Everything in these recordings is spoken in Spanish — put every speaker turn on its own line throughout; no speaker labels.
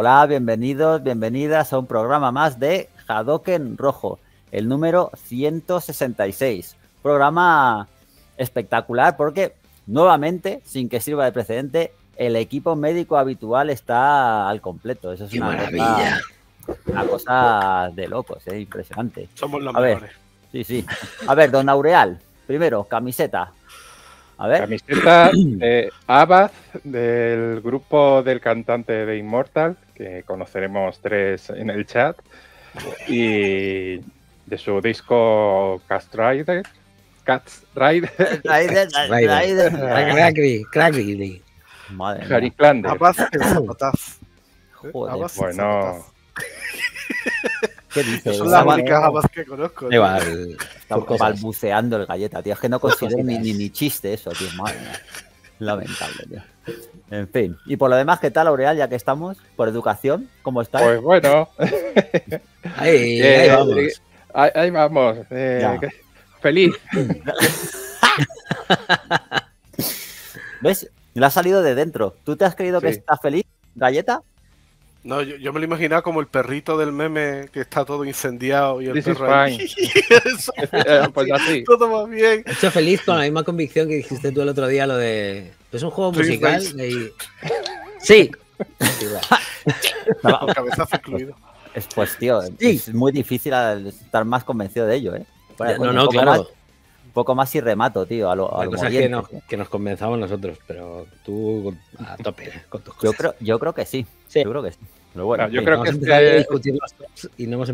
Hola, bienvenidos, bienvenidas a un programa más de Hadoken Rojo, el número 166. Programa espectacular porque nuevamente, sin que sirva de precedente, el equipo médico habitual está al completo. Eso es una Cosa, de locos, es ¿eh? impresionante. Somos los mejores. sí, sí. A ver, don Aureal, primero, camiseta. A ver. Camiseta
de Abad, del grupo del cantante de Immortal, que conoceremos tres en el chat, y de su disco Cast Rider. Cast Rider. Rider, Rider. Madre Harry Abad
Joder.
Abad
¿Qué dices? Son las únicas más que conozco. Igual, balbuceando el galleta, tío. Es que no considero ni, ni, ni, chiste eso, tío. Lamentable, tío. En fin. Y por lo demás, ¿qué tal, Aureal, ya que estamos? Por educación,
¿cómo estás? Pues bueno. Eh, eh, ahí, vamos. Eh, feliz.
¿Ves? lo ha salido de dentro. ¿Tú te has creído que estás feliz, galleta?
No, yo, me lo imaginaba como el perrito del meme que está todo incendiado y el perro
pues Todo bien.
He feliz con la misma convicción que dijiste tú el otro día, lo
de. Es un juego musical. Y... Sí.
fue incluido.
Es, pues, tío, es muy difícil estar más convencido de ello, ¿eh? no, no, claro. Un poco más y remato, tío. A lo, que, nos, convenzamos nosotros, pero tú a tope con tus Yo creo, que sí. sí. Yo creo que sí.
bueno,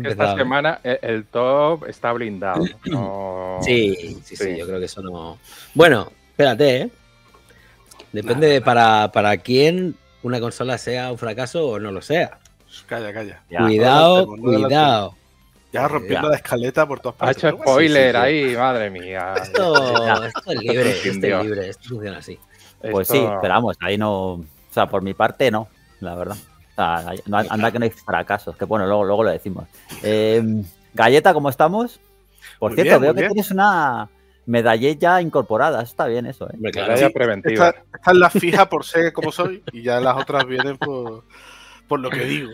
Esta ¿eh?
semana el, top está blindado. Sí, sí, sí, yo creo que eso no.
Bueno, espérate, ¿eh? Depende de para, quién una consola sea un fracaso o no lo sea.
Calla, calla. cuidado, cuidado.
Ya eh,
rompiendo la
escaleta por todas partes. Ha hecho spoiler ahí, madre mía. Esto, es libre, esto es libre, esto funciona así. Pues sí, pero
vamos, ahí no. O sea, por mi parte no, la verdad. O sea, anda que no hay fracasos, que bueno, luego, luego lo decimos. Eh, galleta, ¿cómo estamos? Por cierto, veo que tienes una medallilla incorporada, está bien eso, ¿eh? Medalla preventiva.
Esta, es la fija por ser como soy y ya las otras vienen por, por lo que
digo.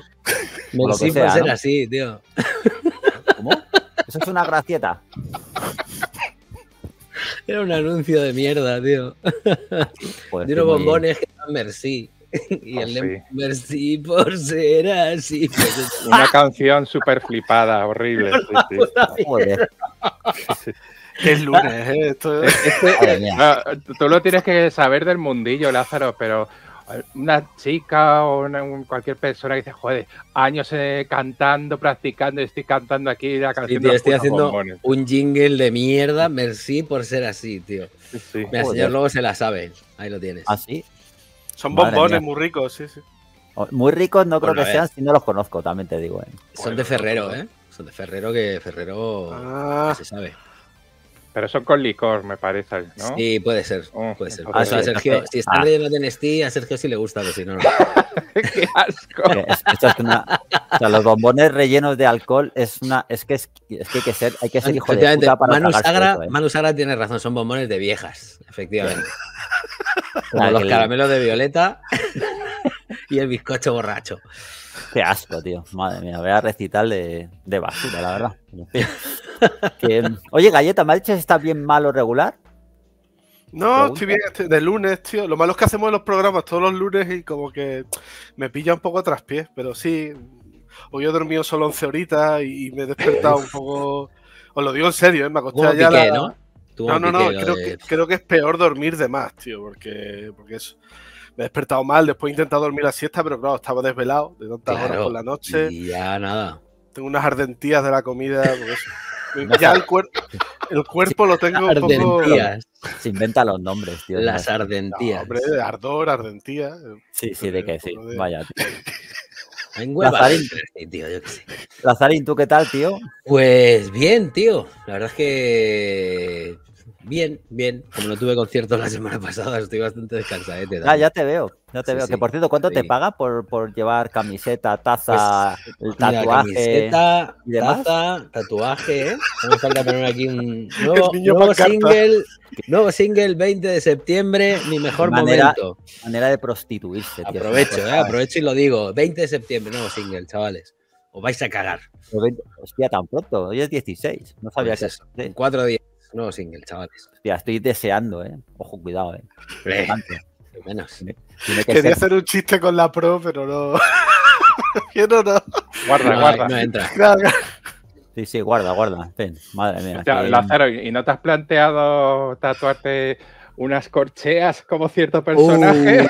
Me lo ser
así, tío.
Eso es una gracieta.
Era un anuncio de mierda, tío.
Pues de unos bombones que dan Merci. Y pues el de Merci por ser así. Una canción súper flipada, horrible. es lunes, ¿eh? Esto... Eh, tú lo tienes que saber del mundillo, Lázaro, pero una chica o cualquier persona que dice, joder, años eh, cantando, practicando, estoy cantando aquí la canción. estoy haciendo
un jingle de mierda, merci por ser así, tío. Sí. señor luego se la sabe,
ahí lo tienes. ¿Así? ¿Ah, Son bombones muy
ricos, sí, sí.
Muy ricos no creo que sean si no los conozco, también te digo. Eh. Son de Ferrero, ¿eh?
Son de Ferrero que Ferrero ah. se sabe. Pero son con licor, me parece, ¿no? Sí, puede ser. Oh, puede ser. Sergio, ah, si está ah.
de a Sergio sí le gusta, pero si no, ¡Qué asco! o sea, los bombones rellenos de alcohol es una. Es que, es, es que hay que ser, hay que ser hijo de puta para Manu Sagra, ¿eh?
Manu Sagra tiene razón, son bombones de viejas, efectivamente.
Como ah, los caramelos
de violeta y el bizcocho borracho. Qué asco, tío. Madre mía, voy a recitar de, basura, la verdad. oye, Galleta, ¿me has dicho si estás bien malo regular?
No, estoy bien de lunes, tío. Lo malo es que hacemos los programas todos los lunes y como que me pilla un poco a traspiés, pero sí. Hoy he dormido solo 11 horitas y me he despertado un poco. Os lo digo en serio, ¿eh? me acosté allá. la... ¿no? no, no, creo, que, es peor dormir de más, tío, porque, porque es, me he despertado mal, después he intentado dormir la siesta, pero claro, estaba desvelado de tantas horas por la noche.
Y ya nada.
Tengo unas ardentías de la comida, ya el, el cuerpo lo tengo un poco...
Se inventa los nombres, tío. Las ardentías. hombre,
ardor, ardentía.
Sí, sí, de que sí. Vaya, tío. La Lazarín, tío, yo qué sé. Lazarín, ¿tú qué tal, tío?
Pues bien, tío. La verdad es que Bien, bien. Como no tuve concierto la semana pasada, estoy bastante descansado. Eh, ah, ya te veo. ya te veo. que por cierto, ¿cuánto te
paga por, por, llevar camiseta, taza, pues, El tatuaje? camiseta, taza, tatuaje. ¿eh? Vamos
a poner aquí un nuevo, single. Nuevo single 20 de septiembre, mi mejor manera, momento.
Manera de prostituirse. Tío, aprovecho, eh,
aprovecho y lo digo. 20 de septiembre, nuevo
single, chavales. Os vais a cagar. Hostia, tan pronto. Hoy es 16. No sabía pues eso en Cuatro días no sin el chaval ya estoy deseando, ¿eh? Ojo, cuidado, ¿eh? eh menos. Quería hacer
un chiste con la pro, pero no.
Quiero no. Guarda, guarda.
Sí, sí, guarda, guarda. Madre
mía.
¿y no te has planteado tatuarte unas corcheas como cierto personaje.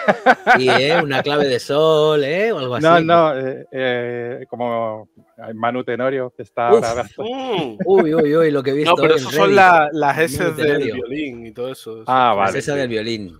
Y uh, ¿eh? una clave de sol, ¿eh? O algo así. No, no, eh, eh, como Manu Tenorio, que está ahora. Mm. Uy, uy, uy, lo que he visto. No, pero eso son las S del
violín y todo eso. eso.
Ah, vale. Las S del violín.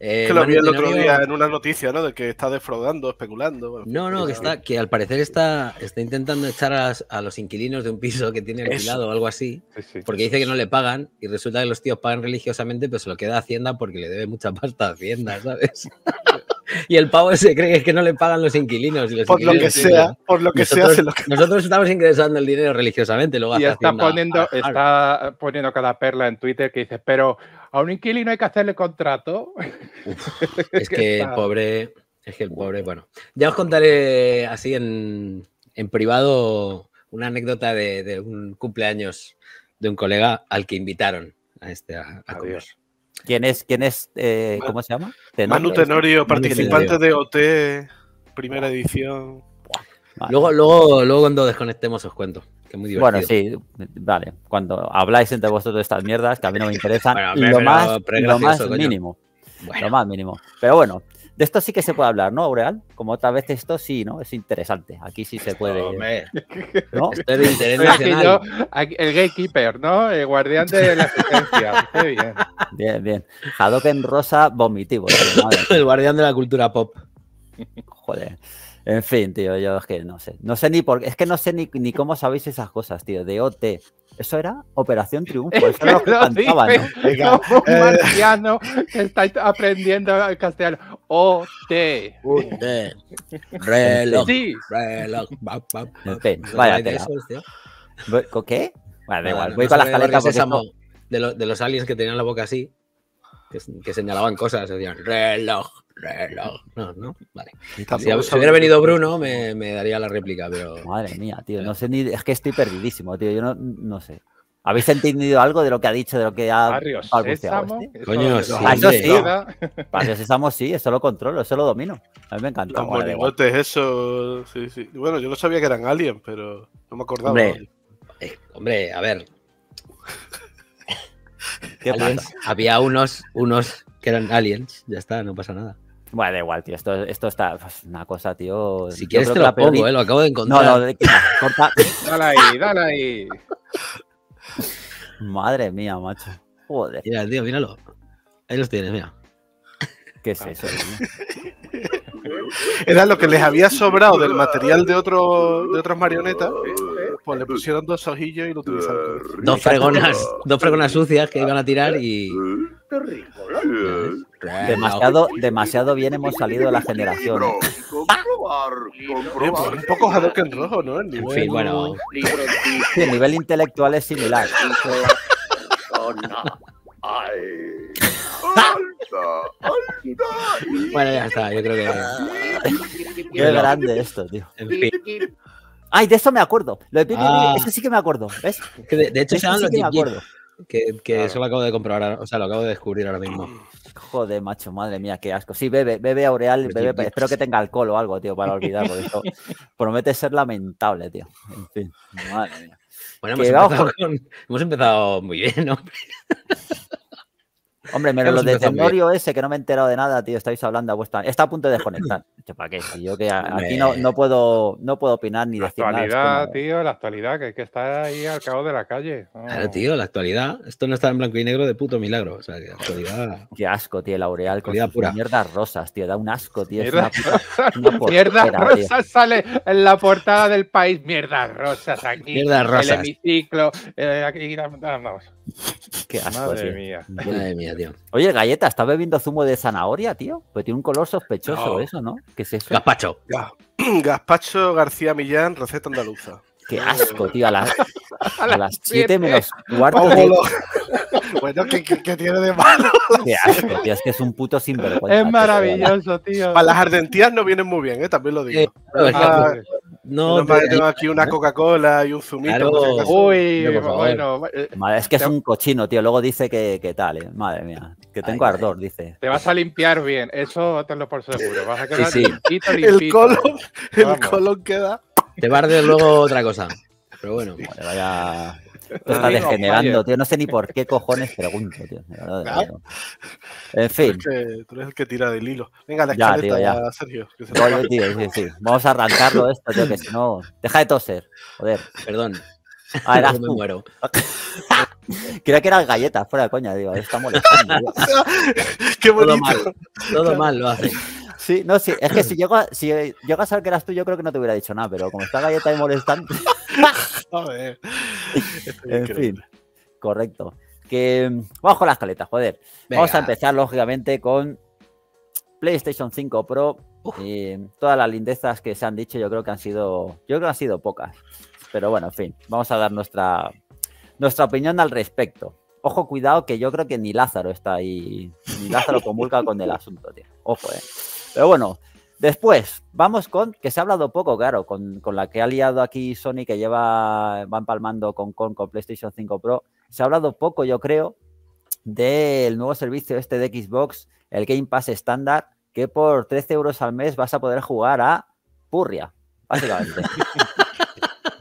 Eh, que lo vi el otro día en
una noticia, ¿no? De que está defraudando, especulando. no, no, que, está, que
al parecer está, está intentando echar a, los inquilinos de un piso que tiene alquilado o algo así, porque dice que no le pagan y resulta que los tíos pagan religiosamente, pero se lo queda Hacienda porque le debe mucha pasta a Hacienda, ¿sabes? y el pavo se cree que no le pagan los inquilinos. por lo que
sea, por lo que sea.
Nosotros estamos ingresando el dinero religiosamente. Luego y está poniendo, está poniendo cada perla en Twitter que dice, pero a un inquilino hay que hacerle contrato. es que el pobre, es que el pobre, bueno. Ya os contaré así
en, en privado una anécdota de, un cumpleaños de un colega al que invitaron a este a
¿Quién es, quién
es eh, cómo se llama? Tenorio, Manu Tenorio, participante de OT, primera edición.
Luego, luego, luego cuando desconectemos os cuento, que muy Bueno, sí, vale. Cuando habláis entre vosotros de estas mierdas que a mí no me interesan, lo, más, mínimo. Lo más mínimo. Pero bueno, de esto sí que se puede hablar, ¿no, Aureal? Como otra vez esto sí, ¿no? Es interesante. Aquí sí se puede. No, el
gatekeeper, ¿no? El guardián de la asistencia.
bien. Bien, bien. rosa vomitivo. el guardián de la cultura pop. Joder. En fin, tío, yo es que no sé. No sé ni por qué. Es que no sé ni, cómo sabéis esas cosas, tío. De OT. Eso era Operación Triunfo. Eso lo que cantaba, ¿no? como un eh. marciano
está aprendiendo el castellano. OT. Usted. Reloj. Reloj. Va, va, vaya tela.
¿eh? qué? Bueno, da igual. Voy con las paletas
de, lo- de los aliens que tenían la boca así, que, señalaban cosas, decían reloj, reloj.
No, no, vale. Si, si hubiera venido Bruno, me, me daría la réplica, pero. Madre mía, tío. No sé ni. Es que estoy perdidísimo, tío. Yo no, no sé. ¿Habéis entendido algo de lo que ha dicho, de lo que ha Barrios balbuceado Coño, sí. Eso sí. Barrios Sésamo sí, eso lo controlo, eso lo domino. A mí me encanta. monigotes,
eso. Sí, sí. Bueno, yo no sabía que eran aliens, pero no me acordaba. Hombre,
eh, hombre a ver.
Había unos, unos que eran aliens,
ya está, no pasa nada. Bueno, da igual, tío. Esto, esto está. Pues, una cosa, tío. Si quieres, te lo pongo, eh, lo acabo de encontrar. No, no, corta.
dale ahí, dale ahí.
Madre mía, macho. Joder. Mira, tío, míralo. Ahí los tienes, mira. ¿Qué es eso? Era lo que les había sobrado del material
de, otro, de otras marionetas. Pues le pusieron dos ojillos y lo utilizaron. Dos fregonas,
dos fregonas sucias que iban a tirar y, Demasiado, demasiado bien hemos salido de la generación. Comprobar,
comprobar.
Un poco
en rojo, ¿no? en fin, bueno. El nivel intelectual es similar.
Bueno, ya está, yo creo que. Qué grande
esto, tío. En fin. Ay, de eso me acuerdo. Lo de Pipi, ah. eso sí que me acuerdo. ¿Ves? De, hecho, se llaman que, eso lo acabo de comprobar, o sea, lo acabo de descubrir ahora mismo. Joder, macho, madre mía, qué asco. Sí, bebe, bebe Aureal, pues bebe, espero que tenga alcohol o algo, tío, para olvidar, porque eso promete ser lamentable, tío. En fin, madre mía. Bueno, hemos empezado, hemos empezado, muy bien, ¿no? Hombre, menos lo de Tenorio ese que no me he enterado de nada, tío. Estáis hablando a vuestra. Está a punto de desconectar.
¿Para qué? Yo que aquí no, no,
puedo, no puedo opinar ni decir nada. La actualidad,
tío, la actualidad, que hay que estar ahí al cabo de la calle. Claro,
tío, la actualidad. Esto no está en blanco y negro de puto milagro. O sea, la actualidad. Qué asco, tío, Laureal. Con
pura. mierdas rosas, tío. Da un asco, tío. Mierda, rosas. una rosas
sale en la portada del país. Mierdas rosas aquí. Mierdas rosas. El hemiciclo. Eh, aquí, vamos.
Madre mía. Madre mía, tío. Oye, galleta, ¿estás bebiendo zumo de zanahoria, tío? Pues tiene un color sospechoso no. eso, ¿no? ¿Qué es eso? Gazpacho. Gazpacho
García Millán, receta andaluza.
Qué asco, tío. A las, a 7 menos
cuarto. De...
Bueno, ¿qué, tiene de malo?
Qué asco,
tío. Es que es un puto
sinvergüenza. Es maravilloso,
tío. Para las ardentías
no vienen muy bien, ¿eh? También lo digo. Ah, no, no tengo aquí una eh, Coca-Cola y un zumito. Uy, bueno. Eh. Eh, es que
es un cochino, tío. Luego dice que, tal, eh. madre mía. Que tengo ardor, dice.
Te vas a limpiar bien, eso tenlo por seguro. Vas a quedar sí, sí. Limpito, El colon, el colon
queda.
Te va
a arder luego
otra cosa. Pero bueno. Vale, vaya. Esto
está
degenerando,
tío. No sé ni por qué cojones pregunto, tío. ¿Ah? Verdad, En fin.
Tú eres, el
que, tú que tira del hilo. Venga, la ya, tío, ya. Sergio. Que se Oye, tío, sí, sí. Vamos
a arrancarlo esto, tío, que si no. Deja de toser. Joder. Perdón. Ah, eras tú. Me muero. Creía que eran galletas, fuera de coña, digo, está molestando. Todo mal, todo mal lo hace. Sí, no, sí, es que si llego, a, si saber que eras tú, yo creo que no te hubiera dicho nada, pero como está galleta y molestante. en fin, correcto. Que mm, vamos con las joder. Vamos a empezar, lógicamente, con PlayStation 5 Pro. Y eh, todas las lindezas que se han dicho, yo creo que han sido. Yo creo que han sido pocas. Pero bueno, en fin, vamos a dar nuestra nuestra opinión al respecto. Ojo, cuidado, que yo creo que ni Lázaro está ahí, ni Lázaro comulca con el asunto, tío. Ojo, eh. Pero bueno, después vamos con, que se ha hablado poco, claro, con, la que ha liado aquí Sony, que lleva, van palmando con, con, con PlayStation 5 Pro. Se ha hablado poco, yo creo, del nuevo servicio este de Xbox, el Game Pass estándar, que por 13 euros al mes vas a poder jugar a Purria, básicamente.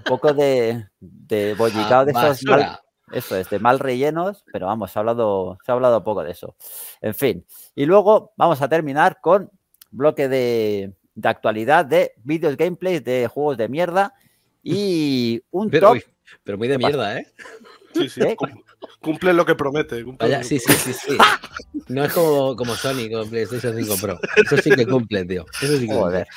poco de, de ah, de esos mal, eso es, de mal rellenos, pero vamos, se ha, hablado, se ha hablado poco de eso. En fin, y luego vamos a terminar con bloque de, de actualidad de vídeos gameplays de juegos de mierda y un top. pero muy de mierda, ¿eh? Sí, sí, ¿Eh?
cumple lo que promete. Vaya, sí, sí, sí, sí. No es como, como Sony como
PlayStation 5 Pro. Eso sí que cumple, tío. Eso sí que Joder.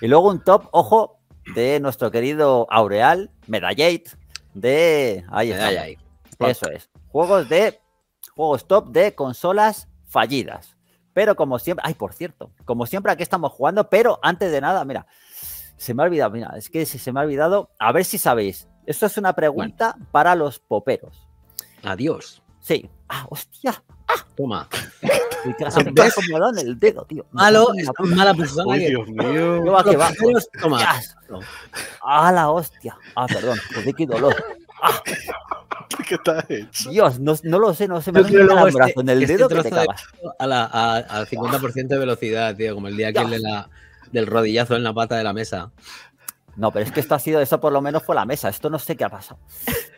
Y luego un top, ojo, de nuestro querido Aureal, Medallate, de... Ahí está. Eso es. Juegos de... Juegos top de consolas fallidas. Pero como siempre... Ay, por cierto. Como siempre aquí estamos jugando, pero antes de nada, mira. Se me ha olvidado, mira, es que se me ha olvidado, a ver si sabéis. Esto es una pregunta para los poperos. Adiós. Sí. Ah, hostia. Toma. El acomodado en el dedo, tío. Malo, es mala persona. Dios mío. No va que va. Toma. A ah, la hostia! Ah, perdón. Pues ¿de qué dolor. Ah. ¿Qué hecho? Dios, no, lo sé, no se me ha el brazo este, en el este dedo que te A la, a, al 50% de velocidad, tío, como el día que le la, del rodillazo en la pata de la mesa. No, pero es que esto ha sido, eso por lo menos fue la mesa. Esto no sé qué ha pasado.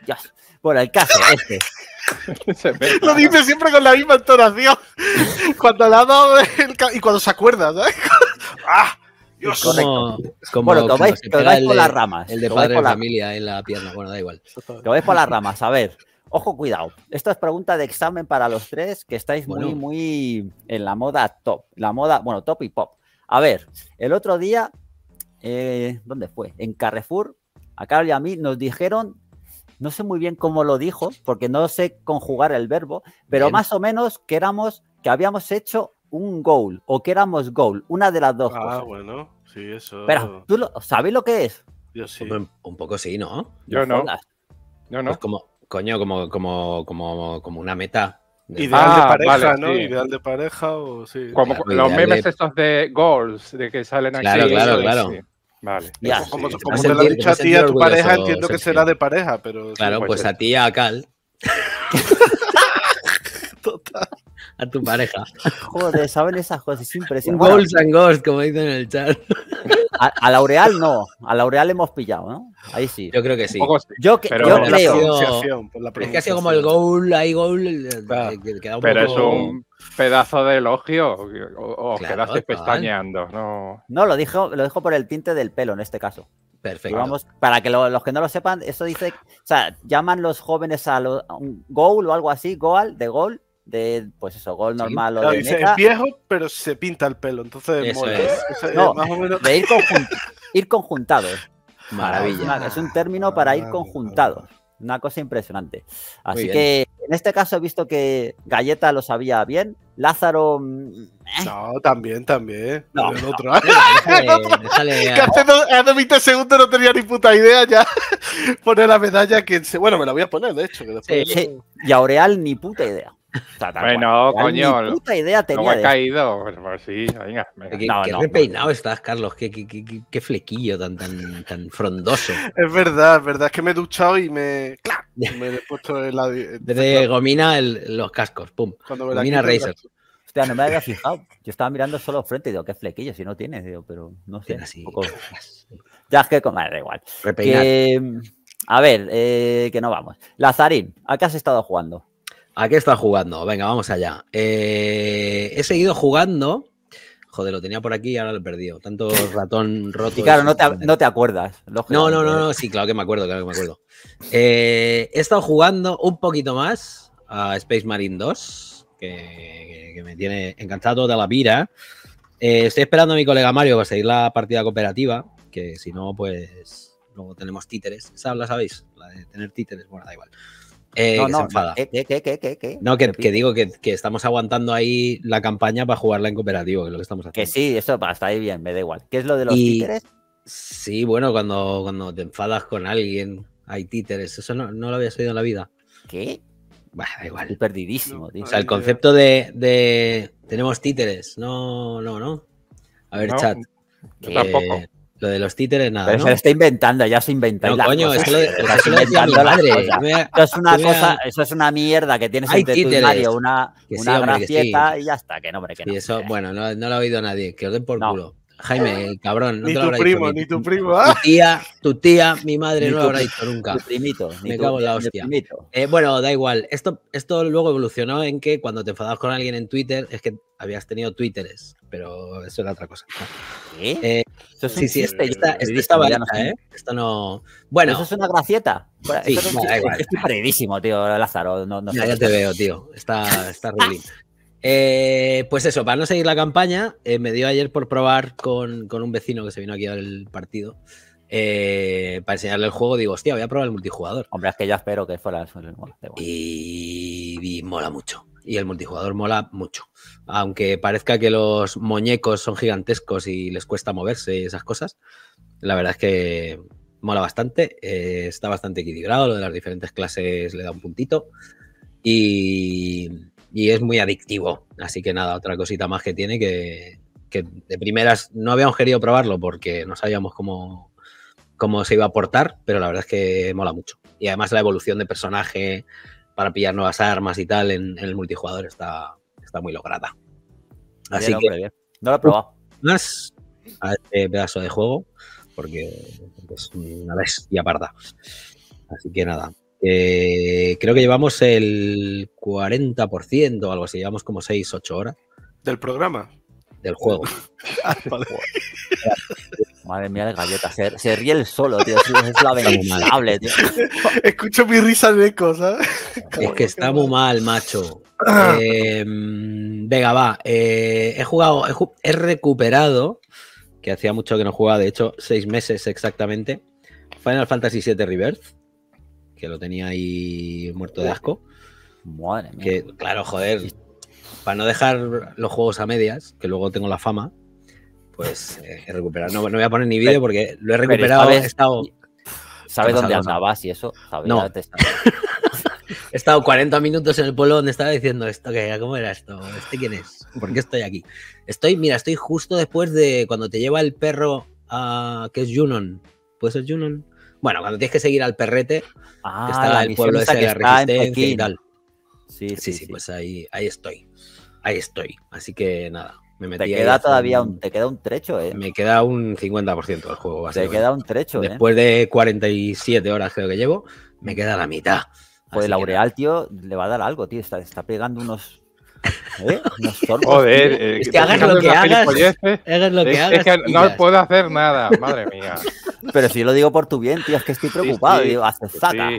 Dios. Bueno, el caso, este.
Lo dice siempre con la misma entonación. Cuando la ha y cuando se acuerda, ¿sabes?
¡Ah! como, bueno, que vais, por las ramas. El de padre de
familia en la pierna, bueno, da igual. Que vais por las ramas, a ver. Ojo, cuidado. esta es pregunta de examen para los tres que estáis muy, muy en la moda top. La moda, bueno, top y pop. A ver, el otro día, eh, ¿dónde fue? En Carrefour, a Carol y a mí nos dijeron no sé muy bien cómo lo dijo, porque no sé conjugar el verbo, pero más o menos que éramos, que habíamos hecho un goal o que éramos goal, una de las dos. Ah,
bueno, sí, eso. Pero, ¿tú
lo, sabes lo que es? Yo sí. Un, poco sí, ¿no? Yo no. No, no. Pues como, coño, como,
como, como, como una meta. Ideal de ah, pareja, ¿no? Ideal
de pareja o sí. Como los memes estos de goals, de que salen aquí. Claro, claro, claro. Vale. como, sí, como te, lo has dicho a ti a tu pareja, entiendo que
será
de pareja, pero. Claro, pues a
ti y a Cal. a tu pareja.
Joder, saben esas cosas, es impresionante. Goals and Ghost, como dicen en el chat. A, Laureal no, a Laureal hemos pillado, ¿no?
Ahí sí. Yo creo que sí.
yo, yo creo. Pues, es que ha sido
como el goal, ahí goal, Pero
es un pedazo de elogio, o, quedaste pestañeando, ¿no?
No, lo dijo, lo dijo por el tinte del pelo en este caso. Perfecto. Vamos, para que los que no lo sepan, eso dice, o sea, llaman los jóvenes a, un goal o algo así, goal, de goal, de, pues eso, gol normal o es viejo, pero se pinta el pelo, entonces más o menos... ir, conjuntado ir conjuntados.
Maravilla.
Ah, es un término para ir conjuntado Una cosa impresionante. Así que en este caso he visto que Galleta lo sabía bien. Lázaro. Mm, eh. No, también, también. No, el otro. que hace, 20 segundos
no tenía ni puta idea ya. Poner la medalla que. Bueno, me la voy a poner, de hecho. Que a
Y Aureal ni puta idea bueno, coño. Ni
puta idea
tenía. No me ha caído.
Pues, pues sí, venga. Qué, no, qué no, repeinado
estás, Carlos. Qué, flequillo tan, tan, frondoso.
Es verdad, es verdad. Es que me he duchado y me. claro, Me he puesto De
Desde gomina los cascos. Pum. gomina reisa. Hostia, no me había fijado. Yo estaba mirando solo frente y digo, qué flequillo, si no tienes, digo, pero no sé. Así. Ya es que, con da igual. Que, a ver, eh, que no vamos. Lazarín, ¿a qué has
estado jugando? ¿A qué estás jugando? Venga, vamos allá. Eh, he seguido jugando. Joder, lo tenía por aquí y ahora lo he perdido. Tanto ratón roto. claro, no te, acuerdas. No, no, no, no, sí, claro que me acuerdo, claro que me acuerdo. Eh, he estado jugando un poquito más a Space Marine 2, que, me tiene encantado de la pira. Eh, estoy esperando a mi colega Mario para seguir la partida cooperativa, que si no,
pues
luego tenemos títeres. Sabes, la sabéis? La de tener títeres, bueno, da igual. Eh, no, que digo que, estamos aguantando ahí la campaña para jugarla en cooperativo, que es lo que estamos haciendo. Que sí, eso está ahí bien, me da igual. ¿Qué es lo de los títeres? Sí, bueno, cuando, cuando te enfadas con alguien, hay títeres. Eso no, no lo había sabido en la vida. ¿Qué? Bah, da igual. perdidísimo, tío. O sea, el concepto de, tenemos títeres. No, no, no. A ver, chat. Yo tampoco. Eh, lo de los títeres, nada. Pero se lo está
inventando, ya se inventó. No, coño, eso, lo, decía mi madre. Eso es una cosa, eso es una mierda que tienes Hay entre títeres. Mario, una, y ya está, que no, hombre, que no. Y eso, bueno,
no, no, lo ha oído nadie, que os den por culo. Jaime, cabrón. ni, tu primo, ni
tu primo, ni ¿ah?
tu tía, tu tía, mi madre no lo habrá dicho nunca. Primito, Me cago en la hostia. Eh, bueno, da igual. Esto, esto luego evolucionó en que cuando te enfadabas con alguien en Twitter, es que habías tenido Twitteres, pero eso era otra cosa. Eh, sí. Eh, sí, sí, esta, esta, ¿eh? Esto no. Bueno. Eso es
una gracieta.
sí, da
igual. Estoy tío, Lázaro. No, ya, ya te veo, tío. Está, está Eh, pues eso, para no seguir la campaña, eh, me dio ayer por probar con, un vecino que se vino aquí al partido. Eh, para enseñarle el juego, digo, hostia, voy a probar el multijugador. Hombre, es que ya espero que fuera el, y, y mola mucho. Y el multijugador mola mucho. Aunque parezca que los muñecos son gigantescos y les cuesta moverse y esas cosas, la verdad es que mola bastante. está bastante equilibrado. Lo de las diferentes clases le da un puntito. Y y es muy adictivo. Así que nada, otra cosita más que tiene que, de primeras no habíamos querido probarlo porque no sabíamos cómo, cómo se iba a portar, pero la verdad es que mola mucho. Y además la evolución de personaje para pillar nuevas armas y tal en, el multijugador está, está muy lograda. Así que no la he probado. Más a este pedazo de juego porque es una bestia parda. Así que nada, eh, creo que llevamos el 40% o algo así, llevamos como 6, 8 horas.
¿Del programa?
Del juego. Ah, Madre mía, de galleta. Se, ríe el solo, tío. Es tío.
Escucho mi risa de cosas.
Es que está muy mal, macho. Em, venga, va. Eh, he jugado, he, recuperado, que hacía mucho que no jugaba, de hecho, 6 meses exactamente, Final Fantasy VII Rebirth que lo tenía ahí muerto de asco. Madre mía. Que, claro, joder, para no dejar los juegos a medias, que luego tengo la fama, pues eh, recuperar recuperado. No, voy a poner ni vídeo porque lo he recuperado. ¿Sabes, estado... dónde andabas y eso? No. he estado 40 minutos en el pueblo donde estaba diciendo esto, que era, ¿cómo era esto? ¿Este quién es? ¿Por qué estoy aquí? Estoy, mira, estoy justo después de cuando te lleva el perro a. Ah, que es Junon. Pues ser Junon? Bueno, cuando tienes que seguir al perrete Ah, está el pueblo ese de la resistencia y Sí sí, pues ahí, ahí estoy. Ahí estoy. Así que nada, Te queda todavía un,
te queda un trecho, ¿eh?
Me queda un 50% del juego. Te queda un trecho. Eh. Después de 47 horas creo que llevo, me queda la mitad. Pues Laureal, tío,
le va a dar algo, tío. Está, está pegando unos ¿Eh? Eh, es que hagas lo que hagas, no puedo
hacer nada, madre mía.
Pero si lo digo por tu bien, tío, es que estoy preocupado. hace zaga,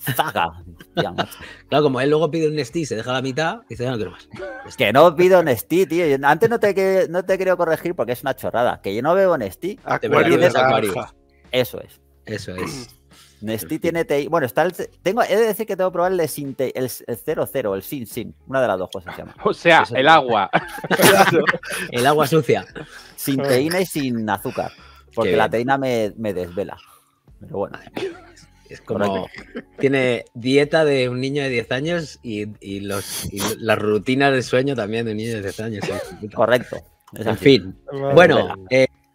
zaga. claro, como él luego pide un se deja la mitad, dice, no quiero más. Es que no pido Nestí, tío. Antes no te, no te quiero corregir porque es una chorrada. Que yo no veo Nestí. Te Eso es. Eso es. Nesti tiene TI. Bueno, está tengo, he de decir que tengo que probar el 0 sin el 00, el sin sin, una de las dos cosas se llama. O sea, el agua. el agua sucia. Sin ah. teína y sin azúcar. Porque la teína me, me, desvela. Pero bueno. Es como. Tiene dieta de un niño de 10
años y, y los, las rutinas de sueño también de un niño de 10 años. Correcto. En fin. Bueno,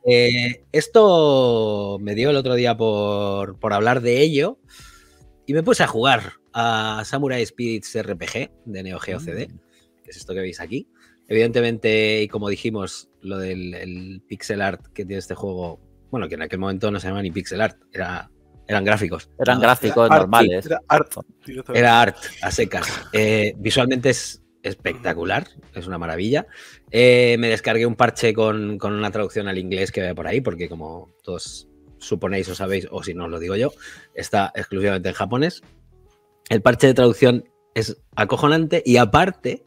eh, esto me dio el otro día por, hablar de ello y me puse a jugar a Samurai Spirits RPG de Neo Geo CD, mm. que es esto que veis aquí. Evidentemente, y como dijimos, lo del pixel art que tiene este juego, bueno, que en aquel momento no se llamaba ni pixel art, eran gráficos. Eran gráficos normales. era art. a secas. Eh, visualmente es espectacular, es una maravilla. Eh, me descargué un parche con, una traducción al inglés que veo por ahí, porque como todos suponéis o sabéis, o si no os lo digo yo, está exclusivamente en japonés. El parche de traducción es acojonante y aparte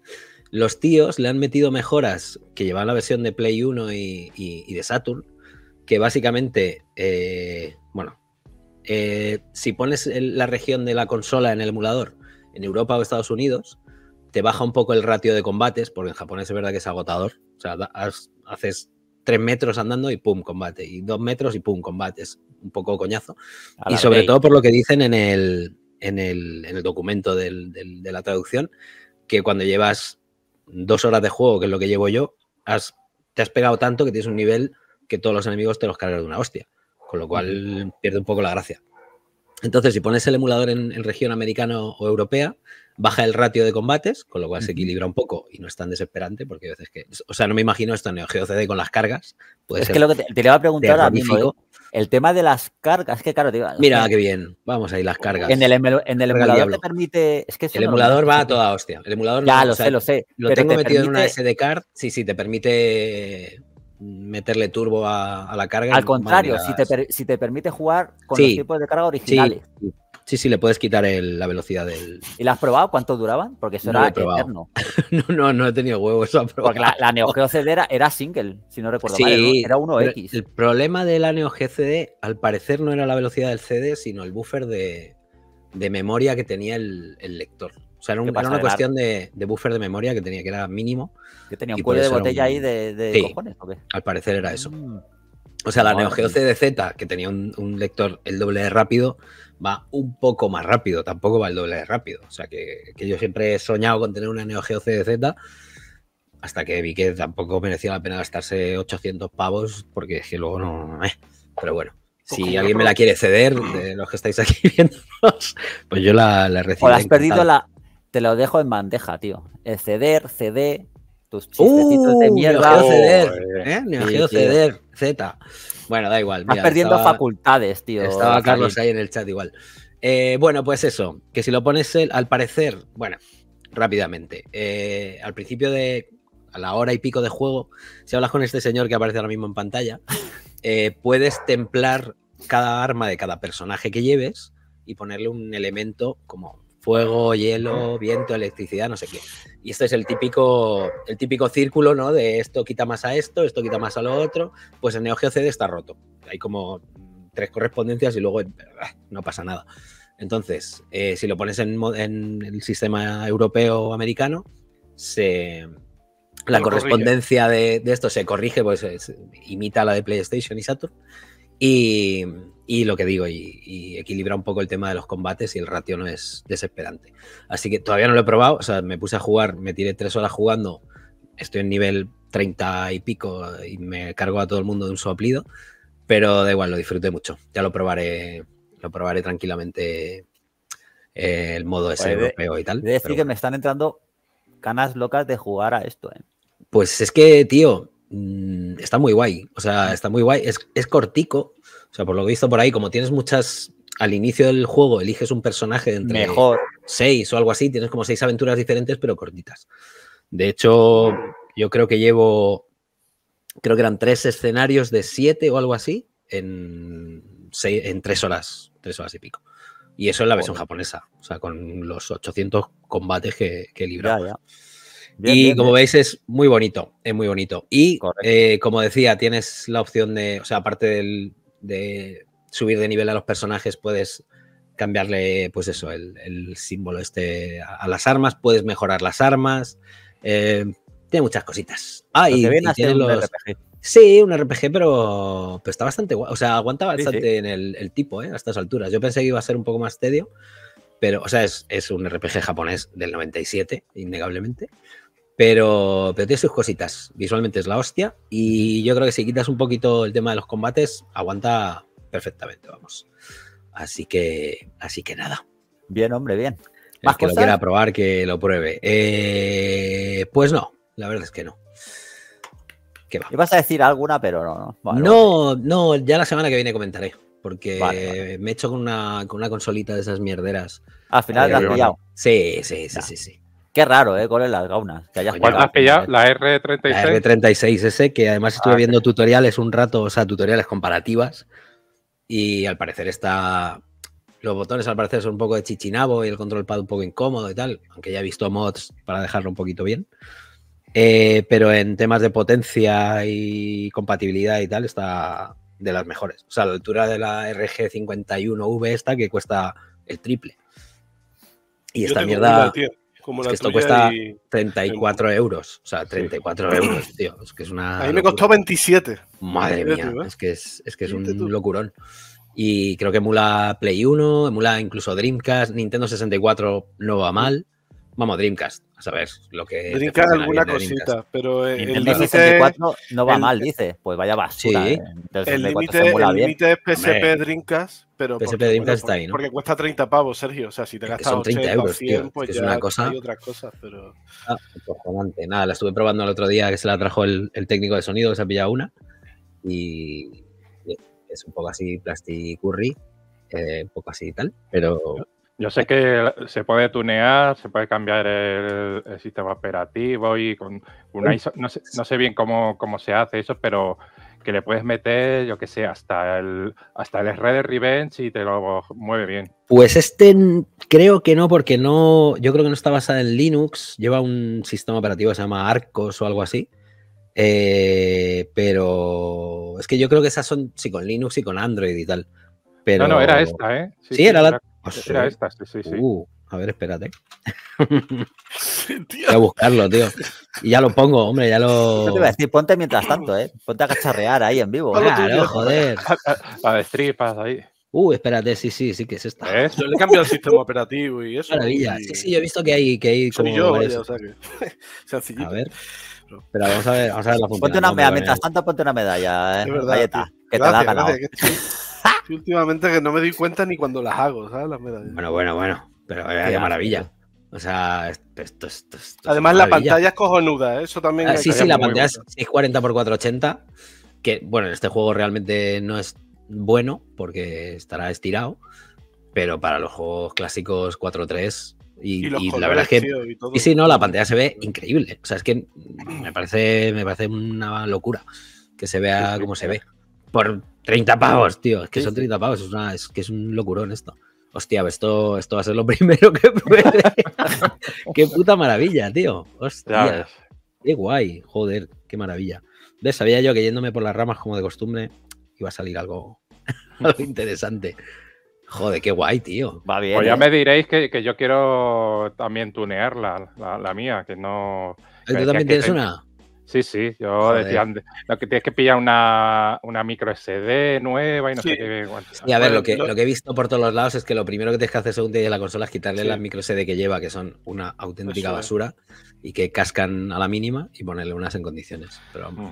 los tíos le han metido mejoras que llevan la versión de Play 1 y, de Saturn, que básicamente, eh, bueno, eh, si pones la región de la consola en el emulador en Europa o Estados Unidos, te baja un poco el ratio de combates, porque en japonés es verdad que es agotador. O sea, haces tres metros andando y pum, combate. Y dos metros y pum, combate. Es un poco coñazo. y sobre todo por lo que dicen en el, en el, documento de la traducción, que cuando llevas dos horas de juego, que es lo que llevo yo, has, te has pegado tanto que tienes un nivel que todos los enemigos te los cargan de una hostia. Con lo cual pierde un poco la gracia. Entonces, si pones el emulador en, en región americana o europea, baja el ratio de combates, con lo cual se equilibra un poco y no es tan desesperante, porque a veces que. O sea, no me imagino esto en el GOCD con las cargas. es que lo que te, le iba a preguntar a mí, eh, el tema de las
cargas, que claro, Mira,
qué bien. Vamos ahí, las cargas. En el, emulador te
permite. Es que el emulador
va a toda hostia. El emulador ya, lo sé, lo sé. Lo tengo metido en una SD card. Sí, sí, te permite meterle turbo a, la carga. Al contrario,
si te, permite jugar con los tipos de carga originales.
Sí, sí, le puedes quitar la velocidad del.
¿Y la has probado? ¿Cuánto duraban? Porque eso era eterno. no, no, no he tenido huevos a probar. Porque la, la Neo Geo CD era, single, si no recuerdo sí, mal. Era 1X. El
problema de la Neo Geo CD, al parecer, no era la velocidad del CD, sino el buffer de, de memoria que tenía el, el lector. O sea, era, una cuestión de, de, buffer de memoria que tenía, que era mínimo. Que tenía un cuello de botella ahí
de, de cojones, ¿o qué?
Al parecer era eso. Mm. O sea, la no, Neo Geo CDZ, que tenía un, un, lector el doble de rápido, va un poco más rápido, tampoco va el doble de rápido. O sea que, que yo siempre he soñado con tener una Neo Geo CDZ hasta que vi que tampoco merecía la pena gastarse 800 pavos porque es que luego no... Pero bueno, pues si alguien me la quiere ceder, de los que estáis aquí viéndonos, pues yo la, la recibo. O la has perdido la...
Te lo dejo en bandeja, tío. El ceder, CD, tus uh, chistecitos de mierda. Neo Geo ¿eh? ceder, Z. Bueno, da igual. Estás perdiendo facultades, tío.
Estaba Carlos ahí en el chat igual. Eh, bueno, pues eso, que si lo pones al parecer, bueno, rápidamente, eh, al principio de, a la hora y pico de juego, si hablas con este señor que aparece ahora mismo en pantalla, eh, puedes templar cada arma de cada personaje que lleves y ponerle un elemento como fuego, hielo, viento, electricidad, no sé qué. Y esto es el típico, el típico círculo, ¿no? De esto quita más a esto, esto quita más a lo otro. Pues el Neo Geo CD está roto. Hay como tres correspondencias y luego no pasa nada. Entonces, eh, si lo pones en, el sistema europeo americano, la correspondencia de, esto se corrige, pues imita la de PlayStation y Saturn. Y, y lo que digo, y, equilibra un poco el tema de los combates y el ratio no es desesperante. Así que todavía no lo he probado, o sea, me puse a jugar, me tiré tres horas jugando, estoy en nivel 30 y pico y me cargo a todo el mundo de un soplido, pero da igual, lo disfruté mucho. Ya lo probaré, lo probaré tranquilamente eh, el modo ese pues europeo y tal. decir que
me están entrando canas locas de jugar a esto, ¿eh?
Pues es que, tío, mm, está muy guay. O sea, está muy guay. es cortico, o sea, por lo visto por ahí, como tienes muchas. Al inicio del juego eliges un personaje de entre Mejor. seis o algo así, tienes como seis aventuras diferentes, pero cortitas. De hecho, yo creo que llevo. Creo que eran tres escenarios de siete o algo así en, en tres horas, tres horas y pico. Y eso es la versión japonesa, o sea, con los 800 combates que, que librado. y como veis es muy bonito, es muy bonito. Y eh, como decía, tienes la opción de, o sea, aparte del, de subir de nivel a los personajes, puedes cambiarle, pues eso, el, símbolo este a, las armas, puedes mejorar las armas. Eh, tiene muchas cositas. Ah, y, tiene los... Sí, un RPG, pero, está bastante guay. O sea, aguanta bastante en el, tipo, ¿eh? A estas alturas. Yo pensé que iba a ser un poco más tedio, pero, o sea, es, es un RPG japonés del 97, innegablemente. Pero, pero tiene sus cositas. Visualmente es la hostia. Y yo creo que si quitas un poquito el tema de los combates, aguanta perfectamente, vamos. Así que, así que nada. Bien, hombre, bien. ¿Más que lo quiera probar, que lo pruebe. Eh, pues no, la verdad es que no.
¿Qué vas a decir alguna, pero no.
No, no, ya la semana que viene comentaré. Porque me he hecho con una, con una consolita de esas mierderas. Al final te eh, la pillado. Sí, sí, sí,
sí. Qué raro, ¿eh? con las gaunas. Que hayas
jugado, La R36. La
R36S, que además estuve ah, viendo tutoriales un rato, o sea, tutoriales comparativas.
Y al parecer
está. Los botones al parecer son un poco de chichinabo y el control pad un poco incómodo y tal. Aunque ya he visto mods para dejarlo un poquito bien. Eh, pero en temas de potencia y compatibilidad y tal, está de las mejores. O sea, la altura de la RG51V esta que cuesta el triple.
Y esta mierda
es que esto cuesta 34 euros. O sea, 34 euros, tío. Es que es una. A mí me costó
27. Madre mía, ¿eh?
es que es, un locurón. Y creo que emula Play 1, emula incluso Dreamcast, Nintendo 64 no va mal.
Vamos, Dreamcast, a saber lo que. Dreamcast alguna cosita, pero el, el límite no va mal, dice. Pues vaya basura. Sí. Eh, el límite es PSP
Dreamcast, pero. PSP porque, Dreamcast está ahí, ¿no? Porque cuesta 30 pavos, Sergio. O sea, si te gastas son 80, euros, es pues una cosa. Hay otras cosas, pero.
Ah, Nada, la estuve probando el otro día que se la trajo el, técnico de sonido, que se ha pillado una. Y es un poco así plasticurri,
un eh, poco así y tal, pero yo sé que se puede tunear, se puede cambiar el, sistema operativo y con una no sé, bien cómo, cómo, se hace eso, pero que le puedes meter, yo que sé, hasta el hasta el Red Revenge y te lo mueve bien.
Pues este creo que no, porque no, yo creo que no está basada en Linux, lleva un sistema operativo que se llama Arcos o algo así. Eh, pero es que yo creo que esas son, sí, con Linux y con Android y tal. Pero... No, no,
era esta, ¿eh? Sí, era la... ¿eh? Uh,
a ver, espérate. Voy a buscarlo, tío. Y ya lo pongo, hombre, ya lo. Yo te iba a
decir, ponte mientras tanto, ¿eh? Ponte a cacharrear ahí en vivo. Claro, joder.
A, ver, ahí.
Uh, espérate, sí, sí, sí que es esta.
¿Eh? Yo le he cambiado el sistema operativo y eso. Maravilla. Sí, sí,
yo he visto que hay. Que como yo, o sea que. A ver. Pero vamos a ver, vamos a ver la función. Ponte una medalla, mientras tanto, ponte una medalla, ¿eh? Galleta, que te la ha ganado
últimamente que no me doy cuenta ni cuando las hago, ¿sabes? Bueno, bueno, bueno. Pero maravilla.
O sea,
esto, esto, Además, la pantalla
es cojonuda, ¿eh? eso también. Ah, sí, sí, la pantalla es
640x480. Que bueno, este juego realmente no es bueno porque estará estirado. Pero para los juegos clásicos 4.3 y, y, la verdad es que. y, no, la pantalla se ve increíble. O sea, es que me parece, me parece una locura que se vea como se ve por 30 pavos, tío. Es que son 30 pavos, es, una, que es un locurón esto. Hostia, pues esto, esto va a ser lo primero que pruebe. qué puta maravilla, tío.
Hostia.
Qué guay, joder, qué maravilla. ¿Ves? Sabía yo que yéndome por las ramas como de costumbre iba a salir algo, interesante. Joder, qué guay, tío. Va
bien. Pues ya ¿eh? me diréis que, yo quiero también tunear la, mía, que no. ¿Tú también tienes una? Sí, sí, yo decía, lo que tienes que pillar una, micro SD nueva y no sé qué. y a ver, lo que, lo
que he visto por todos los lados es que lo primero que tienes que hacer según te la consola es quitarle la las micro SD que lleva, que son una auténtica basura y que cascan a la mínima y ponerle unas en condiciones. Mm.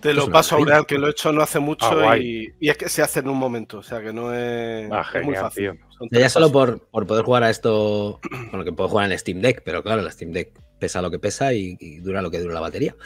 Te lo paso a que lo he hecho no hace mucho ah, y, es que se hace en un momento, o sea que no es, ah, muy fácil. Ya solo
por, por, poder jugar a esto, bueno, que puedo jugar en Steam Deck, pero claro, el Steam Deck pesa lo que pesa y, dura lo que dura la batería.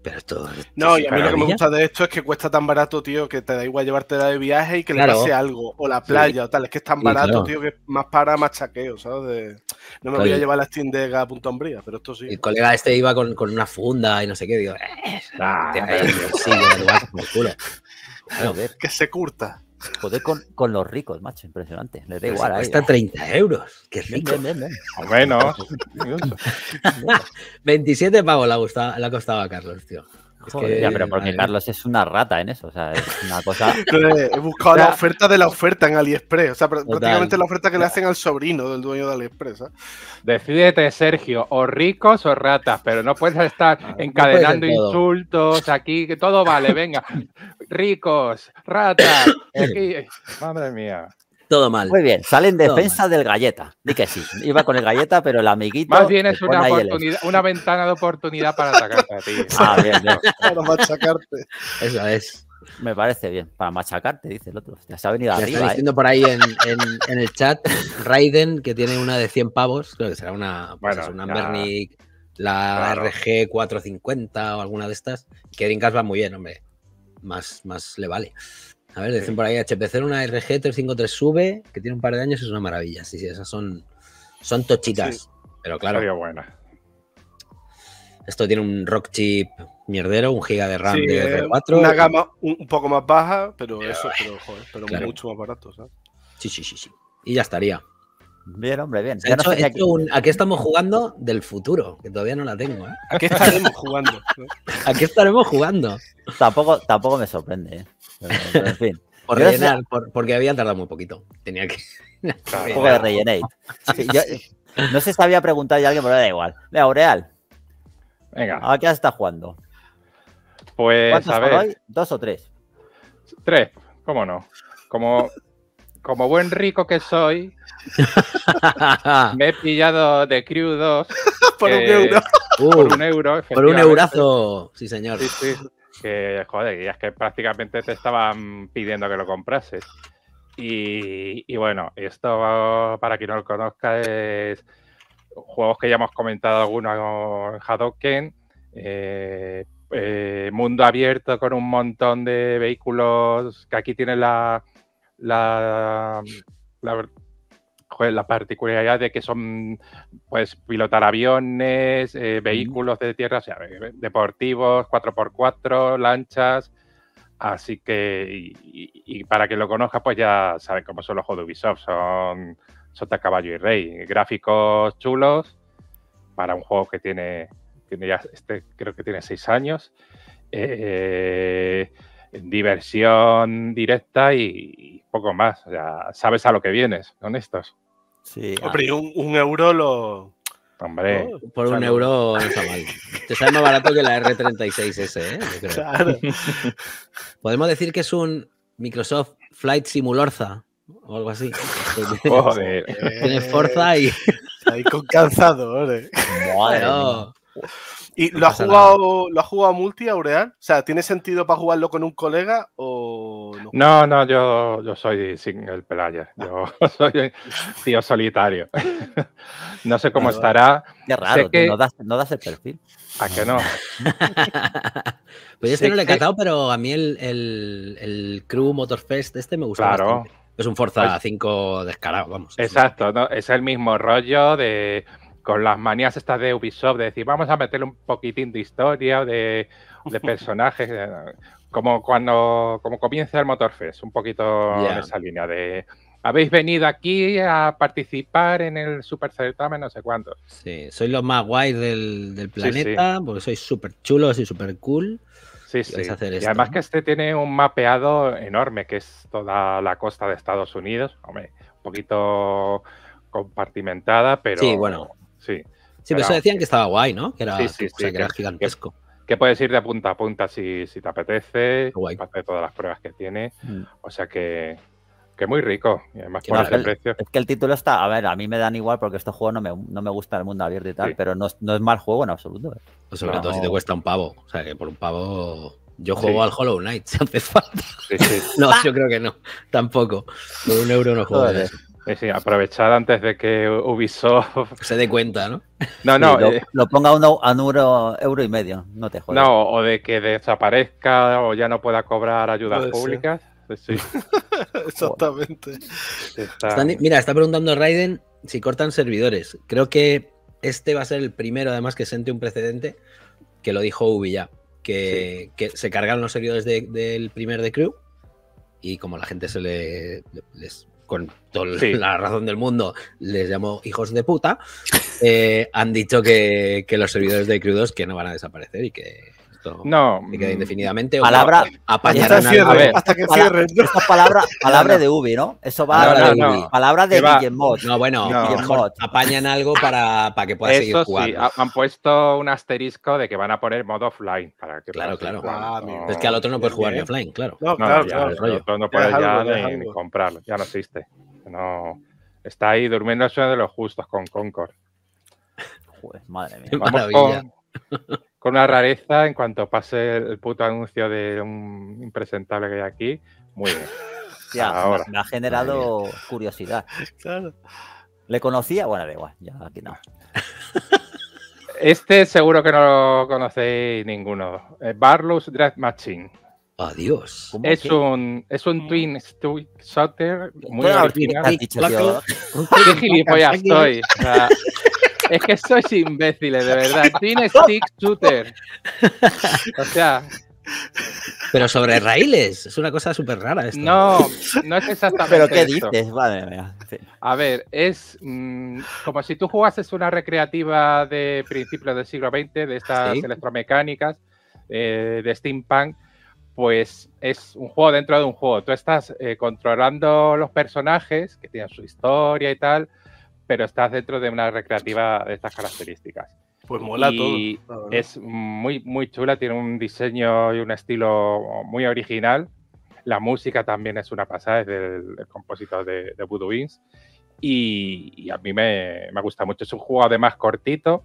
Pero esto, no, y a mí lo que me gusta
de esto es que cuesta tan barato, tío, que te da igual llevártela de viaje y que le pase algo. O la playa o tal. Es que es tan barato, tío, que es más para, más chaqueo, ¿sabes? No me voy a llevar la Steam a Punta Hombría, pero esto sí. El colega este iba
con, una funda y no sé qué. Digo, eh,
ah,
tío, que se curta. Joder con, los ricos, macho, impresionante. Le
da igual. Cuesta 30
euros. Qué
rico. Bien,
27 pavos le ha costado a Carlos, tío. Es que, ya, pero porque Carlos es una rata en eso, o sea, es una cosa... Eh, he buscado la
oferta de la oferta en AliExpress, o sea, prácticamente la oferta que le hacen al sobrino del dueño de AliExpress.
Decídete, Sergio, o ricos o ratas, pero no puedes estar ah, encadenando insultos aquí, que todo vale, venga, ricos, ratas, Madre mía
todo mal. Muy bien, sale en defensa del galleta. Di que sí, iba con el galleta, pero la amiguito. Más bien es una,
una ventana de oportunidad para atacarte a ti. Ah, bien, Para machacarte.
Eso es. Me parece bien, para machacarte, dice el otro. Ya se ha venido arriba. Está ¿eh? diciendo por
ahí en, el chat Raiden, que tiene una de 100 pavos, creo que será una, pues la RG 450 o alguna de estas, que va muy bien, hombre. Más, más le vale. A ver, dicen por ahí HPC una RG 353 sube, que tiene un par de años, es una maravilla. Sí, sí, esas son, son tochitas. pero claro. Estaría buena. Esto tiene un rock chip mierdero, un giga de RAM de eh, R4.
Una gama un poco más baja, pero, eso, pero, joder, pero mucho más barato, ¿sabes?
Sí, sí, sí, sí. Y ya estaría.
Bien, hombre, bien.
aquí. estamos jugando del futuro, que todavía no la tengo. ¿eh? Aquí estaremos jugando. Aquí estaremos jugando.
Tampoco, tampoco me sorprende. ¿eh? en fin. Por porque había tardado muy poquito. Tenía que. no sé sabía preguntar preguntado ya alguien, pero da igual. Venga, Aureal. Venga. ¿A qué está jugando?
Pues, a Hoy? ¿Dos o tres? Tres, cómo no. Como como buen rico que soy, me he pillado de Crew 2. por un euro. por un euro. Por un eurazo, sí, señor. Que, joder, es que prácticamente te estaban pidiendo que lo comprases. Y, bueno, esto para quien no lo conozca es juegos que ya hemos comentado algunos en Hadoken. Eh, eh, mundo abierto con un montón de vehículos que aquí tiene la, la, la, particularidad de que son, pues, pilotar aviones, eh, vehículos de tierra, deportivos, 4x4, lanchas. Así que, y, para que lo conozca, pues ya saben cómo son los juegos de Ubisoft. Son Sota Caballo y Rey. Gráficos chulos para un juego que tiene, tiene ya, este creo que tiene seis años. Eh, diversión directa y, poco más. O sabes a lo que vienes honestos. estos. Sí. Hombre,
un, euro lo, Hombre. por un
euro no está mal. Te sale más barato que la R36S, ¿eh?
Podemos decir que es un Microsoft Flight Simulorza o algo así. Joder. Tiene fuerza y.
Ahí con cansado, hombre.
Bueno. ¿Y lo, ha jugado,
lo ha multi Aureal? O sea, ¿tiene sentido para jugarlo con un colega o no?
No, no, yo, yo soy single player. Yo soy tío solitario. no sé cómo estará. Qué raro, no, das, el perfil. ¿A qué no? pues este no le he catado,
pero a mí el, el, el Crew Motorfest este me gusta claro. Es un Forza
5 descarado, vamos. Exacto, es el mismo rollo de con las manías estas de Ubisoft, de decir, vamos a meterle un poquitín de historia, de, de personajes, eh, como cuando como comienza el Motorfest, un poquito en esa línea de habéis venido aquí a participar en el super certamen, no sé cuánto. Sí, sois
los más guays del, planeta, porque sois súper chulos y súper cool. Sí, sí. y además
que este tiene un mapeado enorme, que es toda la costa de Estados Unidos, hombre, un poquito compartimentada, pero... Sí, bueno, Sí. pero eso decían que
estaba guay, ¿no? Que era,
gigantesco. Que, puedes ir de punta a punta si, te apetece, aparte de todas las pruebas que tiene. Mm. O sea que, que muy rico. Y por Es
que el título está, a ver, a mí me dan igual porque este juego no me, no me gusta el mundo abierto y tal, pero no, es mal juego en absoluto. Eh. Pues sobre todo si te cuesta un pavo. O sea que por un pavo.
Yo juego al Hollow Knight si falta. no, yo creo que no. Tampoco. Por un euro
no juego. eso.
Sí, aprovechar antes de que Ubisoft... Se dé cuenta, ¿no? No, no. Eh.
lo, ponga a un euro, y medio, no te jodas.
No, o de que desaparezca o ya no pueda cobrar ayudas públicas.
Pues sí. Exactamente.
mira, está preguntando Raiden si cortan servidores. Creo que este va a ser el primero, además, que siente un precedente, que lo dijo Ubi ya, que, se cargaron los servidores del primer de crew y como la gente se le, les con toda la razón del mundo, les llamo hijos de puta, eh, han dicho que, que, los servidores de Crudos que no van a desaparecer y que no. Y que indefinidamente. Palabra. apañar hasta, hasta que cierre.
palabra, palabra de Ubi, ¿no? Eso va a
la de Ubi. Palabra de Guillemot. No, bueno,
apañan algo para, para que pueda
seguir jugando.
han puesto un asterisco de que van a poner modo offline. Para que claro, claro. Ah, es que al otro no puedes jugar ni offline, claro. No, claro, no, no puedes ya, ni, comprarlo. Ya no existe. No. Está ahí durmiendo el sueño de los justos con Concord. madre mía con una rareza en cuanto pase el puto anuncio de un impresentable que hay aquí. Muy bien. Ya, Ahora. Me, ha generado curiosidad. Claro. ¿Le conocía? Bueno, da igual, ya aquí no. Este seguro que no lo conocéis ninguno. Eh, Barlow's Dread Machine. Adiós. Es un, es un mm. twin shooter muy original. ¿Qué gilipollas estoy? Es que sois imbéciles, de verdad. Twin Stick Shooter. O sea.
Pero sobre raíles, es una cosa súper rara esto. No,
no es exactamente. Pero ¿qué dices? Vale, A ver, es mm, como si tú jugases una recreativa de principios del siglo XX, de estas electromecánicas, eh, de steampunk, pues es un juego dentro de un juego. Tú estás eh, controlando los personajes que tienen su historia y tal, pero estás dentro de una recreativa de estas características. Pues mola y Es muy, muy chula, tiene un diseño y un estilo muy original. La música también es una pasada, es del, compositor de, de Y, a mí me, me, gusta mucho. Es un juego además cortito,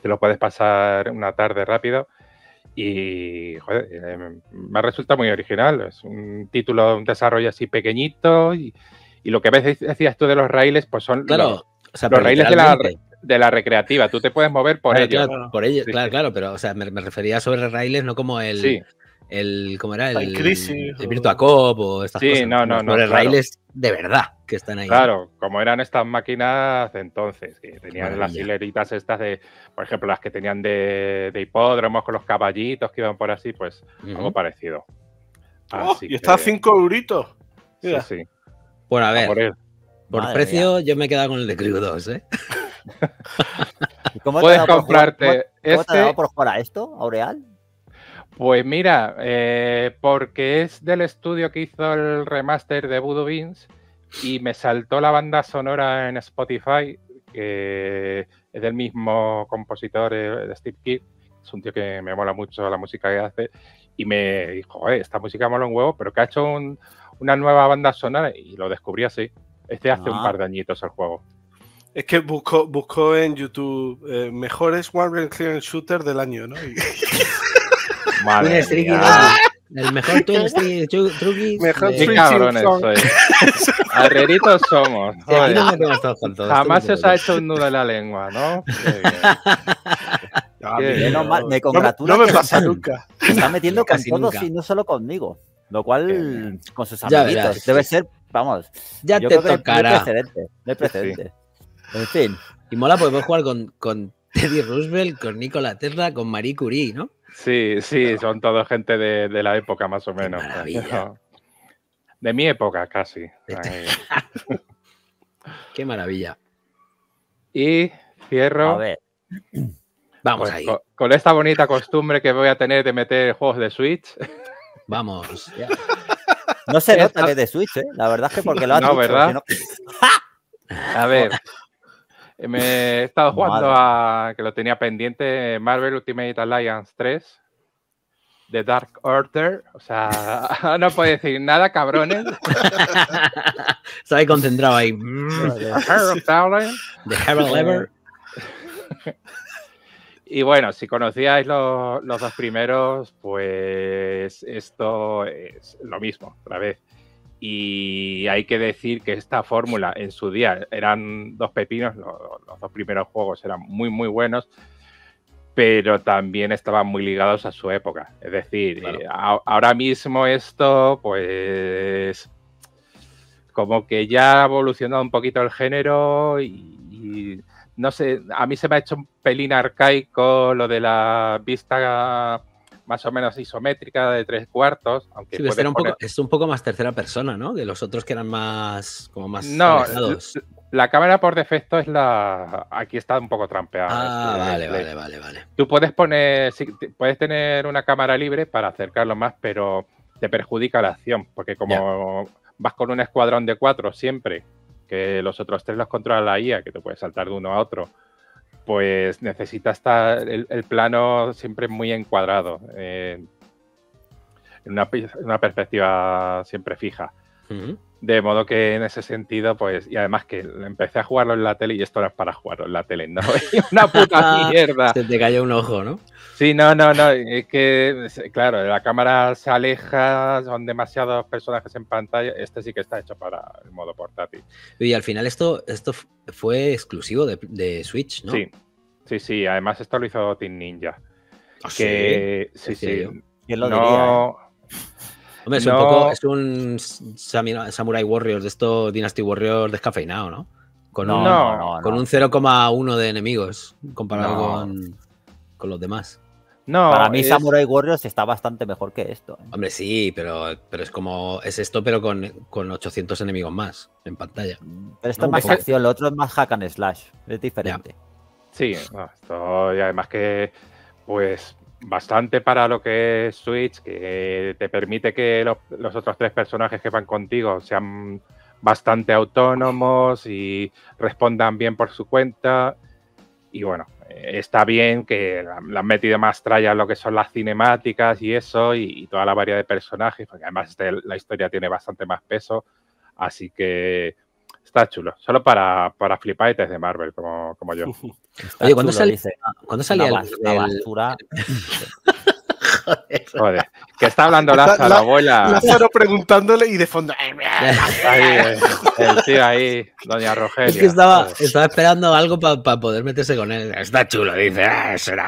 te lo puedes pasar una tarde rápido. Y joder, eh, me resulta muy original. Es un título, un desarrollo así pequeñito y y lo que veces decías tú de los raíles, pues son claro, los, raíles de la, recreativa. Tú te puedes mover por ellos. Por ellos, claro, claro, pero o sea, me, refería sobre raíles, no como el.
El, ¿Cómo era? El, crisis, Virtua o estas cosas. No, no, no. Sobre raíles de verdad que están ahí. Claro,
como eran estas máquinas entonces, que tenían las hileritas estas de, por ejemplo, las que tenían de, hipódromos con los caballitos que iban por así, pues algo parecido. Oh, y está a
5 euritos. Sí, sí. Bueno, a ah,
ver. por, precio, yo me he quedado con el de Crew 2, ¿eh?
¿Cómo Puedes comprarte. este... ha dado por jugar este. esto, Aureal? Pues mira, eh, porque es del estudio que hizo el remaster de Voodoo Beans y me saltó la banda sonora en Spotify, que es del mismo compositor eh, de Steve Kidd, es un tío que me mola mucho la música que hace, y me dijo, esta música mola un huevo, pero que ha hecho un, una nueva banda sonora y lo descubrí así. Este hace un ah. par de añitos el juego.
Es que buscó, en YouTube eh, mejores Warren Clearance Shooter del año, ¿no? Y... Madre
El mejor
truqui. Mejor Qué cabrones soy. Arreritos somos. Jamás os ha hecho un nudo en la lengua, ¿no? Ah, me congratulo. No, me pasa nunca. Se está metiendo con
todos y
no solo conmigo. Lo cual, con sus amiguitos, debe ser, vamos. Ya te tocará. No hay precedente. En fin. Y mola podemos jugar con,
Teddy Roosevelt, con Nicola Terra, con Marie Curie, ¿no? Sí, sí, son todos gente de, la época más o menos. De mi época casi. Qué maravilla. Y cierro. A ver. Vamos pues ahí. con, esta bonita costumbre que voy a tener de meter juegos de Switch. Vamos.
No se nota que es de Switch, ¿eh? la verdad es que porque lo hecho. no, ¿verdad?
a ver, me he estado jugando a que lo tenía pendiente Marvel Ultimate Alliance 3 The Dark Order, o sea, no puedo decir nada, cabrones.
Se concentrado ahí.
The Herald Lever. Y bueno, si conocíais los, dos primeros, pues esto es lo mismo, otra vez. Y hay que decir que esta fórmula en su día eran dos pepinos, los, dos primeros juegos eran muy, muy buenos, pero también estaban muy ligados a su época. Es decir, eh, ahora mismo esto, pues, como que ya ha evolucionado un poquito el género y no sé, a mí se me ha hecho un pelín arcaico lo de la vista más o menos isométrica de tres cuartos. Aunque sí, es
un poco más tercera persona, ¿no? De los otros que eran más.
como más. No,
la, cámara por defecto es la. Aquí está un poco trampeada. Ah, vale, vale, vale, vale. Tú puedes poner. puedes tener una cámara libre para acercarlo más, pero te perjudica la acción, porque como vas con un escuadrón de cuatro siempre que los otros tres los controla la IA, que te puedes saltar de uno a otro, pues necesita estar el, plano siempre muy encuadrado, eh, en una, perspectiva siempre fija. De modo que en ese sentido, pues, y además que empecé a jugarlo en la tele y esto no para jugarlo en la tele, no, una puta ah, mierda. Se te cayó un ojo, ¿no? Sí, no, no, no, es que, claro, la cámara se aleja, son demasiados personajes en pantalla, este sí que está hecho para el modo portátil.
Y al final esto, esto fue exclusivo de, Switch, ¿no? Sí,
sí, sí, además esto lo hizo Team Ninja.
¿Ah, que, sí, sí, ¿Quién lo diría?
Eh?
Hombre, es un Samurai Warriors, de esto Dynasty Warriors descafeinado, ¿no? Con un, 0,1 de enemigos comparado con, los demás. No, para mí Samurai
Warriors está bastante mejor que esto. ¿eh?
Hombre, sí, pero, pero es como es esto, pero con, 800 enemigos más en
pantalla. Mm, pero esto es más acción, lo otro es más hack and slash, es diferente.
Sí, y además que pues bastante para lo que es Switch, que te permite que los, otros tres personajes que van contigo sean bastante autónomos y respondan bien por su cuenta. Y bueno, está bien que le han metido más tralla lo que son las cinemáticas y eso, y, toda la variedad de personajes, porque además este, la historia tiene bastante más peso. Así que Está chulo, solo para, para flipaetes de Marvel, como, como yo. Oye, ¿cuándo,
salía la,
basura? Joder. Joder. Que está hablando Lázaro, la, abuela. Lázaro
preguntándole y de fondo. ahí,
eh, el tío ahí, doña Rogelio. Es que estaba,
esperando algo para poder meterse con él. Está chulo, dice. Ah, es una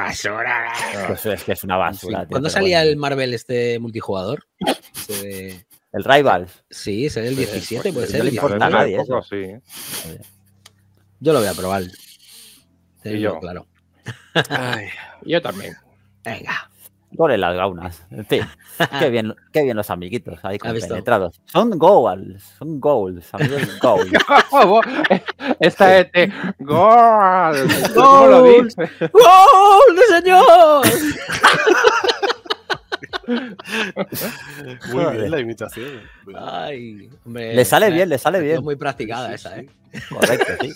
basura. es que es una basura. Tío, ¿Cuándo salía el Marvel este multijugador? Este de... El rival. Sí, será el 17, pues, puede ser. No le importa a nadie.
Yo lo voy a probar. yo. Claro.
yo también. Venga.
Goles las gaunas. fin, qué, bien, qué bien los amiguitos ahí penetrados. Son goals. Son goals. Amigos
goals. Esta es de goals. Goals.
Goals, señor. Muy bien la
imitación. Eh, le sale bien, le sale bien. muy practicada esa, ¿eh? Correcto, sí.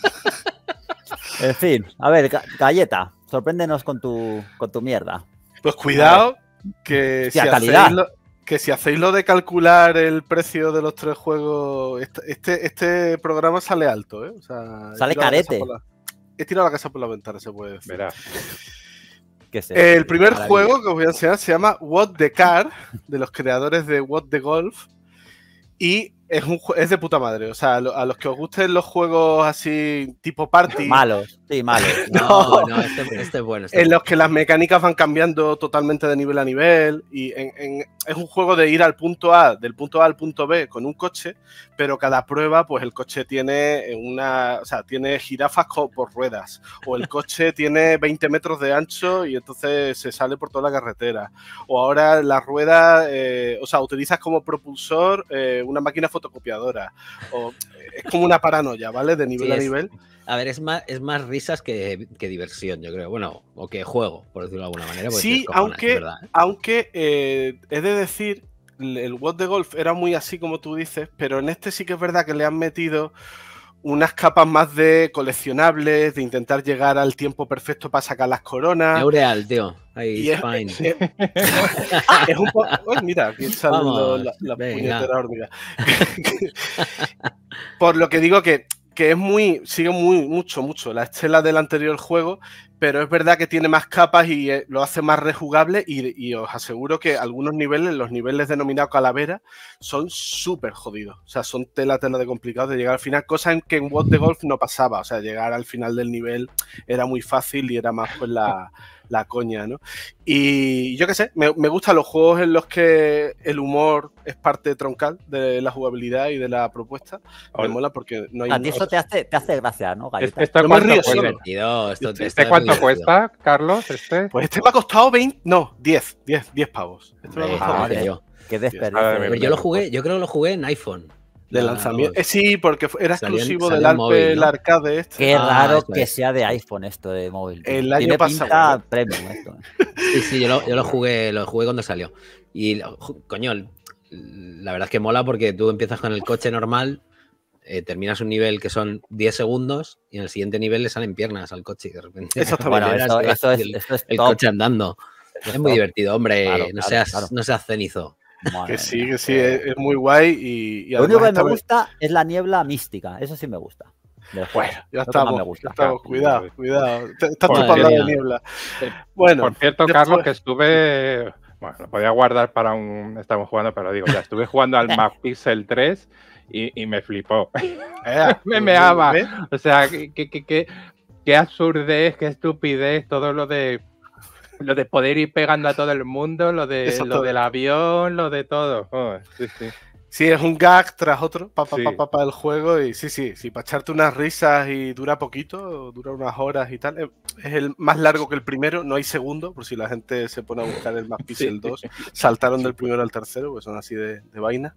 En fin, a ver, galleta, sorpréndenos con tu, con tu mierda.
Pues cuidado
que si, hacéis lo,
que si hacéis lo de calcular el precio de los tres juegos, este, este programa sale alto, ¿eh? sale carete. he tirado la casa por la ventana, se puede decir
el primer juego que
os voy a enseñar se llama What the Car, de los creadores de What the Golf. Y es, un, es de puta madre. O sea, a los que os gusten los juegos así tipo party. Malos, sí, malos. no, no, este, este,
este, es bueno. en los
que las mecánicas van cambiando totalmente de nivel a nivel. Y es un juego de ir al punto A, del punto A al punto B con un coche, pero cada prueba, pues el coche tiene una. O sea, tiene jirafas por ruedas. O el coche tiene 20 metros de ancho y entonces se sale por toda la carretera. O ahora la rueda, eh, o sea, utilizas como propulsor eh, una máquina fotográfica copiadora. O, eh, es como una paranoia, ¿vale? De nivel a nivel.
a ver, es más, es más risas que, diversión, yo creo. Bueno, o que juego, por decirlo de alguna manera. Sí, aunque, verdad, ¿eh?
aunque eh, de decir, el What de Golf era muy así como tú dices, pero en este sí que es verdad que le han metido unas capas más de coleccionables, de intentar llegar al tiempo perfecto para sacar las coronas. Eureal, tío. Ahí, es, Es, un poco. mira, la, la Por lo que digo que, que es muy. Sigue muy, mucho, mucho la estela del anterior juego, pero es verdad que tiene más capas y eh, lo hace más rejugable y, os aseguro que algunos niveles, los niveles denominados calavera, son súper jodidos. O sea, son tela, tela de complicado de llegar al final, cosa en que en What the Golf no pasaba. O sea, llegar al final del nivel era muy fácil y era más pues la la coña, ¿no? Y yo qué sé, me, me, gustan los juegos en los que el humor es parte troncal de la jugabilidad y de la propuesta. Me mola porque no hay. A ti eso te
hace, te hace gracia, ¿no? Galleta? Este, cuánto, cuesta? Este este divertido, esto,
este, cuánto cuesta, Carlos? Este? Pues este me ha costado 20, no, 10, 10, 10 pavos. Este me ha costado
Qué desperdicio. yo lo
jugué, yo creo que lo jugué en iPhone.
De lanzamiento. Eh, sí, porque era exclusivo del Arcade. Este. Qué ah, raro que sea de iPhone esto de móvil. El año
pasado.
premium esto. Eh. sí, sí, yo lo, jugué, lo jugué cuando salió. Y coño, la verdad es que mola porque tú empiezas con el coche normal, eh, terminas un nivel que son 10 segundos y en el siguiente nivel le salen piernas al coche y de repente. Eso es, el, coche andando. es, muy divertido, hombre. no, seas, no seas cenizo
que sí, que sí, es, muy guay. Y, lo único que me gusta es la niebla mística,
eso sí me gusta. Bueno, ya estamos,
cuidado, cuidado. Estás
por hablando de niebla.
Bueno, por cierto, Carlos, que estuve. Bueno, lo podía guardar para un. Estamos jugando, pero digo, ya estuve jugando al map Pixel 3 y, me flipó. me meaba. O sea, qué, qué absurdez, qué estupidez, todo lo de lo de poder ir pegando a todo el mundo, lo, de, lo del avión, lo de todo.
Sí, es un gag tras otro, pa, pa, sí. pa, pa, el juego. Y sí, sí, sí, para echarte unas risas y dura poquito, dura unas horas y tal. Es el más largo que el primero, no hay segundo, por si la gente se pone a buscar el más Pixel el 2. Saltaron del primero al tercero, pues son así de, vaina.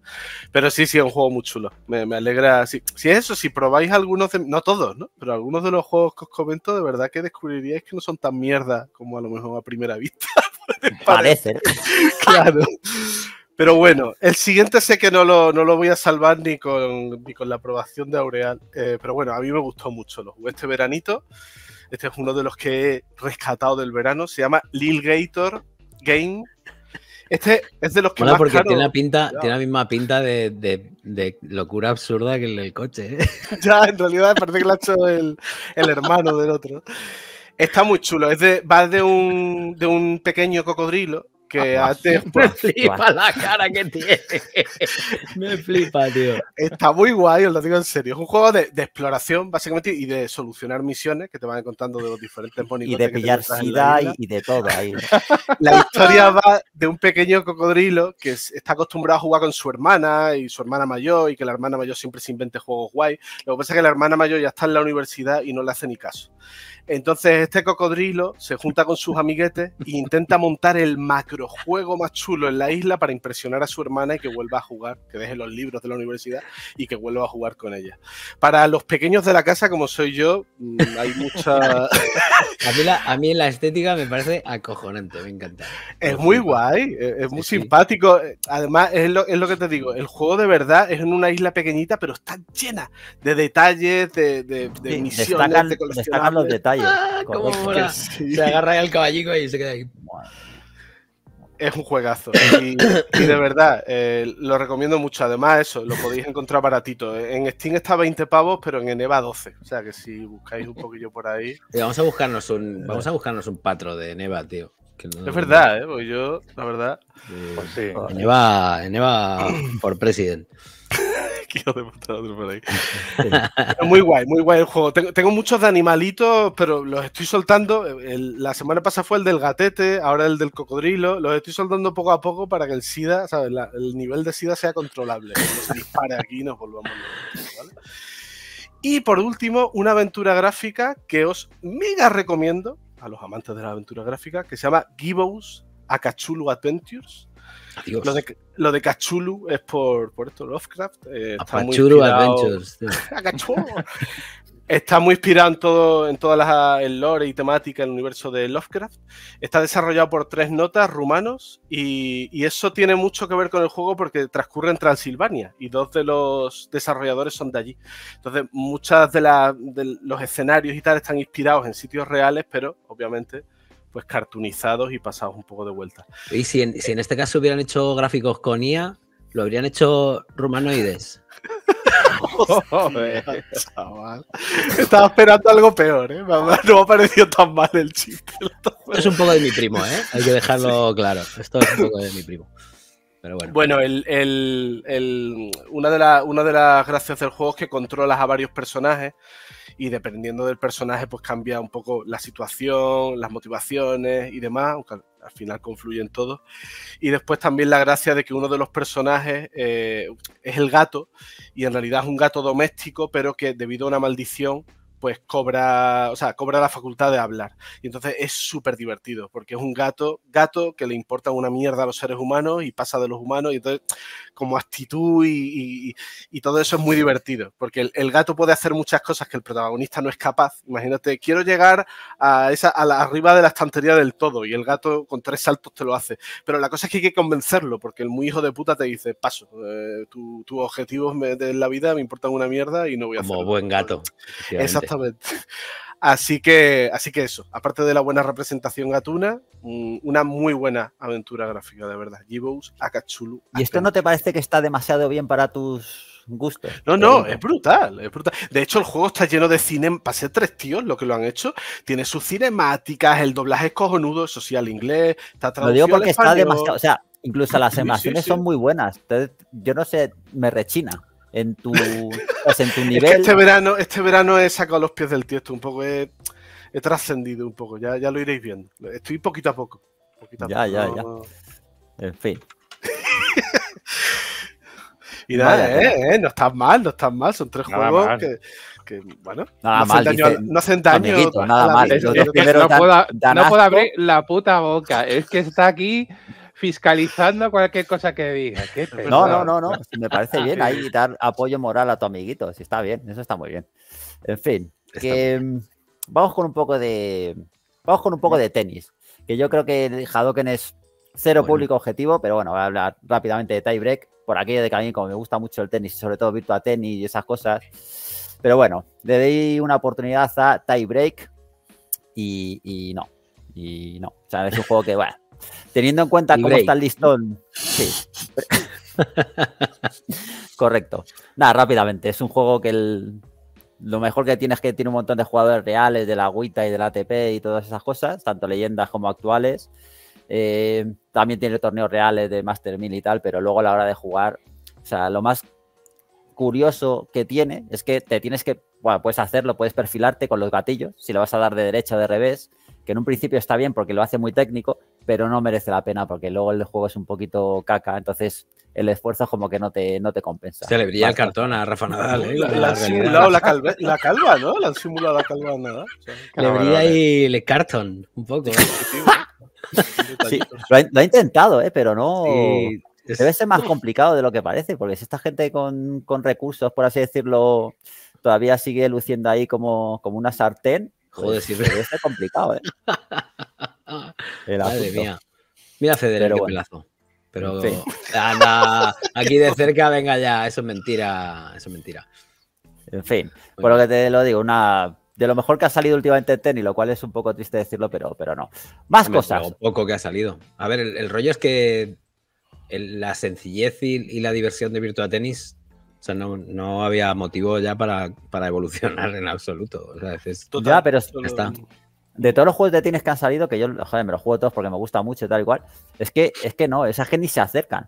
Pero sí, sí, es un juego muy chulo. Me, alegra. Si, si es eso, si probáis algunos, de, no todos, ¿no? Pero algunos de los juegos que os comento, de verdad que descubriríais que no son tan mierda como a lo mejor a primera vista.
Parece.
claro. Pero bueno, el siguiente sé que no lo, no lo voy a salvar ni con, ni con la aprobación de Aureal. Eh, pero bueno, a mí me gustó mucho. Lo jugué este veranito. Este es uno de los que he rescatado del verano. Se llama Lil Gator Game. Este es de los que porque tiene, la pinta, tiene la
misma pinta de, locura absurda que el del coche. ¿eh?
Ya, en realidad parece que lo ha hecho el, hermano del otro. Está muy chulo. Es de, va de un pequeño cocodrilo que hace. Ah, me flipa
la
cara que tiene.
Me flipa, tío. Está muy guay, os lo digo en serio. Es un juego de, exploración, básicamente, y de solucionar misiones que te van contando de los diferentes bonitos. Y de pillar sida y,
de todo ahí. La historia va de un
pequeño cocodrilo que está acostumbrado a jugar con su hermana y su hermana mayor, y que la hermana mayor siempre se invente juegos guay. Lo que pasa es que la hermana mayor ya está en la universidad y no le hace ni caso. Entonces este cocodrilo se junta con sus amiguetes e intenta montar el macrojuego más chulo en la isla para impresionar a su hermana y que vuelva a jugar, que deje los libros de la universidad y que vuelva a jugar con ella. Para los pequeños de la casa, como soy yo, mm, hay mucha... a, mí la, la estética me parece acojonante, me encanta. Es muy guay, es muy simpático. Además, es lo, que te digo, el juego de verdad es en una isla pequeñita, pero está llena de detalles, de, misiones, de destacan los detalles Ah, se agarra
al caballico y se queda ahí.
es un juegazo. Y, de verdad, eh, lo recomiendo mucho. Además, eso, lo podéis encontrar baratito. En Steam está 20 pavos, pero en Eneva 12. O sea que si buscáis un poquillo por ahí.
Eh, vamos a buscarnos un, vamos a buscarnos un patro de Eneva, tío. es verdad, ¿eh?
Pues yo, la verdad. Eh, pues sí. Eneva,
Eneva President.
muy guay, muy guay el juego. Tengo, muchos de animalitos, pero los estoy soltando. la semana pasada fue el del gatete, ahora el del cocodrilo. Los estoy soltando poco a poco para que el SIDA, ¿sabes? el nivel de SIDA sea controlable. No se aquí y nos volvamos Y por último, una aventura gráfica que os mega recomiendo a los amantes de la aventura gráfica, que se llama Gibbous Akachulu Adventures lo de, lo Cachulu es por, por esto, Lovecraft. Eh, ah, está pues muy Adventures. está muy inspirado en todo, en todas las lore y temática el universo de Lovecraft. Está desarrollado por tres notas rumanos y, eso tiene mucho que ver con el juego porque transcurre en Transilvania y dos de los desarrolladores son de allí. Entonces, muchas de, de los escenarios y tal están inspirados en sitios reales, pero obviamente pues cartunizados y pasados un poco de vuelta.
Y si en, si en este caso hubieran hecho gráficos con IA, lo habrían hecho rumanoides.
Estaba esperando algo peor, ¿eh? No me ha parecido tan mal el chiste. Es un poco de mi primo, ¿eh? Hay que dejarlo
claro. Esto es un poco de mi primo. bueno.
Bueno, una, de una de las gracias del juego es que controlas a varios personajes y dependiendo del personaje pues cambia un poco la situación, las motivaciones y demás, aunque al final confluyen todos. Y después también la gracia de que uno de los personajes eh, es el gato y en realidad es un gato doméstico pero que debido a una maldición pues cobra, o sea, cobra la facultad de hablar. Y entonces es súper divertido, porque es un gato, gato que le importa una mierda a los seres humanos y pasa de los humanos, y entonces como actitud y, todo eso es muy divertido, porque el, gato puede hacer muchas cosas que el protagonista no es capaz. Imagínate, quiero llegar a esa, a la arriba de la estantería del todo, y el gato con tres saltos te lo hace. Pero la cosa es que hay que convencerlo, porque el muy hijo de puta te dice, paso, eh, tus objetivos de la vida me importan una mierda y no voy a hacer Como buen gato. Exactamente Exactamente. Así que, así que eso, aparte de la buena representación gatuna, mm, una muy buena aventura gráfica, de verdad. Akachulu.
¿Y esto no te parece que está demasiado bien para tus gustos? No, no, es
brutal, es brutal. De hecho, el juego está lleno de cine, pasé tres tíos lo que lo han hecho. Tiene sus cinemáticas, el
doblaje es cojonudo, eso sí, al inglés, está traducido Lo digo porque está demasiado, o sea, incluso las animaciones son muy buenas. Entonces, yo no sé, me rechina en tu, en tu nivel. este
verano, este verano he sacado los pies del tiesto, un poco he, trascendido un poco, ya, ya lo iréis viendo. Estoy poquito a poco. Poquito a ya, poco,
ya, ya. En fin.
Y nada, eh, eh, no estás mal, no estás mal. Son tres juegos que, bueno, no, hacen mal, daño, no nada mal. no, no puedo abrir
la puta boca. Es que está aquí fiscalizando cualquier cosa que diga. no, no, no, no. Me parece bien ahí
dar apoyo moral a tu amiguito. Si está bien, eso está muy bien. En fin, mm, vamos con un poco de. Vamos con un poco de tenis. Que yo creo que Hadoken es cero público objetivo, pero bueno, voy a hablar rápidamente de tie break Por aquello de que a mí, como me gusta mucho el tenis, y sobre todo virtua tenis y esas cosas. Pero bueno, le di una oportunidad a tiebreak y, y no. Y no. O sea, es un juego que, bueno. Teniendo en cuenta cómo está el listón. Sí. Correcto. Nada, rápidamente. Es un juego que lo mejor que tiene es que tiene un montón de jugadores reales de la agüita y del ATP y todas esas cosas, tanto leyendas como actuales. Eh, también tiene torneos reales de Master 1000 y tal, pero luego a la hora de jugar, o sea, lo más curioso que tiene es que te tienes que, bueno, puedes hacerlo, puedes perfilarte con los gatillos, si lo vas a dar de derecha o de revés, que en un principio está bien porque lo hace muy técnico, pero no merece la pena porque luego el juego es un poquito caca, entonces el esfuerzo como que no te, no te compensa.
Se le brilla el cartón a Rafa Nadal, ¿eh? La, la, la
calva, ¿no? La han simulado la calva nada
le brilla y le cartón un poco. ¿eh? sí, lo, ha, intentado, ¿eh? Pero no... Debe ser más complicado de lo que parece, porque si esta gente con, con recursos, por así decirlo, todavía sigue luciendo ahí como, como una sartén, Joder, pues sí, debe ser complicado, ¿eh?
Ah, madre mía. Mira a Federer, qué pelazo.
Pero anda, aquí de cerca, venga ya, eso es mentira, eso es mentira.
En fin, por lo que te lo digo, una de lo mejor que ha salido últimamente en tenis, lo cual es un poco triste decirlo, pero, pero no. Más cosas. cosas.
Poco que ha salido. A ver, el, rollo es que la sencillez y, la diversión de Virtua Tenis, o sea, no, había motivo ya para,
evolucionar en absoluto. ya, pero está de todos los juegos de tenis que han salido, que yo, joder, me los juego todos porque me gusta mucho y tal igual, es que, es que no, esas gente ni se acercan.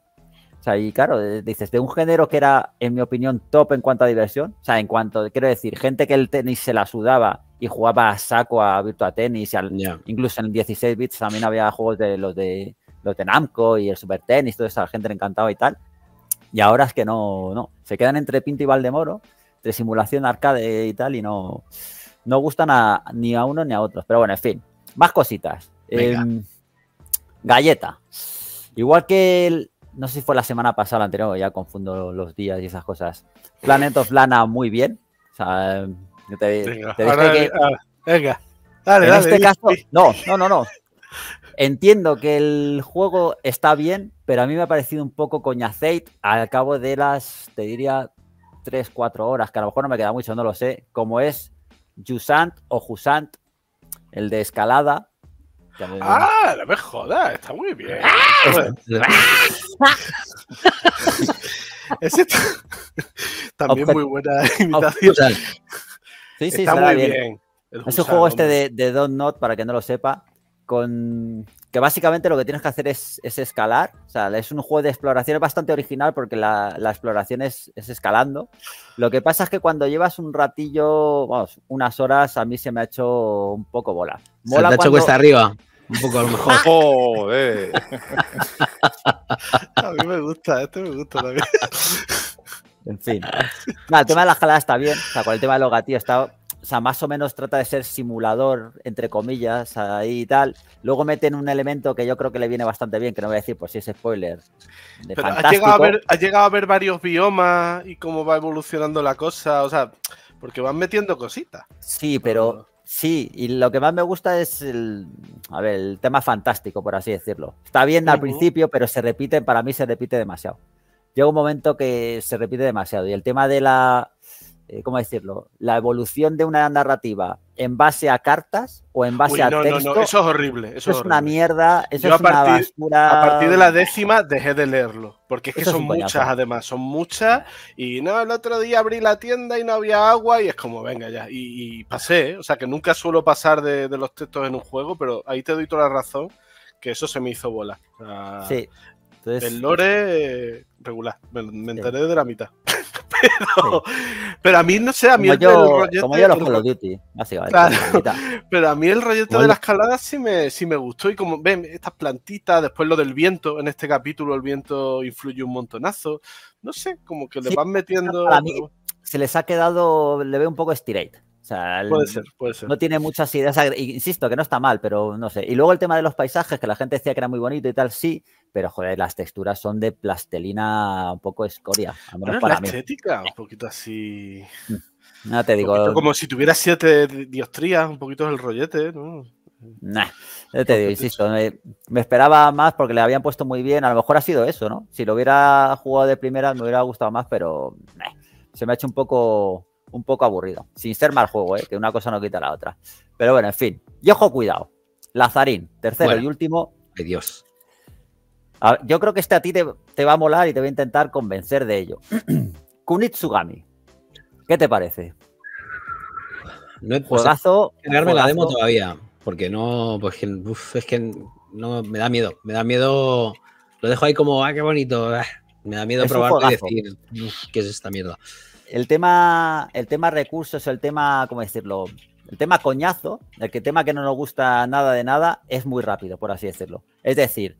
O sea, y claro, dices, de un género que era, en mi opinión, top en cuanto a diversión, o sea, en cuanto, quiero decir, gente que el tenis se la sudaba y jugaba a saco a Virtua Tennis, al, incluso en 16 bits también había juegos de los de los de Namco y el Super Tennis, toda esa gente le encantaba y tal. Y ahora es que no, no, se quedan entre Pinto y Valdemoro, de simulación arcade y tal, y no, no gustan ni a uno ni a otros. Pero bueno, en fin, más cositas. Em, galleta. Igual que el, no sé si fue la semana pasada o la anterior, ya confundo los días y esas cosas. Planet of Lana muy bien. O sea, en
este caso,
no, no, no, no. Entiendo que el juego está bien, pero a mí me ha parecido un poco coñaceite al cabo de las, te diría, 3, 4 horas, que a lo mejor no me queda mucho, no lo sé. Como es Jusant o Jusant, el de escalada.
Ah,
la me jodas, está muy bien.
también muy buena invitación.
Sí, sí, está muy bien. es un juego este de, de Don't Not, para que no lo sepa, con que básicamente lo que tienes que hacer es, escalar. O sea, es un juego de exploración bastante original porque la, exploración es, escalando. Lo que pasa es que cuando llevas un ratillo, vamos, unas horas, a mí se me ha hecho un poco bola. Mola se te ha hecho cuesta arriba. Un poco a lo mejor. a mí me gusta, este me gusta también. en fin. el tema de la escalada está bien. O sea, con el tema de los gatillos está o sea, más o menos trata de ser simulador, entre comillas, ahí y tal. Luego meten un elemento que yo creo que le viene bastante bien, que no voy a decir por si es spoiler. Ha
llegado, a ver, varios biomas y cómo va evolucionando la cosa, o sea, porque van metiendo cositas.
Sí, pero sí, y lo que más me gusta es el, a ver, el tema fantástico, por así decirlo. Está bien al principio, pero se repite, para mí se repite demasiado. Llega un momento que se repite demasiado y el tema de la eh, ¿cómo decirlo? La evolución de una narrativa en base a cartas o en base a texto. No, no, eso es horrible. Eso, es una mierda, eso es a partir, una A partir de la décima dejé de leerlo, porque
es que son muchas además, son muchas. Y no, el otro día abrí la tienda y no había agua y es como, venga ya. Y, pasé, ¿eh? o sea que nunca suelo pasar de, los textos en un juego, pero ahí te doy toda la razón que eso se me hizo bola. sí. el lore eh, regular, me, enteré de la mitad. Pero, pero a mí, no sé, a mí el, yo, los Call of Duty, básicamente. pero a mí el rollete de las escalada sí me, sí me gustó. Y como ven, estas plantitas, después lo del viento, en este capítulo el viento influye un montonazo. No sé, como que le van metiendo. mí
se les ha quedado, le ve un poco estirate puede ser, puede ser. No tiene muchas ideas, insisto, que no está mal, pero no sé. Y luego el tema de los paisajes, que la gente decía que era muy bonito y tal, sí, pero joder, las texturas son de plastelina un poco escoria. Al menos para la
estética, un poquito así.
No mm. te digo. como si
tuviera siete diostrías, un poquito el rollete, ¿no?
No, te digo, insisto, me, esperaba más porque le habían puesto muy bien. A lo mejor ha sido eso, ¿no? Si lo hubiera jugado de primera me hubiera gustado más, pero se me ha hecho un poco, un poco aburrido. Sin ser mal juego, ¿eh? que una cosa no quita la otra. Pero bueno, en fin. Y ojo, cuidado. Lazarín, tercero y último. Ay, Dios yo creo que este a ti te, va a molar y te voy a intentar convencer de ello. Kunitsugami, ¿qué te parece?
No he podido Generarme la demo todavía, porque no, pues es que no me da miedo, me da miedo, lo dejo ahí como, ah, qué bonito, me da miedo probarlo y decir, ¿qué es esta mierda?
El tema, el tema recursos, el tema, ¿cómo decirlo? El tema coñazo, el que tema que no nos gusta nada de nada, es muy rápido, por así decirlo. Es decir,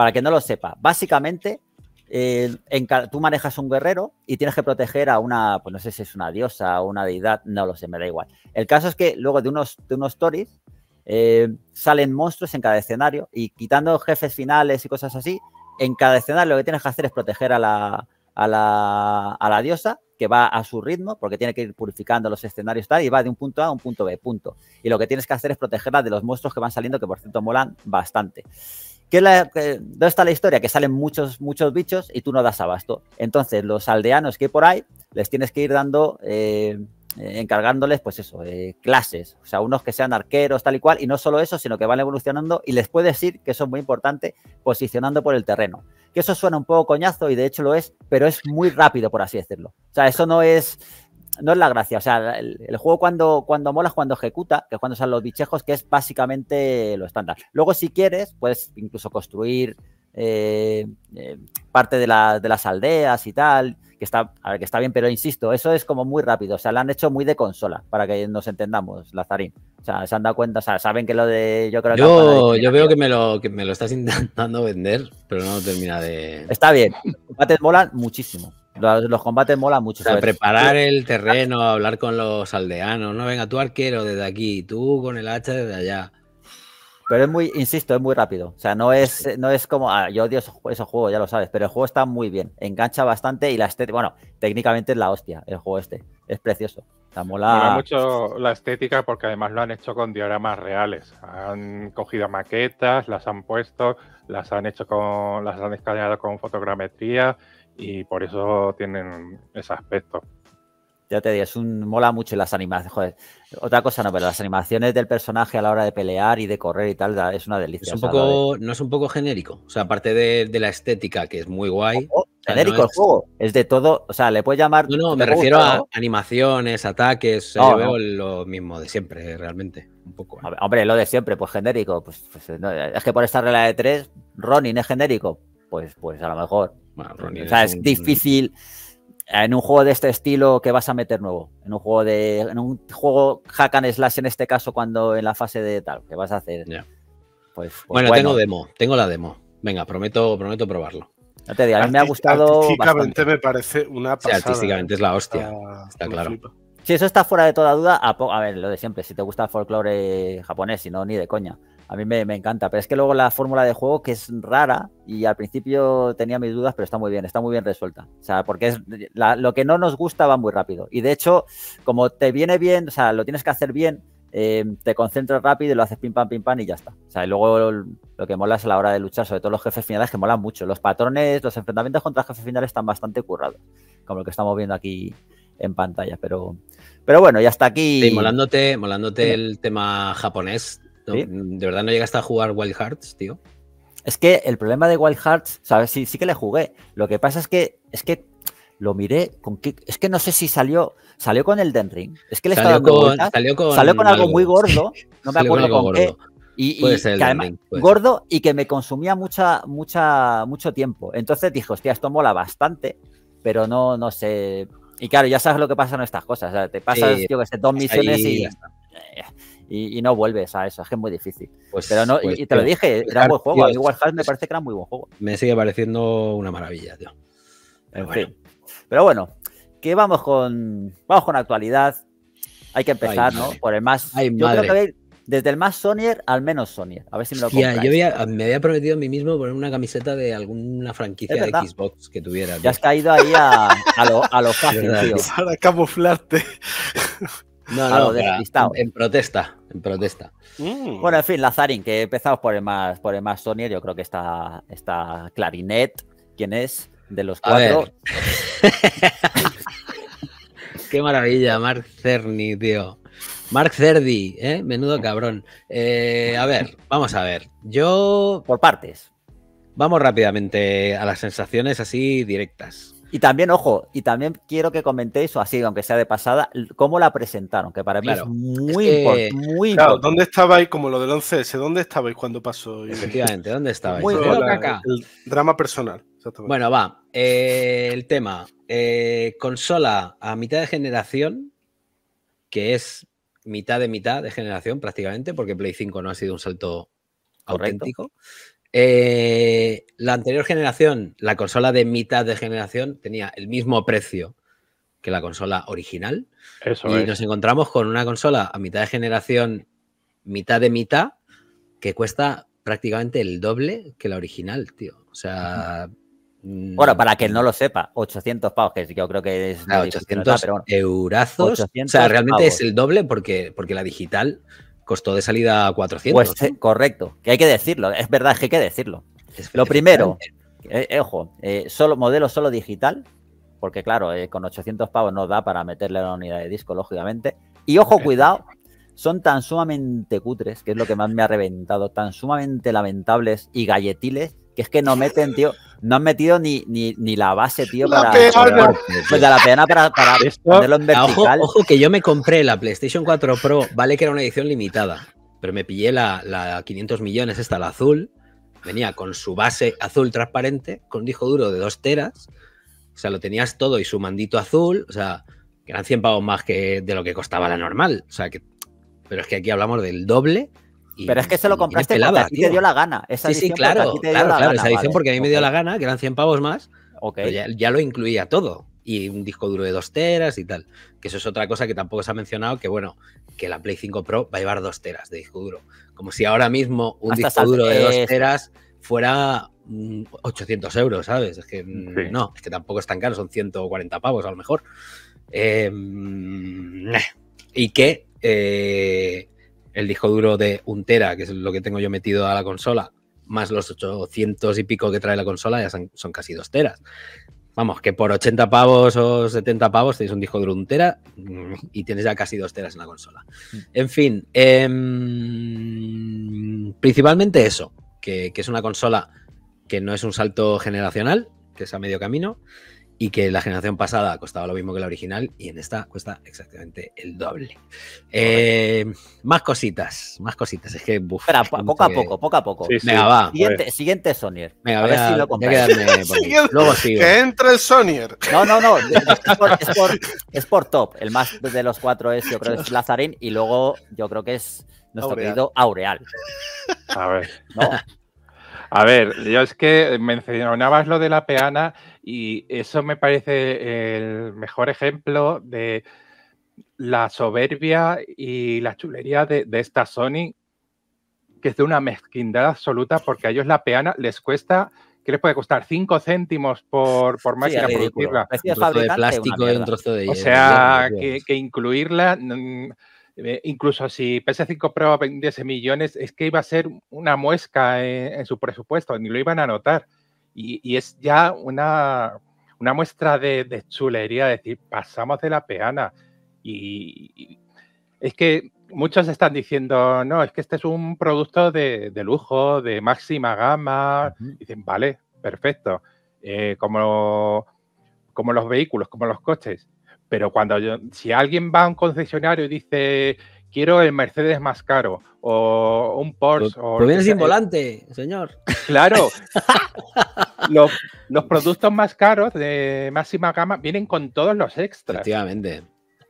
para que no lo sepa, básicamente eh, tú manejas un guerrero y tienes que proteger a una, pues no sé si es una diosa o una deidad, no lo sé, me da igual. El caso es que luego de unos, de unos stories eh, salen monstruos en cada escenario y quitando jefes finales y cosas así, en cada escenario lo que tienes que hacer es proteger a la, a la, diosa que va a su ritmo porque tiene que ir purificando los escenarios tal, y va de un punto A a un punto B, punto. Y lo que tienes que hacer es protegerla de los monstruos que van saliendo, que por cierto molan bastante la, ¿Dónde está la historia? Que salen muchos, muchos bichos y tú no das abasto. Entonces, los aldeanos que hay por ahí, les tienes que ir dando, eh, encargándoles, pues eso, eh, clases. O sea, unos que sean arqueros, tal y cual. Y no solo eso, sino que van evolucionando y les puedes decir, que eso es muy importante, posicionando por el terreno. Que eso suena un poco coñazo y de hecho lo es, pero es muy rápido, por así decirlo. O sea, eso no es no es la gracia. O sea, el, juego cuando, cuando mola es cuando ejecuta, que es cuando salen los bichejos, que es básicamente lo estándar. Luego, si quieres, puedes incluso construir eh, eh, parte de, de, las aldeas y tal, que está, que está bien, pero insisto, eso es como muy rápido. O sea, lo han hecho muy de consola, para que nos entendamos, Lazarín. O sea, se han dado cuenta, o sea, saben que lo de. Yo creo que Yo, yo
veo que me, lo, que me lo estás intentando vender, pero no termina de. Está bien.
Los molan muchísimo. Los, combates molan mucho. preparar
el terreno, hablar con los
aldeanos, ¿no? Venga, tú arquero desde aquí, tú con el hacha desde allá. Pero es muy, insisto, es muy rápido. O sea, no es, no es como. Ah, yo odio esos, juegos, ya lo sabes. Pero el juego está muy bien. Engancha bastante y la estética. Bueno, técnicamente es la hostia el juego este. Es precioso. la
mola.
mucho la estética porque además lo han hecho con dioramas reales. Han cogido maquetas, las han puesto, las han hecho con. las han escaneado con fotogrametría y por eso tienen ese aspecto.
Ya te digo, es un, mola mucho las animaciones. otra cosa no, pero las animaciones del personaje a la hora de pelear y de correr y tal, es una delicia. Es un poco, No es un poco genérico. O sea, aparte de, la estética, que es muy guay. genérico el juego. Es de todo. O sea, le puedes llamar. No, no, me refiero a
animaciones, ataques.
veo lo mismo de siempre, realmente. Un poco. ¿eh? Hombre, lo de siempre, pues genérico. Pues, pues es que por esta regla de tres, Ronin es genérico. Pues, pues a lo mejor sea, es, difícil en un juego de este estilo que vas a meter nuevo. En un juego de. un juego hack and slash en este caso, cuando en la fase de tal, que vas a hacer. Pues, pues bueno, tengo
demo, tengo la demo. Venga, prometo, prometo probarlo. me ha gustado. Artísticamente
me
parece una
pasada. artísticamente
es la ¿eh? hostia. Está, claro.
Si eso está fuera de toda duda, a, a, ver, lo de siempre, si te gusta el folclore japonés, si no, ni de coña a mí me, encanta. Pero es que luego la fórmula de juego, que es rara, y al principio tenía mis dudas, pero está muy bien, está muy bien resuelta. O sea, porque es lo que no nos gusta va muy rápido. Y de hecho, como te viene bien, o sea, lo tienes que hacer bien, eh, te concentras rápido y lo haces pim pam pim pam y ya está. O sea, y luego lo, que mola es a la hora de luchar, sobre todo los jefes finales que molan mucho. Los patrones, los enfrentamientos contra jefes finales están bastante currados, como lo que estamos viendo aquí en pantalla. Pero, pero bueno, ya hasta aquí. Sí,
molándote, molándote el tema japonés, de verdad no llegaste a jugar
Wild Hearts, tío. Es que el problema de Wild Hearts, ¿sabes? Sí, sí que le jugué. Lo que pasa es que, es que lo miré con qué, es que no sé si salió salió con el Den es que le salió, con, salió, con, algo, muy gordo no me acuerdo con, y, que además, gordo y que me consumía mucha mucha mucho tiempo entonces dije hostia esto mola bastante pero no no sé y claro ya sabes lo que pasa estas cosas te pasas yo que sé dos misiones y eh, y, no vuelves a eso, es que es muy difícil. Pues, pero no, y, pues te lo dije, era un buen juego. a mí me parece que era muy buen juego. Me sigue pareciendo una maravilla, tío. Pero bueno. qué vamos con vamos con actualidad. Hay que empezar, ¿no? Por el más. yo creo que desde el más Sonyer al menos Sonyer. A ver si me lo compras. Yo
había, me había prometido a mí mismo poner una camiseta de alguna franquicia de Xbox que tuviera.
Ya has
caído ahí a, lo, a lo, fácil, tío. Para
camuflarte. No, En,
protesta, en protesta. Mm. Bueno, en fin, Lazarín, que empezamos por el más, por el más Sonier, yo creo que está, está Clarinet, ¿quién es? De los cuatro. Qué maravilla, Mark Cerny,
tío. Mark Cerdi, ¿eh? menudo cabrón. Eh, a ver, vamos a ver.
Yo. Por partes. Vamos rápidamente a las sensaciones así directas. Y también, ojo, y también quiero que comentéis, o así, aunque sea de pasada, cómo la presentaron, que para mí es
muy, importante, claro, ¿dónde estabais, como lo del 11S, dónde estabais cuando pasó? Efectivamente, ¿dónde estabais? Muy el, drama personal. Bueno,
va. Eh, el tema. Eh, consola a mitad de generación, que es mitad de mitad de generación prácticamente, porque Play 5 no ha sido un salto auténtico. Eh, la anterior generación, la consola de mitad de generación, tenía el mismo precio que la consola original. y nos encontramos con una consola a mitad de generación, mitad de mitad, que cuesta prácticamente el doble que la original, tío. O sea. Mm, bueno, para que no
lo sepa, 800 pavos, que yo creo que es.
800 o sea, realmente
es
el doble porque, porque la digital costó de salida 400. Pues, eh, correcto, que hay que decirlo, es verdad que hay que decirlo. Lo primero, eh, eh, ojo, solo, modelo solo digital, porque claro, con 800 pavos no da para meterle la unidad de disco, lógicamente. Y ojo, cuidado, son tan sumamente cutres, que es lo que más me ha reventado, tan sumamente lamentables y galletiles, es que no meten, tío, no han metido ni, ni, la base, tío, para, para, pues, la pena para, para ponerlo en vertical.
Ojo, que yo me compré la PlayStation 4 Pro, vale que era una edición limitada, pero me pillé la, la 500 millones, esta, la azul, venía con su base azul transparente, con un disco duro de dos teras, o sea, lo tenías todo y su mandito azul, o sea, que eran 100 pavos más que de lo que costaba la normal, o sea, que, pero es que aquí hablamos del doble pero es que se lo compraste porque a ti te dio la
gana. sí, sí, claro, claro,
esa edición porque a mí me dio la gana, que eran 100 pavos más. ya, lo incluía todo. Y un disco duro de 2 teras y tal. Que eso es otra cosa que tampoco se ha mencionado, que bueno, que la Play 5 Pro va a llevar 2 teras de disco duro. Como si ahora mismo un disco duro de 2 teras fuera 800 mm, euros, ¿sabes? Es que mm, no, es que tampoco es tan caro, son 140 pavos a lo mejor. Em, eh. y que... Eh, el disco duro de Untera, que es lo que tengo yo metido a la consola, más los 800 y pico que trae la consola, ya son, casi dos teras. Vamos, que por 80 pavos o 70 pavos tenéis un disco duro de tera mm, y tienes ya casi dos teras en la consola. Mm. En fin, em, principalmente eso, que, que es una consola que no es un salto generacional, que es a medio camino, y que la generación pasada costaba lo mismo que la original y en esta cuesta exactamente el doble. Eh, más cositas, más cositas. Es que... Espera, poco a poco, poco a
poco. Sí, va. Siguiente, siguiente a ver si Que entre el Sonyer. No, no, no. Es por, top. El más de los cuatro es, yo creo, que es
Lazarín y luego yo creo que es nuestro querido Aureal. A ver. A ver, yo es que mencionabas lo de la peana y eso me parece el mejor ejemplo de la soberbia y la chulería de, esta Sony, que es de una mezquindad absoluta porque a ellos la peana les cuesta que les puede costar 5 céntimos por, por máquina producirla. Un trozo de
plástico y un trozo de hielo. O sea,
Que, incluirla, mm, eh, incluso si PS5 Pro vendiese millones, es que iba a ser una muesca en su presupuesto, ni lo iban a notar. Y, es ya una, muestra de, chulería, decir, pasamos de la peana. Y, es que muchos están diciendo, no, es que este es un producto de, lujo, de máxima gama. Dicen, vale, perfecto. Eh, como, como los vehículos, como los coches. Pero cuando yo, si alguien va a un concesionario y dice, quiero el Mercedes más caro o un Porsche. Pero, viene sin volante, señor. Claro. los, productos más caros de máxima gama vienen con todos los extras. Efectivamente.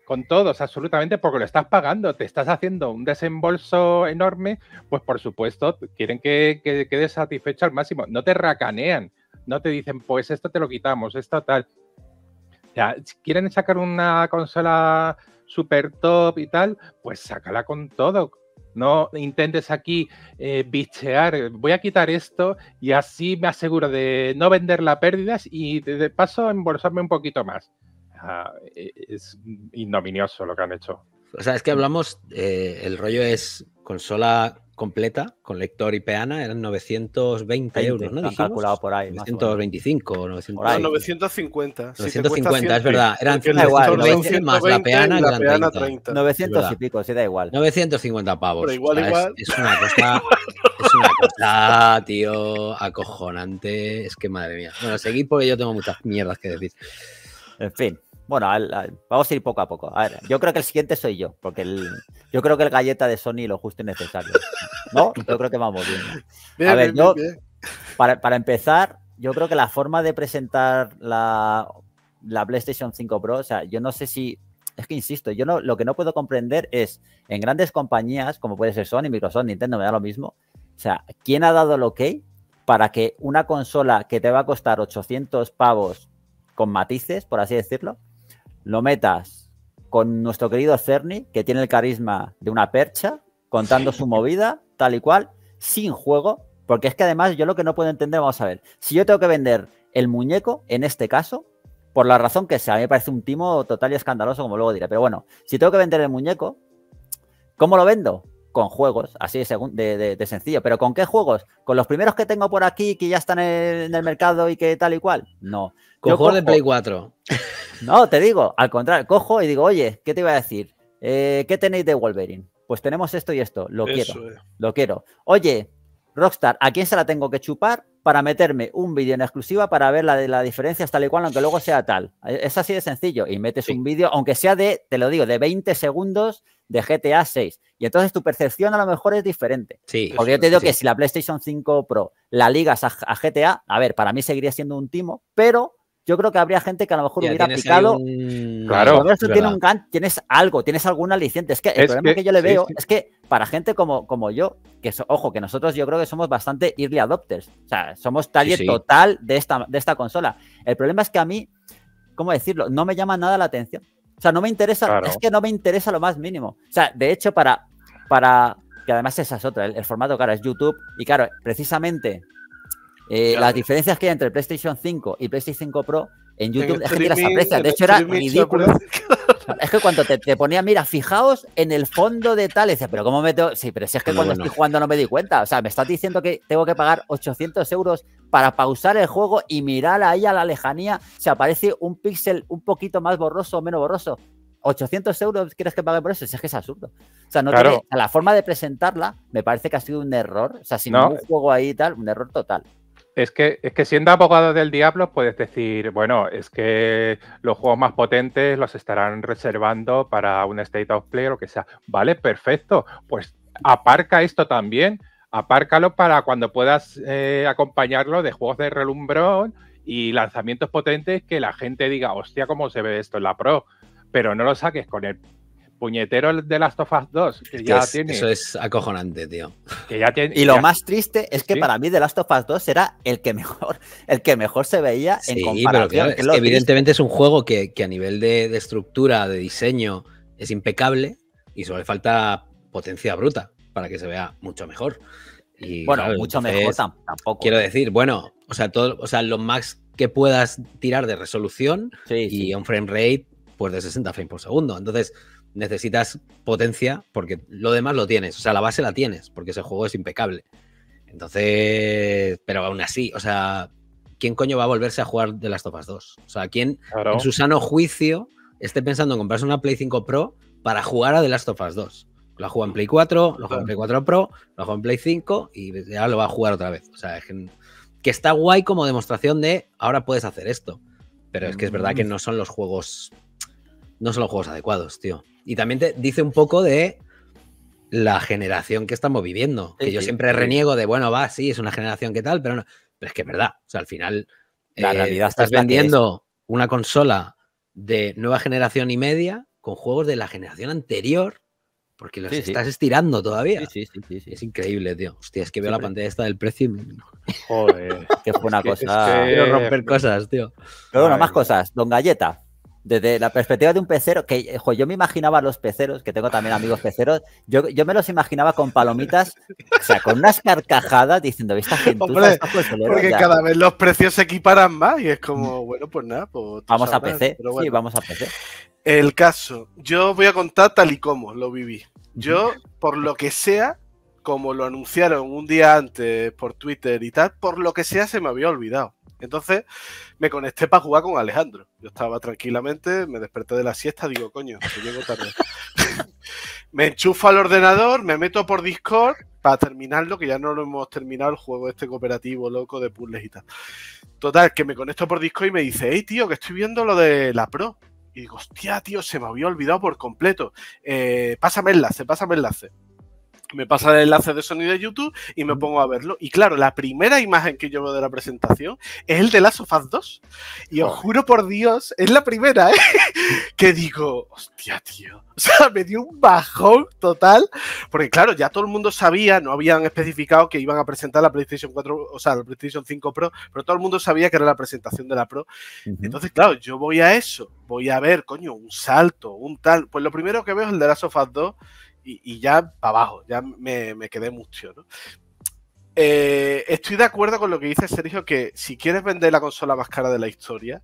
Con todos, absolutamente, porque lo estás pagando, te estás haciendo un desembolso enorme, pues por supuesto quieren que, que quedes satisfecho al máximo. No te racanean, no te dicen, pues esto te lo quitamos, esto tal. quieren sacar una consola super top y tal, pues sácala con todo. No intentes aquí eh, bichear, voy a quitar esto y así me aseguro de no vender la pérdidas y de, paso embolsarme un poquito más. Ah, e, es ignominioso lo que han hecho.
O sea, es que hablamos, eh, el rollo es consola completa, con lector y peana, eran 920 euros, ¿no? calculado por ahí. 925
950. es verdad. Eran 920 más la peana, 900 y
pico, sí, da igual. 950 pavos. Es, es, una cosa, es una cosa, tío, acojonante. Es que madre mía. Bueno, seguid porque yo tengo muchas mierdas
que decir. En fin. Bueno, vamos a ir poco a poco. A ver, yo creo que el siguiente soy yo, porque yo creo que el galleta de Sony lo justo y necesario. ¿No? Yo creo que vamos bien. a ver, yo, Para, empezar, yo creo que la forma de presentar la, PlayStation 5 Pro, o sea, yo no sé si. Es que insisto, yo no, lo que no puedo comprender es en grandes compañías, como puede ser Sony, Microsoft, Nintendo, me da lo mismo. O sea, ¿quién ha dado el ok para que una consola que te va a costar 800 pavos con matices, por así decirlo, lo metas con nuestro querido Cerny, que tiene el carisma de una percha, contando su movida, tal y cual, sin juego, porque es que además yo lo que no puedo entender, vamos a ver, si yo tengo que vender el muñeco, en este caso, por la razón que sea, a mí me parece un timo total y escandaloso, como luego diré, pero bueno, si tengo que vender el muñeco, ¿cómo lo vendo? Con juegos, así de, de sencillo, pero ¿con qué juegos? ¿Con los primeros que tengo por aquí que ya están en el mercado y que tal y cual? No, cojo, de Play 4. No, te digo, al contrario, cojo y digo, oye, ¿qué te iba a decir? Eh, ¿Qué tenéis de Wolverine? Pues tenemos esto y esto, lo quiero. Lo quiero. Oye, Rockstar, ¿a quién se la tengo que chupar para meterme un vídeo en exclusiva para ver la, de la diferencia tal y cual, aunque luego sea tal? Eh, es así de sencillo. Y metes un vídeo, aunque sea de, te lo digo, de 20 segundos de GTA 6. Y entonces tu percepción a lo mejor es diferente. Sí. Porque yo te digo que si la PlayStation 5 Pro la ligas a GTA, a ver, para mí seguiría siendo un timo, pero yo creo que habría gente que a lo mejor hubiera picado.
Claro. Pero tiene un
tienes algo, tienes alguna aliciente. Es que el problema que, yo le veo es que para gente como, como yo, que ojo, que nosotros yo creo que somos bastante early adopters. O sea, somos tal y total de esta, de esta consola. El problema es que a mí, ¿cómo decirlo? No me llama nada la atención. O sea, no me interesa, es que no me interesa lo más mínimo. O sea, de hecho, para, para, que además esa es otra, el, el, formato, claro, es YouTube. Y claro, precisamente eh, las diferencias que hay entre PlayStation 5 y PlayStation 5 Pro en YouTube es que las aprecia. De hecho, era ridículo. es que cuando te, te, ponía, mira, fijaos en el fondo de tal, y pero ¿cómo me tengo? Sí, pero si es que cuando estoy jugando no me di cuenta. O sea, me estás diciendo que tengo que pagar 800 euros para pausar el juego y mirar ahí a la lejanía se aparece un píxel un poquito más borroso o menos borroso. 800 euros quieres que pague por eso, si es que es absurdo. O sea, no la forma de presentarla me parece que ha sido un error. O sea, si no. un juego ahí y tal, un error total.
Es que, es que siendo abogado del diablo puedes decir, bueno, es que los juegos más potentes los estarán reservando para un state of play o que sea. Vale, perfecto. Pues aparca esto también. Apárcalo para cuando puedas eh, acompañarlo de juegos de relumbrón y lanzamientos potentes que la gente diga, hostia, cómo se ve esto en la pro. Pero no lo saques con el puñetero el de Last of Us 2, que ya tiene. Eso es
acojonante,
tío. y lo más
triste es que para mí The Last of Us 2 era el que mejor, el que mejor se veía en comparación. evidentemente
es un juego que, a nivel de, de, estructura, de diseño, es impecable y solo le falta potencia bruta para que se vea mucho mejor. bueno, mucho mejor tampoco. Quiero decir, bueno, o sea, todo, o sea, lo más que puedas tirar de resolución y un frame rate pues de 60 frames por segundo. Entonces, necesitas potencia porque lo demás lo tienes, o sea, la base la tienes, porque ese juego es impecable. Entonces, pero aún así, o sea, ¿quién coño va a volverse a jugar de las topas 2? O sea, ¿quién en su sano juicio esté pensando en comprarse una Play 5 Pro para jugar a The Last of Us 2? La juega en Play 4, lo juega en Play 4 Pro, lo juega en Play 5 y ya lo va a jugar otra vez. O sea, es que, que está guay como demostración de ahora puedes hacer esto. Pero es que es verdad que mm. no son los juegos no son los juegos adecuados, tío. Y también te dice un poco de la generación que estamos viviendo. Que yo siempre reniego de, bueno, va, sí, es una generación que tal, pero no. Pero es que es verdad. O sea, al final la eh, realidad estás vendiendo una consola de nueva generación y media con juegos de la generación anterior porque los estás estirando todavía. Sí, sí, sí. es increíble, tío. Hostia, es que veo la pantalla esta del precio y...
Joder. qué buena cosa... Quiero romper cosas,
tío. Pero bueno, más cosas. Don Galleta. Desde la perspectiva de un pecero, que yo me imaginaba a los peceros, que tengo también amigos peceros, yo, me los imaginaba con palomitas, o sea, con unas carcajadas diciendo, esta gente. Porque cada
vez los precios se equiparan más y es como, mm. bueno, pues nada, pues Vamos a PC, sí, vamos a PC. El caso, yo voy a contar tal y como lo viví. Yo, por lo que sea, como lo anunciaron un día antes por Twitter y tal, por lo que sea se me había olvidado. Entonces me conecté para jugar con Alejandro. Yo estaba tranquilamente, me desperté de la siesta, digo, coño, que llego tarde. me enchufo al ordenador, me meto por Discord para terminarlo, que ya no lo hemos terminado el juego este cooperativo loco de puzzles y tal. Total, que me conecto por Discord y me dice, hey tío, que estoy viendo lo de la Pro. Y digo, hostia, tío, se me había olvidado por completo. Eh, pásame enlace, pásame enlace me pasa el enlace de sonido de YouTube y me pongo a verlo. Y claro, la primera imagen que yo veo de la presentación es el de la of 2. Y os juro por Dios, es la primera, ¿eh? que digo, hostia, tío. O sea, me dio un bajón total. Porque claro, ya todo el mundo sabía, no habían especificado que iban a presentar la PlayStation 4, o sea, la PlayStation 5 Pro, pero todo el mundo sabía que era la presentación de la Pro. Entonces, claro, yo voy a eso, voy a ver, coño, un salto, un tal. Pues lo primero que veo es el de la of 2 y, ya para abajo, ya me, quedé mucho, eh, estoy de acuerdo con lo que dice Sergio, que si quieres vender la consola más cara de la historia,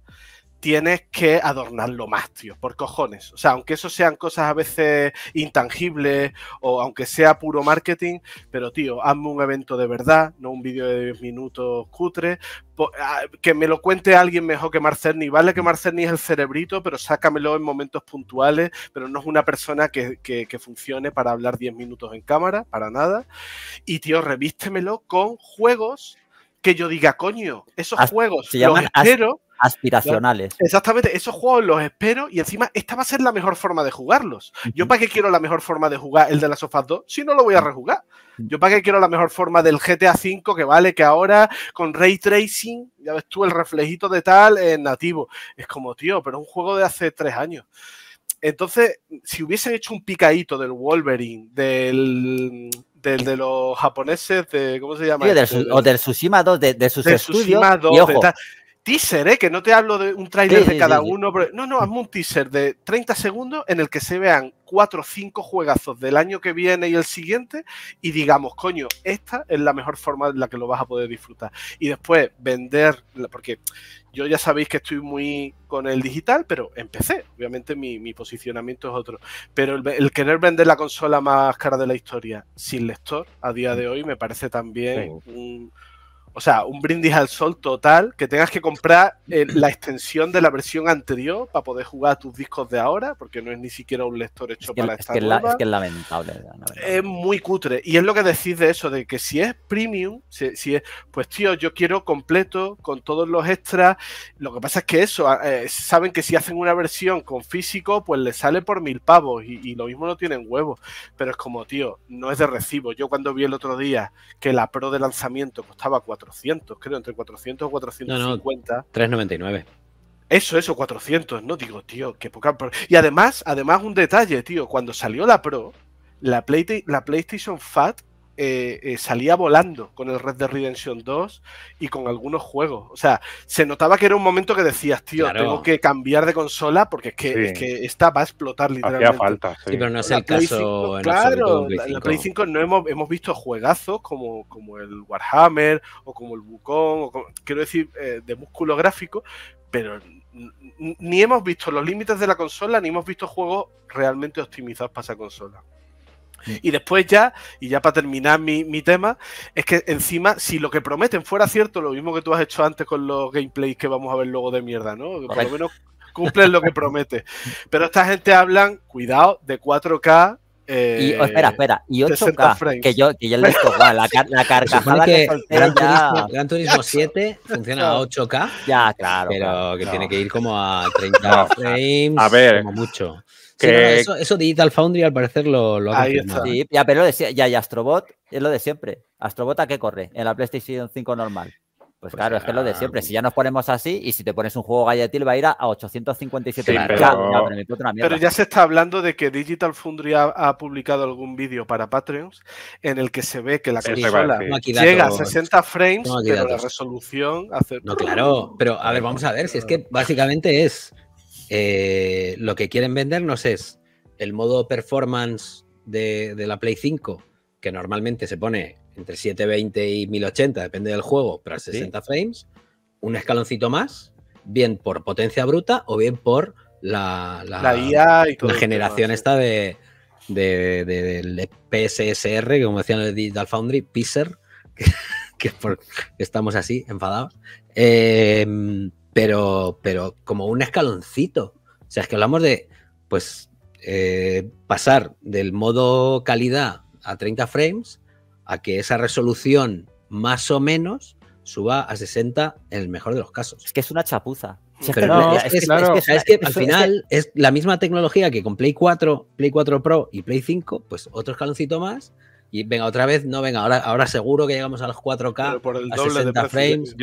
tienes que adornarlo más, tío, por cojones. O sea, aunque eso sean cosas a veces intangibles o aunque sea puro marketing, pero tío, hazme un evento de verdad, no un vídeo de 10 minutos cutre. Ah, que me lo cuente alguien mejor que Marcerni. Vale que Marcerni es el cerebrito, pero sácamelo en momentos puntuales, pero no es una persona que, funcione para hablar 10 minutos en cámara, para nada. Y tío, revístemelo con juegos que yo diga, coño, esos juegos los llaman, Aspiracionales. Exactamente, esos juegos los espero y encima esta va a ser la mejor forma de jugarlos. Yo para qué quiero la mejor forma de jugar el de la Sofas 2 si no lo voy a rejugar. Yo para qué quiero la mejor forma del GTA 5 que vale que ahora con ray tracing, ya ves tú el reflejito de tal en nativo. Es como, tío, pero es un juego de hace tres años. Entonces, si hubiesen hecho un picadito del Wolverine, del, del de los japoneses, de, ¿cómo se llama? Este, o del
Tsushima 2, de, sus estudios. y
teaser, ¿eh? que no te hablo de un trailer de cada uno. Pero... No, no, hazme un teaser de 30 segundos en el que se vean cuatro o cinco juegazos del año que viene y el siguiente y digamos, coño, esta es la mejor forma en la que lo vas a poder disfrutar. Y después vender, porque yo ya sabéis que estoy muy con el digital, pero empecé. Obviamente mi, posicionamiento es otro. Pero el, querer vender la consola más cara de la historia sin lector a día de hoy me parece también un o sea, un brindis al sol total, que tengas que comprar eh, la extensión de la versión anterior para poder jugar a tus discos de ahora, porque no es ni siquiera un lector hecho para esta que es que es
lamentable,
Es muy cutre. Y es lo que decís de eso, de que si es premium, si, es, pues tío, yo quiero completo con todos los extras. Lo que pasa es que eso, ah, eh, saben que si hacen una versión con físico, pues le sale por mil pavos y, y lo mismo no tienen huevos. Pero es como, tío, no es de recibo. Yo cuando vi el otro día que la Pro de lanzamiento costaba cuatro 400, creo, entre 400 o 450. No, no, 399. Eso, eso, 400, ¿no? Digo, tío, qué poca... Y además, además un detalle, tío, cuando salió la Pro, la, Play la PlayStation Fat eh, eh, salía volando con el Red Dead Redemption 2 y con algunos juegos. O sea, se notaba que era un momento que decías, tío, tengo que cambiar de consola porque es que, esta va a explotar literalmente. falta, no claro, en la Play 5 no hemos, visto juegazos como, como el Warhammer o como el Wukong, o quiero decir, eh, de músculo gráfico, pero ni hemos visto los límites de la consola ni hemos visto juegos realmente optimizados para esa consola. Y después ya, y ya para terminar mi, mi, tema, es que encima, si lo que prometen fuera cierto, lo mismo que tú has hecho antes con los gameplays que vamos a ver luego de mierda, ¿no? Que por lo menos cumplen lo que prometen Pero esta gente hablan, cuidado, de 4K. y, eh, espera, espera, y 8K, que
yo, que yo les la, la, carcajada que,
que
Gran, Turismo, 7 funciona a 8K, ya, claro, pero que tiene que ir como a 30 frames, a ver, como mucho. Sí, eso, Digital Foundry al parecer lo, ha
ya, pero ya, Astrobot es lo de siempre. ¿Astrobot a qué corre? En la PlayStation 5 normal. Pues, pues, claro, es que es lo de siempre. Si ya nos ponemos así y si te pones un juego galletil va a ir a 857 pero... Ya,
se está hablando de que Digital Foundry ha, publicado algún vídeo para Patreons en el que se ve que la consola llega a 60 frames, pero la resolución No, claro,
pero a ver, vamos a ver, si es que básicamente es eh, lo que quieren vendernos es el modo performance de, la Play 5, que normalmente se pone entre 720 y 1080, depende del juego, pero 60 frames, un escaloncito más, bien por potencia bruta o bien por la, generación está esta de, de, PSSR, como decían el Digital Foundry, Pisser, que, estamos así, enfadados. Em, pero, como un escaloncito. O sea, es que hablamos de, pues, eh, pasar del modo calidad a 30 frames a que esa resolución más o menos suba a 60 en el mejor de los casos. Es que es una chapuza. es que al final es la misma tecnología que con Play 4, Play 4 Pro y Play 5, pues otro escaloncito más y venga otra vez, no venga, ahora, ahora seguro que llegamos a los 4K,
a 60 frames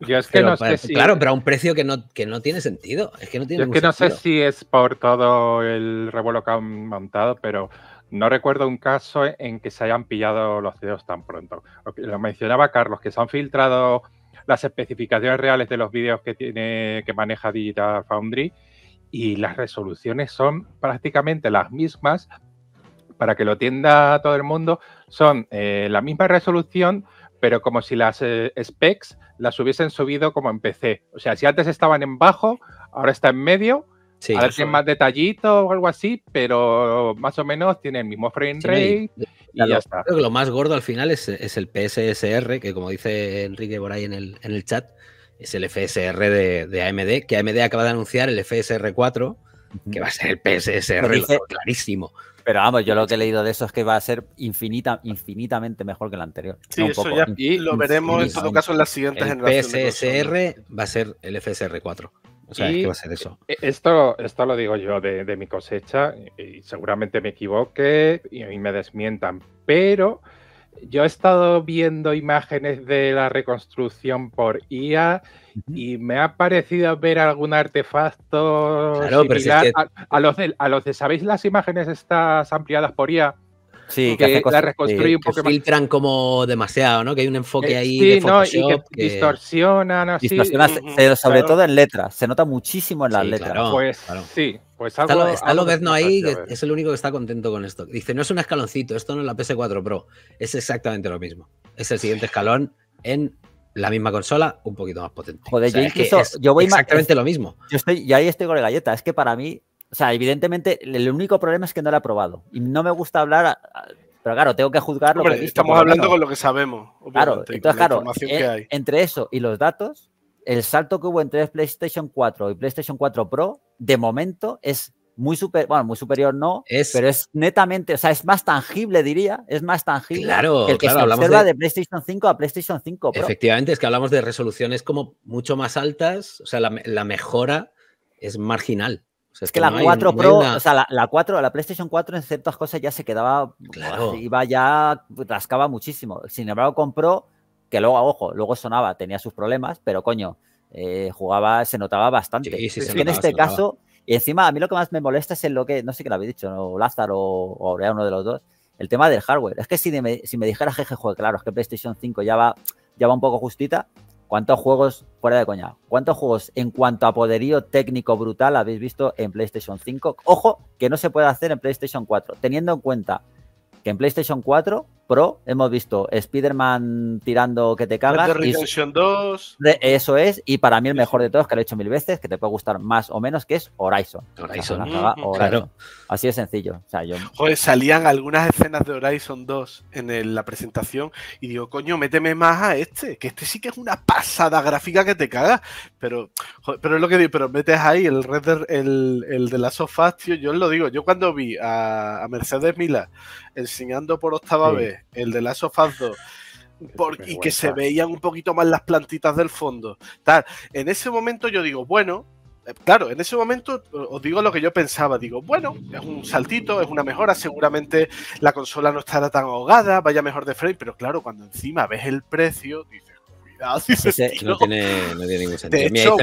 es que no sé eh, Claro,
pero a un precio que no, tiene
sentido. Es que no tiene es que no sé si es por todo el revuelo que han montado, pero no recuerdo un caso en que se hayan pillado los dedos tan pronto. Lo mencionaba Carlos, que se han filtrado las especificaciones reales de los vídeos que tiene, que maneja Digital Foundry y las resoluciones son prácticamente las mismas para que lo tienda todo el mundo. Son eh, la misma resolución, pero como si las eh, specs las hubiesen subido como en PC. O sea, si antes estaban en bajo, ahora está en medio. Sí, si tienen más detallito o algo así, pero más o menos tiene el mismo frame rate y, ya está.
lo más gordo al final es, el PSSR, que como dice Enrique por ahí en el, en el chat, es el FSR de, AMD, que AMD
acaba de anunciar el FSR 4, que va a ser el PSSR, clarísimo. Pero vamos, yo lo que he leído de eso es que va a ser infinita, infinitamente mejor que la anterior. Sí, eso ya, ¿eh? y lo
veremos en todo caso en las siguientes generaciones. el
PSSR va a ser
el FSR 4. O sea, es que va a ser eso.
E, e, esto, esto lo digo yo de, mi cosecha, y seguramente me equivoque y me desmientan, pero yo he estado viendo imágenes de la reconstrucción por IA y me ha parecido ver algún artefacto a, los a los de, ¿sabéis las imágenes estas ampliadas por IA? Sí, que, la reconstruye un poco que más.
filtran como demasiado, ¿no? Que hay un enfoque
eh, ahí. Sí, de no, y que, distorsionan así. Distorsionan, mm, mm, sobre todo
en letras, se nota muchísimo en las letras. Claro, pues
claro. sí, pues algo, está, lo, está ahí, es
el único que está contento con
esto. Dice, no es un escaloncito, esto no es la PS4 Pro. Es exactamente lo mismo. Es el siguiente escalón
en la misma consola, un poquito más potente. Joder, yo voy exactamente lo mismo. Yo estoy, y ahí estoy con la galleta. Es que para mí o sea, evidentemente, el único problema es que no lo ha probado. Y no me gusta hablar. pero claro, tengo que juzgarlo. Estamos hablando con
lo que sabemos. Claro, entonces, claro, eh,
entre eso y los datos, el salto que hubo entre PlayStation 4 y PlayStation 4 Pro, de momento, es muy super, bueno, muy superior no, pero es netamente, o sea, es más tangible, diría, es más tangible claro, el que se hablamos de, PlayStation 5 a PlayStation 5 Pro.
Efectivamente, es que hablamos de resoluciones como mucho más altas, o sea, la mejora es marginal es que, la 4 Pro, o
sea, la, 4, la PlayStation 4 en ciertas cosas ya se quedaba, iba ya, rascaba muchísimo. Sin embargo, con Pro, que luego, ojo, luego sonaba, tenía sus problemas, pero coño, eh, jugaba, se notaba bastante. Sí, que en este caso, y encima a mí lo que más me molesta es en lo que, no sé qué lo habéis dicho, ¿no? Lázaro o era uno de los dos, el tema del hardware. Es que si me, si me dijera, jeje, juego claro, es que PlayStation 5 ya va, ya va un poco justita, ¿Cuántos juegos, fuera de coña, cuántos juegos en cuanto a poderío técnico brutal habéis visto en PlayStation 5? Ojo, que no se puede hacer en PlayStation 4, teniendo en cuenta que en PlayStation 4 Pro hemos visto Spider-Man tirando que te cagas. Eso es, y para mí el mejor de todos, que lo he hecho mil veces, que te puede gustar más o menos, que es Horizon. Horizon. Así de sencillo.
Joder, salían algunas escenas de Horizon 2 en la presentación y digo, coño, méteme más a este, que este sí que es una pasada gráfica que te cagas. Pero, pero es lo que digo, pero metes ahí el de, el, el, de la sofá, tío, yo os lo digo, yo cuando vi a, Mercedes Mila enseñando por octava vez el de la of Us 2. y que se veían un poquito más las plantitas del fondo. Tal. En ese momento yo digo, bueno, eh, claro, en ese momento os digo lo que yo pensaba. Digo, bueno, es un saltito, es una mejora. Seguramente la consola no estará tan ahogada, vaya mejor de frame. Pero claro, cuando encima ves el precio, dices, cuidado. no,
tiene, ningún sentido.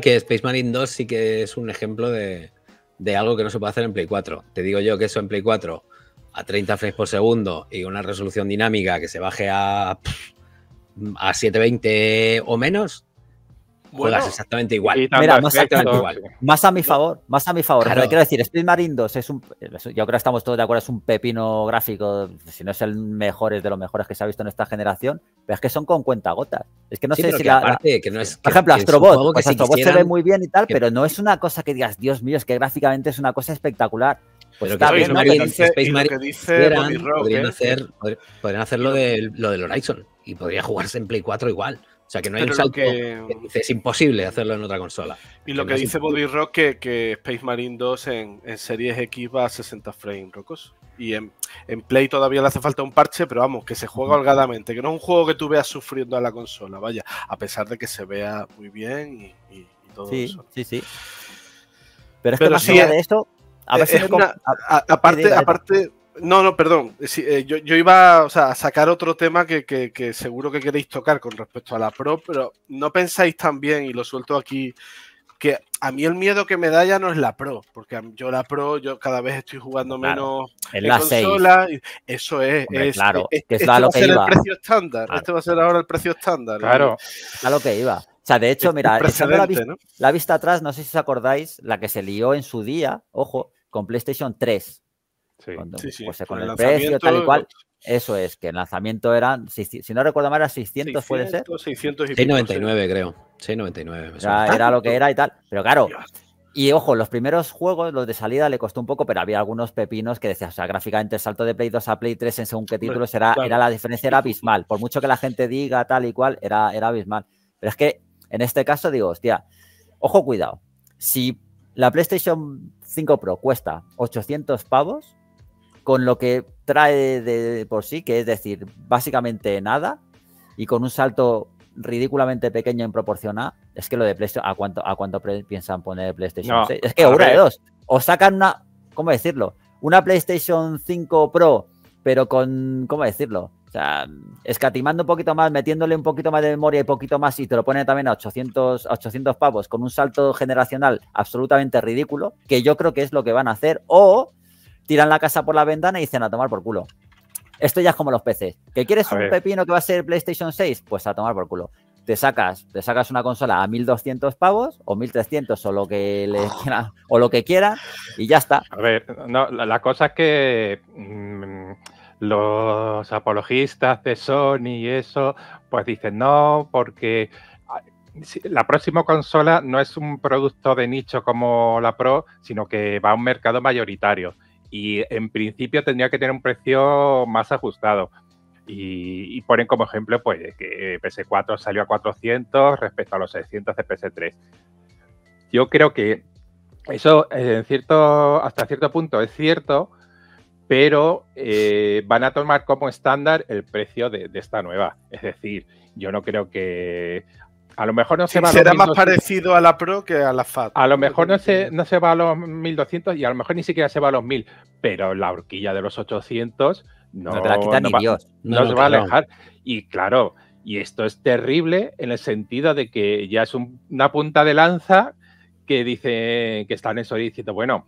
que Space Marine 2 sí que es un ejemplo de, de algo que no se puede hacer en Play 4. Te digo yo que eso en Play 4 a 30 frames por segundo y una resolución dinámica que se baje a, a 720 o menos, juegas exactamente igual.
más, a mi favor, más a mi favor. quiero decir, Speed Marine 2 es un. Yo creo que estamos todos de acuerdo, es un pepino gráfico. Si no es el mejor, es de los mejores que se ha visto en esta generación. Pero es que son con cuenta cuentagotas. Es que no sé si la, Por ejemplo, pues Astrobot. se ve muy bien y tal, pero no es una cosa que digas, Dios mío, es que gráficamente es una cosa espectacular. Pues está bien, dice, Space Marine podrían, ¿eh? hacer, podrían hacer lo, del, lo Horizon y podría
jugarse en Play 4 igual. O sea, que no hay un salto que... es imposible hacerlo en otra consola.
Y lo que, dice Bobby Rock que, Space Marine 2 en, Series X va a 60 frames, Rocos. Y en, Play todavía le hace falta un parche, pero vamos, que se juega holgadamente, que no es un juego que tú veas sufriendo a la consola, vaya, a pesar de que se vea muy bien y, todo eso. Sí, sí.
Pero es pero que más de esto, eh, a aparte, aparte,
no, no, perdón. Eh, yo, iba a sacar otro tema que, seguro que queréis tocar con respecto a la Pro, pero no pensáis también, y lo suelto aquí, que a mí el miedo que me da ya no es la Pro, porque yo la Pro, yo cada vez estoy jugando menos en la consola. eso es, claro, que este va a el precio estándar. Este va a ser ahora el precio estándar. Claro,
a lo que iba. O sea, de hecho, mira, la vista atrás, no sé si os acordáis, la que se lió en su día, ojo, con PlayStation 3. Sí, Pues con, el, precio, tal y cual. Eso es, que el lanzamiento era, si, no recuerdo mal, era 600, puede ser.
600 y 699,
creo. 699. O era lo que era y tal. Pero claro, y ojo, los primeros juegos, los de salida, le costó un poco, pero había algunos pepinos que decían, o sea, gráficamente el salto de Play 2 a Play 3 en según qué título era, la diferencia era abismal. Por mucho que la gente diga tal y cual, era, era abismal. Pero es que en este caso digo, hostia, ojo, cuidado. Si la PlayStation 5 Pro cuesta 800 pavos, con lo que trae de, por sí, que es decir, básicamente nada, y con un salto ridículamente pequeño en proporción a, es que lo de PlayStation, ¿a cuánto, a cuánto piensan poner PlayStation 6? Es que una de dos, o sacan una, ¿cómo decirlo? Una PlayStation 5 Pro, pero con, ¿cómo decirlo? O sea, escatimando un poquito más, metiéndole un poquito más de memoria y poquito más, y te lo pone también a 800, pavos con un salto generacional absolutamente ridículo, que yo creo que es lo que van a hacer, o tiran la casa por la ventana y dicen a tomar por culo. Esto ya es como los peces. ¿Que quieres un pepino que va a ser PlayStation 6? Pues a tomar por culo. Te sacas, te sacas una consola a 1200 pavos o 1300 o lo que le oh. quiera, o lo que quiera y ya está. A
ver, la, cosa es que mm, los apologistas de Sony y eso, pues dicen no, porque ah, la próxima consola no es un producto de nicho como la Pro, sino que va a un mercado mayoritario. Y en principio tendría que tener un precio más ajustado. Y, ponen como ejemplo pues, que PS4 salió a 400 respecto a los 600 de PS3. Yo creo que eso en cierto, hasta cierto punto es cierto, pero eh, van a tomar como estándar el precio de, esta nueva. Es decir, yo no creo que... A lo mejor no se va a Será más parecido
a la Pro que a la FAT. A
lo mejor no se, va a los 1200 y a lo mejor ni siquiera se va a los 1000, pero la horquilla de los 800 no, no te la quita se va a alejar. Y claro, y esto es terrible en el sentido de que ya es una punta de lanza que dice que están eso diciendo, bueno,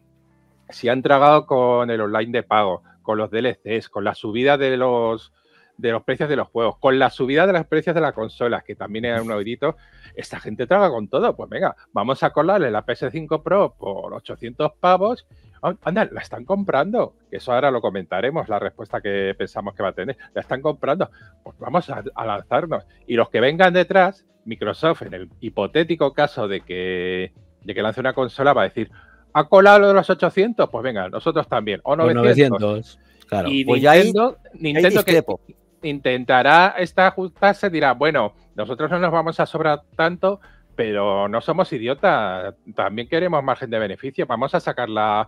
si han tragado con el online de pago, con los DLCs, con la subida de los de los precios de los juegos, con la subida de los precios de las consolas, que también era un audito, esta gente traga con todo. Pues venga, vamos a colarle la PS5 Pro por 800 pavos. Ah, anda, la están comprando. Eso ahora lo comentaremos, la respuesta que pensamos que va a tener. La están comprando. Pues vamos a, lanzarnos. Y los que vengan detrás, Microsoft, en el hipotético caso de que, de que lance una consola, va a decir, ¿Ha colado los 800? Pues venga, nosotros también. O 900. Y pues Nintendo, ya intentará esta ajustarse, dirá, bueno, nosotros no nos vamos a sobrar tanto, pero no somos idiotas, también queremos margen de beneficio, vamos a sacarla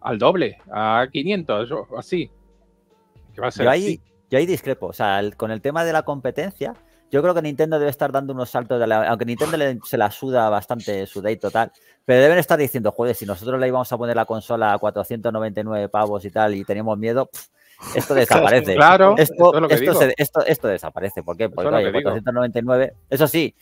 al doble, a 500, así. va a ser?
Yo ahí, discrepo, o sea, con el tema de la competencia, yo creo que Nintendo debe estar dando unos saltos de Aunque Nintendo se la suda bastante su date total. Pero deben estar diciendo, joder, si nosotros le íbamos a poner la consola a 499 pavos y tal y teníamos miedo, esto desaparece. claro, esto, es esto, esto, desaparece. ¿Por qué? Porque 499, eso sí,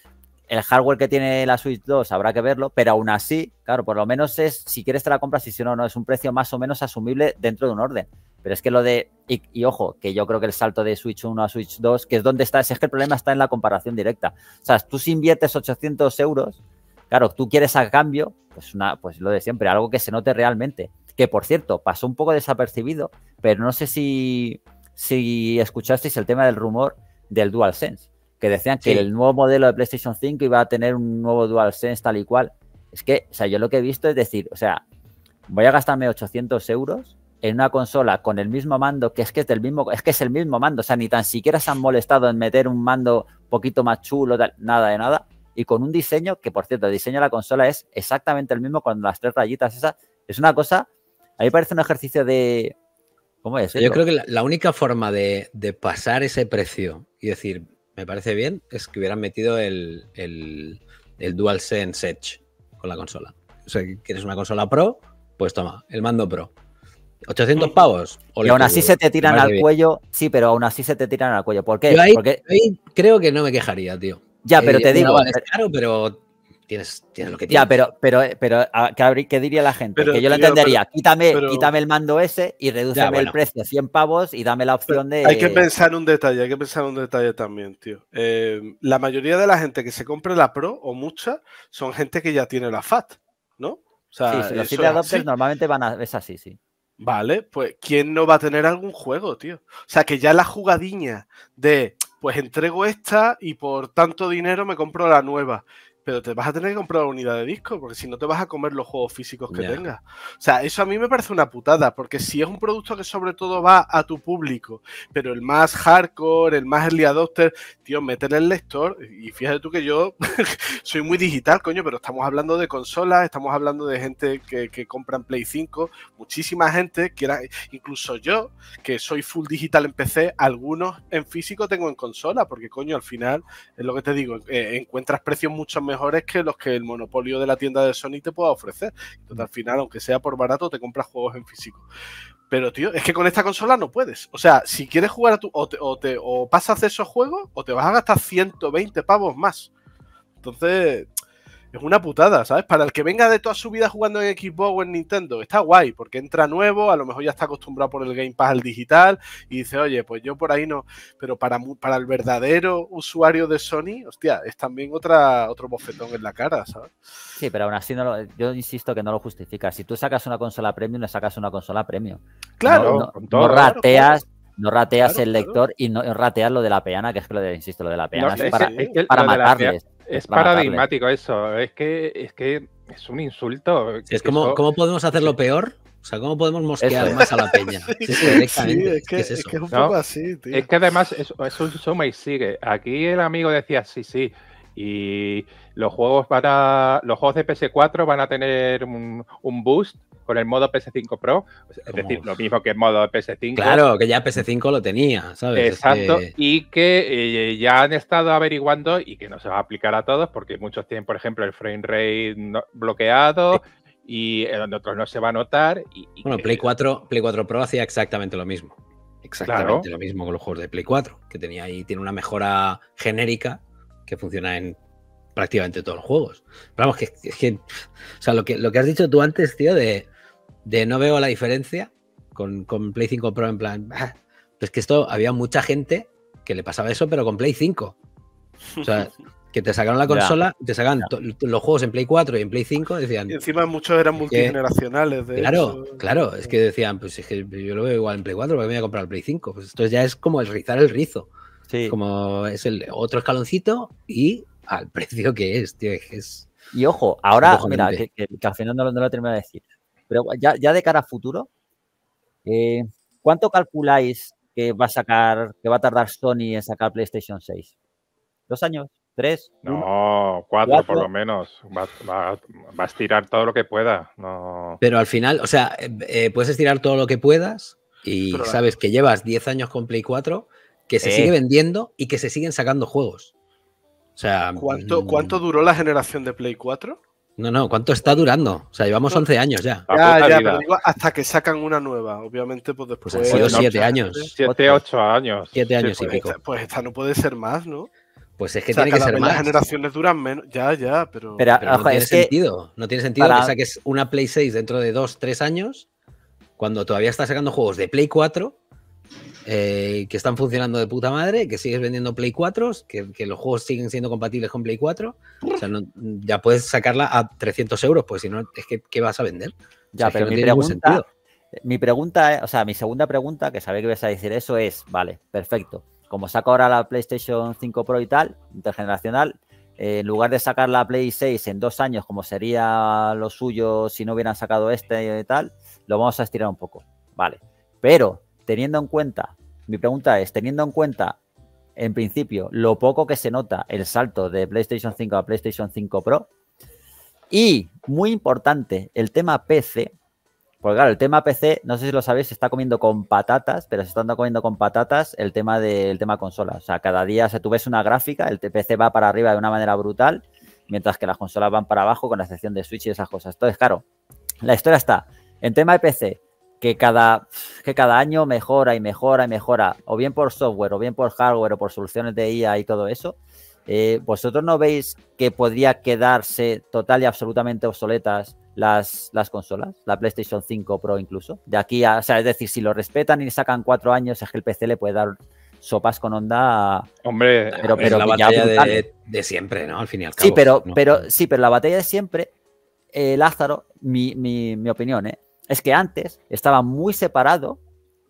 el hardware que tiene la Switch 2 habrá que verlo, pero aún así, claro, por lo menos es, si quieres te la compras si si no, no, es un precio más o menos asumible dentro de un orden. Pero es que lo de. Y, ojo, que yo creo que el salto de Switch 1 a Switch 2, que es donde está, es que el problema está en la comparación directa. O sea, tú si inviertes 800 euros, claro, tú quieres a cambio, pues, una, pues lo de siempre, algo que se note realmente. Que por cierto, pasó un poco desapercibido, pero no sé si, si escuchasteis el tema del rumor del DualSense, que decían que el nuevo modelo de PlayStation 5 iba a tener un nuevo DualSense tal y cual. Es que, o sea, yo lo que he visto es decir, o sea, voy a gastarme 800 euros en una consola con el mismo mando, que es que es del mismo, es que es el mismo mando, o sea, ni tan siquiera se han molestado en meter un mando poquito más chulo, nada de nada, y con un diseño que, por cierto, el diseño de la consola es exactamente el mismo con las tres rayitas esas, es una cosa, a mí parece un ejercicio de,
¿cómo es? Yo creo que la, única forma de, pasar ese precio y decir, me parece bien, es que hubieran metido el, el, el DualSense Edge con la consola. O sea, quieres una consola Pro, pues toma, el mando Pro. 800 pavos. Y aún así se te tiran al cuello.
Sí, pero aún así se te tiran al cuello. ¿Por qué? Porque... creo que no me quejaría, tío. Ya, pero eh, te digo.
claro pero Tienes, lo que tienes. Ya, pero,
pero, pero ah, ¿qué diría la gente? que yo lo entendería. quítame, el mando ese y redúceme el precio a 100 pavos y dame la opción de. Hay que pensar
un detalle, hay que pensar un detalle también, tío. Eh, la mayoría de la gente que se compra la Pro o mucha son gente que ya tiene la FAT, ¿no? O sea, los adopters
normalmente van a. Es así, sí. Vale, pues ¿quién no
va a tener algún juego, tío? O sea, que ya la jugadiña de, pues entrego esta y por tanto dinero me compro la nueva pero te vas a tener que comprar una unidad de disco, porque si no te vas a comer los juegos físicos que tengas. O sea, eso a mí me parece una putada, porque si es un producto que sobre todo va a tu público, pero el más hardcore, el más early adopter, tío, en el lector, y fíjate tú que yo soy muy digital, coño, pero estamos hablando de consolas, estamos hablando de gente que, compra en Play 5, muchísima gente, que era, incluso yo, que soy full digital en PC, algunos en físico tengo en consola, porque coño, al final, es lo que te digo, eh, encuentras precios mucho más mejores que los que el monopolio de la tienda de Sony te pueda ofrecer. Entonces, mm. al final, aunque sea por barato, te compras juegos en físico. Pero, tío, es que con esta consola no puedes. O sea, si quieres jugar a tu. O, te, o, te, o pasas esos juegos, o te vas a gastar 120 pavos más. Entonces, es una putada, ¿sabes? Para el que venga de toda su vida jugando en Xbox o en Nintendo, está guay, porque entra nuevo, a lo mejor ya está acostumbrado por el Game Pass al digital y dice, oye, pues yo por ahí no. Pero para, para el verdadero usuario de Sony, hostia, es también otra, otro bofetón en la cara, ¿sabes?
Sí, pero aún así, no yo insisto que no lo justifica. Si tú sacas una consola premium, le sacas una consola premium. Claro, no, rateas. No rateas el lector y no rateas lo de la peana, que es que lo de, insisto, lo de la peana es, para, para matarles. Es paradigmático
eso, es que, es que es un insulto. es ¿cómo podemos hacerlo peor? O sea, ¿cómo podemos mosquear más a la peña? sí, es, que, es, un poco así, tío. Es que además es, un suma y sigue. Aquí el amigo decía, sí, sí, y los juegos para los juegos de PS4 van a tener un boost con el modo PS5 Pro, pues, es decir, lo mismo que el modo PS5. Claro, que
ya PS5 lo tenía, ¿sabes? Exacto,
y que eh, ya han estado averiguando y que no se va a aplicar a todos, porque muchos tienen, por ejemplo, el frame rate bloqueado. Y eh, en otros no se va a notar. Y,
bueno, Play 4, Play Pro hacía exactamente lo mismo. Exactamente lo mismo con los juegos de Play 4, que tenía ahí, tiene una mejora genérica que funciona en prácticamente todos los juegos. vamos, que, es que, o sea, lo que, lo que has dicho tú antes, tío, de de no veo la diferencia con, Play 5 Pro en plan, ah, pues que esto había mucha gente que le pasaba eso, pero con Play 5. O sea, que te sacaron la consola, te sacan los juegos en Play 4 y en Play 5, decían...
encima muchos eran
multigeneracionales. claro, claro, es que decían, pues es que yo lo veo igual en Play 4, porque me voy a comprar el Play 5. Pues esto ya es como el rizar el rizo. Como es el otro
escaloncito y al precio que es, tío, Y ojo, ahora, mira, que, al final no, no lo termino de decir. Pero ya, de cara a futuro, eh, ¿cuánto calculáis que va a sacar, que va a tardar Sony en sacar PlayStation 6?
¿Dos años? ¿Tres? No, cuatro, por lo menos. Va, a estirar todo lo que pueda.
Pero al final, o sea, eh, eh, puedes estirar todo lo que puedas y sabes que llevas 10 años con Play 4, que se sigue vendiendo y que se siguen sacando juegos. O sea,
¿Cuánto, mm, ¿Cuánto duró la generación de Play 4?
No, no, ¿cuánto está durando? O sea, llevamos 11 años ya. Ya, ya, pero digo,
hasta que sacan una nueva, obviamente, pues, pues después.
Pues han sido 7 años.
7, 8 años. 7 años y pues pico.
pues esta no puede ser más, ¿no?
Pues es que tiene que ser más. Las
generaciones duran menos. Ya, ya, pero. pero, ojo, no, tiene sentido. no tiene sentido que
saques una Play 6 dentro de 2, 3 años, cuando todavía estás sacando juegos de Play 4 eh, que están funcionando de puta madre, que sigues vendiendo Play 4, que, que los juegos siguen siendo compatibles con Play 4. O sea, ya puedes sacarla a 300 euros, pues si no,
es que ¿qué vas a vender? Ya, pero mi, pregunta, mi eh, pregunta, o sea, mi segunda pregunta, que sabéis que vas a decir eso, es, vale, perfecto. Como saco ahora la PlayStation 5 Pro y tal, intergeneracional, eh, en lugar de sacar la Play 6 en dos años, como sería lo suyo si no hubieran sacado este y tal, lo vamos a estirar un poco. Vale. Pero teniendo en cuenta, mi pregunta es, teniendo en cuenta, en principio, lo poco que se nota el salto de PlayStation 5 a PlayStation 5 Pro, y muy importante, el tema PC, porque claro, el tema PC, no sé si lo sabéis, se está comiendo con patatas, pero se está comiendo con patatas el tema del tema consola. O sea, cada día, o tú ves una gráfica, el PC va para arriba de una manera brutal, mientras que las consolas van para abajo, con la excepción de Switch y esas cosas. Entonces, claro, la historia está, en tema de PC, que cada, que cada año mejora y mejora y mejora, o bien por software, o bien por hardware, o por soluciones de IA y todo eso, eh, ¿vosotros no veis que podría quedarse total y absolutamente obsoletas las, las consolas, la PlayStation 5 Pro incluso? De aquí a, es decir, si lo respetan y sacan cuatro años, es que el PC le puede dar sopas con onda. Hombre, pero, pero la batalla
de, siempre, ¿no? Al final Sí, pero, pero,
sí, pero la batalla de siempre, eh, Lázaro, mi, mi opinión, ¿eh? es que antes estaba muy separado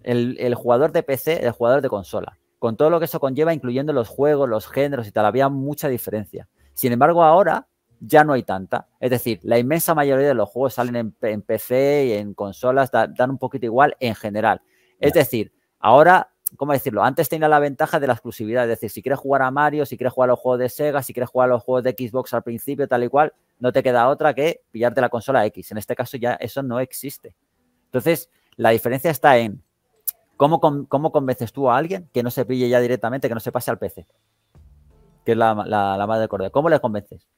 el, jugador de PC el jugador de consola, con todo lo que eso conlleva, incluyendo los juegos, los géneros y tal, había mucha diferencia. Sin embargo, ahora ya no hay tanta. Es decir, la inmensa mayoría de los juegos salen en, PC y en consolas, dan un poquito igual en general. Es decir, ahora ¿cómo decirlo? Antes tenía la ventaja de la exclusividad, es decir, si quieres jugar a Mario, si quieres jugar a los juegos de Sega, si quieres jugar a los juegos de Xbox al principio, tal y cual, no te queda otra que pillarte la consola X. En este caso ya eso no existe. Entonces, la diferencia está en cómo, convences tú a alguien que no se pille ya directamente, que no se pase al PC, que es la, madre del cordero. ¿Cómo le convences?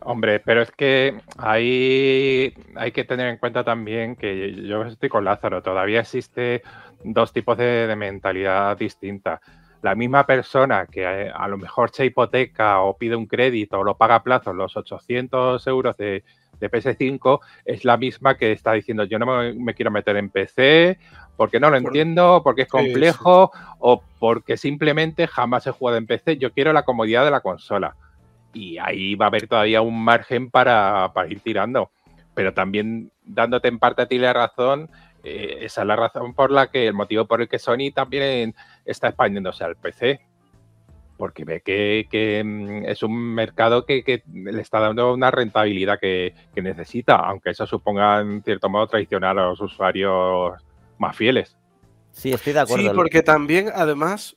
Hombre, pero es que ahí hay que tener en cuenta también que yo estoy con Lázaro, todavía existe dos tipos de, de mentalidad distinta la misma persona que eh, a, lo mejor se hipoteca o pide un crédito o lo paga a plazo, los 800 euros de, PS5, es la misma que está diciendo yo no me, quiero meter en PC porque no lo entiendo, porque es complejo o porque simplemente jamás he jugado en PC, yo quiero la comodidad de la consola. Y ahí va a haber todavía un margen para, para ir tirando. Pero también dándote en parte a ti la razón, eh, esa es la razón por la que, el motivo por el que Sony también está expandiéndose al PC. Porque ve que, mm, es un mercado que, le está dando una rentabilidad que, que necesita, aunque eso suponga en cierto modo traicionar a los usuarios más fieles. Sí, estoy de acuerdo. Sí, porque
también, además,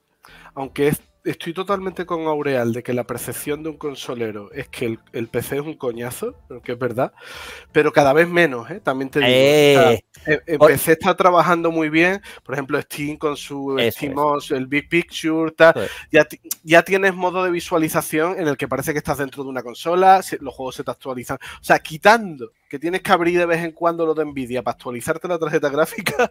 aunque es estoy totalmente con Aureal de que la percepción de un consolero es que el, PC es un coñazo, que es verdad, pero cada vez menos, ¿eh? También te digo. el, eh. e, e, PC está trabajando muy bien, por ejemplo, Steam con su SteamOS, el Big Picture, ya, ya tienes modo de visualización en el que parece que estás dentro de una consola, los juegos se te actualizan, o sea, quitando que tienes que abrir de vez en cuando lo de Nvidia para actualizarte la tarjeta gráfica,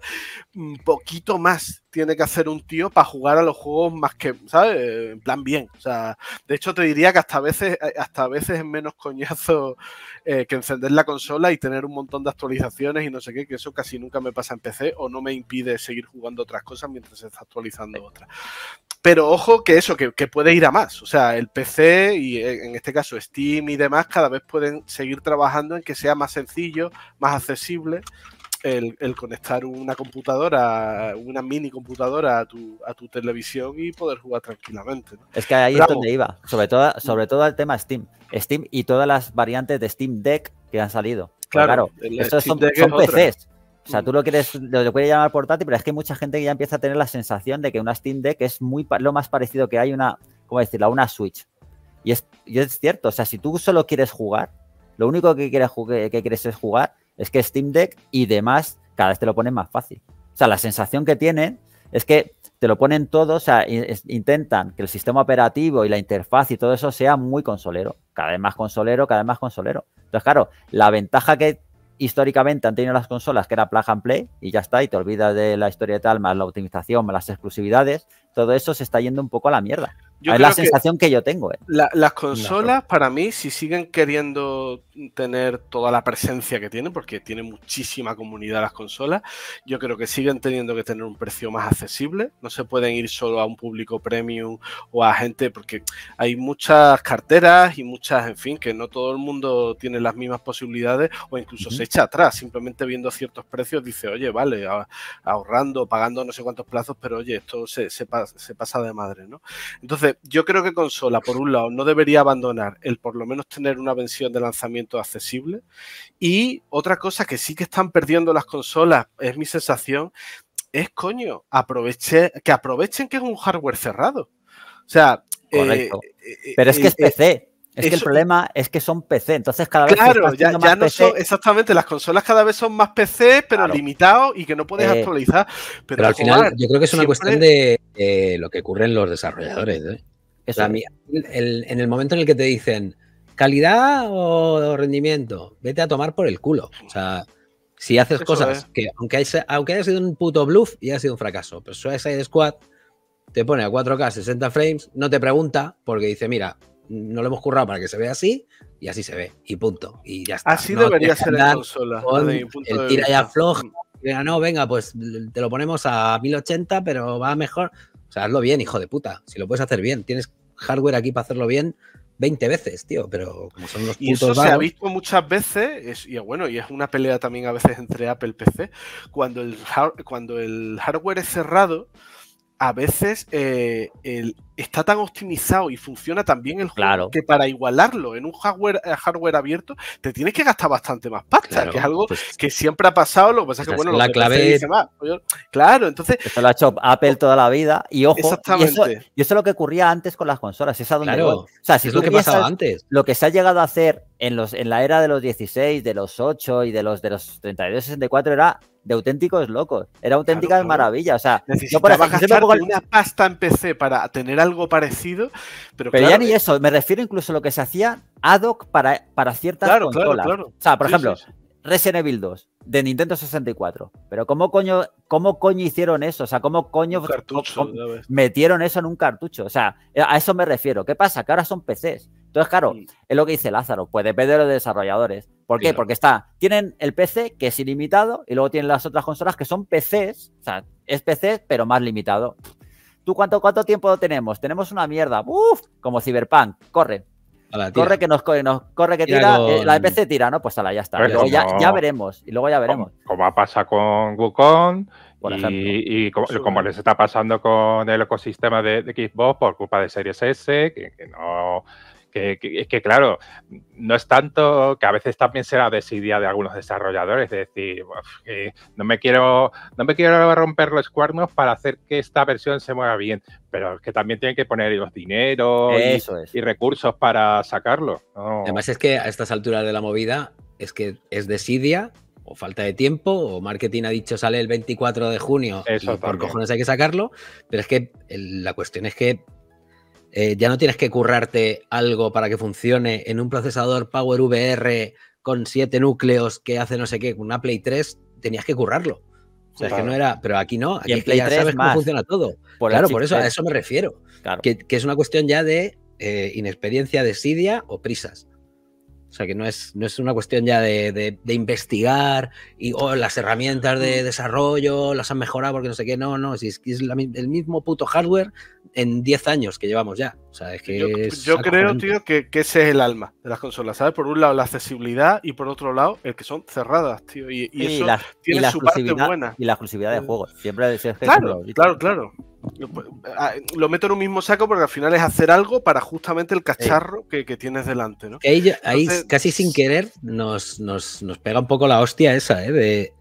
un mm, poquito más tiene que hacer un tío para jugar a los juegos más que, ¿sabes? Eh, en plan bien. O sea, de hecho te diría que hasta a veces, eh, hasta veces es menos coñazo eh, que encender la consola y tener un montón de actualizaciones y no sé qué, que eso casi nunca me pasa en PC o no me impide seguir jugando otras cosas mientras se está actualizando otras. Pero ojo que eso, que, puede ir a más. O sea, el PC y eh, en este caso Steam y demás cada vez pueden seguir trabajando en que sea más sencillo, más accesible el, conectar una computadora, una mini computadora a tu, a tu televisión y poder jugar tranquilamente. Es que ahí es donde iba,
sobre todo, sobre todo el tema Steam. Steam y todas las variantes de Steam Deck que han salido. Pues claro, son, PCs. O sea, tú lo quieres, lo, puedes llamar portátil, pero es que hay mucha gente que ya empieza a tener la sensación de que una Steam Deck es muy lo más parecido que hay una, ¿cómo decirlo? Una Switch. Y es, y es cierto, o sea, si tú solo quieres jugar, lo único que quieres, que quieres es jugar, es que Steam Deck y demás cada vez te lo ponen más fácil. O sea, la sensación que tienen es que te lo ponen todo, o sea, intentan que el sistema operativo y la interfaz y todo eso sea muy consolero, cada vez más consolero, cada vez más consolero. Entonces, claro, la ventaja que históricamente han tenido las consolas que era play and play y ya está, y te olvidas de la historia de tal, más la optimización, más las exclusividades, todo eso se está yendo un poco a la mierda es la sensación que, yo tengo. Eh.
las consolas, para mí, si siguen queriendo tener toda la presencia que tienen, porque tiene muchísima comunidad las consolas, yo creo que siguen teniendo que tener un precio más accesible. No se pueden ir solo a un público premium o a gente, porque hay muchas carteras y muchas, en fin, que no todo el mundo tiene las mismas posibilidades o incluso se echa atrás. Simplemente viendo ciertos precios dice, oye, vale, ahorrando, pagando no sé cuántos plazos, pero oye, esto se pasa de madre, ¿no? Entonces, yo creo que consola, por un lado, no debería abandonar el por lo menos tener una versión de lanzamiento accesible. Y otra cosa que sí que están perdiendo las consolas, es mi sensación, es coño, aproveche, que aprovechen que es un hardware cerrado. O sea, eh, eh, Pero es eh, que es PC.
Es que el problema es que son PC, entonces cada vez claro, ya, no son
exactamente las consolas cada vez son más PC, pero limitados y que no puedes eh, actualizar. Pero, al final yo creo que es una cuestión de
lo que ocurre en los desarrolladores. ¿eh? en el momento en el que te dicen calidad o rendimiento, vete a tomar por el culo. O sea, si haces cosas que aunque, aunque haya sido un puto bluff y ha sido un fracaso, pero Suicide Squad te pone a 4K 60 frames, no te pregunta porque dice, mira no lo hemos currado para que se vea así y así se ve y punto y ya está. Así debería ser la consola. el tira y mm. no, venga, pues te lo ponemos a 1080, pero va mejor. O sea, hazlo bien, hijo de puta. Si lo puedes hacer bien, tienes hardware aquí para hacerlo bien 20 veces, tío, pero como son los puntos y eso se ha visto
muchas veces, es, y bueno, y es una pelea también a veces entre Apple y PC, cuando el hardware es cerrado, a veces eh, está tan optimizado y funciona tan bien el juego que para igualarlo en un eh, hardware, abierto te tienes que gastar bastante más pasta, que es algo pues, que siempre ha pasado, lo que pasa es que bueno, la clave es... Pues
claro, entonces... Esto lo ha hecho Apple toda la vida y ojo, exactamente. Y eso, es lo que ocurría antes con las consolas, es donde claro, O sea, si es lo que pasaba antes. Lo que se ha llegado a hacer en, la era de los 16, de los 8 y de los, de los 32, 64 era de auténticos locos. Era auténtica de maravilla. O sea, yo por una pasta en PC para tener algo parecido, pero, ya ni eh, eso. Me refiero incluso a lo que se hacía ad hoc para, para ciertas consolas. O sea, por ejemplo, Resident Evil 2 de Nintendo 64. Pero cómo coño, cómo hicieron eso, o sea, cómo coño metieron eso en un cartucho. O sea, a eso me refiero. ¿Qué pasa? Que ahora son PCs. Entonces, claro, mm. es lo que dice Lázaro, pues depende de los desarrolladores. ¿Por qué? Porque está, tienen el PC que es ilimitado y luego tienen las otras consolas que son PCs, o sea, es PC pero más limitado. ¿Tú cuánto, cuánto tiempo tenemos? Tenemos una mierda, uff, como Cyberpunk, corre. corre que nos, corre que tira, eh, la PC tira, ¿no? Pues la ya está. ya,
veremos y luego ya veremos. Como, va ha pasado con Wukong, Y, como, les está pasando con el ecosistema de, Xbox por culpa de Series S, que no es que claro, no es tanto que a veces también será desidia de algunos desarrolladores, es decir, no me quiero, no me quiero romper los cuernos para hacer que esta versión se mueva bien, pero es que también tienen que poner los dineros y, recursos para sacarlo.
Además es que a estas alturas de la movida es que es desidia o falta de tiempo, o marketing ha dicho sale el 24 de junio, y por cojones hay que sacarlo, pero es que la cuestión es que eh, ya no tienes que currarte algo para que funcione en un procesador Power VR con siete núcleos que hace no sé qué, con una Play 3, tenías que currarlo. que no era, pero aquí no, aquí Play ya 3 sabes cómo funciona todo. Por claro, por eso a eso me refiero. Que, es una cuestión ya de eh, inexperiencia inexperiencia, desidia o prisas. O sea que no es, no es una cuestión ya de, investigar y oh, las herramientas de mm. desarrollo las han mejorado porque no sé qué, no, no, si es, el mismo puto hardware en 10 años que llevamos ya. O sea, es que yo, creo,
tío, que, ese es el
alma de las consolas, ¿sabes? Por un lado la accesibilidad y por otro lado el que son cerradas, tío. Y, eso tiene su parte buena.
Y la exclusividad de mm. juegos. Siempre es claro, claro, claro.
Ah, lo meto en un mismo saco porque al final es hacer algo para justamente el cacharro que, tienes delante, ¿no?
Ahí, casi sin querer nos, nos, pega un poco la hostia esa, ¿eh? De,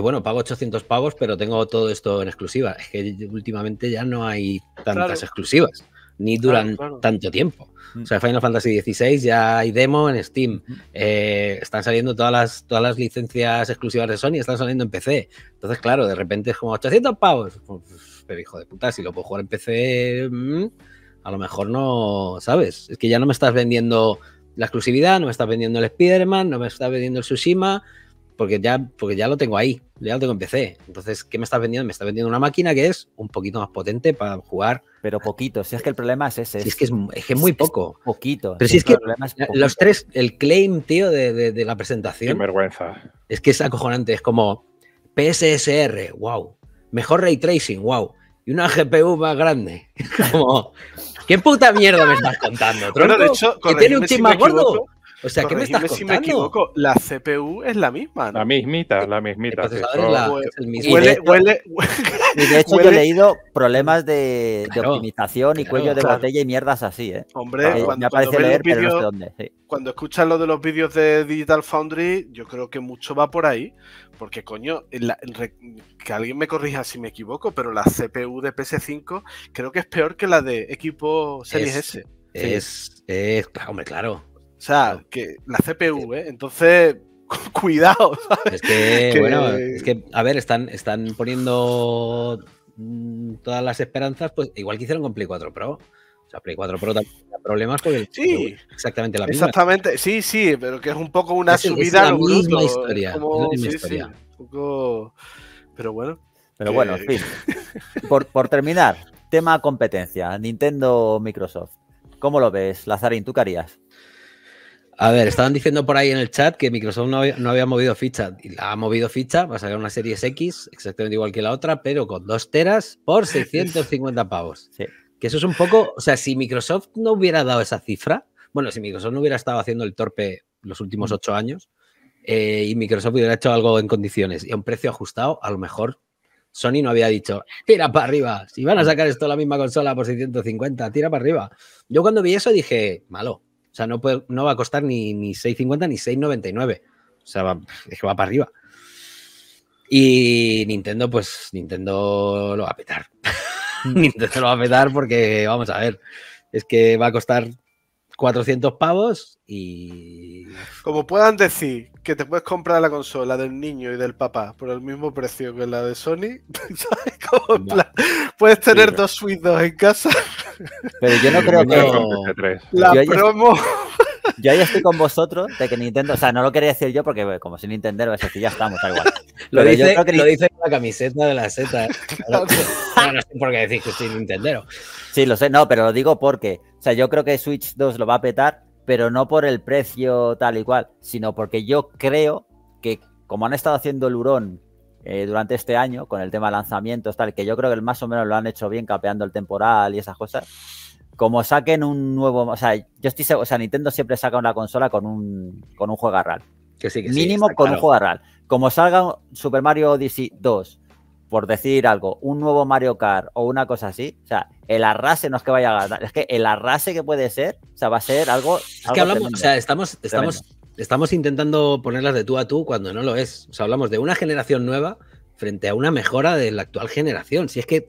bueno, pago 800 pavos, pero tengo todo esto en exclusiva. Es que últimamente ya no hay tantas exclusivas, ni duran tanto tiempo. O sea, mm. Final Fantasy XVI ya hay demo en Steam. Mm. Eh, están saliendo todas las, todas las licencias exclusivas de Sony, están saliendo en PC. Entonces, claro, de repente es como 800 pavos. Pues, pero hijo de puta, si lo puedo jugar en PC, mm, a lo mejor no, ¿sabes? Es que ya no me estás vendiendo la exclusividad, no me estás vendiendo el Spider-Man, no me estás vendiendo el Tsushima, porque ya, porque ya lo tengo ahí, ya lo tengo en PC. Entonces, ¿qué me estás vendiendo? Me estás vendiendo una máquina que es un poquito más potente para jugar. Pero poquito, si es que el problema es ese. es, que es, muy poco. poquito. Pero si es que los tres, el claim, tío, de, de la presentación. Qué vergüenza. Es que es acojonante, es como PSSR, wow. Mejor ray tracing, wow y una GPU más grande. Como, ¿qué puta mierda me estás contando, ¿Que tiene un chip más gordo? O sea, me estás Si me equivoco,
la CPU es la misma,
La mismita, la mismita. Huele,
huele,
de
hecho yo he
leído problemas de, optimización y cuello de botella y mierdas así, ¿eh? Hombre, cuando, aparece
leer, dónde. Cuando escuchas lo de los vídeos de Digital Foundry, yo creo que mucho va por ahí, porque coño, que alguien me corrija si me equivoco, pero la CPU de PS5 creo que es peor que la de equipo Series S. Es,
es, claro.
O sea, que la CPU, ¿eh? Entonces, cuidado.
Es que, bueno, es
que, a ver, están, están poniendo mm, todas las esperanzas, pues igual que hicieron con Play 4 Pro. O sea, Play 4 Pro también problemas sí, exactamente la misma.
Exactamente, sí, sí, pero que es un poco una subida. ¿eh? la misma historia. Como, historia. un poco... Pero bueno. Pero bueno, en fin.
por, terminar, tema competencia, Nintendo Microsoft. ¿Cómo lo ves, Lazarín? ¿Tú qué harías?
A ver, estaban diciendo por ahí en el chat que Microsoft no había, no había movido ficha. Ha movido ficha, va a sacar una serie X, exactamente igual que la otra, pero con dos teras por 650 pavos. Sí. Que eso es un poco, o sea, si Microsoft no hubiera dado esa cifra, bueno, si Microsoft no hubiera estado haciendo el torpe los últimos mm. ocho años eh, y Microsoft hubiera hecho algo en condiciones y a un precio ajustado, a lo mejor Sony no había dicho, tira para arriba, si van a mm. sacar esto la misma consola por 650, tira para arriba. Yo cuando vi eso dije, malo, o sea, no, va a costar ni, 6,50 ni 6,99. O sea, va, es que va para arriba. Y Nintendo, pues Nintendo lo va a petar. Mm. Nintendo lo va a petar porque, vamos a ver, es que va a costar 400 pavos y...
Como puedan decir que te puedes comprar la consola del niño y del papá por el mismo precio que la de Sony,
puedes tener dos Switch en casa
pero yo no creo que. La promo.
yo ya estoy con vosotros de que Nintendo. O sea, no lo quería decir yo porque, como soy Nintendo, es que ya estamos, igual. lo, dice, yo que... lo dice la camiseta de la ¿eh? seta no, sé por qué decís que soy Nintendo. Sí, lo sé, no, pero lo digo porque, o sea, yo creo que Switch 2 lo va a petar, pero no por el precio tal y cual, sino porque yo creo que como han estado haciendo el hurón eh, durante este año con el tema de lanzamientos, tal, que yo creo que más o menos lo han hecho bien capeando el temporal y esas cosas. Como saquen un nuevo, o sea, yo estoy o sea, Nintendo siempre saca una consola con un, con un juego real. Que Mínimo con un juego real. Como salga Super Mario Odyssey 2, por decir algo, un nuevo Mario Kart o una cosa así, o sea, el arrase no es que vaya a ganar, es que el arrase que puede ser, o sea, va a ser algo. que hablamos, o sea, estamos, estamos estamos intentando ponerlas de tú a tú cuando no lo
es. O sea, hablamos de una generación nueva frente a una mejora de la actual generación. Si es que,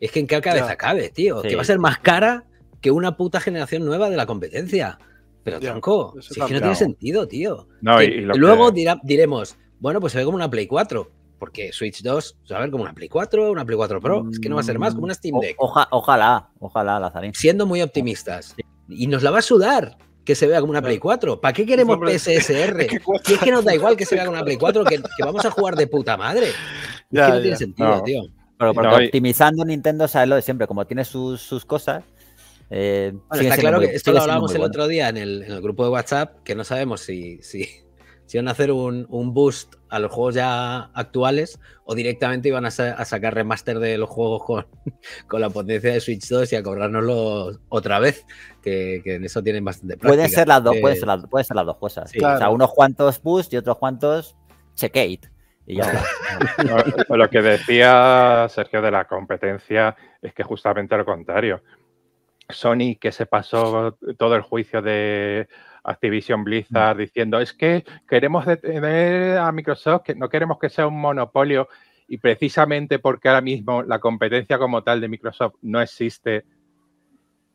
es que en qué cabeza cabe, tío. Que va a ser más cara que una puta generación nueva de la competencia. Pero tranco, si es que no tiene sentido, tío. luego diremos, bueno, pues se ve como una Play 4. Porque Switch 2 se va a ver como una Play 4, una Play 4 Pro. Es que no va a ser más, como una Steam Deck. ojalá, ojalá, Lazarín. Siendo muy optimistas. Y nos la va a sudar que se vea como una Play 4. ¿Para qué queremos PSSR? es que nos da igual que se vea como una Play 4, que, vamos a jugar de puta madre. es que no tiene sentido, tío. Pero porque
optimizando Nintendo sabes lo de siempre, como tiene sus, sus cosas. Eh, está claro que esto lo hablábamos el otro
día en el, en el, grupo de WhatsApp, que no sabemos si, si si iban a hacer un, un, boost a los juegos ya actuales o directamente iban a, sacar remaster de los juegos con, la potencia de Switch 2 y a cobrárnoslo otra vez, que, en eso tienen bastante
práctica. Pueden ser las dos, eh,
las, dos cosas. O sea, unos
cuantos boost y otros cuantos check
Y ya lo, lo que decía Sergio de la competencia es que justamente lo contrario. Sony, que se pasó todo el juicio de Activision Blizzard mm. diciendo es que queremos detener a Microsoft, que no queremos que sea un monopolio y precisamente porque ahora mismo la competencia como tal de Microsoft no existe,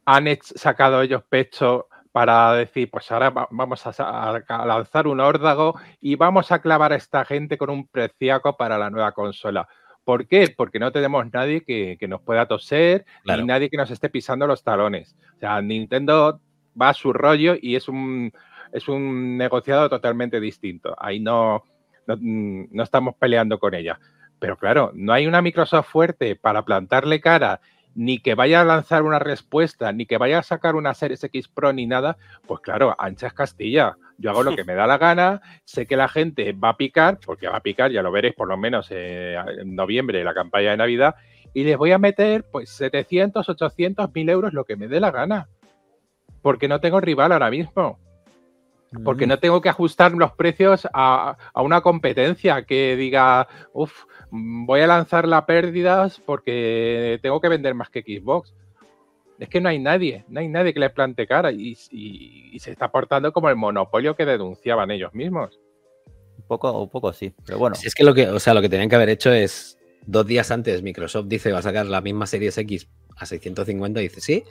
han sacado ellos pecho para decir, pues ahora vamos a, lanzar un órdago y vamos a clavar a esta gente con un preciaco para la nueva consola. ¿Por qué? Porque no tenemos nadie que, nos pueda toser y ni nadie que nos esté pisando los talones. O sea, Nintendo va a su rollo y es un, es un negociado totalmente distinto. Ahí no, mm, no, estamos peleando con ella. Pero claro, no hay una Microsoft fuerte para plantarle cara ni que vaya a lanzar una respuesta, ni que vaya a sacar una Series X Pro ni nada, pues claro, anchas Castilla. Yo hago lo que me da la gana, sé que la gente va a picar, porque va a picar, ya lo veréis por lo menos eh, en noviembre, la campaña de Navidad, y les voy a meter pues 700, 800, mil euros, lo que me dé la gana porque no tengo rival ahora mismo. Porque mm. no tengo que ajustar los precios a, una competencia que diga, uff, voy a lanzar la pérdidas porque tengo que vender más que Xbox. Es que no hay nadie, no hay nadie que les plante cara y, se está portando como el monopolio que denunciaban ellos mismos. Un poco, un poco sí,
pero bueno. Si es que lo que, o sea, lo que tenían que haber hecho es dos días antes Microsoft dice va a sacar la misma Series X a 650 y dice, sí,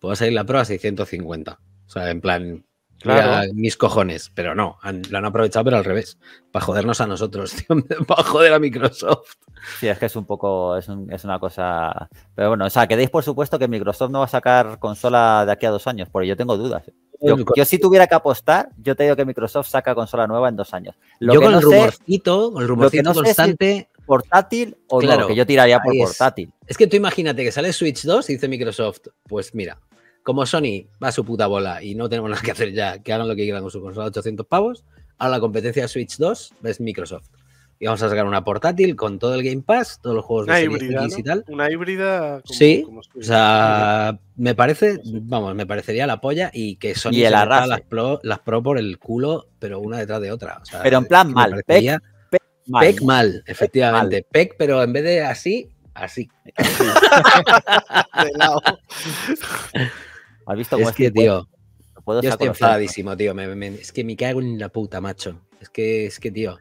puedo salir la prueba a 650. O sea, en plan, claro. mis cojones, pero no, han, lo han aprovechado, pero al revés, para jodernos a nosotros,
para joder a Microsoft. Sí, es que es un poco, es, una cosa. Pero bueno, o sea, que quedéis por supuesto que Microsoft no va a sacar consola de aquí a dos años, porque yo tengo dudas. Yo, si tuviera que apostar, yo te digo que Microsoft saca consola nueva en dos años. yo con, el rumorcito,
con el rumorcito, constante.
portátil o claro, que yo tiraría por portátil. es que tú imagínate
que sale Switch 2 y dice Microsoft, pues mira, como Sony va a su puta bola y no tenemos nada que hacer ya, que hagan lo que quieran con su consola 800 pavos, ahora la competencia de Switch 2 es Microsoft. Y vamos a sacar una portátil con todo el Game Pass, todos los juegos una de híbrida, y
tal. Una híbrida.
Como, sí, o sea, me parece, vamos, me parecería la polla y que Sony y el las, pro, las pro por el culo, pero una detrás de otra. pero en plan mal, pec, mal. efectivamente. Pec, pero en vez de así, así. de
lado.
es que, tío, yo estoy tío. es que me cago en la puta, macho. Es que, es que tío.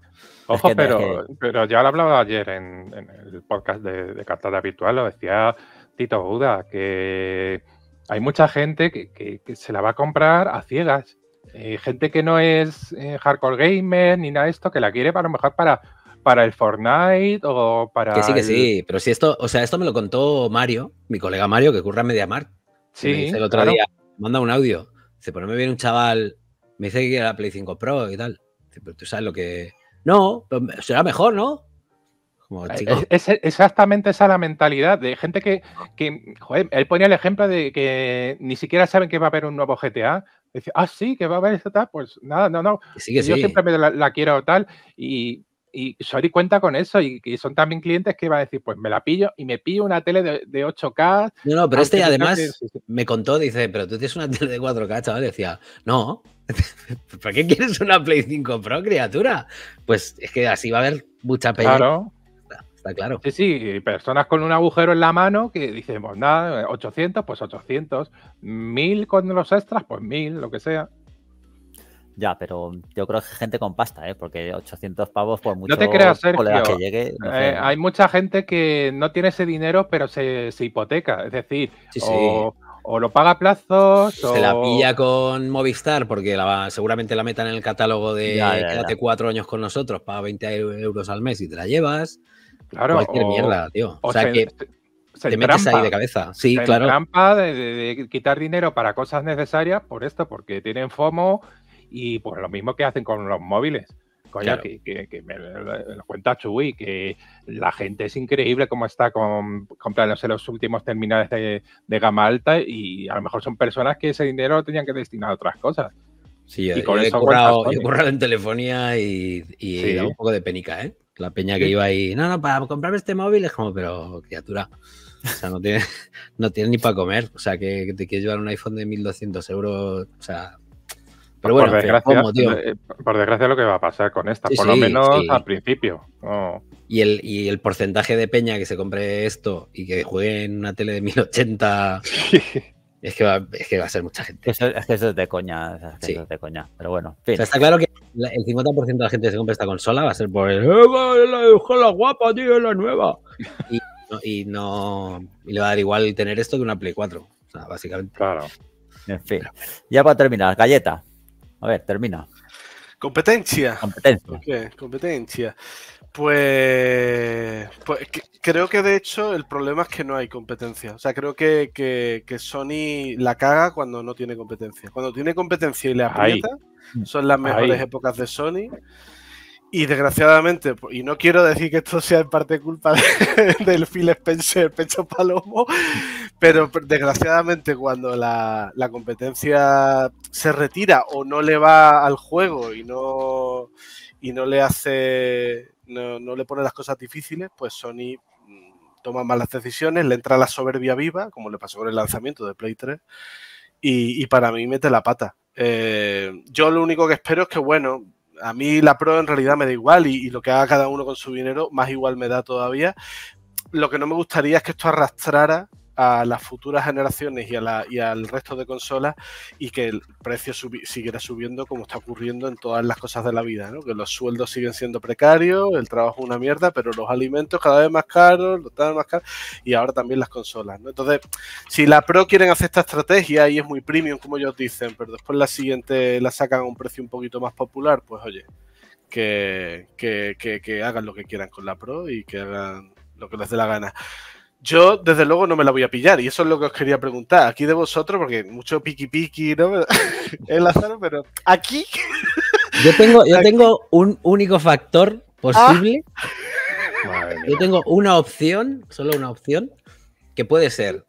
Ojo,
pero, pero ya lo hablaba ayer en, el podcast de, de, Cartada Virtual, lo decía Tito Buda, que hay mucha gente que, se la va a comprar a ciegas. Eh, gente que no es eh, hardcore gamer ni nada de esto, que la quiere para lo mejor para, para el Fortnite o para. Que sí, que sí, pero si esto, o sea, esto me lo contó
Mario, mi colega Mario, que curra media MediaMarkt,
Sí, el otro día,
manda un audio. Dice, pero pues me viene un chaval, me dice que quiere la Play 5 Pro y tal. Dice, pero tú sabes lo que. No,
será mejor, ¿no? Eh, es, es, exactamente esa la mentalidad de gente que, que joder, él ponía el ejemplo de que ni siquiera saben que va a haber un nuevo GTA. Dice, ah, sí, que va a haber tal, pues nada, no, no. Yo siempre me la, la, quiero tal. Y y Sony cuenta con eso y, son también clientes que iban a decir, pues me la pillo y me pillo una tele de, 8K. No, no, pero este además
me contó, dice, pero tú tienes una tele de 4K, chaval, decía, no, ¿para qué quieres una Play 5 Pro, criatura? Pues es que así va a haber mucha pelea. Claro.
Está, claro. Sí, sí, personas con un agujero en la mano que dicen, pues nada, 800, pues 800, 1000 con los extras, pues 1000, lo que sea. Ya, pero yo creo que gente con pasta, ¿eh? porque 800 pavos por pues,
mucho no te creas, Sergio. Eh,
hay mucha gente que no tiene ese dinero, pero se, hipoteca. Es decir, O, lo paga a plazos. Se la pilla con
Movistar, porque seguramente la metan en el catálogo de quédate cuatro años con nosotros, paga 20 euros al mes y te la llevas. Claro. Cualquier mierda, tío. O, sea que. te metes ahí de cabeza. Sí, claro. trampa
de, de quitar dinero para cosas necesarias por esto, porque tienen FOMO, y pues lo mismo que hacen con los móviles. Coño, que, me lo cuenta Chuy, que la gente es increíble cómo está con, comprándose los últimos terminales de, gama alta y a lo mejor son personas que ese dinero lo tenían que destinar a otras cosas.
Sí, y con eso he currado, he currado, en telefonía y, un poco de penica, ¿eh? La peña que iba ahí, no, no, para comprarme este móvil es como, pero criatura, o sea, no tiene, no tiene ni para comer, o sea, que, que te quieres llevar un iPhone de 1200 euros, o sea,
eh, por desgracia, lo que va a pasar con esta, por lo menos al
principio. Y, el, y el porcentaje de peña que se compre esto y que juegue en una tele de 1080 es, que va, es que va a ser mucha gente. es que eso es de coña, es de coña. Pero bueno, está claro que el 50% de la gente que se compra esta consola va a ser por el, eh, la, guapa, tío, la nueva. Y no, y le va a dar igual tener esto que una Play 4, básicamente. Claro.
En fin. Ya para terminar, galleta. A ver, termina.
Competencia.
Competencia.
competencia. Pues, pues creo que de hecho el problema es que no hay competencia. O sea, creo que, Sony la caga cuando no tiene competencia. Cuando tiene competencia y le aprieta, son las mejores épocas de Sony. Y desgraciadamente, pues, y no quiero decir que esto sea en parte culpa del Phil Spencer, pecho palomo, pero desgraciadamente cuando la, competencia se retira o no le va al juego y no, y no le hace, no, le pone las cosas difíciles, pues Sony mm, toma malas decisiones, le entra la soberbia viva, como le pasó con el lanzamiento de Play 3, y, para mí mete la pata. Eh, yo lo único que espero es que, bueno, a mí la pro en realidad me da igual y, y lo que haga cada uno con su dinero, más igual me da todavía. Lo que no me gustaría es que esto arrastrara a las futuras generaciones y, al resto de consolas y que el precio siguiera subiendo como está ocurriendo en todas las cosas de la vida, que los sueldos siguen siendo precarios, el trabajo una mierda, pero los alimentos cada vez más caros, los vez más caros y ahora también las consolas. Entonces, si la Pro quieren hacer esta estrategia y es muy premium como ellos dicen, pero después la siguiente la sacan a un precio un poquito más popular, pues oye. que hagan lo que quieran con la Pro y que hagan lo que les dé la gana. Yo, desde luego, no me la voy a pillar, y eso es lo que os quería preguntar. Aquí de vosotros, porque mucho piqui piqui, ¿no? la zona, pero aquí.
Yo tengo, yo tengo un único factor posible. Ah. Yo tengo una opción, solo una opción, que puede ser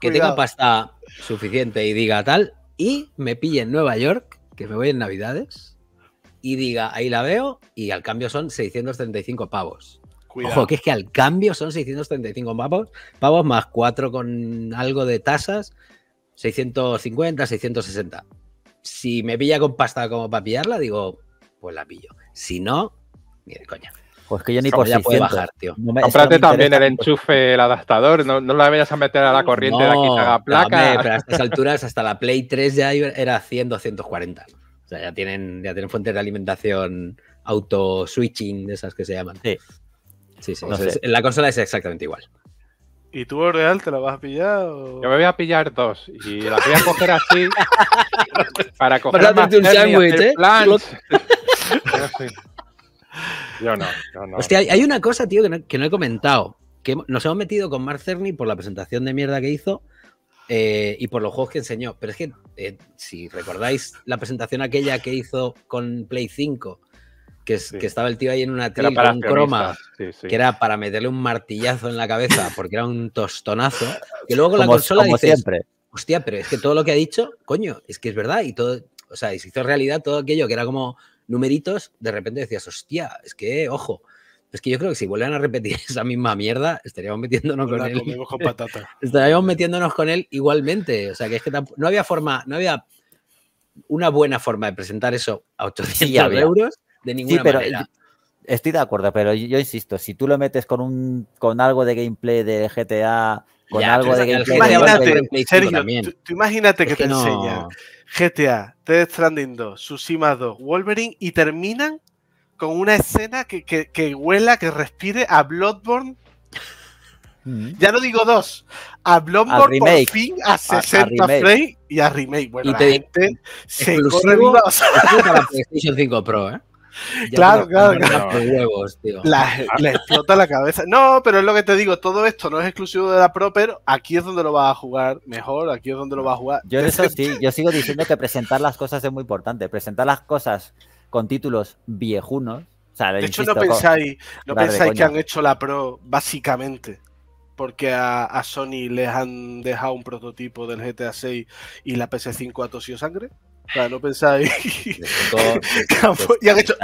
que tenga pasta suficiente y diga tal, y me pille en Nueva York, que me voy en Navidades, y diga, ahí la veo, y al cambio son 635 pavos. Ojo, que es que al cambio son 635 pavos, pavos más 4 con algo de tasas, 650, 660. Si me pilla con pasta como para pillarla, digo, pues la pillo. Si no, ni de coña.
Pues que yo ni por bajar, tío. también el enchufe, el adaptador. No, la vayas a meter a la corriente de aquí haga placa. pero a estas alturas,
hasta la Play 3 ya era 100, 240. O sea, ya tienen, ya tienen fuentes de alimentación auto-switching, esas que se llaman. Sí. Sí, sí. en la consola es exactamente igual.
¿Y tú, Real, te la vas a pillar? O...
Yo me voy a pillar dos. Y las voy a coger así. para coger más un sándwich, ¿eh? Yo no, yo
no. Hostia, hay
una cosa, tío, que no, he comentado. Que nos hemos metido con Mark Cerny por la presentación de mierda que hizo eh, y por los juegos que enseñó. Pero es que, eh, si recordáis la presentación aquella que hizo con Play 5, que, estaba el tío ahí en una tela con croma, que era para meterle un martillazo en la cabeza, porque era un tostonazo. Y luego la consola siempre. hostia, pero es que todo lo que ha dicho, coño, es que es verdad. Y todo, o sea, y se hizo realidad todo aquello que era como numeritos, de repente decías, hostia, es que, ojo. Es que yo creo que si vuelven a repetir esa misma mierda, estaríamos metiéndonos con él. Estaríamos metiéndonos con él igualmente. O sea, que es que no había forma, no había una buena forma de presentar eso a 800 euros de ninguna sí, pero manera.
Estoy de acuerdo, pero yo, insisto, si tú lo metes con un con algo de gameplay de GTA, con algo de gameplay, imagínate, de Imagínate, Sergio,
tú, imagínate que, te enseñan
GTA, Ted
Stranding 2, Susima 2, Wolverine y terminan con una escena que, que, que huela, que respire a Bloodborne. Mm. Ya no digo dos, a Bloodborne por fin a 60 frames y a remake. y te se exclusivo, corre exclusivo para PlayStation 5 Pro, ¿eh? claro, claro, claro. le explota la cabeza. No, pero es lo que te digo, todo esto no es exclusivo de la Pro, pero aquí es donde lo vas a jugar mejor, aquí es donde lo vas a jugar. Yo
eso sí, yo sigo diciendo que presentar las cosas es muy importante. Presentar las cosas con títulos viejunos. de hecho, no pensáis, no que han
hecho la Pro básicamente porque a, Sony les han dejado un prototipo del GTA 6 y la PS5 ha tosido sangre? no pensáis. Pues, y han hecho.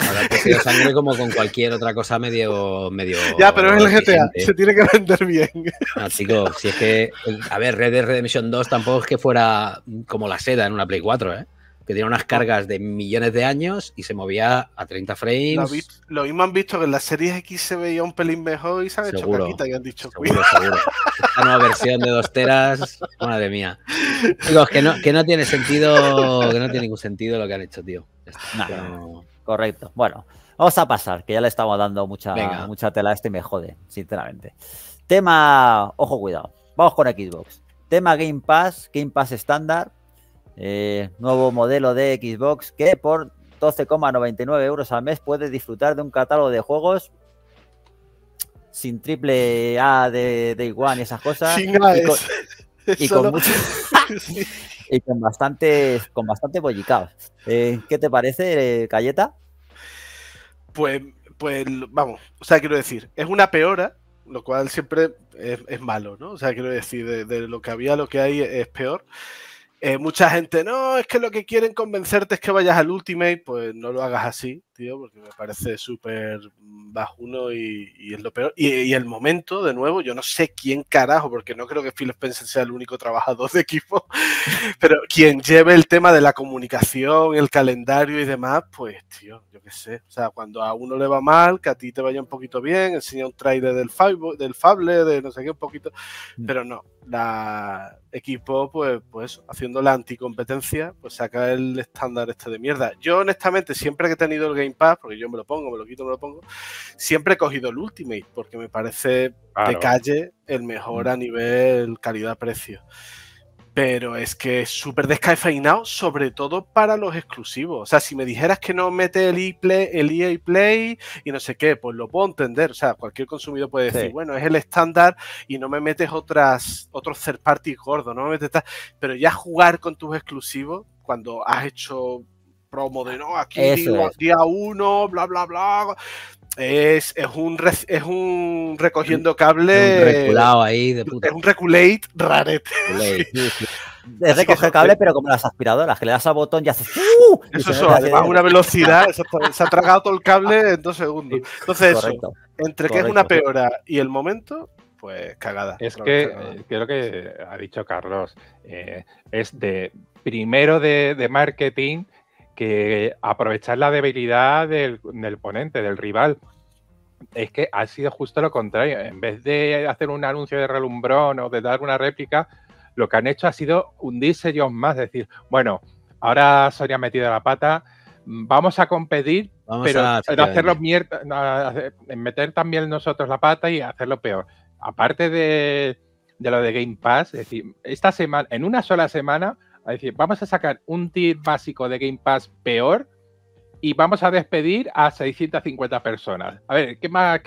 Habrá sangre como con
cualquier otra cosa medio. medio ya, pero es el GTA, se tiene que vender bien. Así ah, chicos, si es que. A ver, Red Dead Redemption 2 tampoco es que fuera como la seda en una Play 4, ¿eh? que tenía unas cargas de millones de años y se movía a 30 frames.
Lo, mismo han visto que en las series X se veía un pelín mejor y se han hecho caquita y han dicho seguro,
seguro. Esta nueva versión de 2 teras, madre mía. que no, tiene sentido, que
no tiene ningún sentido lo que han hecho, tío. Correcto. Bueno, vamos a pasar, que ya le estamos dando mucha, mucha tela a este y me jode, sinceramente. Tema, ojo, cuidado. Vamos con Xbox. Tema Game Pass, Game Pass estándar eh, nuevo modelo de Xbox que por 12,99 euros al mes puedes disfrutar de un catálogo de juegos sin triple A de, de igual y esas cosas. y con, bastante con, bastante bollicaos. Eh, ¿Qué te parece, Cayeta?
Pues, pues vamos, o sea, quiero decir, es una peora, lo cual siempre es, malo, ¿no? O sea, quiero decir, de, de lo que había, lo que hay es peor. Eh, mucha gente, no, es que lo que quieren convencerte es que vayas al Ultimate, pues no lo hagas así tío, porque me parece súper bajuno y, y, es lo peor. Y, el momento, de nuevo, yo no sé quién carajo, porque no creo que Phil Spencer sea el único trabajador de equipo, pero quien lleve el tema de la comunicación, el calendario y demás, pues, tío, yo qué sé. O sea, cuando a uno le va mal, que a ti te vaya un poquito bien, enseña un trailer del, del Fable, de no sé qué, un poquito, mm. pero no. La equipo, pues, pues haciendo la anticompetencia, pues saca el estándar este de mierda. Yo, honestamente, siempre que he tenido el porque yo me lo pongo, me lo quito, me lo pongo, siempre he cogido el Ultimate, porque me parece de calle el mejor mm. a nivel calidad-precio. Pero es que es súper descafeinado, sobre todo para los exclusivos. O sea, si me dijeras que no mete el, e play el EA Play y no sé qué, pues lo puedo entender. O sea, cualquier consumidor puede decir, bueno, es el estándar y no me metes otras, otros third party gordos, no me metes tal. Pero ya jugar con tus exclusivos, cuando has hecho promo de no, aquí digo, día uno, bla, bla, bla. Es, es, un, es un recogiendo cable. Un
ahí Es un
reculate rarete.
Es recoger cable, eh. pero
como las aspiradoras, que le das al botón y ¡uh! hace...
eso, una velocidad. se ha
tragado todo el cable en dos
segundos.
Entonces, entre que es una peor y el momento, pues cagada. Es que creo que eh, eh, ha dicho Carlos, es de primero de, de marketing que aprovechar la debilidad del, ponente, del rival. Es que ha sido justo lo contrario. En vez de hacer un anuncio de relumbrón o de dar una réplica, lo que han hecho ha sido hundirse ellos más, decir, bueno, ahora se ha metido la pata, vamos a competir, pero, a hacerlo mierda, meter también nosotros la pata y hacerlo peor. Aparte de, de, lo de Game Pass, es decir, esta semana, en una sola semana, decir, vamos a sacar un tip básico de Game Pass peor y vamos a despedir a 650 personas. A ver, ¿qué más?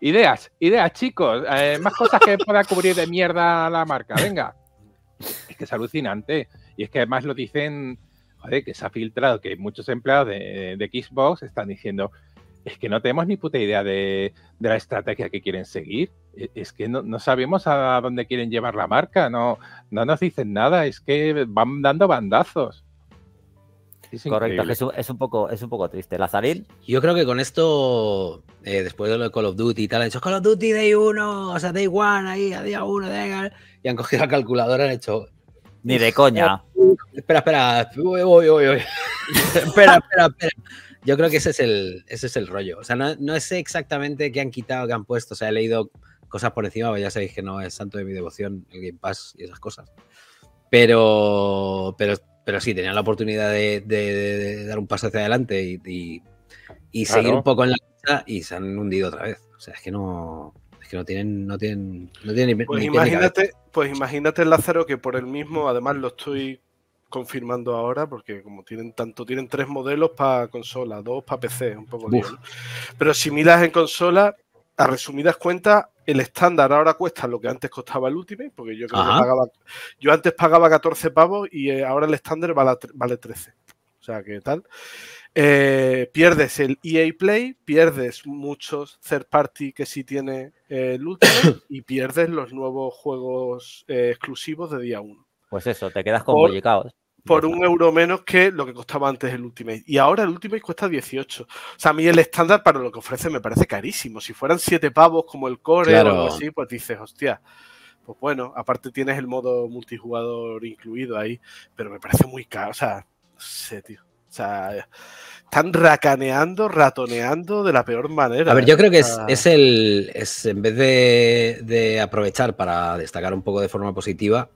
Ideas, ideas, chicos. Eh, más cosas que pueda cubrir de mierda la marca. Venga. Es que es alucinante. Y es que además lo dicen, joder, que se ha filtrado que muchos empleados de, de Xbox están diciendo, es que no tenemos ni puta idea de, la estrategia que quieren seguir. E, es que no, sabemos a dónde quieren llevar la marca, no, no nos dicen nada, es que van dando bandazos. Correcto, es un, poco, es un poco triste. Lazarín. Yo creo que con esto,
eh, después de lo de Call of Duty y tal, han dicho Call of Duty Day 1,
o sea, Day 1 ahí, a día 1,
y han cogido la calculadora han hecho. Ni de coña. espera, espera, voy, voy, voy. espera, espera, espera. Yo creo que ese es el, ese es el rollo. O sea, no, sé exactamente qué han quitado, qué han puesto. O sea, he leído cosas por encima, ya sabéis que no es santo de mi devoción el Game Pass y esas cosas. Pero, pero, pero sí, tenían la oportunidad de, dar un paso hacia adelante y, seguir un poco en la lucha y se han hundido otra vez. O sea, es que no, es que no tienen, no tienen, no pues ni, imagínate,
pues imagínate, Lázaro, que por el mismo, además lo estoy confirmando ahora, porque como tienen tanto, tienen tres modelos para consola, dos para PC, un poco lío, Pero si miras en consola, a resumidas cuentas, el estándar ahora cuesta lo que antes costaba el Ultimate, porque yo yo antes pagaba 14 pavos y eh, ahora el estándar vale, 13. O sea, que tal. Eh, pierdes el EA Play, pierdes muchos third party que sí tiene eh, el Ultimate y pierdes los nuevos juegos exclusivos de día 1.
Pues eso, te quedas con por,
por un euro menos que lo que costaba antes el Ultimate. Y ahora el Ultimate cuesta 18. O sea, a mí el estándar para lo que ofrece me parece carísimo. Si fueran 7 pavos como el core o algo así, pues dices, hostia. Pues bueno, aparte tienes el modo multijugador incluido ahí, pero me parece muy caro. O sea, no sé, tío. O sea, están racaneando, ratoneando de la peor manera. A ver, yo ¿eh? creo que es,
el. Es, en vez de aprovechar para destacar un poco de forma positiva,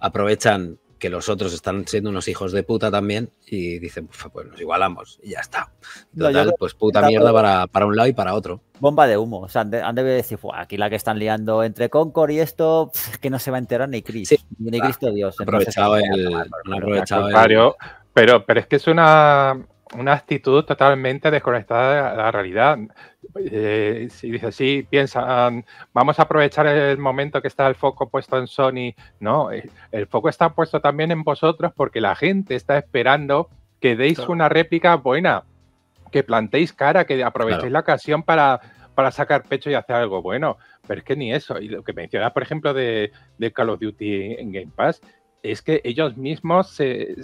aprovechan que los otros están siendo unos hijos de puta también y dicen, pues nos igualamos y ya está. Total, pues puta mierda para,
un lado y para otro. Bomba de humo. O sea, han, de, decir, aquí la que están liando entre Concord y esto, es que no se
va a enterar ni Chris. ni Cristo ah, Dios. Aprovechado el, Pero, pero es que es una, una actitud totalmente desconectada de la realidad. Eh, si dices, sí, piensan, vamos a aprovechar el momento que está el foco puesto en Sony. No, eh, el foco está puesto también en vosotros porque la gente está esperando que deis una réplica buena, que plantéis cara, que aprovechéis la ocasión para, para sacar pecho y hacer algo bueno. Pero es que ni eso. Y lo que mencionas, por ejemplo, de, de Call of Duty en Game Pass, es que ellos mismos se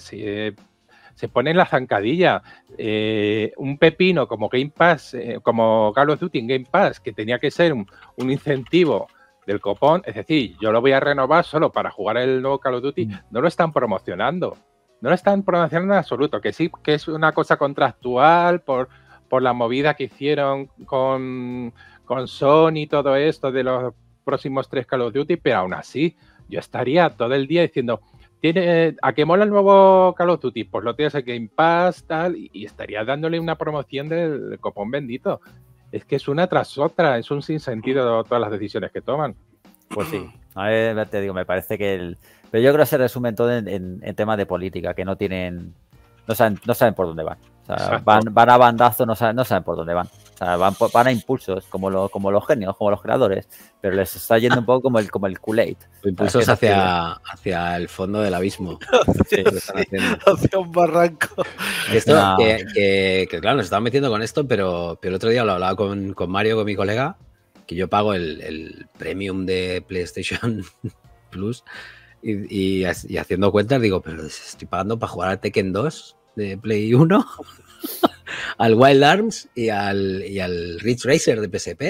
se pone en la zancadilla. Eh, un pepino como Game Pass, eh, como Call of Duty en Game Pass, que tenía que ser un, incentivo del copón, es decir, yo lo voy a renovar solo para jugar el nuevo Call of Duty, mm. no lo están promocionando. No lo están promocionando en absoluto, que sí que es una cosa contractual por, por la movida que hicieron con, con Sony y todo esto de los próximos tres Call of Duty, pero aún así yo estaría todo el día diciendo, tiene, ¿a qué mola el nuevo Carlos of Pues lo tienes en Game Pass, tal, y, estarías dándole una promoción del copón bendito. Es que es una tras otra, es un sinsentido todas las decisiones que toman. Pues sí, a ver, te digo, me parece que el... Pero
yo creo que se resumen todo en, temas de política, que no tienen... No saben, no saben por dónde van. van, van a bandazo, no saben, no saben por dónde van van, a impulsos, como, como los genios, como los creadores, pero les está yendo un poco como el, como el Kool-Aid. Impulsos hacia, hacia el fondo del abismo.
hacia un barranco.
que,
claro, nos estamos metiendo con esto, pero, el otro día lo hablaba con, con Mario, con mi colega, que yo pago el, premium de PlayStation Plus y, haciendo cuentas digo, pero estoy pagando para jugar a Tekken 2 de Play 1. al Wild Arms y al, y al Ridge Racer de PSP.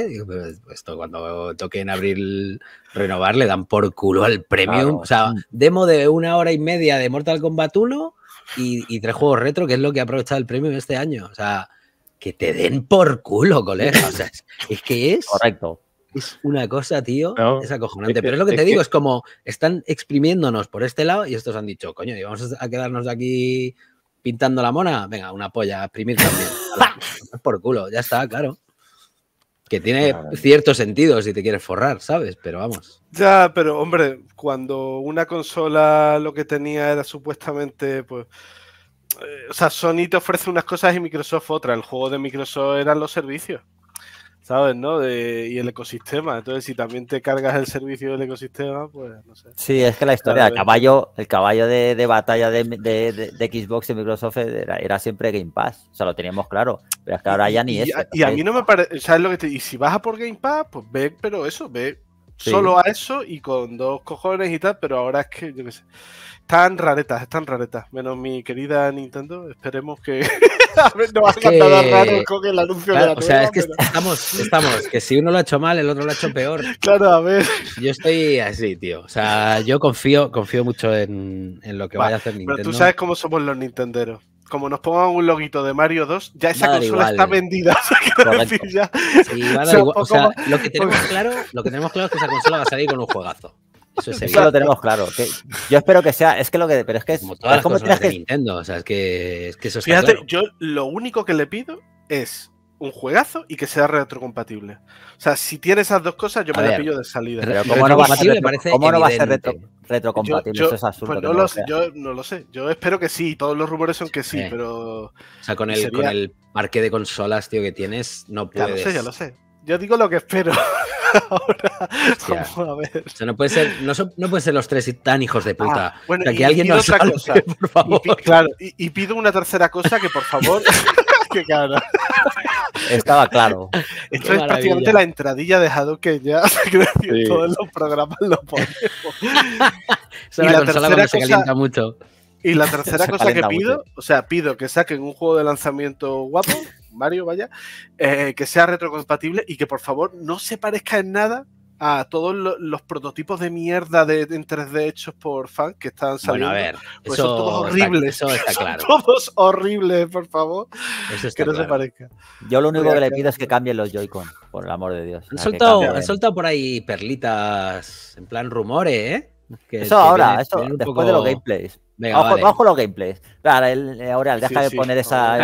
Esto cuando toquen abrir, renovar, le dan por culo al premium. O sea, demo de una hora y media de Mortal Kombat 1 y, tres juegos retro, que es lo que ha aprovechado el premium este año. O sea, que te den por culo, colega. es, que es. Correcto. Es una cosa, tío, es acojonante. Pero es lo que te digo, es como están exprimiéndonos por este lado y estos han dicho, coño, íbamos a quedarnos aquí pintando la mona, venga, una polla, exprimir también. Pues, por culo, ya está, claro. Que tiene cierto sentido si te quieres forrar, ¿sabes? Pero vamos.
Ya, pero hombre, cuando una consola lo que tenía era supuestamente, pues. Eh, o sea, Sony te ofrece unas cosas y Microsoft otra. El juego de Microsoft eran los servicios. ¿sabes? ¿no? y el ecosistema. Entonces, si también te cargas el servicio del ecosistema, pues no
sé. Sí, es que la historia, el ¿eh? caballo, el caballo de, batalla de, Xbox y Microsoft era, siempre Game Pass. O sea, lo teníamos claro. Pero es que ahora ya ni es Y a, mí
no me parece, ¿sabes lo que te Y si vas a por Game Pass, pues ve, pero eso, ve Solo a eso y con dos cojones y tal, pero ahora es que, yo Están raretas, están raretas. Menos mi querida Nintendo, esperemos que.
no hagan a nada raro con el anuncio de la O sea, es que estamos,
estamos, que si uno lo ha hecho mal, el otro lo ha hecho peor.
claro, a ver.
Yo estoy así, tío. O sea, yo confío, confío mucho en, lo que vaya a hacer Nintendo. Pero tú sabes
cómo somos los nintenderos como nos pongan un loguito de Mario 2, ya esa consola está vendida. o lo, que tenemos claro, es que
esa consola va a salir con un juegazo. Eso, es Eso lo tenemos claro. yo espero que sea. Es que lo que. Pero es que. Como todas es como las cosas de Nintendo. O sea, es que, es que eso está Fíjate,
yo lo único que le pido es un juegazo y que sea retrocompatible. O sea, si tiene esas dos cosas, yo me la pillo de salida. ¿cómo no va a ser, retrocompatible? Yo, Eso es pues no, lo, sé, yo no lo sé. Yo espero que sí. Todos los rumores son que sí, pero. O sea, con el, con el
parque de consolas, tío, que tienes, no puedes. Ya lo sé, ya lo
sé. Yo digo lo que espero. Ahora, a ver. O sea, no puede ser,
no, no puede ser los tres tan hijos de ah, puta. bueno, o sea, que alguien nos salve, cosa. por favor. Y, pido,
claro, y, pido una tercera cosa que por favor. que cara
estaba claro. Esto es prácticamente la
entradilla dejado que ya. Sí. Todos los programas los podemos. y la, tercera cosa, Y la tercera cosa que pido, o sea, pido que saquen un juego de lanzamiento guapo, Mario, vaya, eh, que sea retrocompatible y que por favor no se parezca en nada a todos los prototipos de mierda de, en 3D hechos por fans que están saliendo. Bueno, a ver, pues son todos horribles. eso está claro. Son todos
horribles, por favor. Eso que no se parezca. Yo lo único que le pido es que cambien los Joy-Con, por el amor de Dios. Han
soltado, por ahí perlitas, en plan rumores, ¿eh?
eso ahora, eso después poco... de los gameplays. Venga, vale. los gameplays. Claro, el, eh, Aureal, deja de poner esa.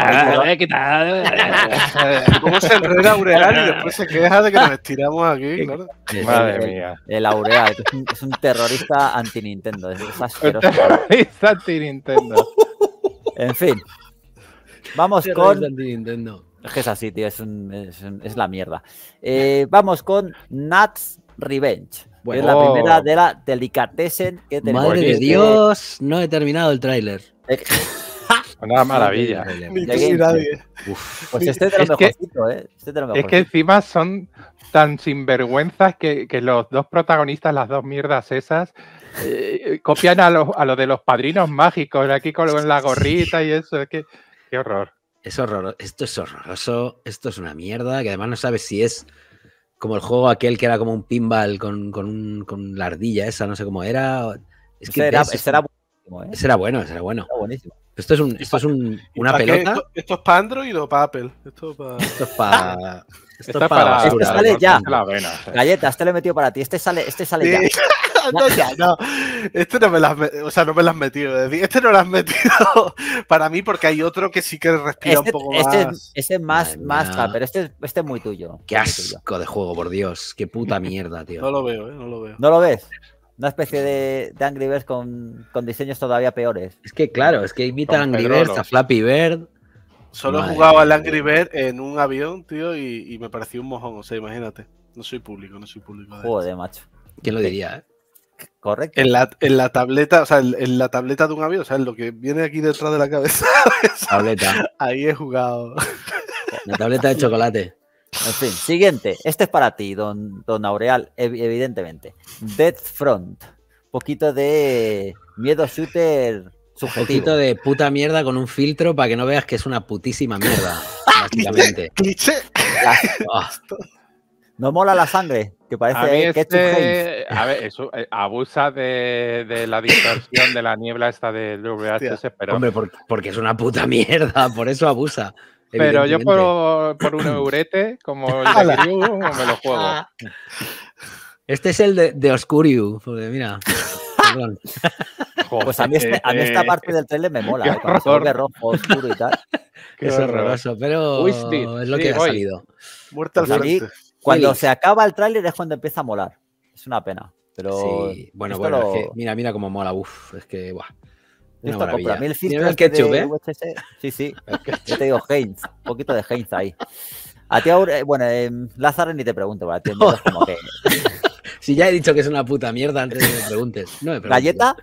¿Cómo se enreda Aureal y después se
queja de que nos estiramos aquí? Claro. Madre mía.
El Aureal, es un, terrorista anti-Nintendo. Es, asqueroso. terrorista anti-Nintendo. en fin. Vamos con. Anti-Nintendo. Es que es así, tío, es, un, es, la mierda. Eh, vamos con Nuts Revenge es la primera oh. de la Delicatessen que tenemos.
Madre de Dios, no he terminado el tráiler. Una
maravilla. Pues este es de lo
mejorcito, ¿eh? Este es que encima son tan sinvergüenzas que, los dos protagonistas, las dos mierdas esas, eh, copian a lo de los padrinos mágicos, aquí con la gorrita y eso. Es que, qué horror. Es horroroso. Esto es horroroso. Esto es una mierda que además no sabes si
es como el juego aquel que era como un pinball con, con, con la ardilla esa, no sé cómo era. Es que era, era buenísimo, ¿eh? ese bueno, será era bueno. buenísimo. Esto es, un, esto es un,
una pelota.
Esto, es para Android o para Apple. Esto, esto
es para. Esto para, Este sale ya. Galletas,
Galleta, este lo he metido para ti.
Este sale, este sale ya.
no, no. Este no me las o sea, no me lo has metido. este no lo has metido para mí porque
hay otro que sí que respira un este, poco este más. Este es más, más pero este, este es muy tuyo. Este
qué
asco de juego, por Dios. Qué puta mierda, tío.
No lo veo, ¿eh? No lo veo. ¿No lo ves? Una especie de, Angry Birds con, con diseños todavía peores. Es que, claro, es que imitan Angry Birds a Flappy Bird. Solo he jugado al Angry
en un avión, tío, y, me pareció un mojón. O sea, imagínate. No soy público, no soy público. De
Joder, macho. ¿Quién lo diría, eh? Correcto.
En la, tableta, o sea, en, la tableta de un avión, o sea, en lo que viene aquí detrás de la cabeza.
Tableta. Ahí he jugado. La tableta de chocolate. En fin, siguiente. Este es para ti, don, don Aureal, evidentemente. Death Front. Poquito de miedo shooter Sujetito
de puta mierda con un filtro para que no veas que es una putísima mierda, básicamente.
¡Cliché! Oh. No mola la sangre, que parece a este- A
ver, eso, eh, abusa de, la distorsión de la niebla esta de WHS, pero... Hombre, porque, es una puta
mierda, por eso abusa. Pero yo
por, un eurete, como el de me lo juego.
Este es el de, de porque mira...
pues a mí, este, esta eh, parte del trailer me mola, eh, cuando se vuelve rojo, oscuro y tal. es horroroso, pero es lo que ha salido. Muerto mí, pues cuando se
acaba el tráiler es cuando empieza a molar. Es una pena. Pero sí, bueno, es que mira, mira cómo mola, Uf, es que buah. A Mí el mira el ketchup, ¿eh? Sí, sí. Yo te digo Heinz, un poquito de Heinz ahí. A ti ahora, eh, bueno, Lázaro ni te pregunto, a ti no. como que si ya he dicho que es una puta mierda antes de que me preguntes.
No ¿Galleta?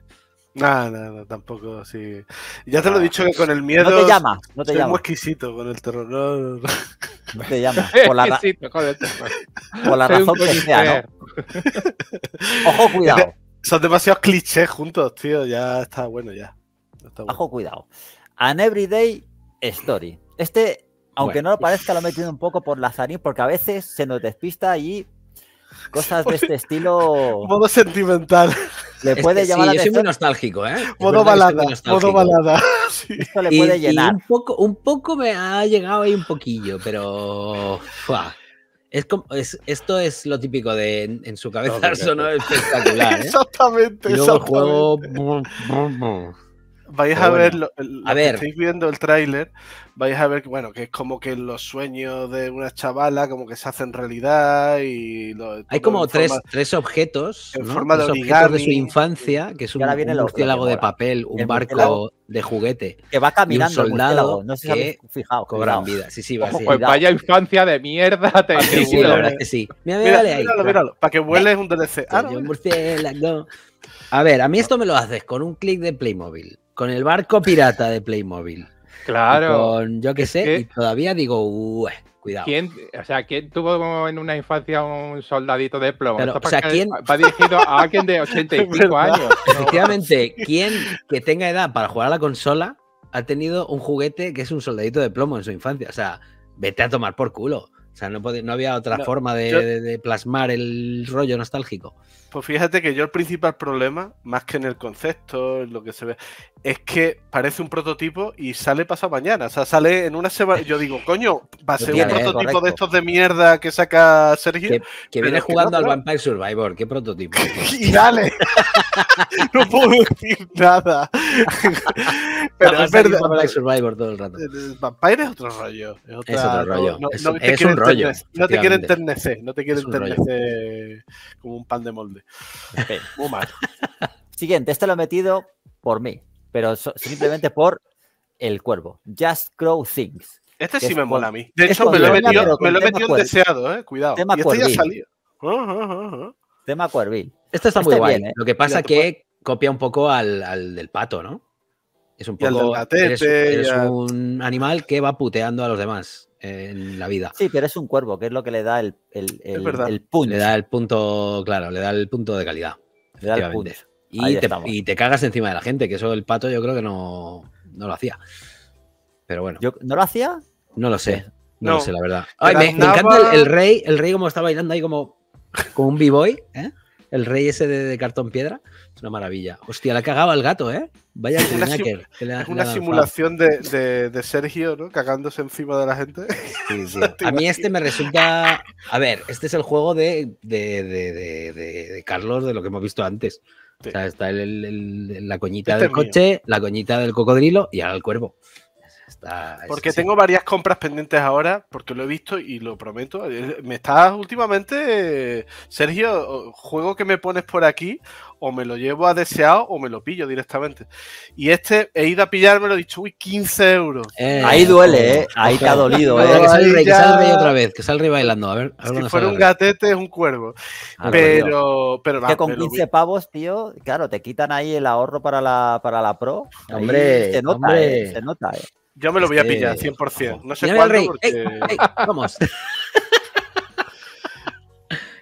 No, no, tampoco, sí. Ya te lo he ah, dicho que con el miedo. No te llama, no te llama. muy exquisito con el terror. No, no, te llama. Por la, exquisito
con
Por la razón que sea, ¿no? Ojo, cuidado.
Son demasiados
clichés juntos, tío. Ya está bueno, ya. Ojo, cuidado. An Everyday Story. Este, aunque no lo parezca, lo he metido un poco por la lazarín, porque a veces se nos despista y Cosas de pues, este estilo. Modo sentimental. Le puede llamar sí, Yo soy muy
nostálgico, ¿eh? Modo balada, modo balada.
Sí. Esto le puede llenar.
un, poco, un poco me ha llegado ahí un poquillo, pero. Es esto es lo típico de en, su cabeza no, sonó
espectacular.
¿eh?
Exactamente, y luego el juego
vais a ver, lo, que estáis viendo el tráiler, vais a ver que, bueno, que es como que los sueños de una chavala como que se hacen realidad y... Hay como tres,
tres objetos, de, objetos de su infancia, que es un, un murciélago de papel, un barco de juguete. Que va caminando un soldado no sé que
cobran vida.
Sí, sí, va pues vaya
infancia de mierda ah, te sí, sí,
la verdad es eh. que sí.
Mira, mira,
míralo, ahí.
Míralo, para que vueles un DLC. Ah,
a ver, a mí esto me lo haces con un clic de Playmobil con el barco pirata de Playmobil.
Claro. Con,
yo qué sé, y todavía digo, cuidado. ¿Quién,
o sea, ¿quién tuvo en una infancia un soldadito de plomo? Va dirigido a alguien de 85
años. Efectivamente, ¿quién que tenga edad para jugar a la consola ha tenido un juguete que es un soldadito de plomo en su infancia? O sea, vete a tomar por culo. O sea, no, no había otra forma de, plasmar el rollo nostálgico.
Pues fíjate que yo el principal problema, más que en el concepto, en lo que se ve, es que parece un prototipo y sale pasado mañana. O sea, sale en una semana. Yo digo, coño, va a ser un ¿eh? prototipo de estos de mierda que saca Sergio. Que, viene jugando al Vampire Survivor, qué prototipo. Pues, y dale. no puedo decir nada. Pero es verdad. Vampire Survivor todo el rato. Vampire es otro rollo. Es, otro rollo. No, es, un rollo. No te quiere enternecer, no te quiere enternecer como un pan de molde.
Siguiente, este lo he metido por mí, pero simplemente por el cuervo. Just Grow Things. Este sí me mola a mí. De hecho, me lo, he metido, me deseado, eh. Cuidado. Tema este cuervil. ya
salió.
tema cuervil. Este está este muy Bien, ¿eh? Lo que pasa es
que copia un poco al, al, del pato, ¿no? Es un poco. un animal que va puteando a los demás
en la vida. Sí, pero es un cuervo, que es lo que le da el, el,
punto. Le da el punto, claro, le da el punto de calidad. Y, te, cagas encima de la gente, que eso el pato yo creo que no, lo hacía. Pero bueno. Yo, ¿No lo hacía? No lo sé. No, lo sé, la verdad. me, encanta el, rey, el rey como está bailando ahí como, como un b-boy, ¿eh? el rey ese de, cartón piedra. Es una maravilla. Hostia, la cagaba el gato, ¿eh? Vaya es una, que es una simulación
de, Sergio, ¿no? Cagándose encima de la gente.
A mí este me resulta. A ver, este es el juego de, Carlos, de lo que hemos visto antes. O sea, está la coñita este del coche, la coñita del cocodrilo y ahora el cuervo. Ah,
porque tengo varias compras pendientes ahora, porque lo he visto y lo prometo. Eh, me estás últimamente, Sergio, juego que me pones por aquí, o me lo llevo a deseado o me lo pillo directamente. Y este he ido a me lo he dicho, uy, 15 euros. Eh, ahí duele, eh. Ahí te ha dolido,
¿eh? que, salga otra vez, que salga bailando. A ver, si
fuera un gatete, es un cuervo. Ah, pero, pero, que con 15
pavos, tío, claro, te quitan ahí el ahorro para la, para la pro. Hombre, se nota, se nota, eh.
Yo me lo voy a este, pillar, 100%. No sé cuál vamos.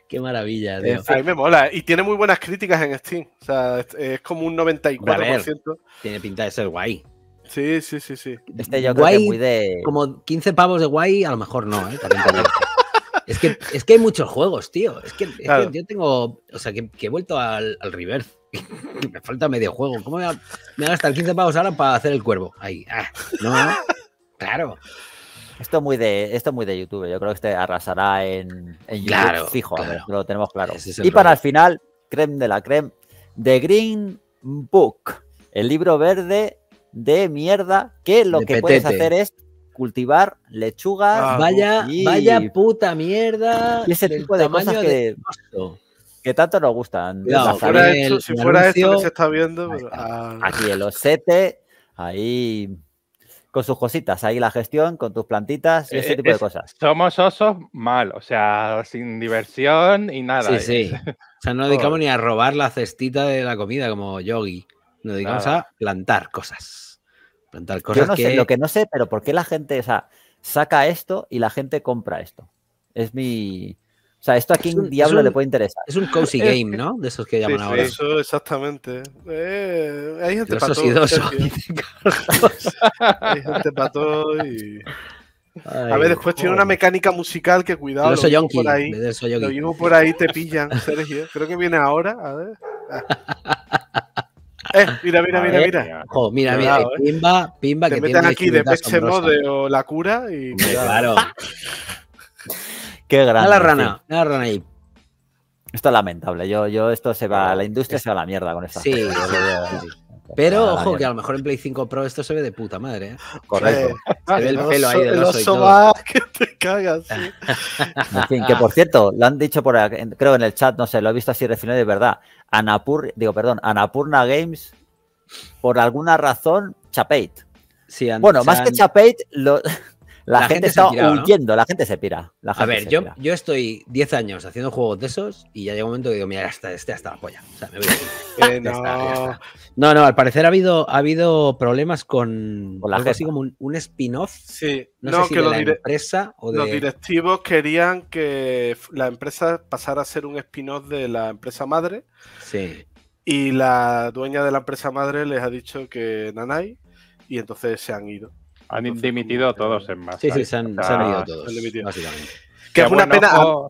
Qué maravilla, tío. ¿eh? Y tiene muy buenas críticas en Steam. O sea, es como un 94%. tiene pinta de ser guay. Sí, sí, sí, sí. Este yo de...
Como 15 pavos de guay, a lo mejor no, ¿eh? es, que, hay muchos juegos, tío. Es que, yo tengo... O sea, que, he vuelto al, al reverse.
me falta medio juego. ¿Cómo me va, a 15 pavos ahora para hacer el cuervo? Ahí. Ah, no, claro. Esto muy de, esto muy de YouTube. Yo creo que este arrasará en, YouTube fijo. Ver, lo tenemos claro. y para el final, creme de la creme, The Green Book, el libro verde de mierda que lo que puedes hacer es cultivar lechugas. Ah, vaya, vaya puta mierda. Y ese tipo de cosas que. De que tanto nos gustan. si fuera, esto, que se está viendo. Ah. Aquí Aquí los osete, ahí con sus cositas, ahí la gestión, con tus plantitas y eh, ese eh, tipo de cosas.
Somos osos mal, o sea, sin diversión y nada. Sí, sí.
o sea, no nos dedicamos ni a robar
la cestita de la comida
como yogi. Nos dedicamos a plantar cosas. Plantar cosas lo que
no sé,
pero ¿por qué la gente, saca esto y la gente compra esto? Es mi, o sea, esto a quién diablo le puede interesar. Es un cozy game, ¿no? De esos que llaman sí, ahora.
Eso, exactamente. Eh, hay gente para todo. hay gente para todo a ver, después tiene una mecánica musical que cuidado. Lo, por ahí, lo por ahí te pillan, Sergio. Creo que viene ahora. A ver. Ah. Eh, mira, mira, mira, mira. mira, mira. Eh, eh.
Pimba, pimba. Te que meten aquí de Peche
Mode o la cura y. Claro.
Qué grande. la rana, a la rana ahí. Esto es lamentable. Yo, yo, esto se va, la industria se va a la mierda con esto. Sí, sí, sí. Pero ojo, que a
lo mejor en Play 5 Pro esto se ve de puta madre. ¿eh? Correcto. Se ve el, pelo ahí
del oso que te cagas. En fin, que por
cierto, lo han dicho por creo en el chat, no sé, lo he visto así refinado de verdad. Anapur, digo, perdón, Anapurna Games, por alguna razón, Chapeit. Sí, bueno, más que Chapeit, lo, la, gente, está huyendo, la gente se pira. a ver,
yo, estoy 10 años haciendo juegos de esos y ya llega un momento que digo, mira, este hasta la polla. Eh, no. no, no, al parecer ha habido, ha habido problemas con, la así como un, spin-off.
Sí, no, sé de la empresa o los directivos querían que la empresa pasara a ser un spin-off de la empresa madre. Sí. Y la dueña de la empresa madre les ha dicho que Nanay y entonces se han ido.
Han dimitido todos en más Sí, sí, se han, o todos, básicamente. Que es una pena. Ah,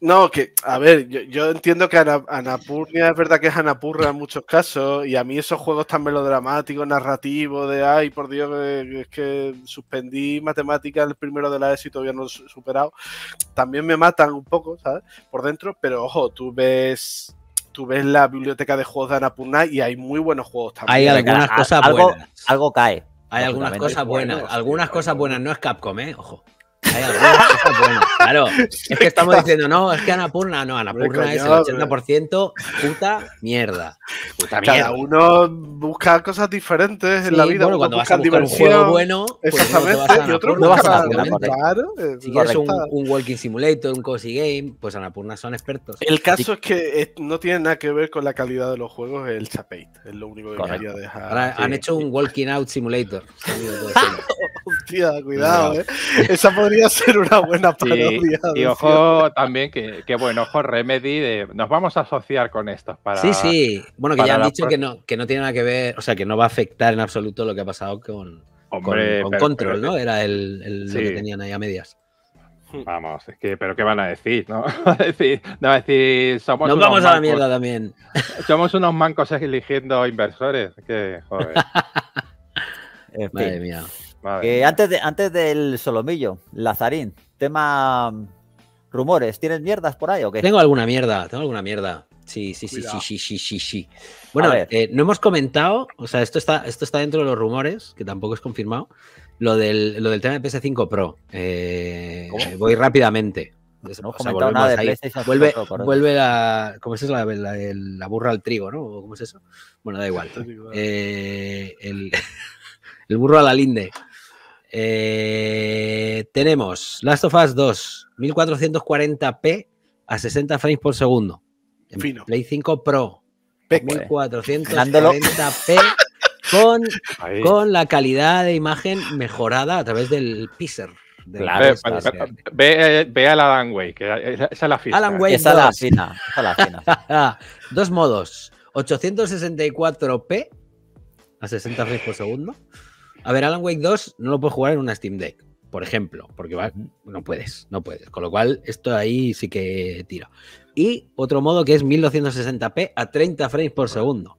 no, que, a ver, yo, entiendo que Anapurna es verdad que es Anapurra en muchos casos, y a mí esos juegos tan melodramáticos, narrativos, de ay, por Dios, eh, es que suspendí matemáticas el primero de la ESI y todavía no lo he superado, también me matan un poco, ¿sabes? Por dentro, pero ojo, tú ves tú ves la biblioteca de juegos de Anapurna y hay muy buenos juegos también. Hay algunas cosas buenas.
algo cae. Hay algunas
cosas buenas, algunas
cosas buenas, no es Capcom, ¿eh? Ojo claro. Es que estamos diciendo, no, es que Anapurna, no, Anapurna es el 80% puta mierda.
Puta mierda. Cada uno busca cosas diferentes en la vida. Bueno, cuando vas a buscar un juego bueno, pues exactamente, y no eh, Si quieres un,
Walking Simulator, un Cozy Game, pues Anapurna son expertos. El caso es
que eh, no tiene nada que ver con la calidad de los juegos, el Chapate. Es lo único que quería dejar. Han hecho
un Walking Out Simulator.
Hostia, cuidado, ¿eh? Esa podría ser una buena
parodia. Y, ojo también, que, bueno, ojo Remedy, nos vamos a asociar con estos para... Sí, sí. Bueno, que ya han dicho que no,
tiene nada que ver, o sea, que no va a afectar en absoluto lo que ha pasado con, Control, ¿no?
Era el, lo que tenían ahí a medias. Vamos, es que, pero ¿qué van a decir? ¿No? a a decir somos Nos vamos a la mierda también. Somos unos mancos eligiendo inversores. Que, joder.
Madre mía antes, de, antes del solomillo, Lazarín, tema mm, rumores. ¿Tienes mierdas por ahí o qué? Tengo alguna
mierda, tengo alguna mierda. Sí, sí, sí, sí, sí, sí, sí, sí, Bueno, eh, no hemos comentado, o sea, esto está, esto está dentro de los rumores, que tampoco es confirmado, lo del, lo del tema de PS5 Pro. Eh, voy rápidamente. Pues vuelve, vuelve la. ¿Cómo es eso? La, burra al trigo, ¿no? ¿Cómo es eso? Bueno, da igual. Eh, el, el burro a la linde. Eh, tenemos Last of Us 2, 1440p a 60 frames por segundo. En Play 5 Pro. 1440p eh. con, con, la calidad de imagen mejorada a través del Pixar.
ve, al Alan Way, que esa, es la fina.
Alan Way esa la fina.
Dos modos: 864p a 60 frames por segundo a ver, Alan Wake 2 no lo puedes jugar en una Steam Deck, por ejemplo, porque va, no puedes, no puedes. Con lo cual, esto ahí sí que tira Y otro modo que es 1260p a 30 frames por segundo.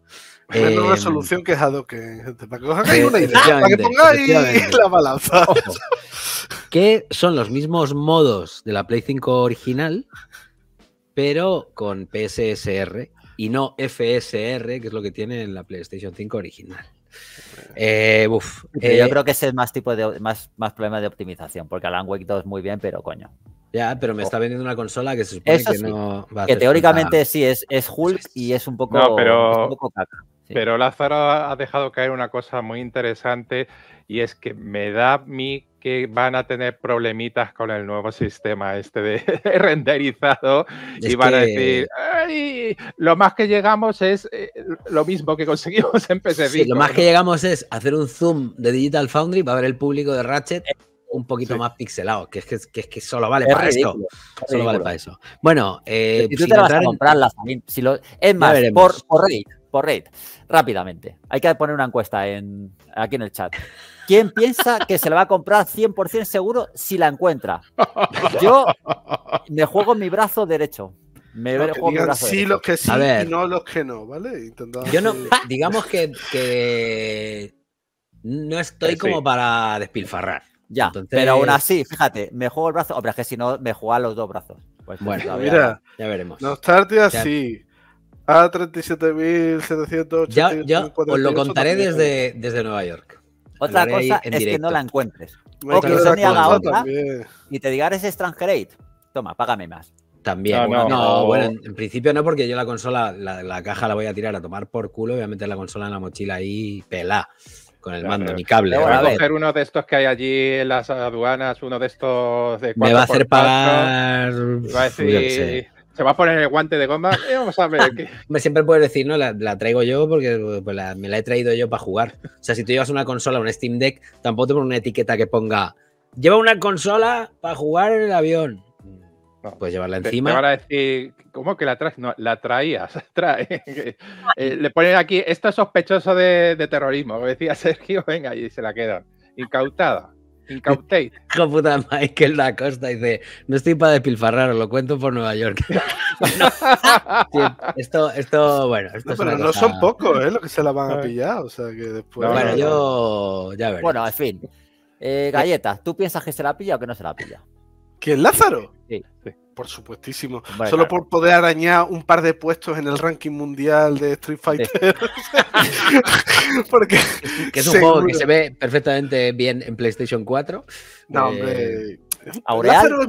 Es una em, solución que es que eh. para que una idea, para que pongáis la balanza.
que son los mismos modos de la Play 5 original, pero con PSSR y no FSR,
que es lo que tiene en la PlayStation 5 original. Eh, yo eh, creo que ese es más tipo de más, más problema de optimización, porque Alan Wake es muy bien, pero coño. Ya, pero me oh. está vendiendo una consola que se supone que no va a Que teóricamente sí, es, es Hulk y es un poco,
caca.
Pero Lázaro ha dejado caer una cosa muy interesante y es que me da mi que van a tener problemitas con el nuevo sistema este de renderizado y van a decir, Ay, lo más que llegamos es eh, lo mismo que conseguimos en pc lo más que
llegamos es hacer un zoom de Digital Foundry para ver el público de Ratchet eh, un poquito más pixelado, que es que, que solo vale para esto. solo vale para eso.
Bueno, eh, si tú te vas a comprarlas es más, por, por rápidamente. Hay que poner una encuesta en, aquí en el chat. ¿Quién piensa que se la va a comprar 100% seguro si la encuentra? Yo me juego mi brazo derecho. Me juego mi brazo sí los que sí
no los que no, ¿vale? yo
digamos que, no estoy como para
despilfarrar. Ya, pero aún
así, fíjate, me juego el brazo, o es que si no, me juegan los dos brazos.
Pues, bueno, ya, mira, ya veremos. estarte así
A 37.780.
Ya, ya os lo contaré desde,
desde Nueva York. Otra cosa es que no la encuentres. O que Sony haga
otra
y te diga, eres Toma, págame más.
También. No, bueno, en, principio no, porque yo la consola, la, caja la voy a tirar a tomar por culo voy a meter la consola en la mochila ahí pelá. Con el mando, mi cable. Voy a, coger
uno de estos que hay allí en las aduanas, uno de estos de Me va a hacer pagar.
a
se va a poner el guante de goma y eh, vamos a ver qué. Siempre puedes decir, ¿no? La, traigo
yo porque pues, me la he traído yo para jugar. O sea, si tú llevas una consola, un Steam Deck, tampoco te pones una etiqueta que ponga lleva una consola para jugar en el avión. No, Puedes
llevarla encima. Te, decir, ¿cómo que la traes? No, la traías. Trae. Eh, le ponen aquí, esto es sospechoso de, de terrorismo, decía Sergio, venga, y se la quedan. Incautada. Incautate. Puta Michael da Costa dice, no estoy para despilfarrar, lo
cuento por Nueva York. esto, esto, bueno, esto no, no son pocos, ¿eh? Los que se la van
a pillar, o sea que después. bueno,
yo ya veré. Bueno, en fin. Eh, eh, Galleta, ¿tú piensas que se la pilla o que no se la pilla?
¿Que Lázaro?
sí por supuestísimo. Solo
por poder arañar un par de puestos en el ranking mundial de Street Fighter. Porque que es un juego que se ve
perfectamente bien en PlayStation 4. No, hombre. Eh,
Lázaro,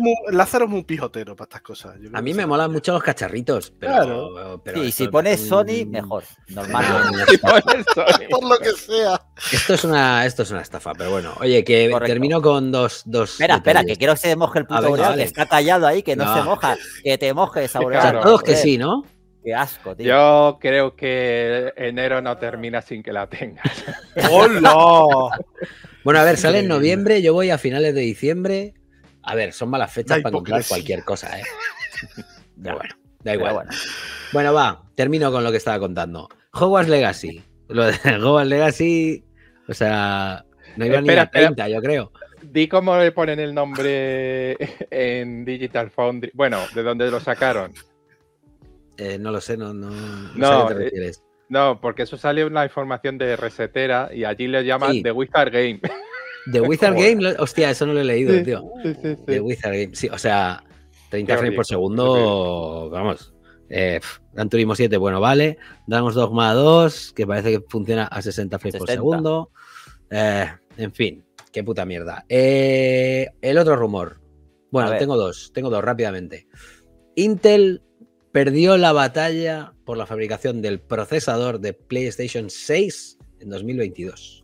es muy, pijotero para estas
cosas.
a mí me molan mucho los cacharritos.
Pero, claro. si pones Sony, mejor. Normal. Por lo que sea.
Esto es, una, esto es una estafa, pero bueno. Oye, que termino con dos. dos espera, espera, que quiero que se moje el puto está
tallado ahí, que no, se moja.
Que te mojes, Aureal. todos que sí, ¿no? Qué asco, tío. Yo creo que enero no termina sin que la tengas.
¡Hola! bueno, a ver, sale en noviembre, yo voy a finales de diciembre.
A ver, son malas fechas para comprar cualquier cosa, ¿eh?
Da bueno, da igual. Bueno. va, termino con lo que estaba contando. Hogwarts Legacy. Lo de Hogwarts Legacy, o sea, no iba ni a 30, yo
creo. Di cómo le ponen el nombre en Digital Foundry. Bueno, ¿de dónde lo sacaron?
Eh, no lo sé, no, no, sé a qué te eh, refieres.
No, porque eso sale una información de Resetera y allí le llaman The Wizard Game. The
Wizard Game, hostia, eso no lo he leído, tío. Sí, sí, The Wizard Game, sí, o sea, 30 frames por segundo, vamos. Eh, Turismo 7, bueno, vale. Damos Dogma 2, que parece que funciona a 60 frames por segundo. Eh, en fin, qué puta mierda. Eh, el otro rumor. Bueno, tengo dos, tengo dos rápidamente. Intel perdió la batalla por la fabricación del procesador de PlayStation 6 en 2022.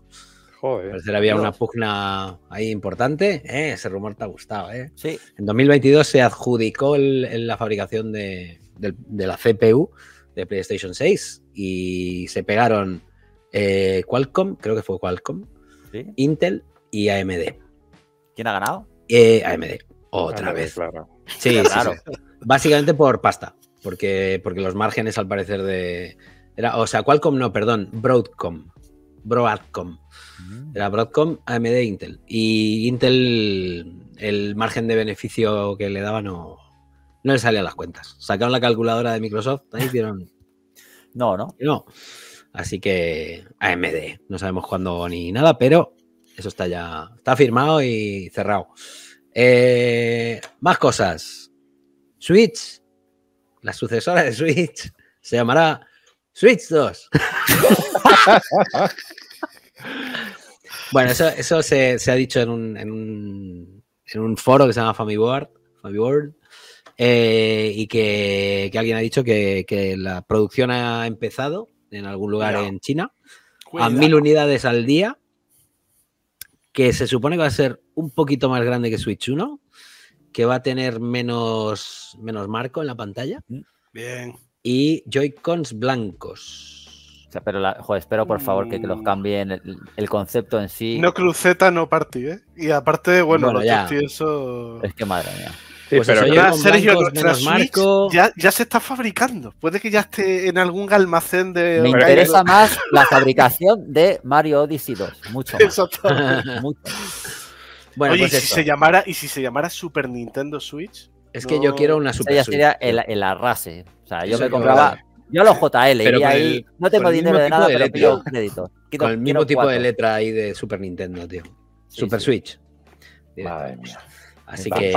Joder. Parecer había una pugna ahí importante. ¿eh? Ese rumor te ha gustado, ¿eh? Sí. En 2022 se adjudicó la fabricación de, la CPU de PlayStation 6 y se pegaron eh, Qualcomm, creo que fue Qualcomm, Intel y
AMD. ¿Quién ha ganado? AMD, otra vez. Sí, claro.
Básicamente por pasta, porque, porque los márgenes al parecer de... Era, o sea, Qualcomm no, perdón, Broadcom Broadcom. Mm. Era Broadcom, AMD Intel. Y Intel, el margen de beneficio que le daba no, no le salía a las cuentas. Sacaron la calculadora de Microsoft, ahí hicieron. no, no. No. Así que AMD, no sabemos cuándo ni nada, pero eso está ya, está firmado y cerrado. Eh, más cosas. Switch, la sucesora de Switch, se llamará Switch 2. bueno, eso, se, ha dicho en un, foro que se llama Family World, eh, y que, alguien ha dicho que, la producción ha empezado en algún lugar en China a mil unidades al día, que se supone que va a ser un poquito más grande que Switch 1, que va a tener menos, menos marco en la pantalla. Mm, bien y Joy-Cons blancos.
O sea, pero, espero por favor que, los mm. cambien el, concepto en sí. No
cruceta, no party, ¿eh? Y aparte, bueno, eso...
Es que madre mía.
Pues pero ya, se está fabricando. Puede que ya esté en algún almacén de. Me interesa más la
fabricación de Mario Odyssey 2. Mucho más. Mucho. Bueno, pues se
llamara, y si se llamara Super Nintendo Switch. Es que yo quiero una super. Switch. sería el,
el, arrase. O sea, yo me compraba. Yo lo los JL y ahí no tengo dinero de nada, pero pido crédito. con el mismo tipo de
letra ahí de Super Nintendo, tío. super Switch. Madre mía. Así que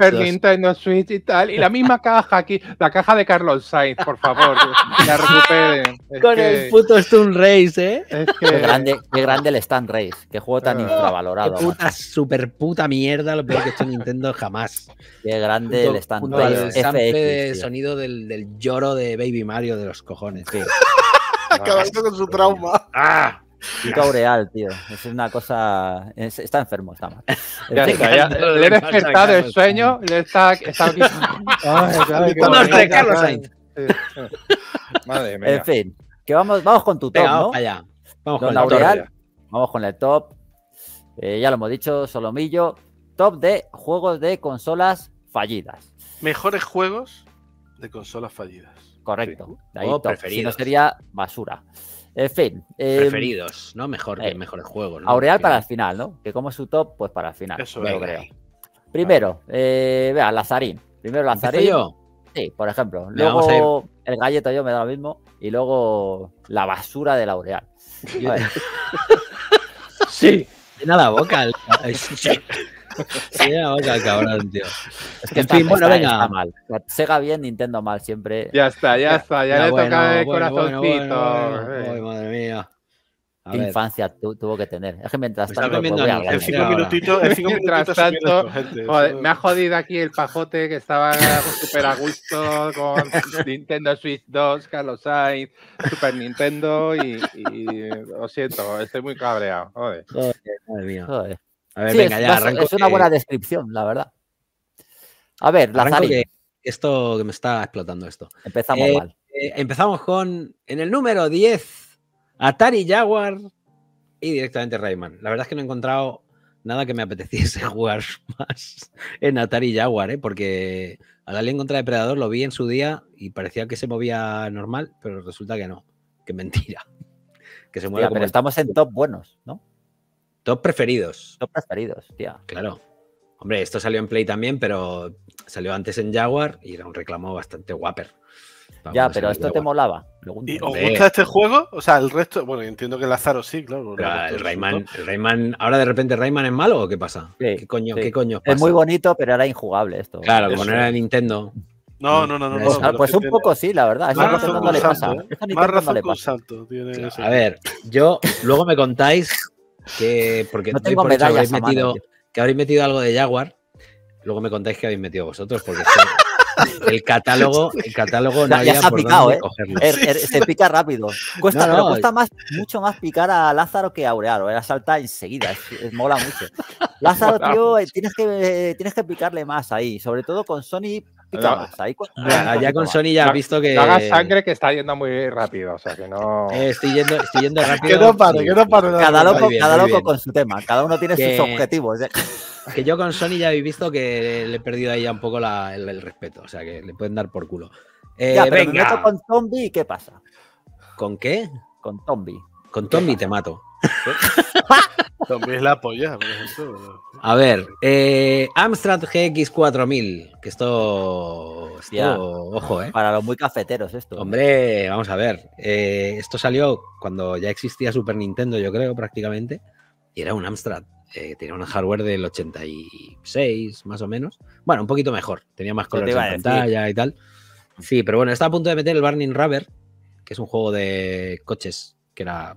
que Nintendo Switch y tal. Y la misma caja aquí, la caja de Carlos Sainz, por favor. la recuperen. Con el puto Stun Race, ¿eh? qué, grande, qué grande el Stun Race. Qué juego tan ah.
infravalorado. Qué
puta, super puta mierda, lo peor que hecho Nintendo jamás.
Qué grande el
Stun Race. El sonido del, lloro de Baby Mario de los cojones. Sí.
Acabando con su trauma. ¡Ah!
Pico Aureal, tío. Es una cosa. está enfermo, está mal.
le he despertado el sueño, le
está. está
Carlos Sainz. Madre mía. En fin,
que vamos, vamos con tu top, ¿no?
Vamos con Aureal,
vamos con el top. Eh, ya lo hemos dicho, Solomillo. Top de juegos de consolas fallidas.
Mejores juegos de consolas fallidas.
Correcto. ahí, top. Si no sería basura. En fin. Eh, Preferidos, ¿no? Mejor que eh,
mejores juegos. ¿no? Aureal para
el final, ¿no? Que como es su top, pues para el final. creo. Primero, eh, vea, Lazarín. Primero Lazarín. yo? Sí, por ejemplo. luego el galleto yo me da lo mismo. Y luego la basura de Aureal. sí. Llena la boca. sí. sí, vaya cabrón, tío. Es que en fin, bueno, venga. mal. Sega bien, Nintendo mal siempre. Ya está, ya está, ya, le toca el corazoncito. Eh. Ay, madre mía. infancia tuvo que tener? Es que mientras tanto. Pues, en minutitos.
En cinco me ha jodido aquí el pajote que estaba súper a gusto con Nintendo Switch 2, Carlos Sainz, Super Nintendo y, eh, Lo siento, estoy muy cabreado. Joder,
madre mía. Joder. A ver, venga,
es, una buena
descripción, la verdad. A ver, la Que
esto que me está explotando esto. Empezamos eh, mal. Eh, empezamos con, en el número 10, Atari Jaguar y directamente Rayman. La verdad es que no he encontrado nada que me apeteciese jugar más en Atari Jaguar, ¿eh? porque al en contra Depredador lo vi en su día y parecía que se movía normal, pero resulta que no, que mentira. Que se mueve pero estamos en
top buenos, ¿no?
Dos preferidos.
Dos preferidos, tía.
Claro. Hombre, esto salió en Play también, pero salió antes en Jaguar y era un reclamo bastante guaper. ya, pero esto te molaba. ¿Y ¿Os gusta este
juego? O sea, el resto. Bueno, entiendo que Lázaro sí, claro. el, Rayman,
¿Ahora de repente Rayman es malo o qué pasa? ¿Qué coño, Es muy
bonito, pero era injugable esto. Claro,
como no era Nintendo.
No, no, no, no. Ah, pues un poco sí, la verdad. Más razón le pasa.
a ver,
yo luego me contáis que porque habéis metido, habréis metido algo de Jaguar, luego me contáis que habéis metido vosotros, porque el catálogo, el catálogo no, había se pica rápido. Cuesta, no, cuesta
más, mucho más picar a Lázaro que a Aurealo. Era ¿eh? salta enseguida, mola mucho. Lázaro, tío, tienes que, tienes que picarle más ahí, sobre todo con Sony ya allá, con Sony ya has visto que. No sangre
que está yendo muy rápido. O sea que no. Eh, estoy, yendo, rápido. Cada loco, con su tema. Cada uno tiene sus
objetivos. ¿eh? que yo con Sony ya habéis visto que le he perdido ahí ya un poco el, respeto. O sea que le pueden dar por culo. Eh, ya, venga. con
Zombie y qué pasa.
¿Con qué? Con Zombie. Con Tommy te mato.
Tommy es la polla.
A ver, eh, Amstrad GX4000, que esto, ojo, ¿eh? Para los muy
cafeteros esto. ¿eh?
Hombre, vamos a ver, eh, esto salió cuando ya existía Super Nintendo, yo creo, prácticamente, y era un Amstrad. Eh, tenía un hardware del 86, más o menos. Bueno, un poquito mejor, tenía más colores en pantalla y tal. Sí, pero bueno, está a punto de meter el Burning Rubber, que es un juego de coches que era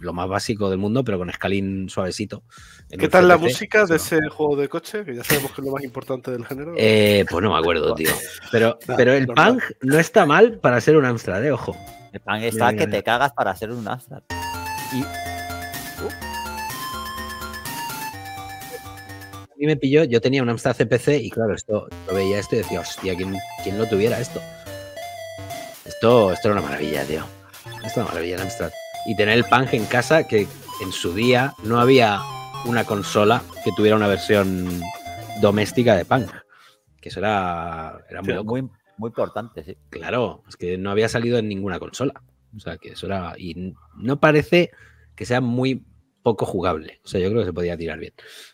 lo más básico del mundo, pero con escalín suavecito.
¿Qué tal la música de ese juego de coche? Que ya sabemos que es lo más importante del género. Eh, pues no me acuerdo,
tío. Pero, pero el punk
no está mal para ser un Amstrad, eh, ojo. El
punk está que te cagas para ser un Amstrad. A
mí me pilló, yo tenía un Amstrad CPC y claro, esto veía esto y decía, hostia, ¿quién, lo tuviera esto? Esto, esto era una maravilla, tío. Esto era una maravilla, el Amstrad y tener el Pang en casa, que en su día no había una consola que tuviera una versión doméstica de Pang. Que eso era,
muy, muy, importante, sí.
Claro, es que no había salido en ninguna consola. O sea, que eso era. Y no parece que sea muy poco jugable. O sea, yo creo que se podía tirar bien.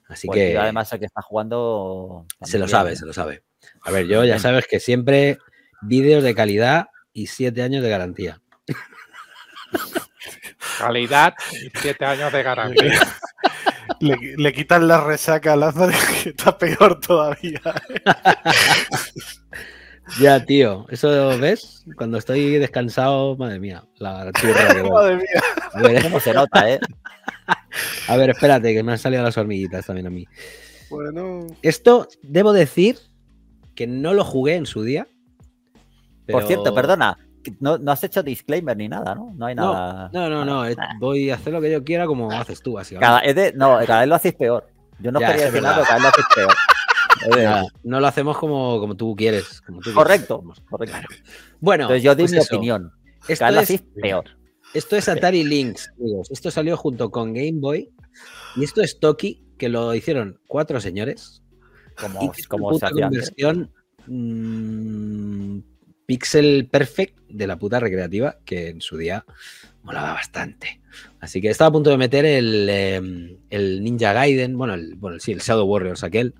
Así pues que. Además,
el que está jugando.
Se lo sabe, ¿eh? se lo sabe.
A ver, yo ya sabes que siempre vídeos de calidad y siete años de garantía.
Calidad y siete años de garantía.
Le, quitan la resaca a de que está peor todavía.
ya, tío, eso ves, cuando estoy descansado, madre mía, la turra Madre
mía. A ver, ¿Cómo se nota, eh?
A ver, espérate, que me han salido las hormiguitas también a mí. Bueno. Esto debo decir que no lo jugué en su día. Por cierto, perdona,
no, no, has hecho disclaimer ni nada, ¿no? No hay nada. No, no, no, voy a hacer lo que yo quiera como haces tú, así. Cada, no, cada vez lo haces peor. Yo no quería decir nada, pero cada vez lo haces peor. no lo hacemos como, como
tú quieres. correcto,
correcto. Bueno, Entonces yo di pues mi opinión. Esto cada es, vez
lo peor. Esto es Atari Lynx, amigos. Esto salió junto con Game Boy. Y esto es Toki, que lo hicieron cuatro señores. Como, y como se Pixel Perfect de la puta recreativa, que en su día molaba bastante. Así que estaba a punto de meter el, em, Ninja Gaiden, bueno, bueno, sí, el Shadow Warriors aquel,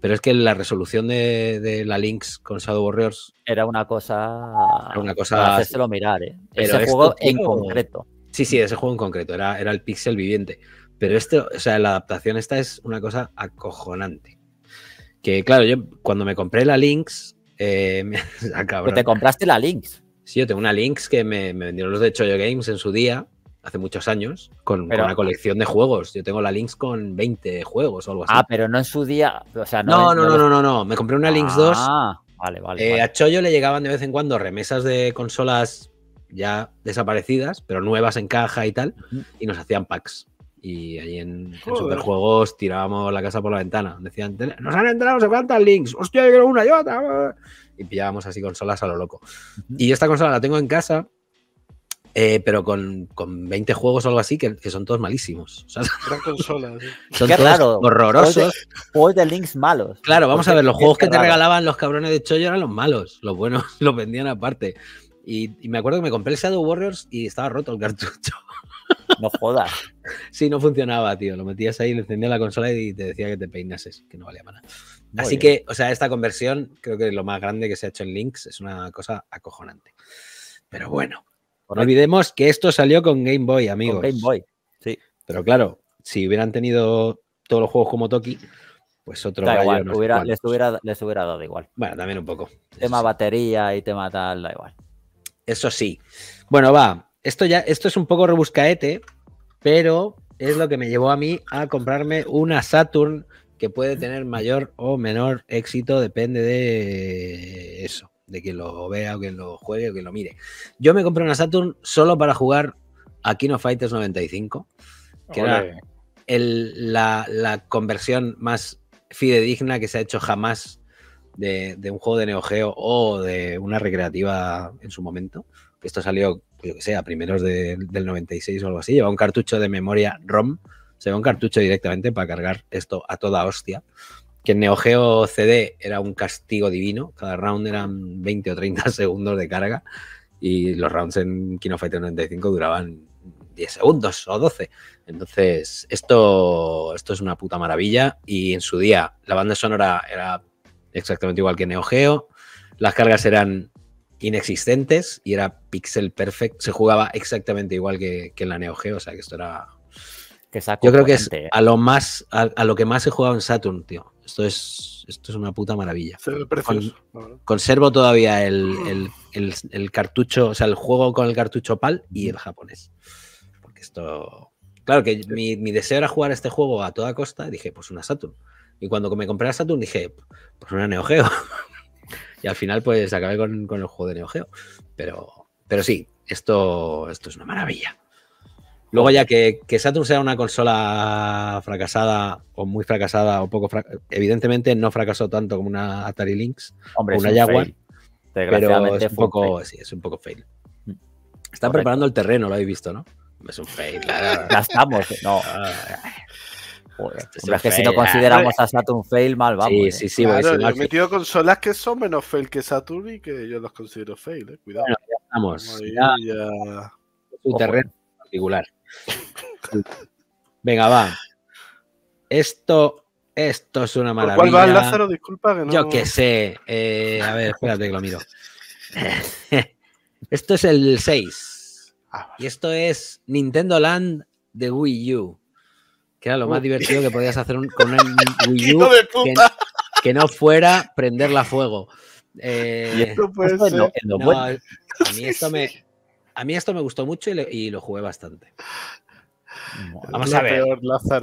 pero es que la resolución de, la Lynx con Shadow Warriors...
Era una cosa...
Era una cosa... hacérselo mirar, ¿eh? ese este juego en concreto. Sí, sí, ese juego en concreto, era, era el Pixel viviente. Pero esto, o sea, la adaptación esta es una cosa acojonante. Que claro, yo cuando me compré la Lynx, eh, te compraste la Lynx. Sí, yo tengo una Lynx que me, me vendieron los de Choyo Games en su día, hace muchos años, con, una colección de juegos. Yo tengo la Lynx con 20 juegos o algo así. Ah, pero no en su día. O sea, no, no, no, no, no, no, Me compré una Lynx 2. Ah, vale, eh, vale, A Choyo le llegaban de vez en cuando remesas de consolas ya desaparecidas, pero nuevas en caja y tal, y nos hacían packs. Y ahí en,
en Superjuegos
tirábamos la casa por la ventana. Decían, nos han entrado se links. Hostia, yo quiero una y otra. Y pillábamos así consolas a lo loco. Y esta consola la tengo en casa, eh, pero con, con, 20 juegos o algo así que, que son todos malísimos. Son
todos horrorosos. Juegos de, links malos. Claro, vamos a ver, los juegos que te regalaban los cabrones
de Chollo eran los malos. Los buenos los vendían aparte. y me acuerdo que me compré el Shadow Warriors y estaba roto el cartucho. No jodas. sí, no funcionaba, tío. Lo metías ahí, le encendías la consola y te decía que te peinases, que no valía para nada. Así que, o sea, esta conversión creo que es lo más grande que se ha hecho en Links. Es una cosa acojonante. Pero bueno, no olvidemos que esto salió con Game Boy, amigos. Con Game Boy, sí. Pero claro, si hubieran tenido todos los juegos como Toki, pues otro da igual, les,
hubiera, dado igual. Bueno, también un poco. Tema batería y tema tal, da igual. Eso sí.
Bueno, va. Esto ya, esto es un poco rebuscaete, pero es lo que me llevó a mí a comprarme una Saturn que puede tener mayor o menor éxito, depende de eso, de quien lo vea o quien lo juegue o quien lo mire. Yo me compré una Saturn solo para jugar a Kino Fighters 95, que era la, conversión más fidedigna que se ha hecho jamás de, de, un juego de Neo Geo o de una recreativa en su momento esto salió, yo que sé, a primeros del 96 o algo así, lleva un cartucho de memoria ROM, se ve un cartucho directamente para cargar esto a toda hostia. Que en Neo Geo CD era un castigo divino, cada round eran 20 o 30 segundos de carga y los rounds en Kino Fighter 95 duraban 10 segundos o 12. Entonces, esto, esto es una puta maravilla. Y en su día, la banda sonora era exactamente igual que Neo Geo. Las cargas eran inexistentes y era pixel perfect. Se jugaba exactamente igual que, en la Neo Geo, o sea que esto era. Yo creo que es eh. a lo más a, lo que más he jugado en Saturn, tío. Esto es esto es una puta maravilla. conservo todavía el, cartucho, o sea, el juego con el cartucho PAL y el japonés. Porque esto. Claro que mi, mi deseo era jugar este juego a toda costa. Dije, pues una Saturn. Y cuando me compré la Saturn dije, pues una Neo Geo. Y al final, pues acabé con, con el juego de Neo Geo. Pero, pero sí, esto, esto es una maravilla. Luego ya que, Saturn sea una consola fracasada o muy fracasada o poco fracasada, evidentemente no fracasó tanto como una Atari Lynx o una Jaguar, pero es un, poco, es un poco fail. Están preparando el terreno, lo habéis visto, ¿no? Es un fail. estamos, no.
Ah.
Este si no ah. consideramos a Saturn fail, mal vamos. Sí, eh. sí, sí. Claro, he metido
consolas que son menos fail que Saturn y que yo los considero fail, eh. Cuidado. ya estamos. Ya,
terreno particular. Venga, va. Esto, esto es una maravilla. ¿Cuál va, Lázaro? Disculpa que no... Yo qué sé. Eh, a ver, espérate que lo miro. esto es el 6. Ah, y esto es Nintendo Land de Wii U era lo más divertido que podías hacer con un Wii U que, no fuera prenderla a fuego. a, mí esto me, gustó mucho y, lo jugué bastante. Vamos a ver.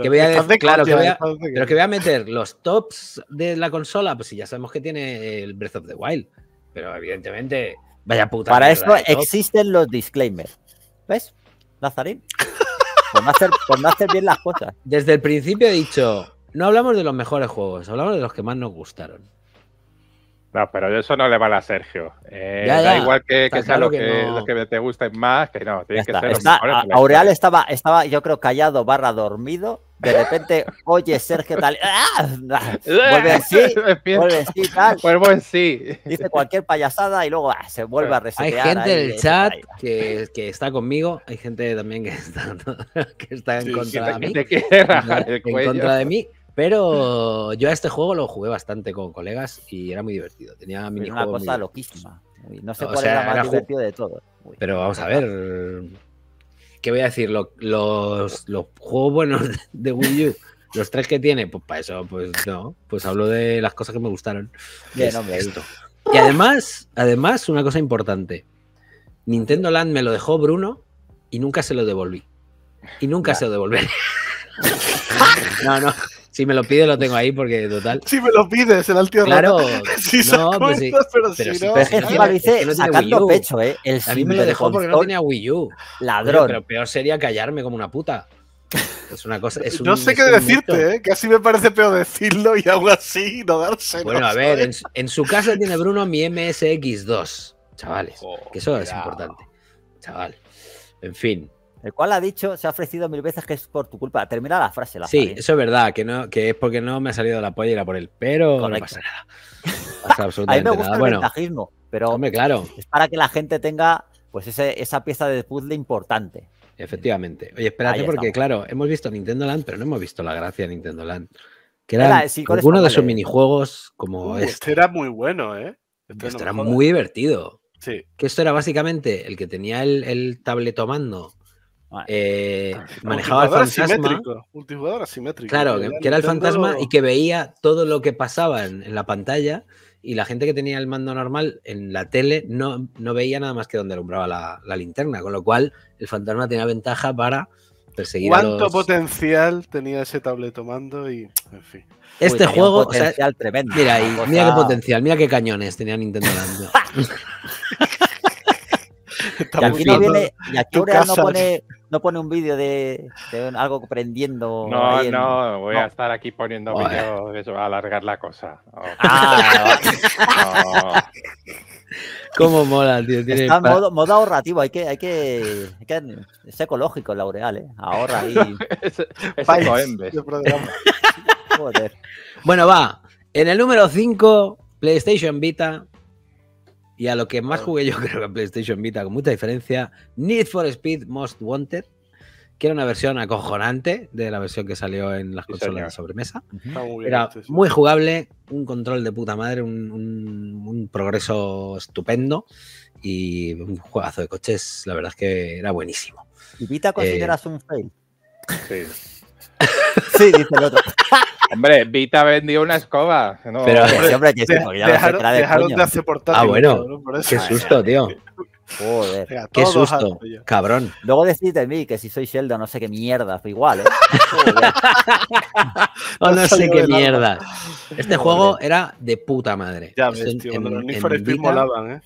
que voy a pero que voy a meter los tops de la consola, pues si ya sabemos que tiene el Breath of the Wild. Pero evidentemente,
vaya puta. Para esto existen los disclaimers. ¿Ves, Lazarín? por no, hacer, bien las cosas. Desde el principio he
dicho, no hablamos de los mejores juegos, hablamos de los que más nos gustaron.
No, pero eso no le vale a Sergio. Eh, da igual que, sea lo, que, te gusten más, que
Aureal
estaba, estaba, yo creo, callado barra dormido de repente, oye, Sergio, tal, ¡Ah! ¡Ah! vuelve así, vuelve así, sí, tal. Vuelvo en sí. Dice cualquier payasada y luego ah, se vuelve a resetear. Hay gente del chat que, que, está
conmigo, hay gente también que está, que está en contra de mí. en contra de mí. Pero yo a este juego lo jugué bastante con colegas y era muy divertido. Tenía
minijuegos. Una cosa
loquísima. no sé cuál sea, era más divertido de todo.
Pero vamos a ver. ¿qué voy a decir? Los, los, juegos buenos de Wii U. los tres que tiene, pues para eso, pues no, pues hablo de las cosas que me gustaron.
Y
además, además, una cosa importante. Nintendo Land me lo dejó Bruno y nunca se lo devolví. Y nunca se lo devolví. no, no. Si me lo pide, lo tengo ahí porque total. Si
me lo pides, será el tío Claro, si no, pues sí.
pero, si no. es que encima lo hice pecho, ¿eh? El a mí me lo dejó porque no tenía Wii U. Ladrón. pero peor sería callarme como una puta. Es una cosa. no sé qué decirte,
¿eh? casi me parece peor decirlo y algo así no darse. Bueno, a ver, en, su casa tiene
Bruno mi MSX2,
chavales. que eso es importante, chaval. En fin, el cual ha dicho, se ha ofrecido mil veces que es por tu culpa. Termina la frase. La sí, eso es verdad, que, no, que es porque no me ha salido la polla y era por él, pero no pasa nada. Pasa absolutamente me gusta nada. el pero claro. es para que la gente tenga pues ese, esa pieza de puzzle importante. Efectivamente. Oye, espérate porque, claro, hemos visto Nintendo Land, pero no hemos visto la gracia de
Nintendo Land. Que era uno de sus minijuegos como uh, este. este.
era muy bueno, ¿eh? Este esto era muy
divertido. Sí. Que esto era básicamente el que tenía el, el tabletomando eh, manejaba el fantasma.
Multijugador asimétrico. Claro, que, era el fantasma y que
veía todo lo que pasaba en, la pantalla. Y la gente que tenía el mando normal en la tele no, no veía nada más que donde alumbraba la, linterna. Con lo cual, el fantasma tenía ventaja para perseguir ¿Cuánto a los...
potencial tenía ese mando Y, en fin.
Este juego. tremendo. Mira, qué potencial, mira qué cañones tenía Nintendo Y aquí no
no pone, un vídeo de, algo prendiendo. No, no, voy a estar
aquí poniendo vídeos, eso va a alargar la cosa. Ah,
Cómo mola, tío.
modo, ahorrativo, hay que, hay que, es ecológico el Laureal, ¿eh? Ahorra y. Joder. Bueno, va. En el número 5, PlayStation Vita,
y a lo que más jugué yo creo que en PlayStation Vita, con mucha diferencia, Need for Speed Most Wanted, que era una versión acojonante de la versión que salió en las consolas de sobremesa.
era muy
jugable, un control de puta madre, un, progreso estupendo y un juegazo de coches, la verdad es que era
buenísimo. ¿Y Vita consideras eh, un fail? Sí. sí, dice el otro. Hombre, Vita vendió una escoba. pero, hombre, hombre que, ya dejaron, de dejaron de portátil. Ah, bueno.
Qué susto, tío.
Joder,
qué susto,
cabrón. Luego decís de mí que si soy Sheldon, no sé qué mierda, igual, ¿eh? Oh, o no, sé qué mierda. Este juego era de puta madre. Ya ves, tío, en, los molaban,
¿eh?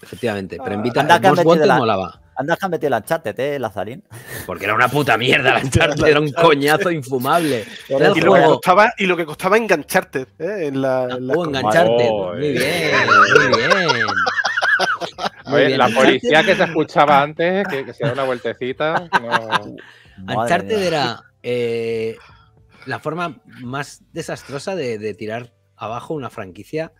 Efectivamente, pero en Vita, dos ah. el Most molaba.
Anda que han metido la Uncharted, ¿eh, Lazarín?
Porque era una puta mierda la Uncharted, era un coñazo
infumable. y, lo que costaba, engancharte, eh, En la, engancharte. muy bien,
muy bien. La policía que se
escuchaba antes, que, se da una vueltecita. No.
era
eh,
la forma más desastrosa de tirar abajo una franquicia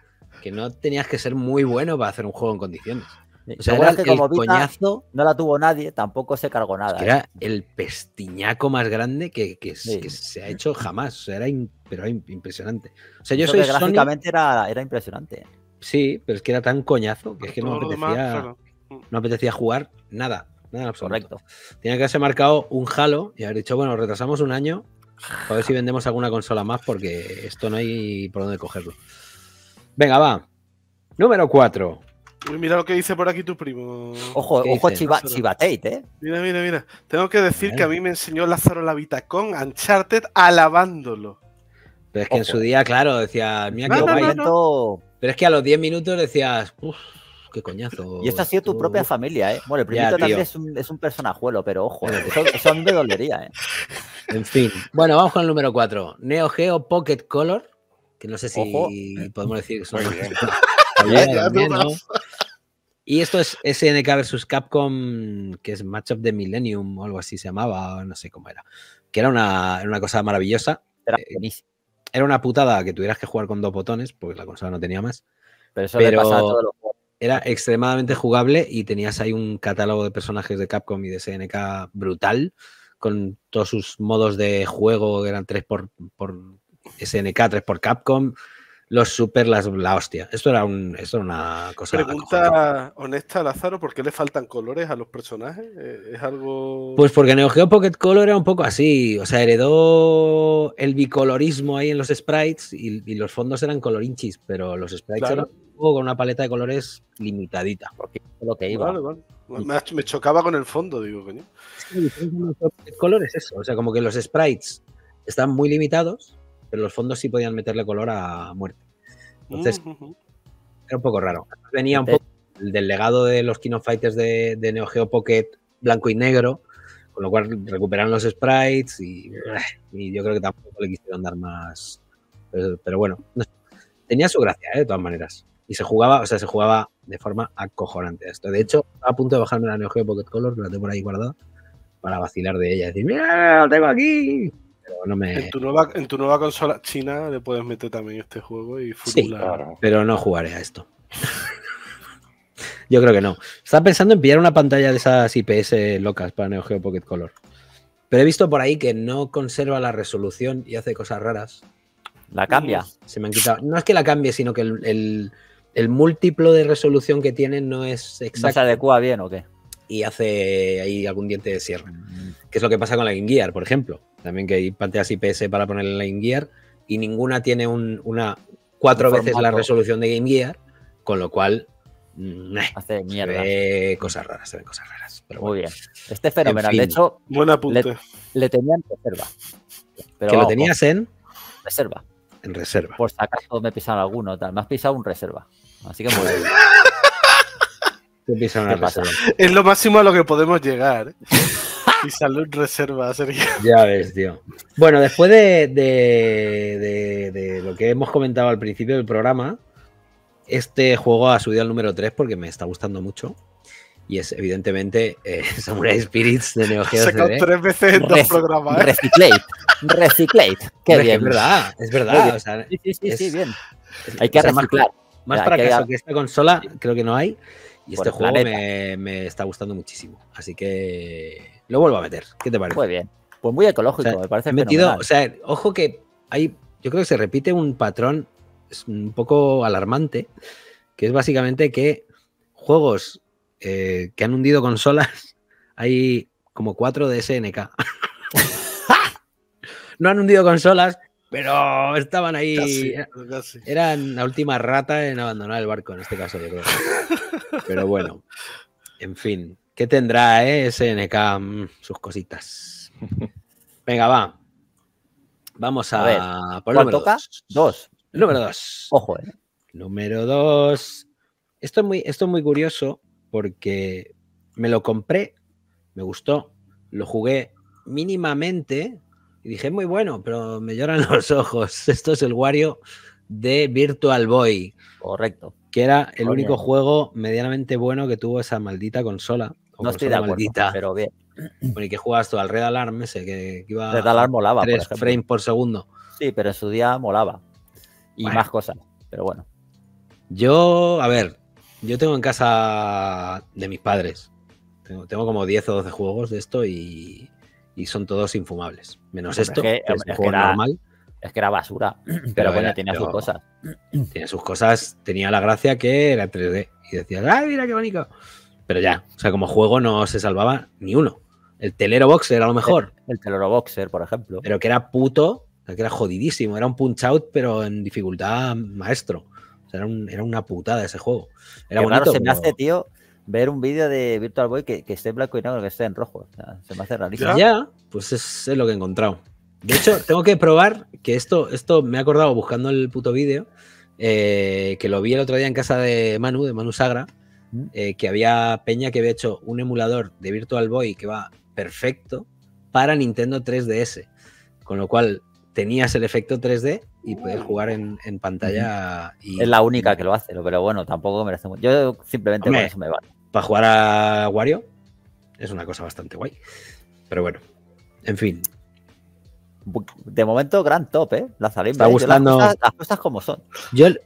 que no
tenías que ser muy bueno para hacer un juego en
condiciones. Eh, o como
no la tuvo nadie, tampoco se cargó nada. ¿eh? era
el pestiñaco más grande que, se ha hecho jamás. O era, pero impresionante. O sea, era,
era impresionante.
Sí, pero es que era tan coñazo que es que no apetecía, jugar nada. Nada absoluto. Correcto. Tenía que haberse marcado un halo y haber dicho, bueno, retrasamos un año a ver si vendemos alguna consola más porque esto no hay por dónde cogerlo. Venga, va. Número 4
mira lo que dice por aquí tu primo. Ojo, ojo Chiva, ¿eh? Mira, mira, mira. Tengo que decir que a mí me enseñó Lázaro la Vitacón Uncharted alabándolo.
Pero es que en su día, claro, decía, mira que qué todo. Pero es que a los 10 minutos decías, uff, qué coñazo. Y esta ha sido tu propia familia, ¿eh? Bueno, el primito también es un, personajuelo, pero ojo, pues. son de a dolería, ¿eh? En fin. Bueno, vamos con el número 4. Neo Geo Pocket Color, que no sé si podemos decir que son... Y esto es SNK versus Capcom, que es Match of the Millennium o algo así se llamaba, no sé cómo era. Que era una, cosa maravillosa. Eh, era, una putada que tuvieras que jugar con dos botones, porque la consola no tenía más. Pero eso Era extremadamente jugable y tenías ahí un catálogo de personajes de Capcom y de SNK brutal, con todos sus modos de juego, que eran 3 por, por SNK, 3 por Capcom los super las, la hostia. Esto era, un, esto era una cosa.
Pregunta honesta, Lázaro, ¿por qué le faltan colores a los personajes? Eh, ¿Es algo.? Pues porque
Neo Geo Pocket Color era un poco así. O sea, heredó el bicolorismo ahí en los sprites y, los fondos eran colorinchis, pero los sprites eran un poco con una paleta de colores limitadita. Porque lo que iba.
Me, chocaba con el fondo, digo, coño.
el color es eso. O sea, como que los sprites están muy limitados pero los fondos sí podían meterle color a muerte.
Entonces, mm,
era un poco raro. Venía un poco del legado de los Kino Fighters de, Neo Geo Pocket blanco y negro, con lo cual recuperan los sprites y, yo creo que tampoco le quisieron dar más. Pero, bueno, tenía su gracia, ¿eh? de todas maneras. Y se jugaba, o sea, se jugaba de forma acojonante esto. De hecho, a punto de bajarme la Neo Geo Pocket Color, la tengo
por ahí guardada, para vacilar de ella. Decir, mira, lo tengo aquí en, tu nueva, consola china le puedes meter también este juego y sí, Pero no jugaré a esto.
Yo creo que no. Estaba pensando en pillar una pantalla de esas IPS locas para Neo Geo Pocket Color. Pero he visto por ahí que no conserva la resolución y hace cosas
raras. ¿La cambia?
Se me han quitado. No es que la cambie, sino que el, múltiplo de resolución que tiene no es exacto. se
adecua bien o qué?
Y hace ahí algún diente de sierra Que es lo que pasa con la Game Gear, por ejemplo. También que hay pantallas IPS para poner en Game Gear y ninguna tiene una cuatro veces la resolución de Game Gear, con lo cual mm, eh, hace mierda. Se cosas raras, se ven cosas raras. Muy bien. Este es fenomenal. de hecho,
Le, tenía en reserva. Pero ¿Que lo tenías en? Reserva. En reserva. Por si acaso me pisaron alguno, tal. Me has pisado un reserva. Así que muy bien. reserva. Es lo máximo a lo que podemos
llegar. ¿eh? Y salud reserva, Sergio.
Ya ves, tío. Bueno, después de, de, de, lo que hemos comentado al principio del programa, este juego ha subido al número 3 porque me está gustando mucho. Y es evidentemente eh, Samurai Spirits de Neo Geo CD. tres veces en dos programas. ¿eh? Recyclate. Recyclate. Qué bien. Es verdad, es verdad.
sí, sí, sí, bien. Hay que o claro. Más, para que
esta consola, creo que no hay. Y este juego me, está gustando muchísimo. Así que lo vuelvo a meter. ¿Qué te parece? Muy bien. Pues muy ecológico, me parece metido, O sea, ojo que hay. Yo creo que se repite un patrón un poco alarmante, que es básicamente que juegos eh, que han hundido consolas, hay como cuatro de SNK. no han hundido consolas, pero estaban ahí. Eran la última rata en abandonar el barco, en este caso, yo creo. Pero bueno, en fin. ¿Qué tendrá eh, SNK? Mm, sus cositas. Venga, va. Vamos a, ver. Por toca?
Dos. Número dos. Ojo, eh.
Número dos. Esto muy, esto es muy curioso porque me lo compré, me gustó, lo jugué mínimamente, dije, muy bueno, pero me lloran los ojos. Esto es el Wario de Virtual Boy. Correcto. Que era el único juego medianamente bueno que tuvo esa maldita consola. no estoy de maldita. pero bien. y que jugabas tú al Red Alarm ese, que, iba Red Alarm molaba, tres frames por segundo. Sí, pero en su día molaba. Y más cosas,
pero bueno. Yo,
a ver, yo tengo en casa de mis padres. Tengo, tengo como 10 o 12 juegos de esto y y son todos infumables. Menos esto, es que, era, basura, pero, bueno, tenía sus cosas. tiene sus cosas, tenía la gracia que era 3D. Y decías, ¡ay, mira qué bonito! Pero ya, o sea, como juego no se salvaba ni uno. El telero boxer, a lo mejor. El, telero boxer, por ejemplo. Pero que era puto, que era jodidísimo. Era un punch out, pero en dificultad maestro. O sea, era, un, era una putada
ese juego. Era se me hace, tío, ver un vídeo de Virtual Boy que, esté en blanco y negro, que esté en rojo. O sea, se me hace rarísimo. Ya, pues es, lo que he encontrado. De hecho, tengo que probar
que esto, esto me he acordado buscando el puto vídeo, eh, que lo vi el otro día en casa de Manu, de Manu Sagra, eh, que había Peña que había hecho un emulador de Virtual Boy que va perfecto para Nintendo 3DS. Con lo cual tenías el efecto 3D y puedes jugar en, pantalla. Y, es la única que lo hace, pero bueno,
tampoco merece mucho. Yo simplemente con eso me vale para jugar a Wario es una cosa bastante guay. Pero bueno, en fin. De momento, gran top, ¿eh?
La Está gustando. Las,
cosas, como son.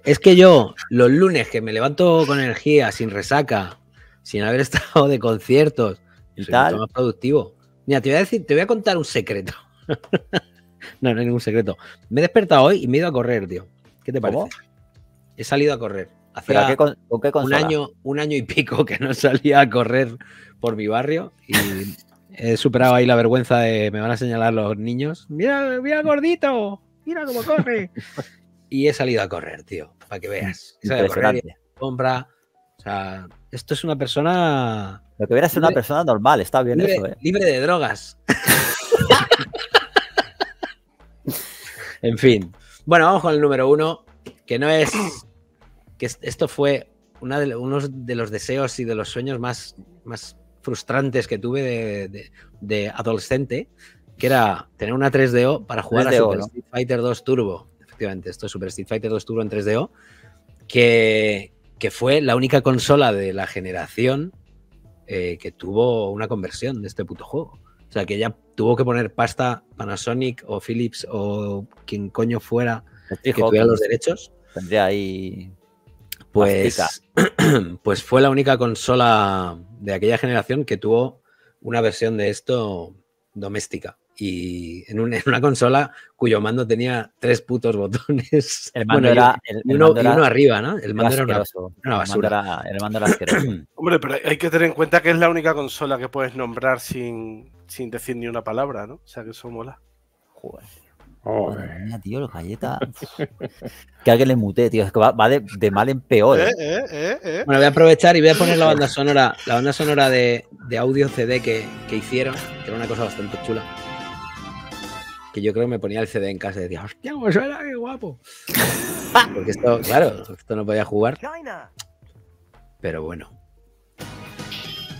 es que yo,
los lunes que me levanto con energía, sin resaca, sin haber estado de conciertos, y tal. más productivo. Mira, te voy a decir, te voy a contar un secreto. no, no hay ningún secreto. Me he despertado hoy y me he ido a correr, tío. ¿Qué te parece? He salido a correr. Hacía un, año, un año y pico que no salía a correr por mi barrio y he superado ahí la vergüenza de me van a señalar los niños. Mira, mira gordito,
mira cómo corre.
y he salido a correr, tío, para que veas. He compra. O sea, esto es una persona. Lo que hubiera sido una persona normal, está bien eso, ¿eh? Libre de drogas. en fin. Bueno, vamos con el número uno, que no es esto fue uno de los deseos y de los sueños más, frustrantes que tuve de, adolescente, que era tener una 3DO para jugar a Super Street Fighter 2 Turbo. Efectivamente, esto es Super Street Fighter 2 Turbo en 3DO, que, fue la única consola de la generación eh, que tuvo una conversión de este puto juego. O sea, que ella tuvo que poner pasta Panasonic o Philips o quien coño fuera que tuviera los derechos.
Tendría ahí pues,
pues fue la única consola de aquella generación que tuvo una versión de esto doméstica y en, una consola cuyo mando tenía tres putos botones. El mando era. El, uno, mando arriba, ¿no? El mando era, una,
basura. El mando era,
Hombre, pero hay que tener en cuenta que es la única consola que puedes nombrar sin, sin decir ni una palabra, ¿no? O sea que eso mola. Joder.
Oh, eh.
mía, tío, los galletas. que alguien le mute, tío. Es que va, de, mal en peor. Eh,
eh. bueno, voy a aprovechar y voy a poner la banda
sonora, la banda sonora de, audio CD que,
hicieron, que era una cosa bastante chula. Que yo creo que me ponía el CD en casa y decía, hostia, pues qué guapo. Porque esto, claro, esto no podía jugar. Pero bueno.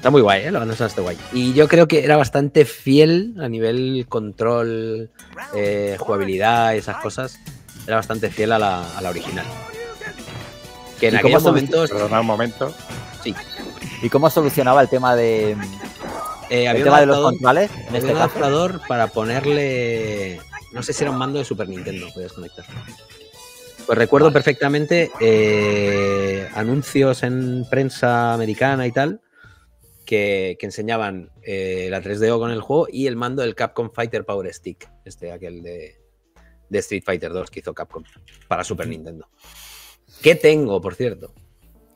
Está muy guay, ¿eh? la banda sonora está guay. Y yo creo que era bastante fiel a nivel control, eh, jugabilidad y esas cosas. Era bastante fiel a la, original. Que en aquellos momentos. Perdona
un momento. Sí. ¿Y cómo solucionaba el tema de. Eh, el tema de los controles? En este
adaptador para ponerle. No sé si era un mando de Super Nintendo, podías conectar. Pues recuerdo perfectamente eh, anuncios en prensa americana y tal, que, enseñaban eh, la 3DO con el juego y el mando del Capcom Fighter Power Stick, este, aquel de, Street Fighter 2 que hizo Capcom para Super Nintendo. ¿Qué tengo, por cierto?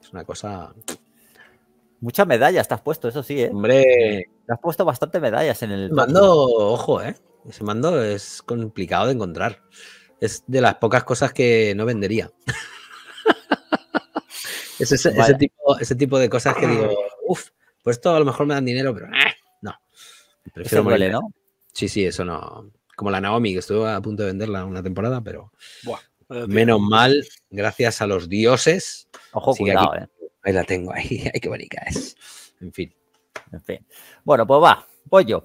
Es una cosa. Muchas medallas te has puesto, eso sí, ¿eh? Hombre. Te has puesto bastante medallas en el. Mando, ojo, ¿eh? Ese mando es complicado de encontrar. Es de las pocas cosas que no vendería. ese, tipo, ese tipo de cosas que digo, uff, pues esto a lo mejor me dan dinero, pero ah, no. Prefiero duele, ¿no? Sí, sí, eso no. Como la Naomi, que estuve a punto de venderla una temporada, pero Buah, menos mal, gracias a los dioses. Ojo, cuidado,
eh. Ahí la tengo, ahí, ay, qué bonita es. En fin. En fin. Bueno, pues va, pollo yo.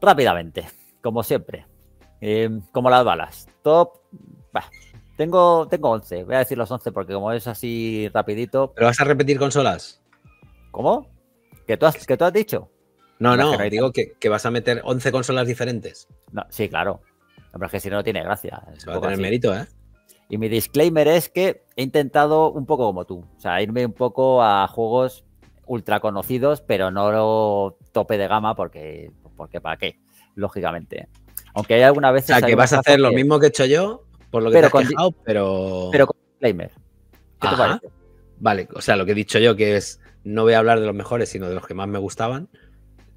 Rápidamente, como siempre. Em, como las balas. Top. Tengo, tengo 11, voy a decir los 11 porque como es así rapidito. ¿Pero vas a repetir consolas? ¿Cómo? ¿Que tú has, que tú has dicho? No, no, digo que, vas a meter 11 consolas diferentes. sí, claro. Pero es que si no, no tiene gracia. Va a tener mérito, ¿eh? Y mi disclaimer es que he intentado un poco como tú. O sea, irme un poco a juegos ultra conocidos, pero no lo tope de gama, porque, porque ¿para qué? Lógicamente. Aunque hay alguna vez. O sea, que vas a hacer lo mismo que he hecho yo, por lo que pero te has quejado,
pero. Pero con disclaimer. ¿Qué Vale, o sea, lo que he dicho yo que es no voy a hablar de los mejores, sino de los que más me gustaban.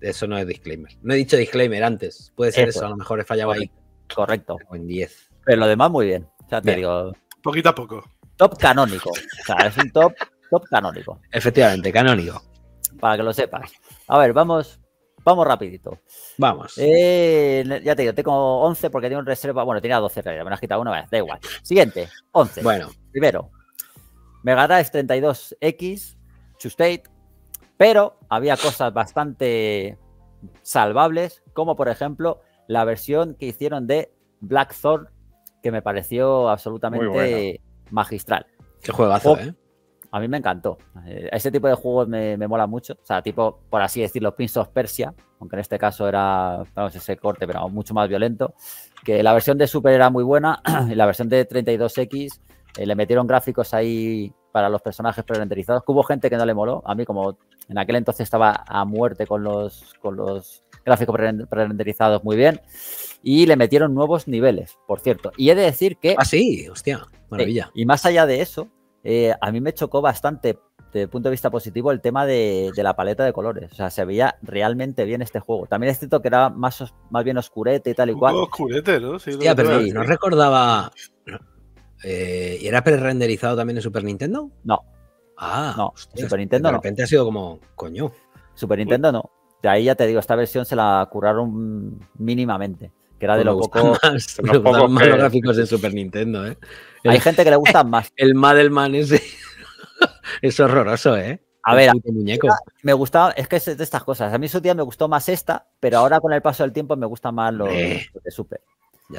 Eso no es disclaimer. No he dicho disclaimer antes. Puede ser eso, a lo mejor he fallado ahí. Correcto.
En 10. Pero lo demás, muy bien. sea, te digo. Poquito a poco. Top canónico. O sea, es un top, top canónico.
Efectivamente,
canónico. Para que lo sepas. A ver, vamos Vamos rapidito. Vamos. Eh, ya te digo, tengo 11 porque tengo un reserva. Bueno, tenía 12 reservas. me has quitado una vez, da igual. Siguiente, 11. Bueno. Primero, Megadrive es 32X State, pero había cosas bastante salvables, como por ejemplo la versión que hicieron de Blackthorn que me pareció absolutamente magistral. Qué juega ¿eh? A mí me encantó. Eh, ese tipo de juegos me, mola mucho. O sea, tipo, por así decirlo, Pins of Persia, aunque en este caso era, vamos, ese corte, pero mucho más violento. Que la versión de Super era muy buena y la versión de 32X eh, le metieron gráficos ahí para los personajes pre-renderizados, hubo gente que no le moló. A mí, como en aquel entonces estaba a muerte con los, con los gráficos pre-renderizados muy bien. Y le metieron nuevos niveles, por cierto. Y he de decir que... Ah, sí, hostia, maravilla. y más allá de eso, eh, a mí me chocó bastante desde el punto de vista positivo el tema de, la paleta de colores. O sea, se veía realmente bien este juego. También es cierto que era más, más bien oscurete y tal y cual.
Oscurete, ¿no? Sí,
pero no recordaba eh, ¿Y era pre-renderizado también en Super Nintendo? No. Ah, no. Super Nintendo de repente ha sido como, coño. Super Nintendo no. De ahí ya te digo, esta versión se la curaron mínimamente. Que era de los pocos más, lo poco más los gráficos
de Super Nintendo, ¿eh? Hay gente que le
gusta más. El Madelman ese.
es horroroso, ¿eh? A ver, muñeco.
me gustaba, es que es de estas cosas. A mí su tía me gustó más esta, pero ahora con el paso del tiempo me gusta más lo eh. de Super.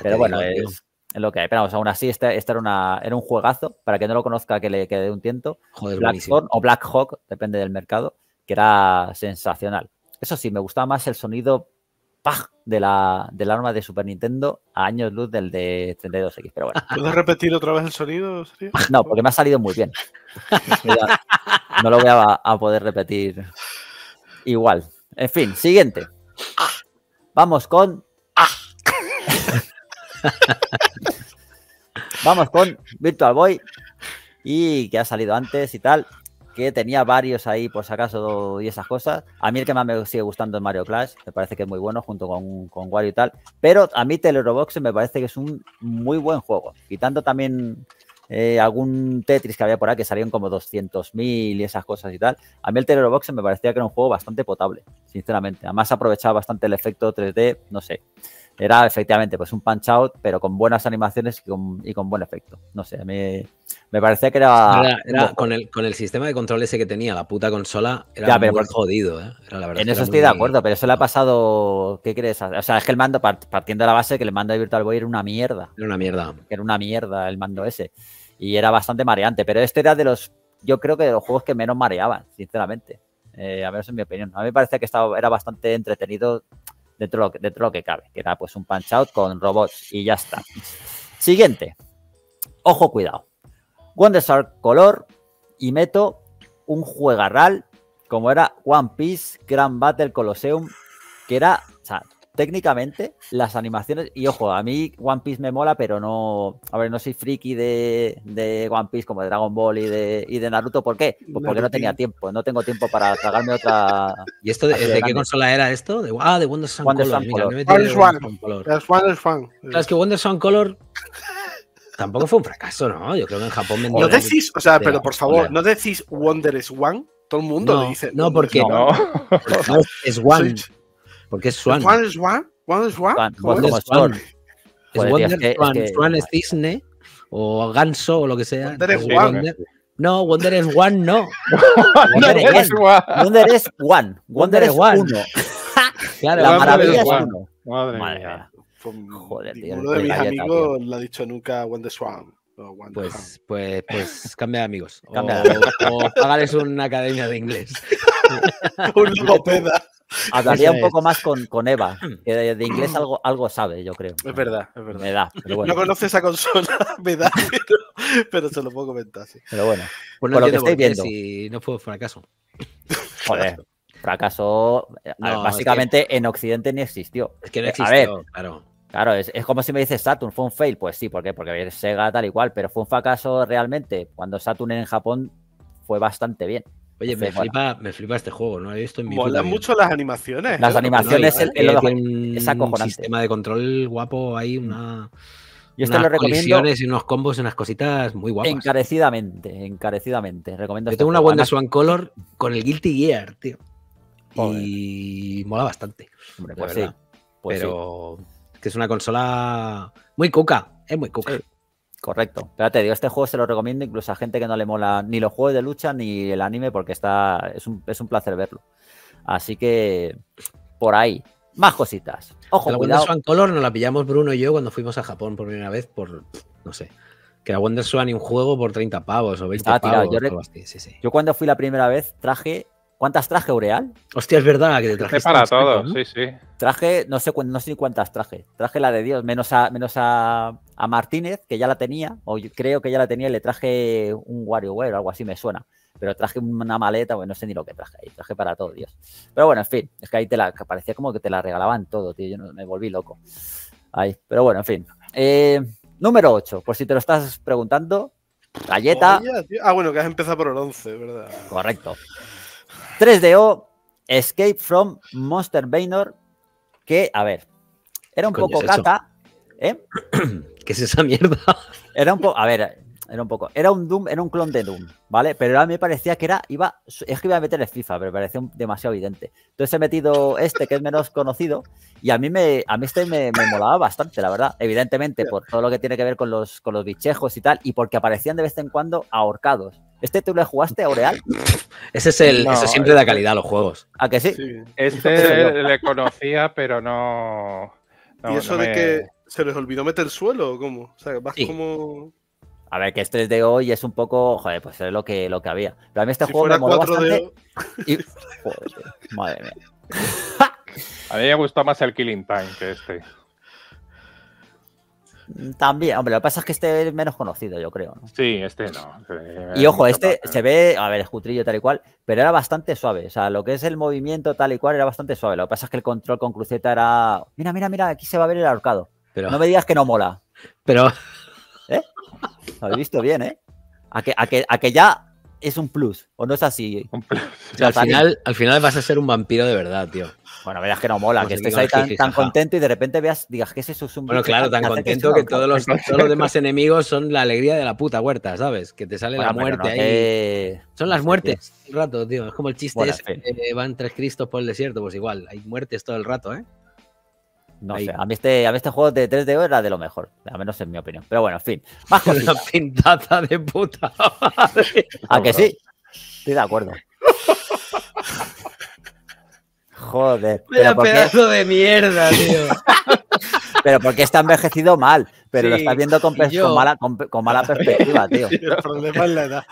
Pero bueno, es, en lo que esperamos, Pero vamos, aún así, este, este era, un juegazo. Para que no lo conozca, que le quede un tiento. Joder, Horn o Black Hawk, depende del mercado, que era sensacional. Eso sí, me gustaba más el sonido ¡paj! De la, del arma de Super Nintendo a años luz del de 32X. Pero bueno. ¿Puedes
repetir otra vez el sonido? No, porque me
ha salido muy bien. no lo voy a poder repetir igual. En fin, siguiente. Ah. Vamos con Vamos con Virtual Boy y que ha salido antes y tal, que tenía varios ahí por si acaso y esas cosas. A mí el que más me sigue gustando es Mario Clash, me parece que es muy bueno junto con, con Wario y tal, pero a mí Telerobox me parece que es un muy buen juego, quitando también eh, algún Tetris que había por ahí que salían como 200.000 y esas cosas y tal. A mí el Telerobox me parecía que era un juego bastante potable, sinceramente. Además aprovechaba bastante el efecto 3D, no sé. Era efectivamente pues un punch out, pero con buenas animaciones y con, buen efecto. No sé, a mí me parecía que era. con, el, con el sistema de control ese que tenía, la puta consola, era muy
jodido, ¿eh? en eso estoy de acuerdo,
pero eso le ha pasado. ¿Qué crees? O sea, es que el mando, partiendo de la base que el mando de Virtual Boy era una mierda. Era una mierda. Era una mierda el mando ese. Y era bastante mareante, pero este era de los. Yo creo que de los juegos que menos mareaban, sinceramente. Eh, a menos en mi opinión. A mí me parece que estaba, era bastante entretenido de troque de cabe, que era pues un punch out con robots y ya está. Siguiente. Ojo, cuidado. Wondershark Color y meto un juegarral como era One Piece Grand Battle Colosseum, que era, Chato técnicamente las animaciones, y ojo, a mí One Piece me mola, pero no, a ver, no soy friki de, de One Piece como de Dragon Ball y de, Naruto, ¿por qué? Pues porque no tenía tiempo, no tengo tiempo para tragarme otra... ¿Y esto de, qué consola
era esto? De, ah, de Wonder Sun Color. Sun
Color. Es
que Wonder Color tampoco fue un fracaso, ¿no? Yo creo que en Japón vendió... No decís, o sea, pero por favor, no
decís Wonder Swan, todo el mundo le dice... No, porque... No.
no. es One. Porque es Swan. ¿Juan
es Swan? ¿Juan Swan? Juan es Swan. Es wonder
pues es o ganso o lo que sea. No, Wonder es One no. Wonder, es One. Wonder es One. claro, la maravilla es Uno.
Madre, mía. Joder, tío. Uno de mis
amigos
no ha dicho nunca Wonder Swan. Pues,
pues, pues cambia de amigos. O,
o, hágales una academia de inglés.
Un peda.
Hablaría un poco más con, con Eva, que de, inglés algo, algo sabe, yo creo. Es verdad, es verdad. Me da, pero bueno. No
conoce esa consola, me da, pero, se lo puedo comentar,
Pero bueno, pues por lo que estáis viendo.
Si no fue fracaso.
Joder. Fracaso, eh, básicamente en Occidente ni existió. Es que no eh, existió, claro. Claro, es, es, como si me dices Saturn fue un fail. Pues sí, ¿por qué? Porque Sega tal y cual, pero fue un fracaso realmente. Cuando Saturn en Japón fue bastante bien. Oye, me flipa, este juego, no he mucho las
animaciones.
Las ¿eh? animaciones no, el, un
sistema de control guapo, hay una este unas lo y unos combos y unas cositas muy guapas.
Encarecidamente, encarecidamente. Recomiendo yo este tengo una buena
Swan Color con el Guilty Gear, tío. Y
mola bastante.
Hombre, pues sí. Pues Pero
que es una consola muy cuca, es ¿eh? muy cuca. Correcto. Pero te digo, este juego se lo recomiendo incluso a gente que no le mola ni los juegos de lucha ni el anime porque está es un, placer verlo. Así que por ahí. Más cositas. Ojo, la Wonder Swan
Color nos la pillamos Bruno y yo cuando fuimos a Japón por primera vez por, no sé, que la Wonder Swan y un juego por 30 pavos o 20 ah, pavos. Yo,
yo cuando fui la primera vez traje ¿Cuántas traje, Ureal? Hostia, es verdad que te traje. para todo, sí, sí. Traje, no sé, cuántas traje. Traje la de Dios, menos a, menos a, Martínez, que ya la tenía, o creo que ya la tenía, y le traje un WarioWare o algo así, me suena. Pero traje una maleta, bueno, no sé ni lo que traje ahí, traje para todo, Dios. Pero bueno, en fin, es que ahí te la, parecía como que te la regalaban todo, tío, yo me volví loco. Ahí, pero bueno, en fin. Eh, número 8, por si te lo estás preguntando, galleta. ah, bueno, que has empezado por el 11, ¿verdad? Correcto. 3DO, Escape from Monster Baynor, que, a ver, era un poco cata. ¿eh? ¿Qué es esa mierda? Era un poco, a ver, era un poco, era un Doom, era un clon de Doom, ¿vale? Pero a mí me parecía que era, iba, es que iba a meter el FIFA, pero me parecía demasiado evidente. Entonces he metido este, que es menos conocido, y a mí me, a mí este me, me molaba bastante, la verdad. Evidentemente, por todo lo que tiene que ver con los, con los bichejos y tal, y porque aparecían de vez en cuando ahorcados. ¿Este tú le jugaste a Oreal?
Ese es el, eso siempre da eh, calidad a los juegos.
¿A que sí? Este le conocía, pero no. ¿Y eso de que
se les olvidó meter el suelo o cómo? O sea, vas como.
A ver, que este es de hoy es un poco. Joder, pues es lo que, lo que había. Pero a mí este juego me moló bastante. madre mía.
a mí me gustó más el Killing Time que este.
También, hombre, lo que pasa es que este es menos conocido, yo creo.
Sí, este no. y ojo, este
se ve, a ver, escutrillo tal y cual, pero era bastante suave. O sea, lo que es el movimiento tal y cual era bastante suave. Lo que pasa es que el control con cruceta era. Mira, mira, mira, aquí se va a ver el ahorcado. No me digas que no mola.
Pero. ¿Eh?
Lo habéis visto bien, ¿eh? A que, que, a que ya es un plus, o no es así. al, final,
al final vas a ser un vampiro de verdad, tío. Bueno, verás que no mola, que estés ahí tan, contento
y de repente veas, digas que ese es un Bueno, claro, tan contento que, todos, los, demás
enemigos son la alegría de la puta huerta, ¿sabes? Que te sale la muerte ahí. Son las muertes Un rato, tío. Es como el chiste van tres cristos por el desierto, pues igual,
hay muertes todo el rato, ¿eh? No sé, a mí, este, a mí este juego de 3DO era de lo mejor, al menos en mi opinión. Pero bueno, en fin. Más Una pintaza de puta ¿A que sí? Estoy de acuerdo. Joder. Vaya pedazo de mierda, tío. Pero porque está envejecido mal, pero lo estás viendo con, mala, perspectiva, tío. El problema es la edad.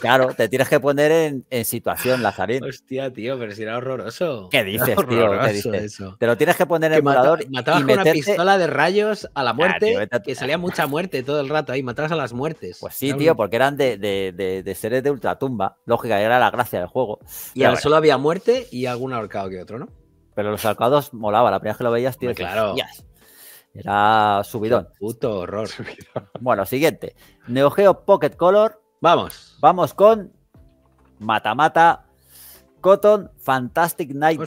claro, te tienes que poner en, situación, Lazarín. Hostia, tío, pero si era horroroso. ¿Qué dices, tío? ¿Qué Te lo tienes que poner en el morador y con una pistola
de rayos a la ah, muerte, que salía mucha muerte todo el rato ahí, matabas a las muertes. Pues sí, tío, porque
eran de, seres de ultratumba, lógica, era la gracia del juego. Y, solo había muerte y algún ahorcado que otro, ¿no? Pero los arcados molaba, la primera vez que lo veías tío, claro. Era subidón. Puto horror. Bueno, siguiente. Neo Geo Pocket Color. Vamos. Vamos con Mata Mata, Cotton, Fantastic Night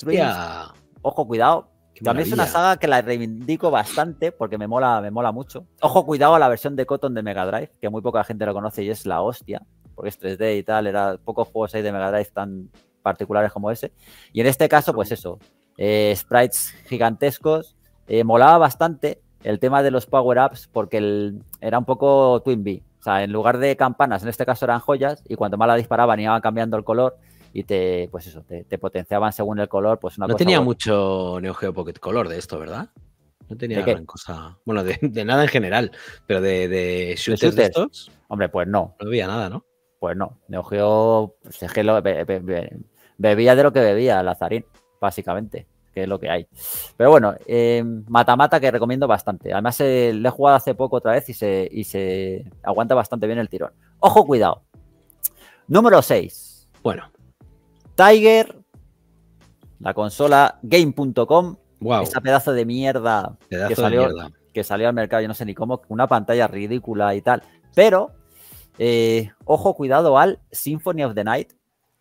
Ojo, cuidado. También es una saga que la reivindico bastante porque me mola, me mola mucho. Ojo, cuidado a la versión de Cotton de Mega Drive, que muy poca gente lo conoce y es la hostia, porque es 3D y tal, era pocos juegos ahí de Mega Drive tan particulares como ese. Y en este caso, pues eso, eh, sprites gigantescos. Eh, molaba bastante el tema de los power-ups porque era un poco Twin B. O sea, en lugar de campanas, en este caso eran joyas, y cuanto más la disparaban, iban cambiando el color y te, pues eso, te, potenciaban según el color. Pues no tenía mucho Neo Geo Pocket Color de esto, ¿verdad? No tenía gran cosa. Bueno, de, nada en general, pero de, de, shooters ¿De, estos, Hombre, pues no. No había nada, ¿no? Pues no. Neo Geo pues bebía de lo que bebía, Lazarín básicamente, que es lo que hay. Pero bueno, eh, mata-mata que recomiendo bastante. Además, eh, le he jugado hace poco otra vez y se, y se aguanta bastante bien el tirón. Ojo, cuidado. Número 6. Bueno. Tiger, la consola game.com. Esa pedazo de mierda, que salió, al mercado, yo no sé ni cómo, una pantalla ridícula y tal. Pero, eh, ojo, cuidado al Symphony of the Night,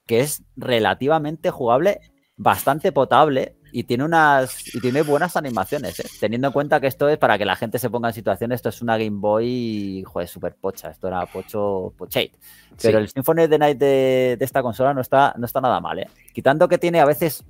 que es relativamente jugable bastante potable y tiene unas y tiene buenas animaciones, ¿eh? teniendo en cuenta que esto es para que la gente se ponga en situación, esto es una Game Boy, joder, súper pocha, esto era pocho, pochate. Pero el Symphony of the Night de, esta consola no está, no está nada mal, ¿eh? Quitando que tiene a veces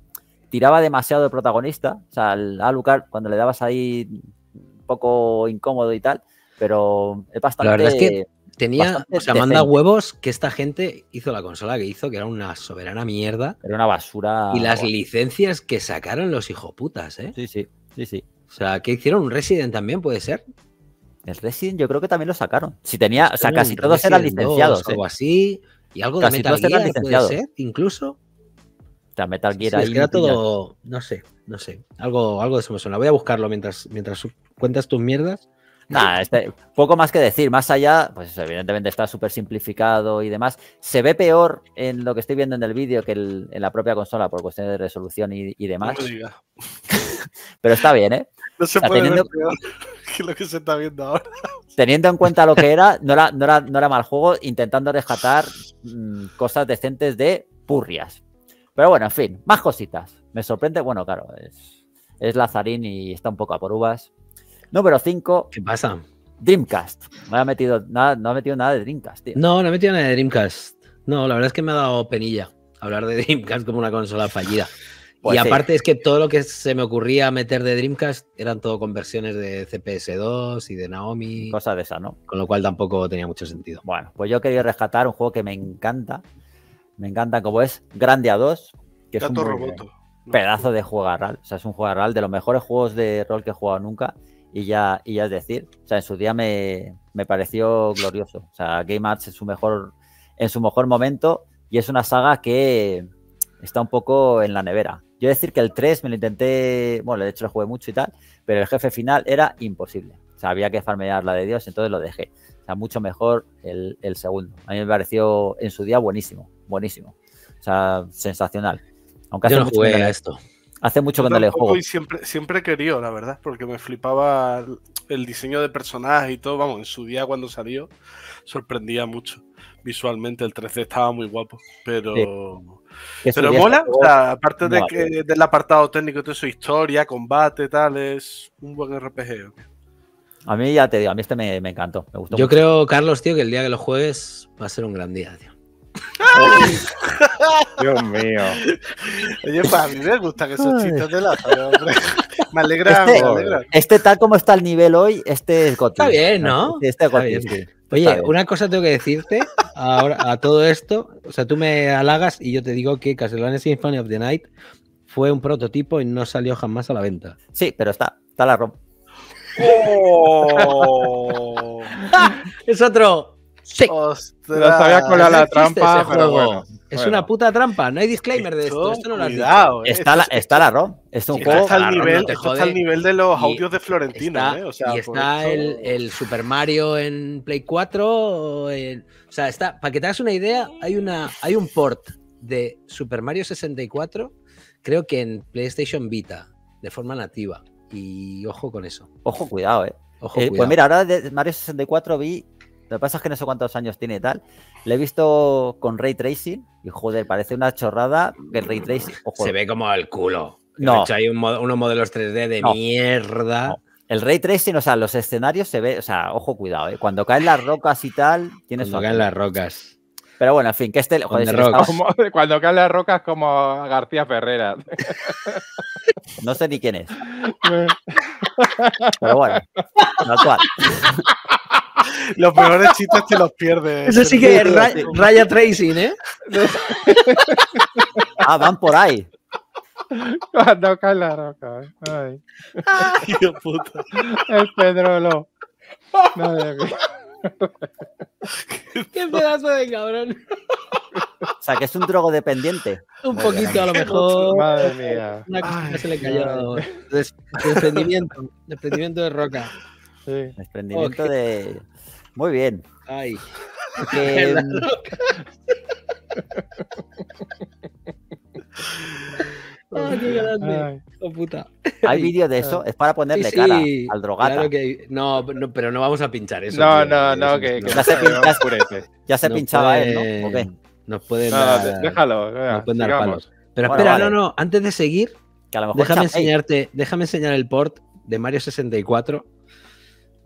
tiraba demasiado el protagonista, o sea, al Alucard cuando le dabas ahí un poco incómodo y tal, pero es bastante... Tenía, o sea, manda
huevos que esta gente hizo la consola que hizo, que era una soberana mierda. Era una basura. Y las licencias que sacaron los hijoputas, ¿eh? Sí, sí, sí, sí. O sea, ¿qué hicieron un Resident también, puede ser.
El Resident yo creo que también lo sacaron. Si tenía, o sea, casi todos eran licenciados. O ¿eh? Algo así. Y algo de Metal todos Gear, eran licenciados. Puede ser, incluso. O sea, Metal Gear es que era todo, no sé, no sé. Algo, algo de eso me suena. Voy a buscarlo mientras, mientras cuentas tus mierdas. Nada, este, poco más que decir. Más allá, pues evidentemente está súper simplificado y demás. Se ve peor en lo que estoy viendo en el vídeo que en la propia consola por cuestiones de resolución y, demás. Pero está bien, ¿eh? No se puede teniendo,
peor lo que se está
viendo ahora. Teniendo en cuenta lo que era, no era, no era, mal juego, intentando rescatar mm, cosas decentes de purrias. Pero bueno, en fin, más cositas. Me sorprende, bueno, claro, es, es Lazarín y está un poco a por uvas. Número 5. ¿Qué pasa? Dreamcast. No ha metido nada, no ha metido nada de Dreamcast, tío.
No, no ha metido nada de Dreamcast. No, la verdad es que me ha dado penilla hablar de Dreamcast como una consola fallida. y pues aparte es que todo lo que se me ocurría meter de Dreamcast eran todo conversiones de CPS2 y de
Naomi. Cosas de esa, ¿no? Con lo cual tampoco tenía mucho sentido. Bueno, pues yo quería rescatar un juego que me encanta. Me encanta como es grande a 2. Que es un pedazo de juego real. O sea, es un juego real de los mejores juegos de rol que he jugado nunca y ya, y es decir, o sea, en su día me, pareció glorioso. O sea, Game Arts en su mejor, en su mejor momento y es una saga que está un poco en la nevera. Yo decir que el 3 me lo intenté, bueno, de hecho lo jugué mucho y tal, pero el jefe final era imposible. O sea, había que farmear la de Dios, entonces lo dejé. O sea, mucho mejor el, segundo. A mí me pareció en su día buenísimo, buenísimo. O sea, sensacional. Aunque Yo no jugué a esto. Hace mucho que no le juego.
siempre, siempre he querido, la verdad, porque me flipaba el diseño de personajes y todo. Vamos, en su día cuando salió, sorprendía mucho visualmente. El 3D estaba muy guapo, pero. Pero mola, o sea, aparte de que, del apartado técnico, todo su historia, combate, tal, es un buen RPG.
A mí
ya te digo, a mí este me, encantó. Yo creo, Carlos, tío, que el día que lo juegues va a ser un gran día, tío.
Dios mío. Oye, para mí me que esos chistes de la hombre. Este, me alegra,
este, tal como está el nivel hoy, este es Está bien, ¿no? Este Oye, una cosa tengo que decirte ahora a todo
esto. O sea, tú me halagas y yo te digo que Castlevania Symphony of the Night fue un prototipo y no salió jamás a la venta. Sí, pero está, está la ropa
¡Oh!
es otro. Sí. Ostras,
sabía colar la trampa, Es una puta trampa, no hay disclaimer de esto. Esto
eh. Está, la, está la
ROM. Es un juego. Está al, nivel, al nivel de los audios de Florentino. Eh, o sea, está el,
el, Super Mario en Play 4. o sea, está. Para que te hagas una idea, hay, una, hay un port de Super Mario 64, creo que en PlayStation
Vita, de forma nativa. Y ojo con eso. Ojo, cuidado, eh. Ojo, eh, Pues mira, ahora de Mario 64 vi lo que pasa es que no sé cuántos años tiene y tal. Le he visto con Ray Tracing y joder, parece una chorrada el Ray Tracing. Se ve
como al culo. No. hay unos modelos 3D de
mierda. El ray tracing, o sea, los escenarios se ve, o sea, ojo, cuidado, eh. cuando caen las rocas y tal, tienes. Cuando caen las rocas. Pero bueno, en fin, que este.
cuando caen las rocas, como García Ferrera.
No sé ni quién es. Pero bueno, no cual. los peores
chistes te los pierdes. Eso sí que es raya tracing,
¿eh? ah, van por ahí. Cuando cae la roca. Ay. ¡Qué puta. El pedrolo.
mía. Qué pedazo de cabrón.
O sea, que es un drogo dependiente. Un poquito a lo mejor. Madre mía. Una cosa se le cayó. desprendimiento.
Desprendimiento de roca.
Sí. Desprendimiento de. Muy bien. Ay. Em, okay.
qué grande.
Oh, puta. Hay vídeo de eso, ah. es para ponerle cara al drogata. Claro que... no, no, pero no vamos a pinchar eso. No, no, no, que, ya, se pincha, ya se pinchaba él, ¿no? ¿O qué? Nos pueden. dar, déjalo, nos pueden dar palos. Pero espera, no, no, antes de seguir, déjame enseñarte, déjame enseñar el port de Mario 64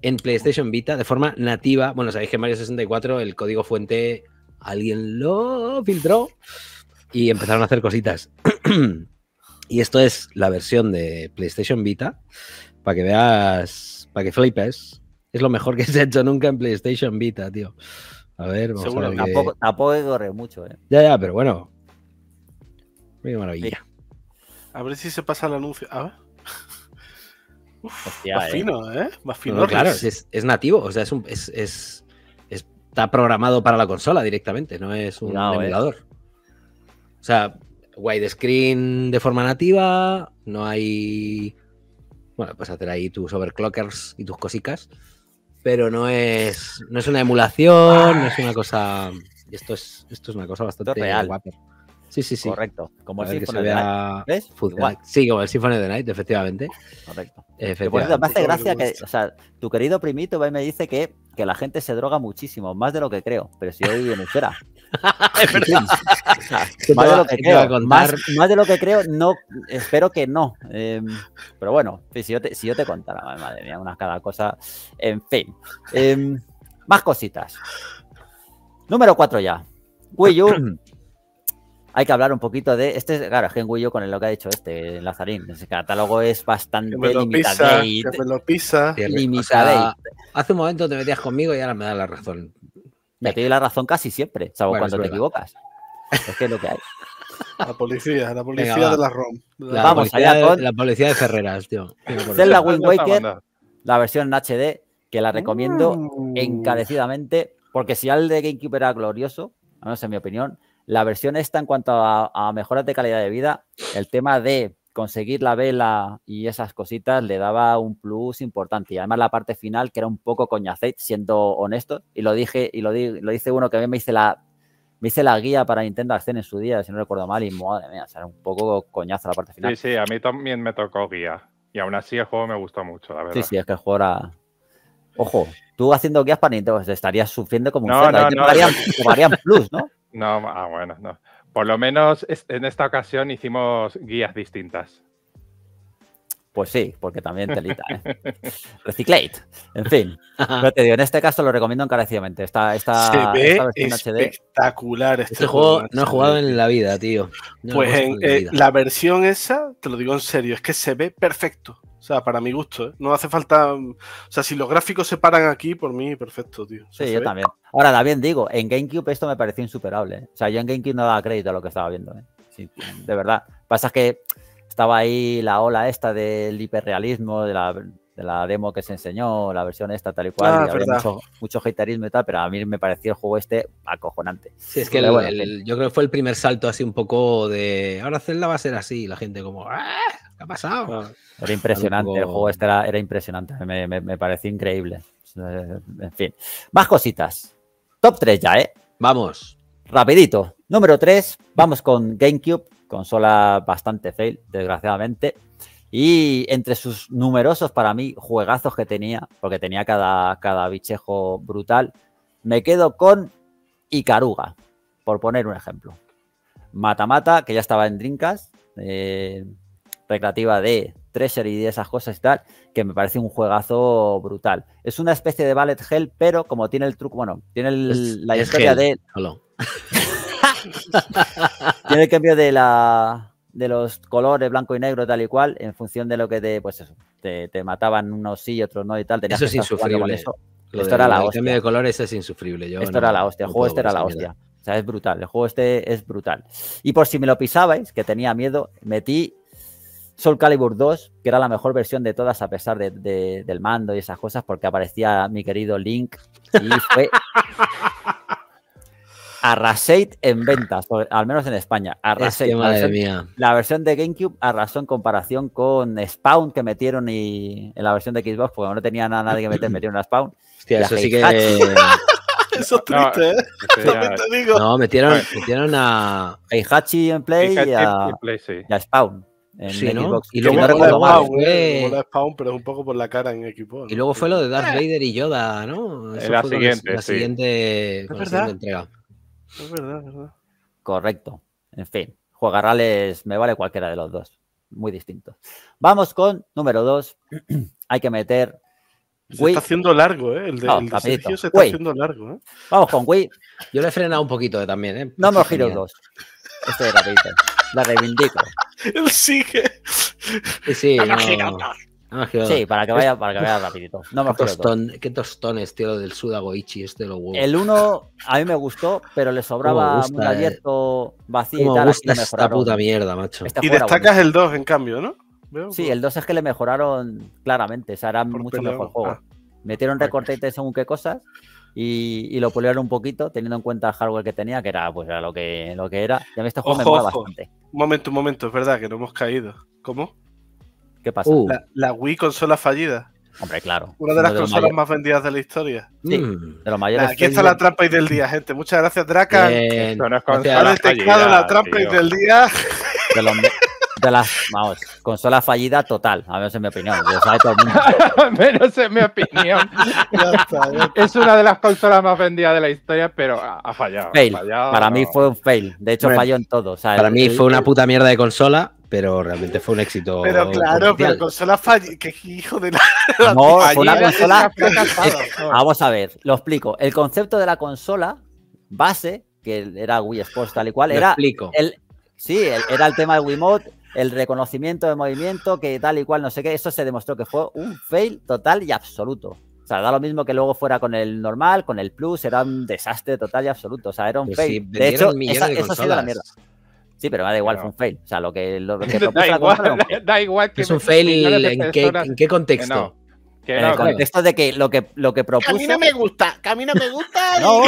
en PlayStation Vita de forma nativa. Bueno, sabéis que en Mario 64 el código fuente alguien lo filtró y empezaron a hacer cositas. y esto es la versión de PlayStation Vita para que veas, para que flipes. Es lo mejor que se ha hecho nunca en PlayStation Vita, tío. A ver, vamos a ver.
Tampoco, mucho, eh.
Ya, ya, pero bueno. Muy maravilla.
A ver si se
pasa el anuncio. A ver más eh. fino, ¿eh? Más fino. claro, es,
nativo, o sea, es está programado para la consola directamente, no es un eh. emulador. O sea, widescreen de forma nativa, no hay... Bueno, pues hacer ahí tus overclockers y tus cosicas, pero no es, no es una emulación, no es una cosa... Esto es, esto es una cosa bastante real. Sí, sí, sí. Correcto. Como el Symphony de Night. ¿Ves? Sí, como el Symphony de Night, efectivamente. Correcto. Efectivamente. me hace gracia que,
o sea, tu querido primito me dice que, que la gente se droga muchísimo, más de lo que creo. Pero si hoy en Euskera.
es verdad. más,
de lo que creo, no, espero que no. Em, pero bueno, si yo, te, si yo te contara, madre mía, una cada cosa. En fin. Em, más cositas. Número 4 ya. Wii U hay que hablar un poquito de. Este, claro, es con lo que ha dicho este, Lazarín. Ese catálogo es bastante limitado. lo
pisa.
hace un momento te metías conmigo y ahora me da la razón. Me te doy la razón casi siempre, salvo cuando te equivocas.
Es que es lo que hay.
La policía, la policía de la ROM. Vamos, allá
con... La
policía de Ferreras, tío. la
Wind Waker,
la versión HD, que la recomiendo mm. encarecidamente, porque si al de GameCube era glorioso, A menos en mi opinión, la versión esta en cuanto a, mejoras de calidad de vida, el tema de conseguir la vela y esas cositas le daba un plus importante. Y además la parte final, que era un poco coñacete, siendo honesto, y lo dije, y lo, lo dice uno que a mí me hice la me hice la guía para Nintendo Ascend en su día, si no recuerdo mal, y madre mía, o sea, era un poco coñazo la parte final. Sí,
sí, a mí también me tocó guía. Y aún así el juego me gustó mucho, la verdad. Sí, sí,
es que el juego era. Ojo, tú haciendo guías para Nintendo, pues, estarías sufriendo como un no, no, te no, pagarían, plus, ¿no?
No, ah, bueno, no. Por lo menos en esta ocasión hicimos guías distintas.
Pues sí, porque también telita. ¿eh? Reciclate. En fin. no te digo, en este caso lo recomiendo encarecidamente. está esta, Se ve
espectacular. Este, juego,
no he jugado en la vida, tío. pues eh, la versión esa, te lo digo en
serio, es que se ve perfecto. O sea, para mi gusto, ¿eh? No hace falta. Mm, o sea, si los gráficos se paran aquí, por mí, perfecto, tío. Sí, yo también.
Ahora, también digo, en GameCube esto me pareció insuperable. ¿eh? O sea, yo en GameCube no daba crédito a lo que estaba viendo, ¿eh? de verdad. Pasa que estaba ahí la ola esta del hiperrealismo, de la de la demo que se enseñó, la versión esta, tal y cual, ah, mucho, mucho y tal, pero a mí me pareció el juego este acojonante. es que yo creo que fue el primer salto así un poco de ahora Zelda
va a ser así, la gente como ah, ¿qué ha pasado? Ah.
Era impresionante, el juego este era, impresionante, me, pareció increíble. Eh, en fin, más cositas. Top 3 ya, ¿eh? Vamos. Rapidito. Número 3, vamos con GameCube, consola bastante fail, desgraciadamente. Y entre sus numerosos, para mí, juegazos que tenía, porque tenía cada, cada bichejo brutal, me quedo con Icaruga, por poner un ejemplo. Mata Mata, que ya estaba en Drinkas, eh, recreativa de Treasure y de esas cosas y tal, que me parece un juegazo brutal. Es una especie de Ballet Hell, pero como tiene el truco, bueno, tiene la historia de... tiene el cambio de la de los colores blanco y negro, tal y cual, en función de lo que te, pues eso, te, mataban unos sí y otros no y tal. eso es insufrible. Eso. esto de, era la colores es insufrible. Yo esto era la hostia, el juego este era la hostia. O sea, es brutal, el juego este es brutal. Y por si me lo pisabais, que tenía miedo, metí Soul Calibur 2, que era la mejor versión de todas a pesar del mando y esas cosas, porque aparecía mi querido Link y fue Arrasate en ventas, al menos en España. Arrasate, es madre la, versión, mía. la versión de GameCube arrasó en comparación con Spawn que metieron y, en la versión de Xbox, porque no tenía nada nadie que meter, metieron a Spawn. Hostia, eso sí que.
eso es triste, ¿eh? Es digo. No, metieron,
metieron a. Heihachi en Play, y, a... play a Spawn. En Xbox. Y
luego, fue... Eh,
pero un poco por la cara en equipo. Y luego fue lo de Darth eh. Vader y
Yoda, ¿no?
Eso la fue siguiente, la, siguiente, ¿Es
La siguiente entrega.
Es verdad, es verdad.
Correcto. En fin, Juegarrales me vale cualquiera de los dos. Muy distinto. Vamos con número dos. Hay que meter. Se está haciendo largo, ¿eh? El de, no, el se está haciendo largo, ¿eh? Vamos con Wii. Yo le he frenado un poquito eh, también, ¿eh? No me giro dos. Esto es rapidito. La reivindico.
Él sigue. Sí, sí. Ah, sí, para que vaya, para que vaya rapidito. No
qué,
tostones, tío, lo del Sudagoichi, este lo huevo. El uno a mí me gustó, pero le sobraba un eh.
abierto vacío y tal. Me esta puta mierda,
macho. Este y destacas
el 2, en cambio, ¿no? sí, el 2 es que le mejoraron claramente, o sea, era mucho mejor juego. Ah. Metieron recortes según qué cosas y, lo pulieron un poquito, teniendo en cuenta el hardware que tenía, que era pues lo que, lo que era. Y a mí este juego ojo, me bastante.
Un momento, un momento, es verdad que no hemos caído. ¿Cómo? ¿Qué pasa? Uh. La, Wii consola fallida.
Hombre, claro. Una de las consolas más
vendidas de la historia. Sí, de
mm. los mayores. aquí está la
trampa y del día, gente. Muchas gracias, Draca. Eh, ha
detectado la trampa y del día. De los, de las, vamos, consola fallida total, a menos en mi opinión.
menos en mi opinión. ya está, Es una de las consolas más vendidas de la historia, pero ha, fallado. Fail. para mí
fue un fail. De hecho,
falló en todo. para mí
fue una puta mierda de consola, pero realmente fue un éxito.
Pero claro, pero consola falla que hijo de la. No, fue una consola.
Vamos
a ver, lo explico. El concepto de la consola base, que era Wii Sports tal y cual, era. El... Sí, era el tema de Wiimote, el reconocimiento de movimiento, que tal y cual, no sé qué. Eso se demostró que fue un fail total y absoluto. O sea, da lo mismo que luego fuera con el normal, con el plus, era un desastre total y absoluto. O sea, era un fail. de hecho, eso ha sido la mierda. Sí, pero da igual, fue un fail. O sea, lo que, lo, da, igual, que es un fail en qué, en qué, contexto. en el contexto de que lo que, lo que
propuso. Camina me
gusta, camina me gusta. no,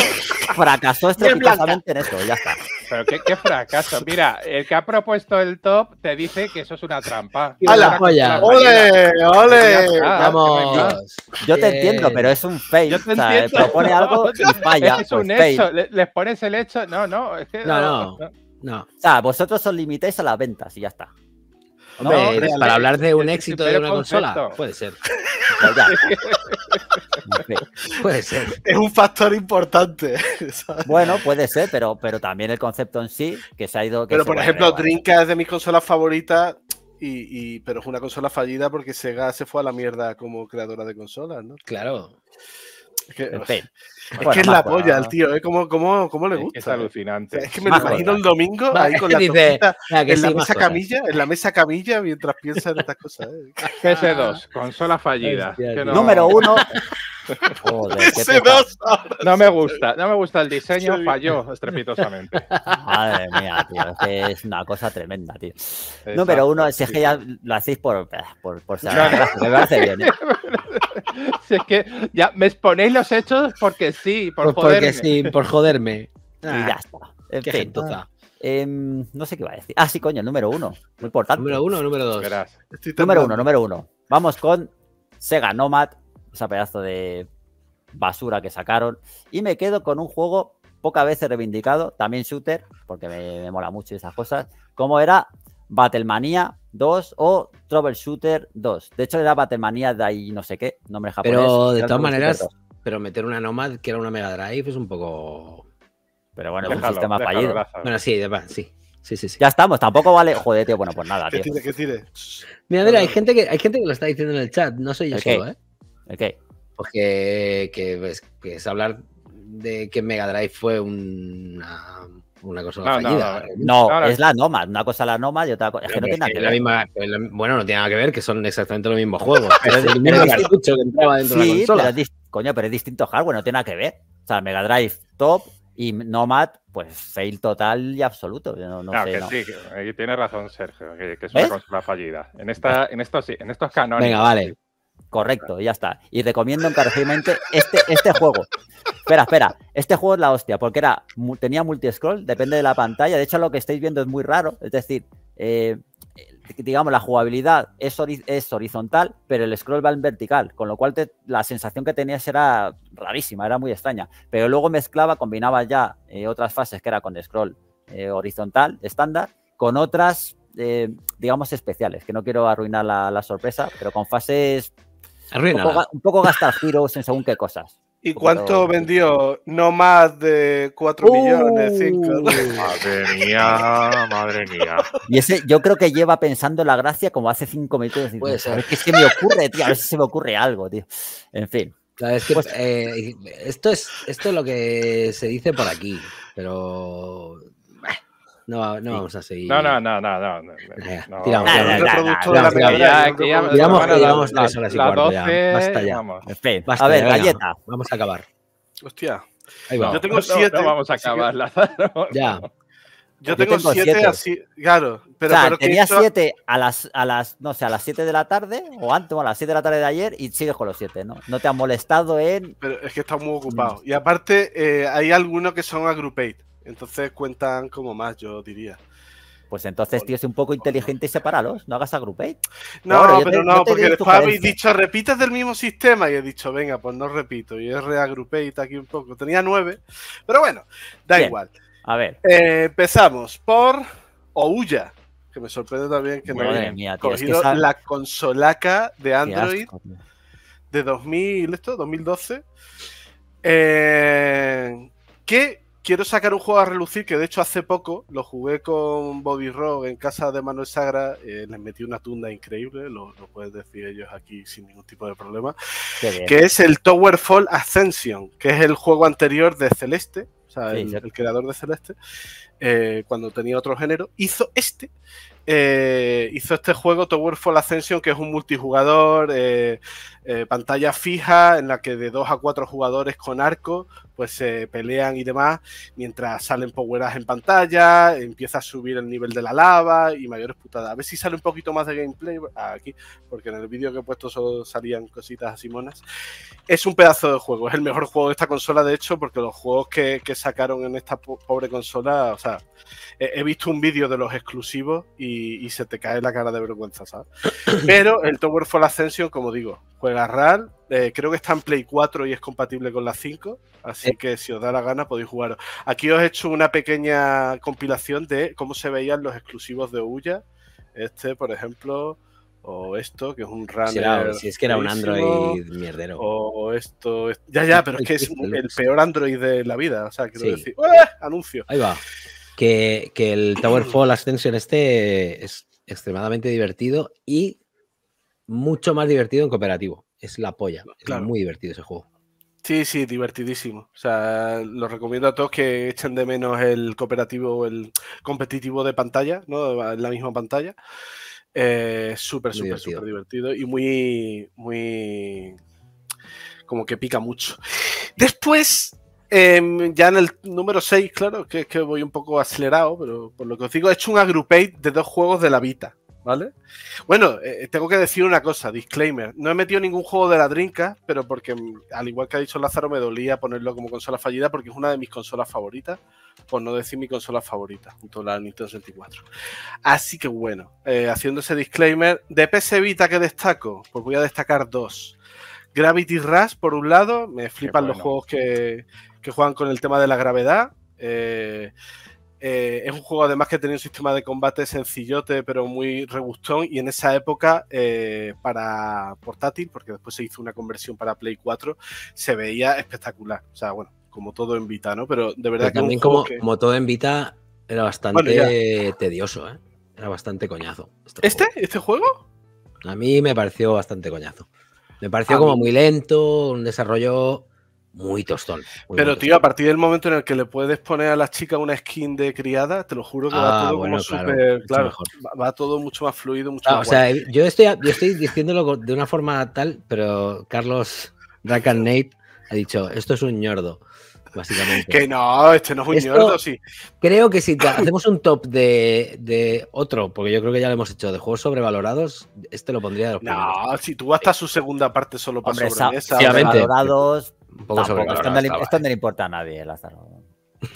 fracasó estrepitosamente en eso, ya está. Pero qué, fracaso. Mira, el que ha propuesto el top te dice que eso es una trampa. joya! ¡Ole! ¡Ole! ¡Vamos! Yo te entiendo, pero
es un fail. propone algo y este falla. Es un pues, hecho.
Les pones el hecho. No, no. Es que, no, no. no.
No. O vosotros os limitáis a las ventas y ya está. para hablar de un éxito de una consola, puede ser. Pues puede ser. Es un factor importante. Bueno, puede ser, pero, pero también el concepto en sí, que se ha ido. pero por ejemplo, Dreamcast es de mis consolas favoritas,
y, pero es una consola fallida porque Sega se fue a la mierda como creadora de consolas, ¿no? Claro. Es que, es, la polla el tío, ¿eh? ¿Cómo, cómo, cómo le gusta? Es, alucinante. es que me lo imagino el domingo ahí con la ah, en, la mesa camilla, en la mesa camilla mientras piensa en estas cosas. eh
GS2, consola fallida. Número uno, no me gusta, no me gusta el diseño, falló estrepitosamente. Madre
mía, tío, es, una cosa tremenda, tío. Número no, pero uno, si es que ya lo hacéis por, por, por ser, me bien. ¿eh?
Si es que ya me exponéis los hechos porque sí, por pues joderme. Porque sí, por joderme.
y ya ah, está. En fin, em, no sé qué va a decir. Ah, sí, coño, el número uno. Muy importante. Número uno número dos.
Número uno, número
uno. Vamos con Sega Nomad esa pedazo de basura que sacaron. Y me quedo con un juego poca veces reivindicado, también shooter, porque me, mola mucho esas cosas, como era Battlemania 2 o Troubleshooter 2. De hecho, era Battlemania de ahí no sé qué, nombre japonés. Pero de todas maneras, pero meter una Nomad que era una Mega Drive es un poco. Pero bueno, es un sistema fallido. Bueno, sí, sí. Sí, sí, Ya estamos, tampoco vale. Joder, tío, bueno, pues nada, tío.
Mira, mira, hay gente que, hay gente que lo está diciendo en el chat, no soy
yo solo, ¿eh? ¿El Pues que,
es hablar de que Mega Drive fue una, una consola fallida. No, es la Nomad. Una cosa la Nomad y otra cosa. Es que no tiene nada que, ver. bueno, no tiene nada que ver, que son exactamente los mismos juegos. es el mismo que
entraba dentro de la Pero coño, pero es distinto hardware, no tiene nada que ver. O sea, Mega Drive top y Nomad, pues fail total y absoluto. no, que
sí, ahí eh, tiene razón Sergio, que, es una consola fallida. En, esta, en, estos, en estos canones. Venga, vale.
Correcto, ya está. Y recomiendo encarecidamente este, este juego. Espera, espera. Este juego es la hostia, porque era, tenía multi-scroll, depende de la pantalla. De hecho, lo que estáis viendo es muy raro. Es decir, eh, eh, digamos, la jugabilidad es, es, horizontal, pero el scroll va en vertical, con lo cual la sensación que tenías era rarísima, era muy extraña. Pero luego mezclaba, combinaba ya eh, otras fases que era con scroll horizontal, estándar, con otras, digamos, especiales, que no quiero arruinar la, la, sorpresa, pero con fases un poco, un poco, gastar giros en según qué cosas. ¿Y cuánto
vendió? No más de 4 ¡Uh! millones,
Madre mía, madre mía.
Y ese, yo creo que lleva pensando la gracia como hace 5 minutos. A ver qué se me ocurre, tío. A ver si se me ocurre algo, tío. En fin. Pues
eh, esto, es, esto es lo que se dice por aquí, pero no, no vamos a seguir. No, no, no,
no, no. no, ya Tiramos, tiramos. tres horas y cuarto 12... ya. Basta ya. a ver, galleta.
Vamos a acabar.
Hostia. Yo tengo siete. vamos a acabar, Lázaro. Ya.
Yo tengo, tengo siete, así, claro.
Pero, pero tenía 7 siete
a las, a las, no sé, a las siete de la tarde, o antes, o a las siete de la tarde de ayer, y sigues con los 7, ¿no? No te ha molestado en... Pero es que está muy mm. ocupado.
Y aparte, eh, hay algunos que son agrupate. Entonces cuentan como más, yo diría.
Pues entonces, tío, es un poco inteligente y los. no hagas agrupate.
No, pero no, porque después habéis
dicho, repites del mismo sistema, y he dicho, venga, pues no repito, y he está aquí un poco. Tenía nueve, pero bueno, da igual. A ver. Eh, empezamos por Ouya, que me sorprende también que no hayan mía, cogido la consolaca de Android de 2000, esto, 2012. Eh, que quiero sacar un juego a relucir que de hecho hace poco lo jugué con Bobby Rogue en casa de Manuel Sagra, eh, les metí una tunda increíble, lo, puedes decir ellos aquí sin ningún tipo de problema, que es el Towerfall Ascension, que es el juego anterior de Celeste, o sea, el, creador de Celeste, eh, cuando tenía otro género, hizo este. Eh, hizo este juego Towerfall Ascension, que es un multijugador, pantalla fija, en la que de dos a cuatro jugadores con arco pues se pelean y demás, mientras salen poweras en pantalla, empieza a subir el nivel de la lava y mayores putadas. A ver si sale un poquito más de gameplay aquí, porque en el vídeo que he puesto solo salían cositas así monas. Es un pedazo de juego, es el mejor juego de esta consola, de hecho, porque los juegos que, que sacaron en esta pobre consola, o sea, he, visto un vídeo de los exclusivos y, se te cae la cara de vergüenza, ¿sabes? Pero el Tower Fall Ascension, como digo, juega RAL, eh, creo que está en Play 4 y es compatible con la 5, así eh. que si os da la gana podéis jugar. Aquí os he hecho una pequeña compilación de cómo se veían los exclusivos de Uya. Este, por ejemplo, o esto, que es un runner. Si, es que era un Android mierdero. O esto, Ya, ya, pero es que es el peor Android de la vida. O sea, quiero decir. ¡ah! Anuncio. Ahí va.
Que, que el Fall Ascension este es extremadamente divertido y mucho más divertido en cooperativo es la polla. Es muy divertido ese juego.
Sí, sí, divertidísimo. O sea, lo recomiendo a todos que echen de menos el cooperativo o el competitivo de pantalla, ¿no? En la misma pantalla. Es eh, súper, súper, súper divertido y muy, muy... como que pica mucho. Después, em, ya en el número 6, claro, que es que voy un poco acelerado, pero por lo que os digo, he hecho un agrupate de dos juegos de la Vita. ¿vale? Bueno, eh, eh, tengo que decir una cosa, disclaimer. No he metido ningún juego de la Drinka, pero porque, mm, al igual que ha dicho Lázaro, me dolía ponerlo como consola fallida porque es una de mis consolas favoritas, por no decir mi consola favorita, junto a la Nintendo 64. Así que bueno, haciéndose eh, haciendo ese disclaimer, de PS Vita que destaco, pues voy a destacar dos. Gravity Rush, por un lado, me flipan los juegos que, que juegan con el tema de la gravedad. Eh, eh, es un juego además que tenía un sistema de combate sencillote pero muy regustón y en esa época eh, para portátil, porque después se hizo una conversión para Play 4, se veía espectacular. O sea, bueno, como todo en Vita, ¿no? Pero de verdad que... También como, como
todo en Vita era bastante tedioso, ¿eh? Era bastante coñazo.
¿Este? ¿Este? ¿Este juego?
A mí me pareció bastante coñazo. Me pareció como muy lento, un desarrollo muy tostón. pero,
tío, a partir del momento en el que le puedes poner a la chica una skin de criada, te lo juro que va ah, todo como claro, súper. Claro, va todo mucho más fluido, mucho ah, más. O sea,
yo estoy, yo estoy diciéndolo de una forma tal, pero Carlos Rakan Nate ha dicho: esto es un ñordo básicamente.
que no, este no es un sí.
Creo que si hacemos un top de, otro, porque yo creo que ya lo hemos hecho, de juegos sobrevalorados, este
lo pondría los No,
si tú hasta su segunda parte solo para Sobrevalorados, poco sobrevalorados.
Esto no le importa a nadie, Lázaro.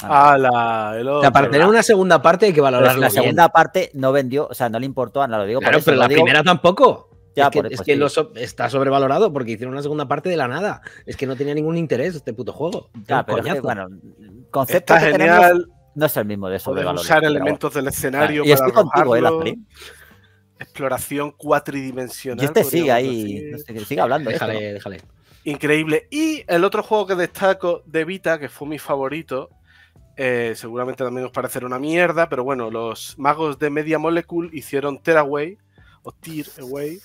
la, para tener una segunda parte hay que valorar La segunda parte no vendió, o sea, no le importó a Ana lo digo. pero la primera tampoco
es que, pues está sobrevalorado porque hicieron una segunda parte de la nada. Es que no tenía ningún
interés este puto juego. bueno, concepto está genial. no es el mismo de sobrevalorado. Usar elementos del escenario para ¿eh?
Exploración cuatridimensional. Y este sigue ahí, sigue hablando. Déjale, Increíble. Y el otro juego que destaco de Vita, que fue mi favorito, eh, seguramente también os parecerá una mierda, pero bueno, los magos de Media Molecule hicieron Teraway, o Tear Away,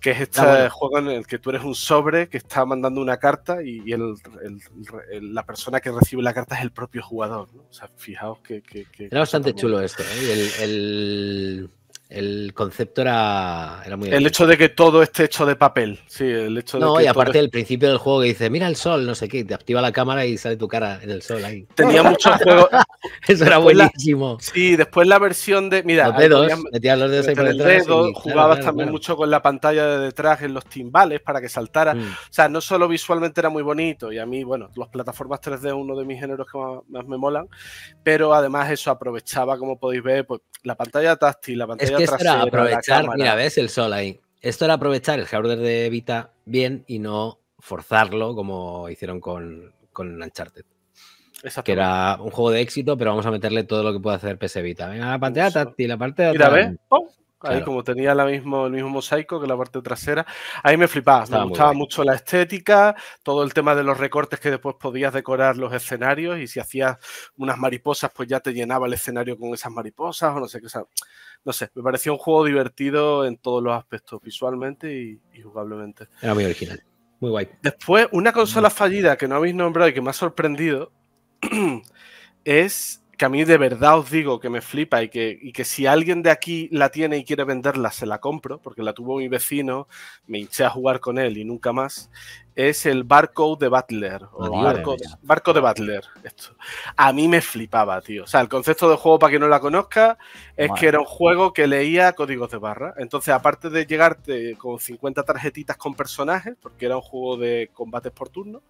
que es ah, este juego en el que tú eres un sobre que está mandando una carta y, la persona que recibe la carta es el propio jugador. O sea, fijaos que... Era bastante chulo
esto. ¿eh? el el concepto era, era muy... El
hecho de que todo esté hecho de papel, sí, el hecho
No, y aparte el principio del juego que dice, mira el sol, no sé qué, te activa la cámara y sale tu cara en el sol ahí. Tenía muchos juegos... Eso era
buenísimo.
Sí, después la versión de... Mira, los dedos, metías los dedos ahí por jugabas también mucho con la pantalla de detrás en los timbales para que saltara. Mm. O sea, no solo visualmente era muy bonito, y a mí, bueno, las plataformas 3D es uno de mis géneros que más, me molan, pero además eso aprovechaba, como podéis ver, pues la pantalla táctil, la pantalla esto era aprovechar, mira, ves
el sol ahí. Esto era aprovechar el hardware de evita bien y no forzarlo como hicieron
con, con Uncharted.
Que era un juego de éxito, pero vamos a meterle todo lo que puede hacer PS Vita. Venga, la pantalla táctil, la parte de atrás. Mira, ¿ves?
Ahí como tenía la mismo, el mismo mosaico que la parte trasera, ahí me flipaba, me gustaba mucho la estética, todo el tema de los recortes que después podías decorar los escenarios y si hacías unas mariposas pues ya te llenaba el escenario con esas mariposas o no sé qué. sea, no sé, me pareció un juego divertido en todos los aspectos, visualmente y, jugablemente. Era muy original, muy guay. Después, una consola mm. fallida que no habéis nombrado y que me ha sorprendido es que a mí de verdad os digo que me flipa y que, que, si alguien de aquí la tiene y quiere venderla, se la compro, porque la tuvo mi vecino, me hinché a jugar con él y nunca más, es el Barco de Butler. barco, de Butler. Esto. A mí me flipaba, tío. O sea, el concepto de juego, para quien no la conozca, es que era un juego que leía códigos de barra. Entonces, aparte de llegarte con 50 tarjetitas con personajes, porque era un juego de combates por turno,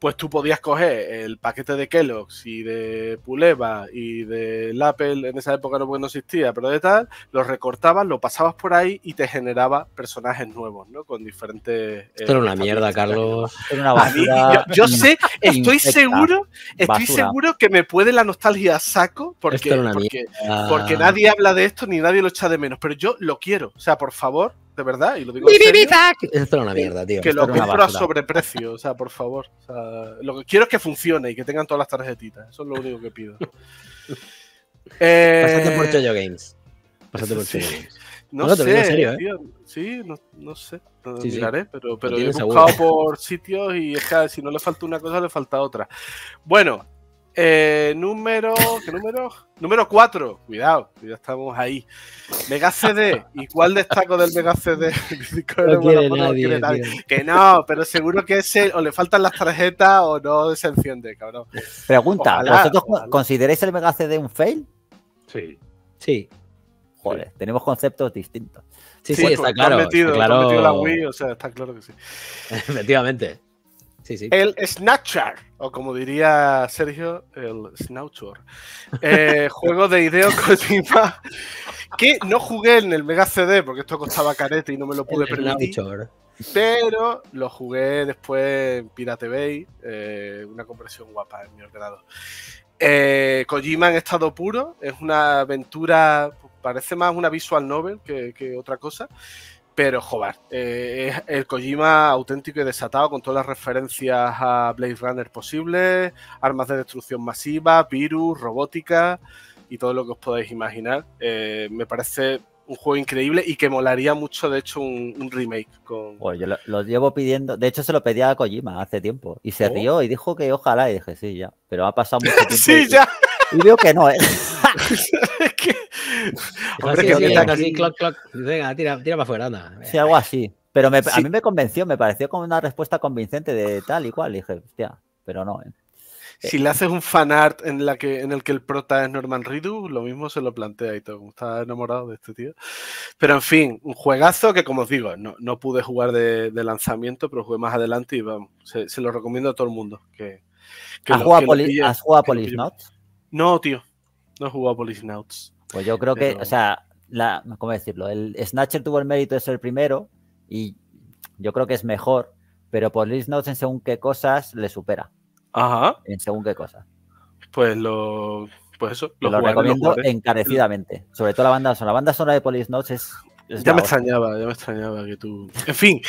pues tú podías coger el paquete de Kellogg's y de Puleva y de Apple, en esa época no, existía, pero de tal, lo recortabas, lo pasabas por ahí y te generaba personajes nuevos, ¿no? Con diferentes... Eh, esto era una
mierda, Carlos. Era una basura. yo, sé, estoy seguro, estoy seguro
que me puede la nostalgia saco porque, porque nadie habla de esto ni nadie lo echa de menos, pero yo lo quiero, o sea, por favor, de verdad, y lo digo. En serio,
Esto era una mierda, tío. Que lo compro a
sobreprecio, o sea, por favor. lo que quiero es que funcione y que tengan todas las tarjetitas. Eso es lo único que pido. eh... Pásate por eh,
Choyo Games. Pásate por Choyo Games. No, sé, en serio, ¿eh?
Sí, no, sé. No miraré, pero, pero he buscado por sitios y es que si no le falta una cosa, le falta otra. Bueno, eh, número. ¿Qué número? número 4. Cuidado, ya estamos ahí. Mega CD. ¿Y cuál destaco del Mega CD? Que no, pero seguro que ese o le faltan las tarjetas o no se enciende, cabrón.
Pregunta: ¿vosotros consideráis el Mega CD un fail? Sí. Sí. Joder, tenemos conceptos distintos. Sí, sí, está, claro, la
o sea, está claro que sí.
Efectivamente. El
Snatcher, o como diría Sergio, el Snatcher. Eh, juego de Ideo Kojima que no jugué en el Mega CD porque esto costaba carete y no me lo pude permitir. Pero lo jugué después en Pirate Bay, eh, una compresión guapa en mi ordenador. Eh, Kojima en estado puro, es una aventura, parece más una visual novel que otra cosa. Pero, joder, eh, es el Kojima auténtico y desatado con todas las referencias a Blade Runner posibles, armas de destrucción masiva, virus, robótica y todo lo que os podáis imaginar. Eh, me parece un juego increíble y que molaría mucho, de hecho, un, remake. Con...
lo, llevo pidiendo, de hecho se lo pedía a Kojima hace tiempo y se oh. rió y dijo que ojalá y dije, sí, ya, pero ha pasado mucho tiempo. sí, y, ya. Y, que no, es ¿eh? Hombre, así,
tira, para afuera,
algo así. Pero a mí me convenció, me pareció como una respuesta convincente de tal y cual. dije, hostia, pero no. Eh".
Si le haces un fanart en, la que, en el que el prota es Norman Ridu, lo mismo se lo plantea y todo, está enamorado de este tío. Pero en fin, un juegazo que, como os digo, no, pude jugar de, lanzamiento, pero jugué más adelante y vamos, se, lo recomiendo a todo el mundo. Que,
¿Has jugado a Police
No, tío, no he jugado
a Police pues yo creo que, o sea, ¿cómo decirlo? El Snatcher tuvo el mérito de ser el primero y yo creo que es mejor, pero Police en según qué cosas le supera. Ajá. En según qué cosas. Pues lo. Pues eso, lo, recomiendo encarecidamente. Sobre todo la banda sonora. La banda sonora de Police Notes es. ya me extrañaba, ya me extrañaba que tú. En fin.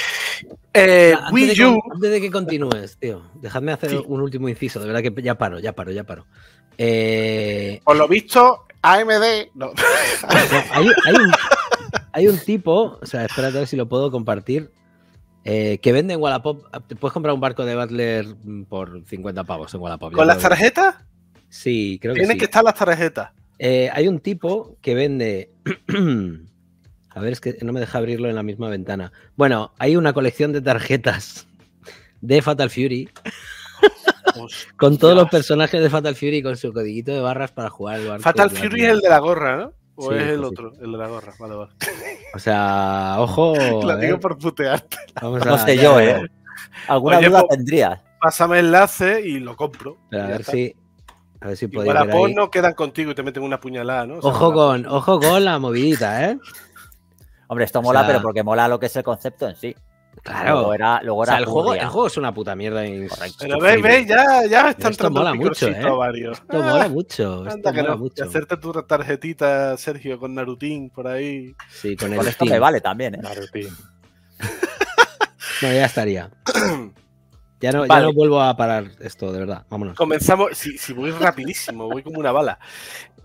Eh, antes, de que, continúes, tío, dejadme hacer un último inciso. De verdad que ya paro, ya paro, ya paro. Eh,
Por lo visto, AMD.
Hay, un, tipo, o sea, espera a ver si lo puedo compartir. Eh, que vende en Wallapop. Puedes comprar un barco de Butler mm, por 50 pavos en Wallapop. ¿Con las tarjetas? Sí, creo que Tienen que
estar las tarjetas.
Eh, hay un tipo que vende. a ver, es que no me deja abrirlo en la misma ventana. Bueno, hay una colección de tarjetas de Fatal Fury. con todos los personajes de Fatal Fury con su codiguito de barras para jugar Fatal Fury es
el de la gorra, ¿no? ¿O es el otro? El de la gorra, vale,
O sea, ojo. La digo eh. por
putearte. Vamos no sé yo, ¿eh? Alguna duda pues, tendría. Pásame el enlace y lo compro. a ver si.
A ver si podéis. Para vos
no quedan contigo y te meten una
puñalada, ¿no? ojo, con,
ojo con la movidita, ¿eh? Hombre, esto mola, pero
porque mola lo que es el concepto en sí. Claro. era, luego era el, juego, el, juego, es una puta mierda. Pero ve, ya, ya están ¿eh? Esto mola ah, mucho, ¿eh? Esto mola mucho.
Hacerte tu tarjetita, Sergio, con Narutín por ahí. Sí, con, el esto vale también, ¿eh? Narutín.
no, ya estaría. Ya no, ya vuelvo a parar esto, de verdad. Vámonos.
Comenzamos. Si, voy rapidísimo, voy como una bala.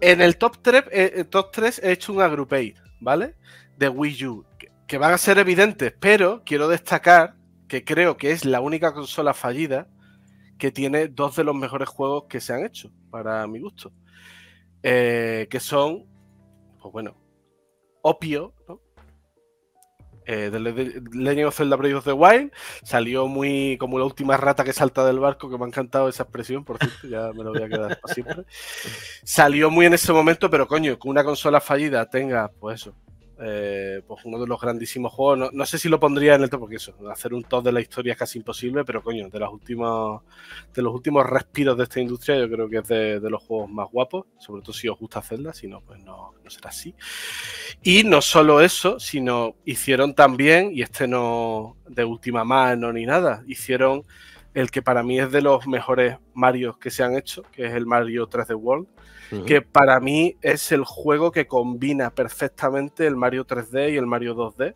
En el top 3, eh, eh, top 3 he hecho un agrupate, ¿vale? De Wii U que van a ser evidentes, pero quiero destacar que creo que es la única consola fallida que tiene dos de los mejores juegos que se han hecho, para mi gusto. Eh, que son, pues bueno, Opio, ¿no? Eh, de Legend of Zelda Breath of the Wild salió muy como la última rata que salta del barco, que me ha encantado esa expresión, por cierto, ya me lo voy a quedar para Salió muy en ese momento, pero coño, con una consola fallida tenga, pues eso, eh, pues uno de los grandísimos juegos. No, sé si lo pondría en el top, porque eso, hacer un top de la historia es casi imposible, pero coño, de, los últimos de los últimos respiros de esta industria, yo creo que es de, los juegos más guapos, sobre todo si os gusta Zelda, si no, pues no, será así. Y no solo eso, sino hicieron también, y este no de última mano ni nada, hicieron el que para mí es de los mejores Mario que se han hecho, que es el Mario 3D World que para mí es el juego que combina perfectamente el Mario 3D y el Mario 2D.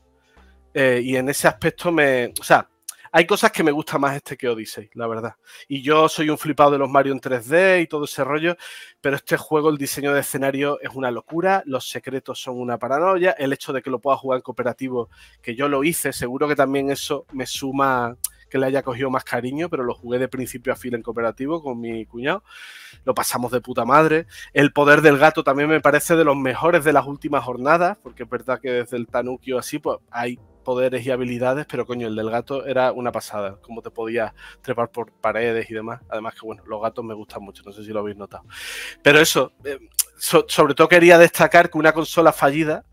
Eh, y en ese aspecto me. O sea, hay cosas que me gusta más este que Odyssey, la verdad. Y yo soy un flipado de los Mario en 3D y todo ese rollo, pero este juego, el diseño de escenario es una locura, los secretos son una paranoia, el hecho de que lo pueda jugar en cooperativo, que yo lo hice, seguro que también eso me suma que le haya cogido más cariño, pero lo jugué de principio a fin en cooperativo con mi cuñado. Lo pasamos de puta madre. El poder del gato también me parece de los mejores de las últimas jornadas, porque es verdad que desde el Tanuki o así, pues hay poderes y habilidades, pero coño, el del gato era una pasada, como te podías trepar por paredes y demás. Además que bueno, los gatos me gustan mucho, no sé si lo habéis notado. Pero eso, eh, sobre todo quería destacar que una consola fallida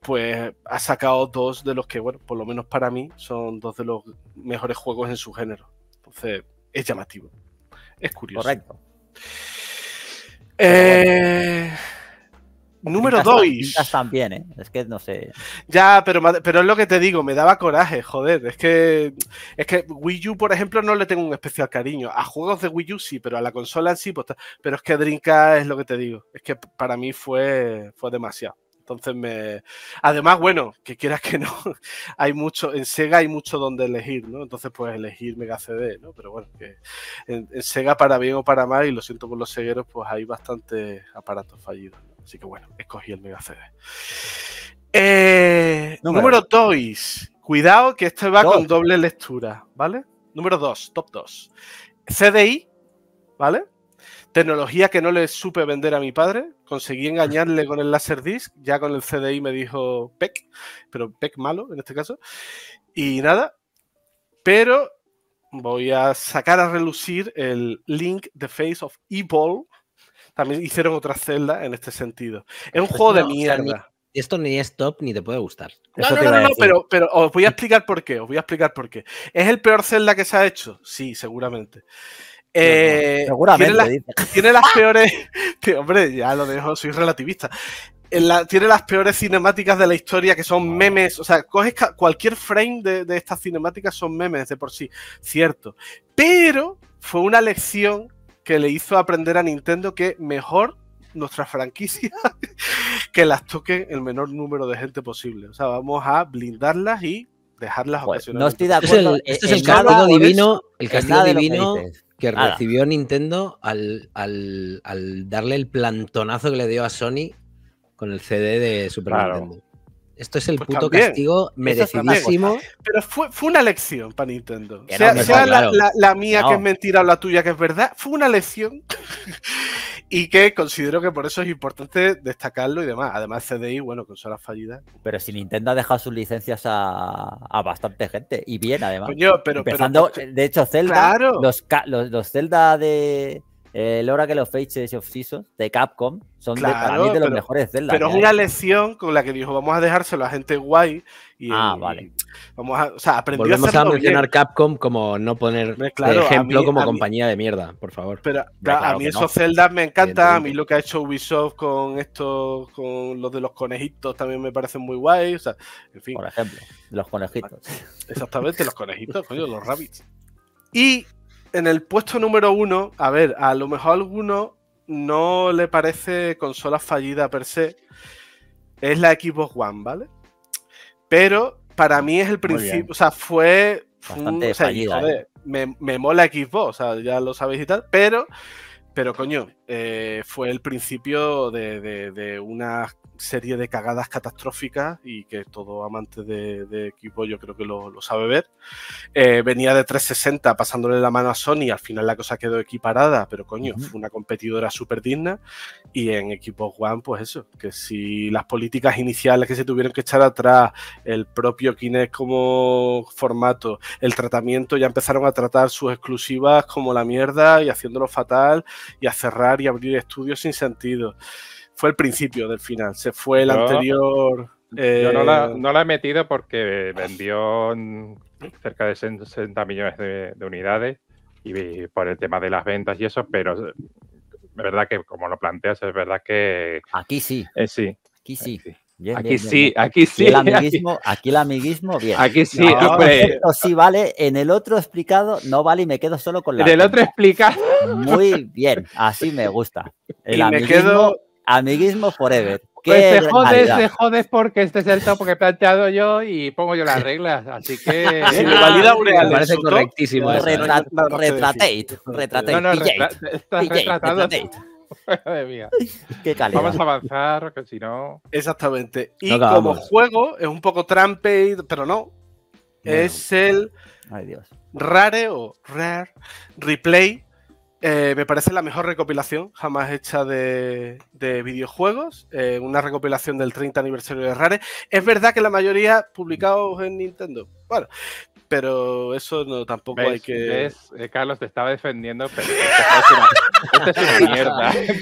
pues ha sacado dos de los que, bueno, por lo menos para mí, son dos de los mejores juegos en su género. Entonces, es llamativo.
Es curioso. Correcto.
Eh, número 2.
también, ¿eh? Es que no sé. Ya, pero, pero es lo que te digo,
me daba coraje, joder. Es que, es que Wii U, por ejemplo, no le tengo un especial cariño. A juegos de Wii U sí, pero a la consola en sí, pues, pero es que Drinka es lo que te digo. Es que para mí fue, fue demasiado. Entonces me. Además, bueno, que quieras que no, hay mucho. En Sega hay mucho donde elegir, ¿no? Entonces puedes elegir Mega CD, ¿no? Pero bueno, que en, Sega para bien o para mal, y lo siento por los segueros, pues hay bastantes aparatos fallidos. Así que bueno, escogí el Mega CD. Eh, número, Toys. Cuidado que este va con doble lectura, ¿vale? Número 2, top 2. CDI, ¿vale? Tecnología que no le supe vender a mi padre. Conseguí engañarle con el Laserdisc. Ya con el CDI me dijo PEC, pero PEC malo en este caso. Y nada. Pero voy a sacar a relucir el Link The Face of Evil. También hicieron otra celda en este sentido. Es un juego de mierda esto ni es top ni te puede gustar. No, no, no, pero, pero os voy a explicar por qué. Os voy a explicar por qué. ¿Es el peor celda que se ha hecho? Sí, seguramente. Eh, Seguramente. Tiene las, peores. hombre, ya lo dejo, soy relativista. tiene las peores cinemáticas de la historia que son memes. O sea, coges cualquier frame de, estas cinemáticas son memes de por sí, cierto. Pero fue una lección que le hizo aprender a Nintendo que mejor nuestra franquicia que las toque el menor número de gente posible. O sea, vamos a blindarlas y dejarlas las No estoy Este es el, es eh, el castigo divino, el castigo divino
que, recibió Nintendo al, al, al, darle el plantonazo que le dio a Sony con el CD de Super Nintendo. Esto es el pues puto castigo merecidísimo.
Pero fue, fue, una lección para Nintendo. sea, la, mía que es mentira o la tuya que es verdad, fue una lección. y que considero que por eso es importante destacarlo y demás. Además, CDI, bueno, con solas fallidas.
Pero si Nintendo ha dejado sus licencias a, bastante gente. Y bien, además. pero, Empezando, de hecho, Zelda. los, los Zelda de el eh, que los Ages of de Capcom son para mí de los mejores Zelda. Pero es una
lesión con la que dijo, vamos a dejárselo a gente guay. Y, ah, vamos a, o sea, Volvemos a, a mencionar
Capcom como no poner claro, ejemplo como compañía de mierda, por favor. Pero a mí esos Zelda me encanta, a mí
lo que ha hecho Ubisoft con estos, con los de los conejitos también me parecen muy guay, o sea, fin. Por ejemplo,
los conejitos.
Exactamente, los conejitos, coño, los rabbits. Y en el puesto número uno, a ver, a lo mejor a alguno no le parece consola fallida per se. Es la Xbox One, ¿vale? Pero para mí es el principio, o sea, fue... o sea, ¿eh? me, mola Xbox, o sea, ya lo sabéis y tal, pero, pero coño, eh, fue el principio de, de, de unas serie de cagadas catastróficas y que todo amante de, equipo yo creo que lo, sabe ver. Eh, venía de 360 pasándole la mano a Sony, al final la cosa quedó equiparada, pero coño, fue una competidora súper digna y en equipo One, pues eso, que si las políticas iniciales que se tuvieron que echar atrás, el propio Kinect como formato, el tratamiento, ya empezaron a tratar sus exclusivas como la mierda y haciéndolo fatal y a cerrar y abrir estudios sin sentido fue el principio del final, se fue el anterior. yo eh, no
la, he metido porque vendió cerca de 60 millones de, unidades y por el tema de las ventas y eso, pero es verdad que como lo planteas, es verdad que... Aquí sí. Eh, sí. Aquí sí.
aquí, sí aquí sí, aquí El amiguismo, aquí el amiguismo, bien. Aquí sí, sí vale, en el otro explicado no vale y me quedo solo con la. En el otro explicado. Muy bien, así me gusta. El amiguismo me quedo... Amiguismo forever. Pues te jodes, te
jodes porque este es el top que he planteado yo y pongo yo las reglas,
así que... me valida un me parece correctísimo. Retrate, ¿eh? retratate,
retratate. No, no, Retratate.
mía.
Qué calidad. Vamos a avanzar, que si no...
Exactamente. Y como
juego,
es un poco trampe, pero no.
Es el...
Ay, Dios. Rare o Rare Replay eh, me parece la mejor recopilación jamás hecha de, videojuegos, eh, una recopilación del 30 aniversario de Rare. Es verdad que la mayoría publicados en Nintendo. Bueno, pero eso no tampoco hay que. Eh, Carlos, te estaba defendiendo,
pero este es una, este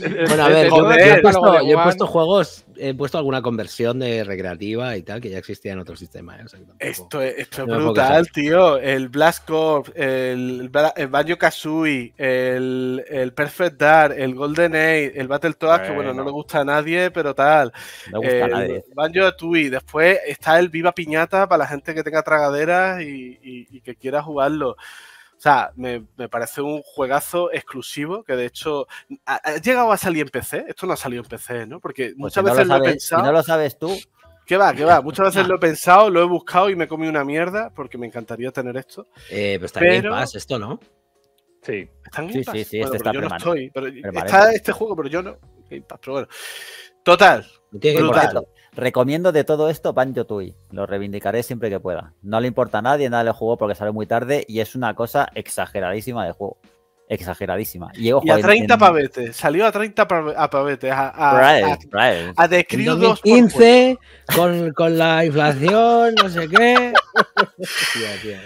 mierda. bueno, a ver, este yo, he puesto,
juegos he puesto alguna conversión de recreativa y tal que ya existía en otro sistema ¿eh?
esto, es, brutal, tío. El Blast el, el Banjo Kazooie, el, Perfect Dark, el Golden Age, el Battle que bueno, no le gusta a nadie, pero tal. No gusta el, a nadie. Banjo Tui. Después está el Viva Piñata para la gente que tenga tragaderas y, y, y que quiera jugarlo. O sea, me, me parece un juegazo exclusivo que de hecho ha, llegado a salir en PC. Esto no ha salido en PC, ¿no? Porque pues muchas veces lo, he pensado. no lo sabes tú. ¿Qué va? ¿Qué va? Muchas veces lo he pensado, lo he buscado y me he comido una mierda porque me encantaría tener esto. Eh, pues
pero está pero... Game Pass esto, ¿no? Sí. ¿Está
en Game Pass? Sí, sí, sí este está yo no estoy, Está este juego, pero yo no. Game Pass, pero bueno.
Total. No tiene brutal. Recomiendo de todo esto Banjo Tui. Lo reivindicaré siempre que pueda. No le importa a nadie, nada de juego porque sale muy tarde y es una cosa exageradísima de juego. Exageradísima. Y, a 30
pavetes. Salió a 30 pavetes. A, a, con, la
inflación, no sé qué.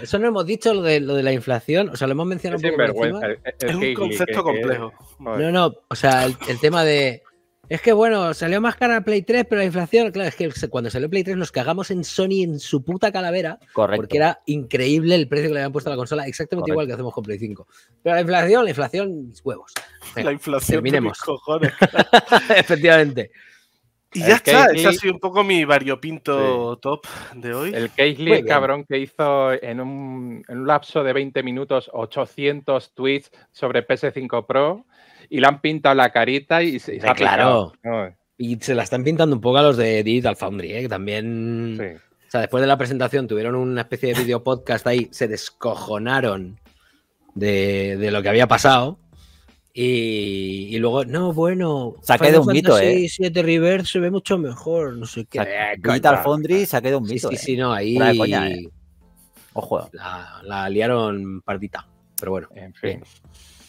Eso no hemos dicho lo de, la inflación. O sea, lo hemos mencionado un poco. es un concepto complejo. no, no. O sea, el tema de es que bueno, salió más cara Play 3, pero la inflación, claro, es que cuando salió Play 3 nos cagamos en Sony en su puta calavera. Correcto. Porque era increíble el precio que le habían puesto a la consola, exactamente igual que hacemos con Play 5. Pero la inflación, la inflación, mis huevos.
la inflación. Terminemos. cojones,
Efectivamente.
Y ya está, ese ha sido un poco mi variopinto top de hoy. El Case el cabrón, que hizo en un, en un, lapso de 20 minutos 800 tweets sobre PS5 Pro y le han pintado la carita y se, eh, Claro.
Eh. Y se la están pintando un poco a los de Digital Foundry, eh, que también. O sea, después de la presentación tuvieron una especie de video podcast ahí, se descojonaron de, lo que había pasado. Y, luego, no, bueno, saqué de un mito, ¿eh? 7 River se ve mucho mejor, no sé qué. Digital Foundry se ha un mito. Sí, sí, no, ahí.
Ojo. La, liaron partita, pero bueno. En fin.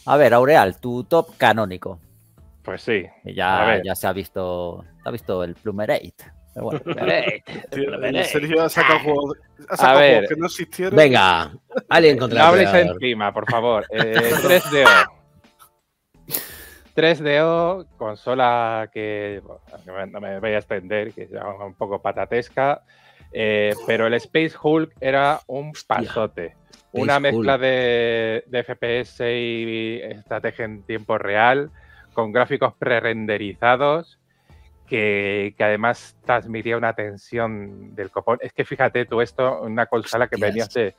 A ver, Aureal, tu top canónico. Pues sí. ya, se ha visto, se visto el Plumerate. Bueno,
Sergio
ha sacado ah. juegos, a ver, que no
existieron. Venga, alguien contra No hables
encima, por favor. 3DO. Eh, 3DO, consola que no me voy a extender, que es un poco patatesca, eh, pero el Space Hulk era un pasote
una mezcla
de, FPS y estrategia en tiempo real, con gráficos prerenderizados, que, que además transmitía una tensión del copón. Es que fíjate tú esto, una consola que venías de,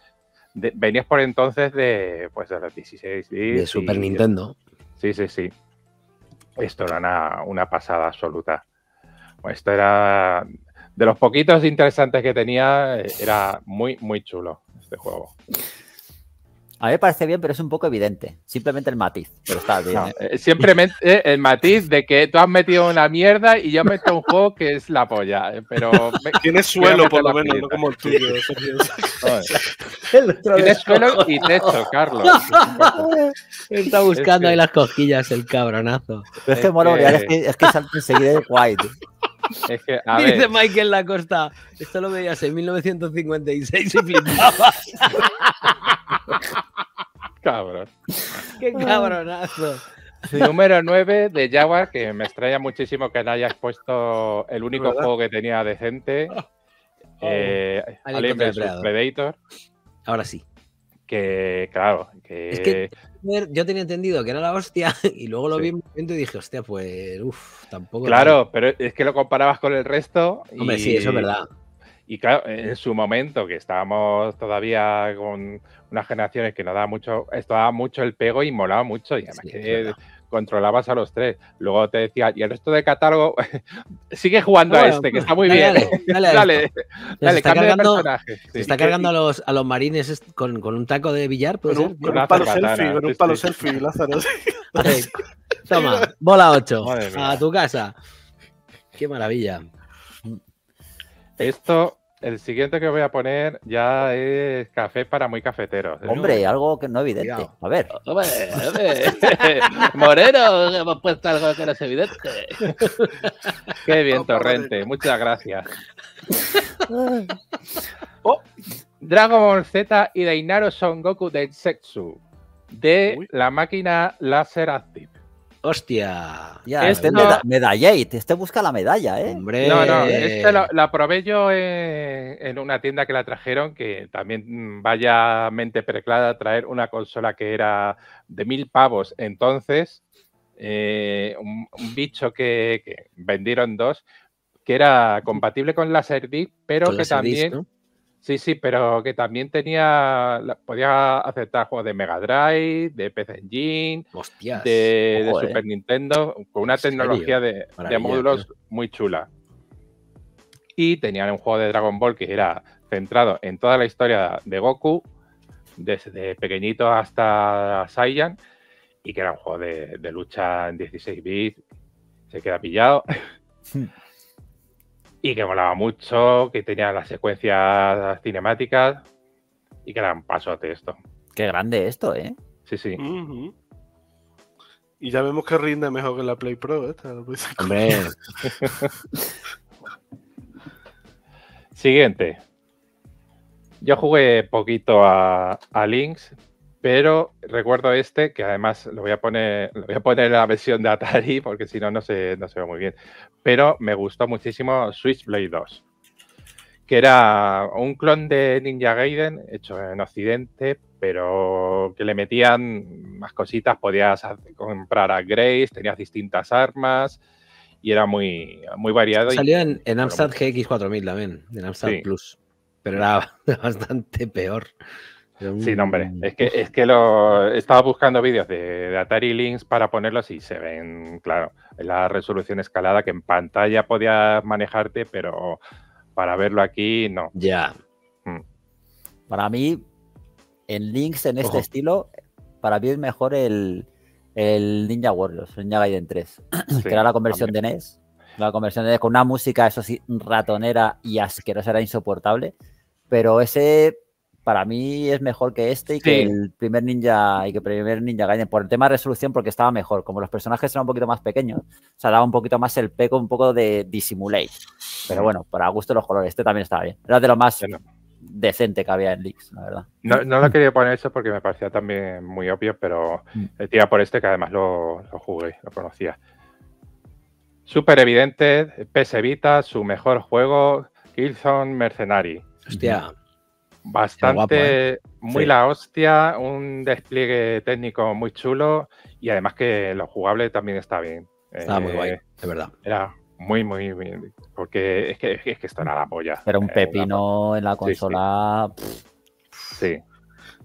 venías por entonces de pues de los 16 y, de Super Nintendo. Sí, sí, sí. Esto era una, una pasada absoluta. Pues esto era de los poquitos interesantes que tenía, eh, era muy, muy chulo este juego. A mí me parece bien, pero es un poco evidente. Simplemente el matiz, pero está bien. ¿eh? Eh, simplemente el matiz de que tú has metido una mierda y yo he metido un juego que es la polla. Eh, pero tienes suelo, por lo menos, no como el tuyo. tienes suelo y techo, Carlos.
está
buscando ahí las cosquillas el cabronazo. es, que, moro, es que, es enseguida de White.
Es que, Dice
Michael Lacosta, esto lo veías en 1956 y
flipabas. Cabrón.
Qué cabronazo.
Número 9 de jaguar que me extraña muchísimo que no hayas puesto el único juego que tenía decente. Oh. Eh, Alien Predator. Ahora sí. Que, claro, que... Es que
yo tenía entendido que era la hostia y luego lo vi en momento y dije, hostia, pues, uff, tampoco... Claro,
pero es que lo comparabas con el resto. Hombre, sí, eso es verdad. Y claro, en su momento, que estábamos todavía con unas generaciones que nos daba mucho, esto daba mucho el pego y molaba mucho, y además que controlabas a los tres. Luego te decía, y el resto de catálogo, sigue jugando a este, que está muy bien. Dale, dale, dale, está cargando, está cargando
a, los, a los marines con, un taco de billar, ¿puede con, Un, palo selfie, con un palo selfie, Lázaro. Toma, bola 8,
a tu casa. Qué maravilla. Esto, el siguiente que voy a poner ya es café para muy cafeteros. Hombre,
algo que no es evidente.
A ver. Hombre, hombre. Moreno, hemos puesto algo que no es evidente. Qué bien, Torrente. Muchas gracias.
Oh,
Dragon Ball Z y Dainaro Son Goku de sexu de la máquina Láser Active.
Hostia. Ya, este medallate. Este busca la medalla,
¿eh? No, no, este
la probé yo eh, en, una tienda que la trajeron, que también mm, vaya mente preclada traer una consola que era de mil pavos entonces. Eh, un, bicho que, vendieron dos, que era compatible con la Serdi, pero que también. Sí, sí, pero que también tenía. Podía aceptar juegos de Mega Drive, de PC Engine, de, eh. Super Nintendo, con una tecnología de, módulos muy chula. Y tenían un juego de Dragon Ball que era centrado en toda la historia de Goku, desde pequeñito hasta Saiyan, y que era un juego de, de lucha en 16 bits. Se queda pillado. Hmm y que volaba mucho, que tenía las secuencias cinemáticas y que eran paso a Qué
grande esto, ¿eh? Sí, sí.
Y ya vemos que rinde mejor que la Play Pro. Esta, ¿eh?
Siguiente. Yo jugué poquito a, a Links, pero recuerdo este, que además lo voy a poner, voy a poner en la versión de Atari, porque si no, no se, no se ve muy bien. Pero me gustó muchísimo Switchblade 2, que era un clon de Ninja Gaiden hecho en Occidente, pero que le metían más cositas, podías comprar a Grace, tenías distintas armas y era muy, muy variado. Salió en, en Amstrad
GX4000 también, en Amstrad Plus, pero era bastante
peor. Sí, no, hombre. Es que, es que lo, estaba buscando vídeos de, Atari Lynx para ponerlos y se ven, claro, la resolución escalada que en pantalla podías manejarte, pero para verlo aquí no. Ya.
Mm.
Para mí, en Lynx, en este estilo, para mí es mejor el, Ninja Warriors, el Ninja Gaiden 3, que era la conversión de NES. La conversión de NES con una música, eso sí, ratonera y asquerosa, era insoportable. Pero ese para mí es mejor que este y que el primer Ninja y que primer Ninja Gaiden por el tema de resolución porque estaba mejor, como los personajes eran un poquito más pequeños, o se daba un poquito más el peco un poco de dissimulate. Pero bueno, para gusto los colores, este también estaba bien. Era de lo más decente que había
en Leaks, la verdad. No, no lo quería poner eso porque me parecía también muy obvio, pero mm. el eh, tira por este que además lo, lo jugué, lo conocía. Súper evidente, PS Vita, su mejor juego, Killzone Mercenary. Hostia. Bastante, ¿eh? muy la hostia, un despliegue técnico muy chulo y además que lo jugable también está bien. Estaba muy guay, eh, de verdad. Era muy, muy bien, porque es que, es que esto era la polla. Era un eh,
pepino en la consola. sí.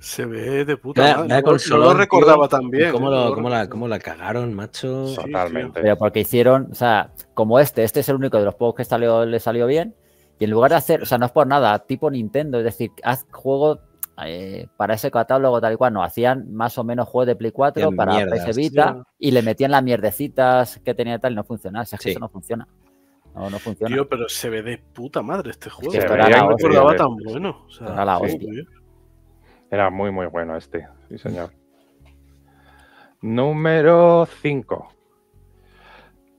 Se ve de
puta madre.
La, lo recordaba
también. ¿Cómo,
la, cómo, la, cagaron, macho? Totalmente. porque hicieron, o sea, como este, este es el único de los juegos que salió, le salió bien, y en lugar de hacer, o sea, no es por nada, tipo Nintendo, es decir, haz juego eh, para ese catálogo tal y cual, no, hacían más o menos juegos de Play 4 para Vita y le metían las mierdecitas que tenía tal y no funcionaba, o es que eso no funciona. No, no funciona.
Tío, pero se ve de puta madre este juego. No era tan bueno.
Muy muy, bueno este. Sí, señor. Número 5.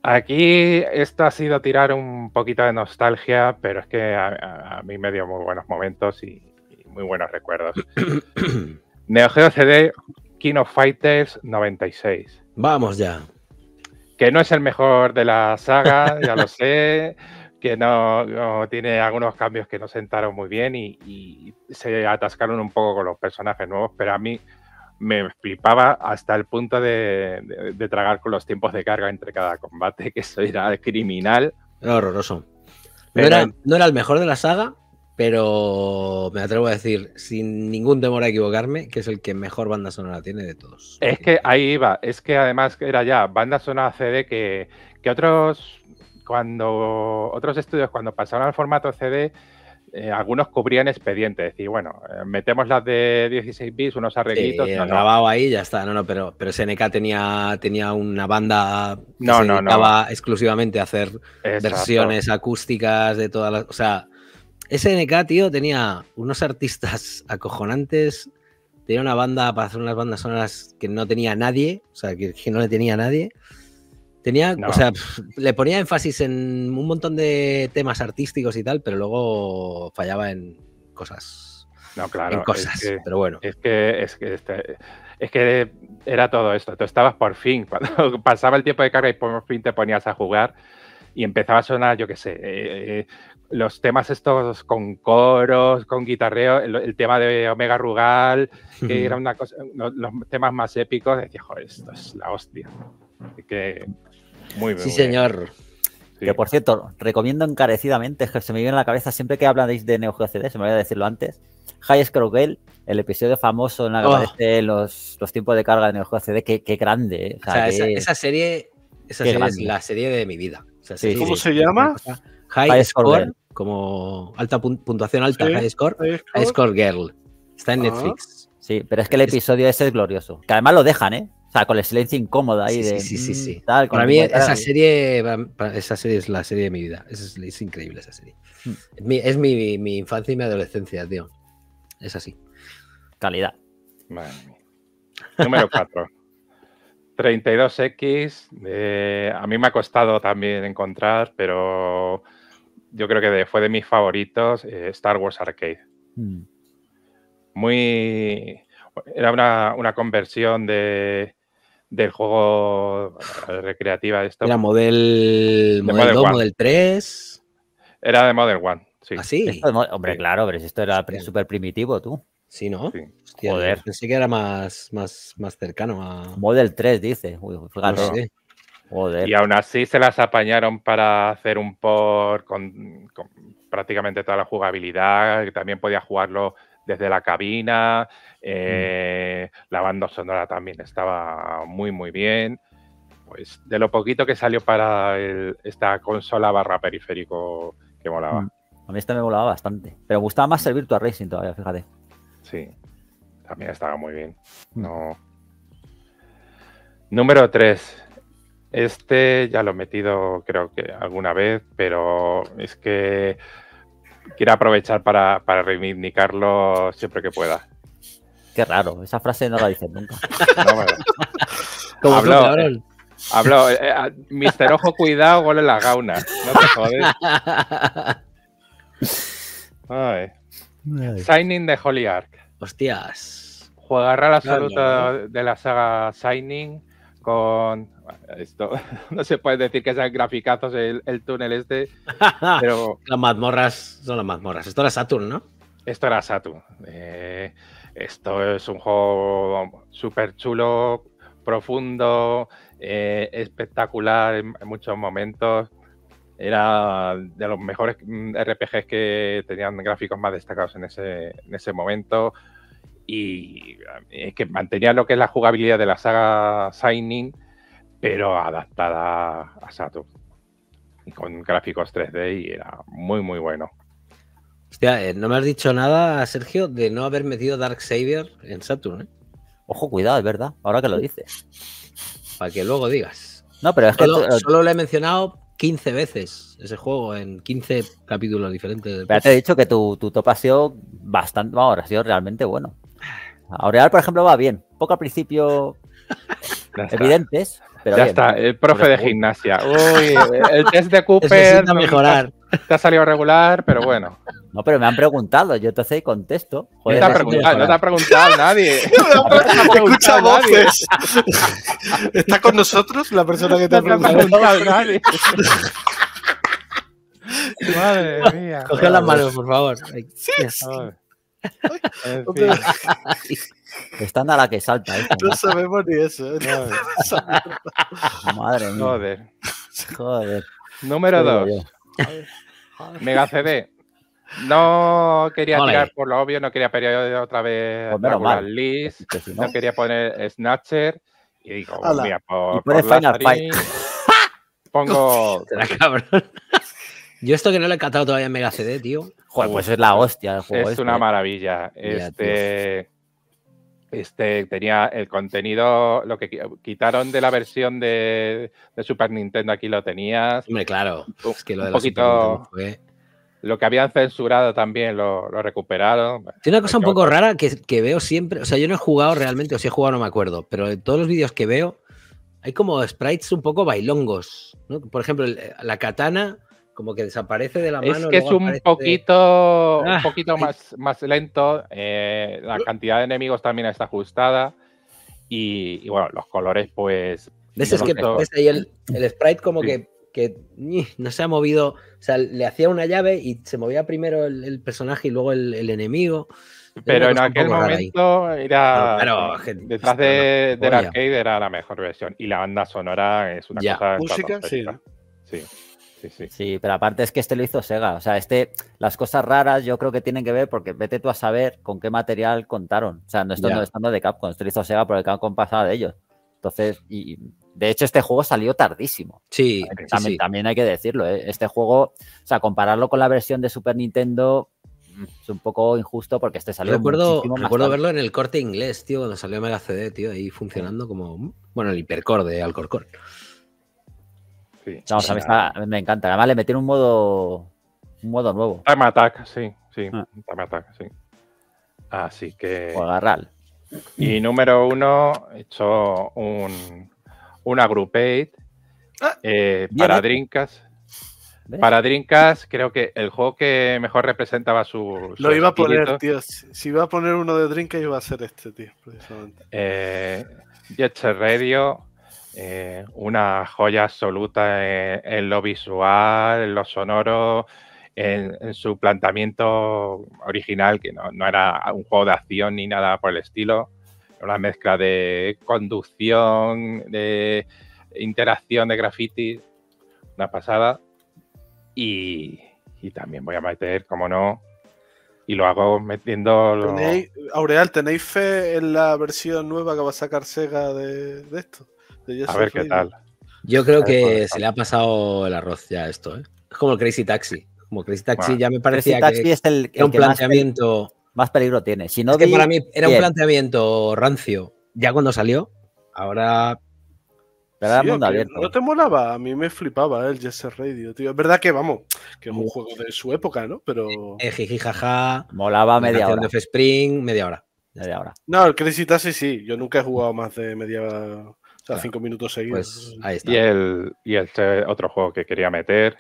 Aquí esto ha sido tirar un poquito de nostalgia, pero es que a, mí me dio muy buenos momentos y, muy buenos recuerdos. Neo Geo CD King of Fighters 96. Vamos ya. Que no es el mejor de la saga, ya lo sé, que no, tiene algunos cambios que no sentaron muy bien y se atascaron un poco con los personajes nuevos, pero a mí me flipaba hasta el punto de, de, tragar con los tiempos de carga entre cada combate, que eso era criminal. Era
horroroso. No era, el mejor de la saga, pero me atrevo a decir, sin ningún temor a equivocarme, que es el que mejor banda sonora tiene de todos.
Es que ahí iba, es que además era ya banda sonora CD que, que otros, cuando, otros estudios cuando pasaron al formato CD, eh, algunos cubrían expedientes, es decir, bueno, eh, metemos las de 16 bits, unos arreglitos. grabado
ahí ya está, no, no, pero, pero SNK tenía, tenía una banda que no, no, exclusivamente a hacer versiones acústicas de todas las. O sea, SNK, tío, tenía unos artistas acojonantes, tenía una banda para hacer unas bandas sonoras que no tenía nadie, o sea, que, no le tenía nadie. Tenía, o sea, le ponía énfasis en un montón de temas artísticos y tal, pero luego fallaba en cosas.
No, claro. En cosas, pero bueno. Es que, es que, este, es que era todo esto. Tú estabas por fin, cuando pasaba el tiempo de carga y por fin te ponías a jugar y empezaba a sonar, yo qué sé, eh, eh, los temas estos con coros, con guitarreo, el, tema de Omega Rugal, que era una cosa, los, temas más épicos, decía, joder, esto es la hostia. Que Sí, señor.
Que por cierto, recomiendo encarecidamente, es que se me viene a la cabeza siempre que habláis de Neo Geo CD, se me voy a decirlo antes. High Scroll Girl, el episodio famoso en la que oh. los, los, tiempos de carga de Neo Geo CD, qué, grande. ¿eh? O sea, esa, serie, esa es la
serie de mi vida. ¿Cómo se llama?
High, Score, como alta puntuación alta, High Score, High Score Girl. Está en ah. Netflix. Sí, pero es que el episodio ese es glorioso. Que además lo dejan, ¿eh? O sea, con la silencio incómoda ahí sí, de. Sí, sí, mm, sí. para mí, esa
serie, esa serie es la serie de mi vida. Es, increíble esa serie. Mm. Es, mi, infancia y mi adolescencia, tío. Es así.
Calidad. Número 4. 32X. Eh, a mí me ha costado también encontrar, pero yo creo que fue de mis favoritos eh, Star Wars Arcade. Mm. Muy. Era una conversión de, del juego recreativa. Esto. Era
Model, model, 2, Model
3. Era de Model 1, sí. ¿Ah, sí? hombre, claro, pero si esto era súper primitivo,
tú. Sí, ¿no? Sí. Joder. Pensé que era más, más, más cercano a. Model 3,
dice. Y aún
así se las apañaron para hacer un por con, prácticamente toda la jugabilidad. también podía jugarlo desde la cabina, mm. eh, la banda sonora también estaba muy, muy bien. Pues de lo poquito que salió para esta consola barra periférico que volaba. Mm.
A mí este me volaba bastante, pero me gustaba más el virtual Racing todavía, fíjate.
Sí, también estaba muy bien. Mm. No. Número 3. Este ya lo he metido creo que alguna vez, pero es que quiero aprovechar para, reivindicarlo siempre que pueda. Qué raro, esa
frase no la dicen nunca. No, Hablo, cabrón. Eh, eh, eh,
Mister Ojo, cuidado, gol la gauna. No te jodes. Signing de Holy Ark. Hostias. Jugará la salud de la saga Signing. Esto no se puede decir que sean graficazos el, el túnel este, pero... las mazmorras son las mazmorras. Esto
era Saturn, ¿no?
Esto era Saturn. Eh, esto es un juego súper chulo, profundo, eh, espectacular en, muchos momentos. Era de los mejores mm, RPGs que tenían gráficos más destacados en ese, en ese momento y eh, es que mantenía lo que es la jugabilidad de la saga Signing, pero adaptada a Saturn. con gráficos 3D y era muy, muy bueno.
Hostia, eh, no me has dicho nada, Sergio, de no haber metido Dark Savior en Saturn. Eh. Ojo, cuidado, es verdad, ahora que lo dices. Para que luego digas.
No, pero es solo, que.
Solo lo he mencionado 15 veces ese juego
en 15 capítulos diferentes. pero te he dicho que tu, tu top ha sido bastante. Ahora ha sido realmente bueno. Aureal, por ejemplo, va bien. Poco al principio evidentes, pero. Ya está, el profe de gimnasia. Uy, el test de Cooper. Te ha salido regular, pero bueno. No, pero me han preguntado, yo entonces contesto. no, te
ha preguntado, no te ha preguntado nadie. Escucha voces.
¿Está con nosotros la persona que te ha preguntado? nadie. Madre mía. Coge las manos, por favor.
Sí. Estándar
Están a la que salta. no, sabemos
ni eso. ¿eh?
eh. Madre mía. Joder. Joder. Número dos. Mega CD. No quería tirar por lo obvio, no quería pelear otra vez pues no. quería poner Snatcher. Y digo, por, por Final Pongo.
Yo esto que no le he cantado todavía en Mega CD, tío pues es la hostia el juego. Es este. una maravilla. Este,
este tenía el contenido, lo que quitaron de la versión de, Super Nintendo, aquí lo tenías. Hombre, claro. lo Lo que habían censurado también lo, recuperaron.
Tiene una cosa un poco rara que, veo siempre. O sea, yo no he jugado realmente, o si he jugado no me acuerdo, pero en todos los vídeos que veo, hay como sprites un poco bailongos. Por ejemplo, eh, la katana como que desaparece de
la mano. Es que es un poquito, un ah. poquito más, más lento, eh, la cantidad de enemigos también está ajustada y, bueno, los colores pues... ¿Ves? Es que
el, sprite como que, no se ha movido, o sea, le hacía una llave y se movía primero el, personaje y luego el, enemigo. Pero
en aquel momento
era. detrás de, del arcade
era la mejor versión. Y la banda sonora es una cosa. Música, sí. sí. Sí, pero aparte
es que este lo hizo Sega. O sea, este, las cosas raras yo creo que tienen que ver porque vete tú a saber con qué material contaron. O sea, no estoy estando de Capcom, esto lo hizo Sega el Capcom pasado de ellos. Entonces, y, de hecho este juego salió tardísimo. Sí, también, hay que decirlo. ¿eh? Este juego, o sea, compararlo con la versión de Super Nintendo mm, es un poco injusto porque este salió. Recuerdo, recuerdo verlo
en el corte inglés, tío, cuando salió Mega CD, tío, ahí funcionando como, mm, bueno, el hipercore
de Alcorcón me, encanta. Además le metieron un
modo, un modo nuevo. Time Attack, sí, sí. Ah. Attack, sí. Así que... Y número uno, he hecho un, una group ah, eh, eh. para Drinkas. Para Drinkas, creo que el juego que mejor representaba su. Lo iba a poner,
tío. Si iba a poner uno de Drinkas, iba a ser este, tío, precisamente.
Eh, hecho Radio, eh, una joya absoluta en, lo visual, en lo sonoro, en, su planteamiento original, que no, era un juego de acción ni nada por el estilo. Una mezcla de conducción, de interacción de graffiti, una pasada. Y, también voy a meter, como no, y lo hago metiendo. ¿Tenéis,
Aureal, ¿tenéis fe en la versión nueva que va a sacar Sega de esto? a ver qué tal.
Yo creo que se le ha pasado el arroz ya esto. ¿eh? Es como el Crazy Taxi. Como Crazy Taxi ya me parecía que, es el, era un planteamiento... Más, peligro, tiene. Si que para mí era un planteamiento rancio ya cuando salió. Ahora... Pero No
te molaba, a mí me flipaba el Jesse Radio, tío. Es verdad que, vamos, que es un juego de su época, ¿no? Pero...
Eh, eh, jaja. Molaba media hora. De Spring, media hora.
Media hora.
No, el Crazy Taxi sí. Yo nunca he jugado más de media hora cinco
minutos seguidos. Pues, y el, otro juego que quería meter,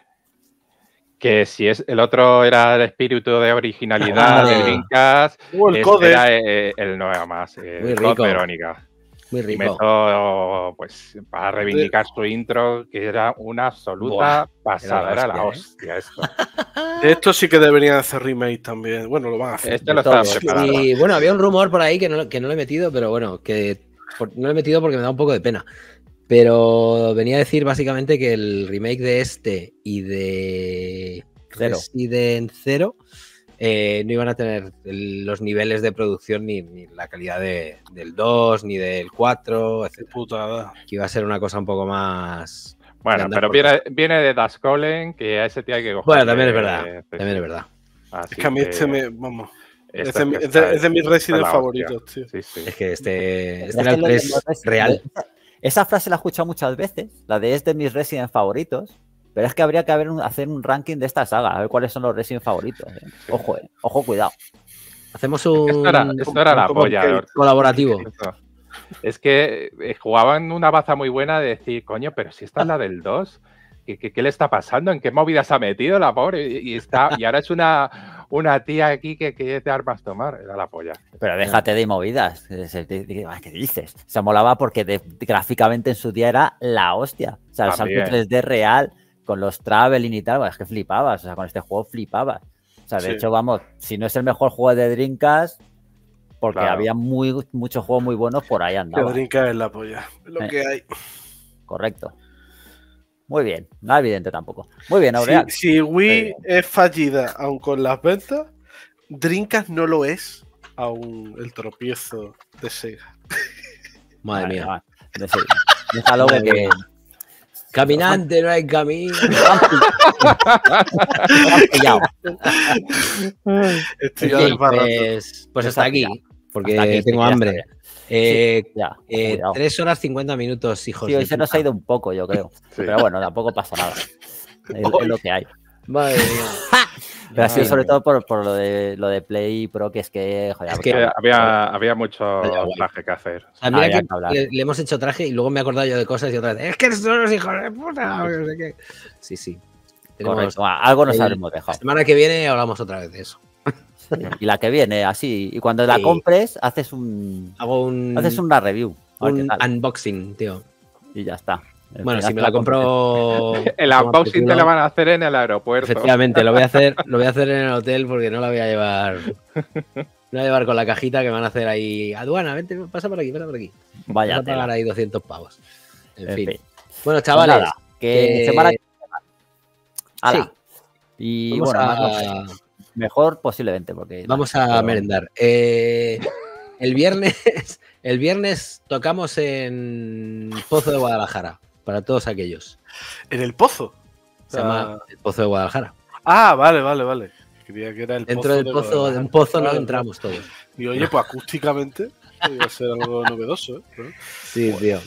que si es el otro era el espíritu de originalidad ah. del uh, el era eh, el, no era más, eh, el Verónica. Muy rico. Y meto, pues, para reivindicar su intro, que era una absoluta pasada, era la hostia, ¿eh? esto.
esto sí que deberían hacer remake también. Bueno, lo van a hacer. Y
bueno, había
un rumor por ahí que no, que no lo he metido, pero bueno, que no lo he metido porque me da un poco de pena. Pero venía a decir básicamente que el remake de este y de cero Resident Zero eh, no iban a tener los niveles de producción ni, la calidad del 2 ni del 4, etc. Que iba a ser una cosa un poco más. Bueno, pero viene,
de Das Colin, que a ese tío hay que coger. Bueno, también es verdad.
también es verdad. es que a mí este
me. Vamos. Es de, mis Resident favoritos, tío.
Es que este, este real.
Esa frase la he escuchado muchas veces, la de es de mis Resident favoritos, pero es que habría que hacer un ranking de esta saga, a ver cuáles son los Resident favoritos. Eh. Ojo, eh, ojo, cuidado. Hacemos un. Esto era, la polla. Colaborativo.
Es que eh, jugaban una baza muy buena de decir, coño, pero si esta es la del 2, ¿qué, le está pasando? ¿En qué movidas ha metido la pobre? Y, está, y ahora es una una tía aquí que, que te armas tomar, era la polla.
Pero déjate de movidas, ah, ¿qué dices? Se molaba porque gráficamente en su día era la hostia, o sea, el salto 3D real con los traveling y tal, es que flipabas, o sea, con este juego flipabas. O sea, de hecho, vamos, si no es el mejor juego de Dreamcast, porque había muy, muchos juegos muy buenos por ahí andaban. Dreamcast es la polla, lo eh. que hay. Correcto. Muy bien, no es evidente tampoco. Muy bien, ahora Si,
Wii es fallida aun con las ventas, Drinkas no lo es aún el tropiezo de Sega.
Madre mía.
déjalo que... Caminante
no hay camino. Estoy sí, pues, pues, hasta aquí,
porque aquí, tengo hambre.
Eh, 3 eh, horas 50 minutos, hijos. Sí,
se nos ha ido un poco, yo creo. Pero bueno, tampoco pasa nada. Es, lo que hay. Madre mía. Pero ha sido sobre todo por, por, lo, de, lo de Play Pro, que es que, joder, que había,
había, mucho traje que hacer. le,
hemos hecho traje y
luego me he acordado yo de cosas y otra vez. Es
que son los hijos de puta. Sí, sí.
algo nos habremos dejado. La
semana que viene hablamos otra vez de eso
y la que viene, así. Y cuando la compres, haces un, Hago un. Haces una review. Un unboxing, tío. Y ya está.
Bueno, si me la compro. El unboxing te la van a hacer en el aeropuerto. Efectivamente, lo voy
a hacer, lo voy a hacer en el hotel porque no la voy a llevar. no voy a llevar con la cajita que van a hacer ahí. Aduana, vente, pasa por aquí, pasa por aquí. Vaya. a pagar ahí 200 pavos. En, fin. Bueno, pues chavales. que, que... semana.
Sí. Y Vamos bueno, a mejor posiblemente. Porque Vamos
a merendar. Eh, el viernes, el viernes tocamos en Pozo de
Guadalajara,
para todos aquellos. ¿En el Pozo? Se llama ah. Pozo de Guadalajara.
Ah, vale, vale, vale. Dentro del pozo, de un pozo no entramos todos. Y oye, pues acústicamente a ser algo novedoso, ¿eh?
Sí, tío.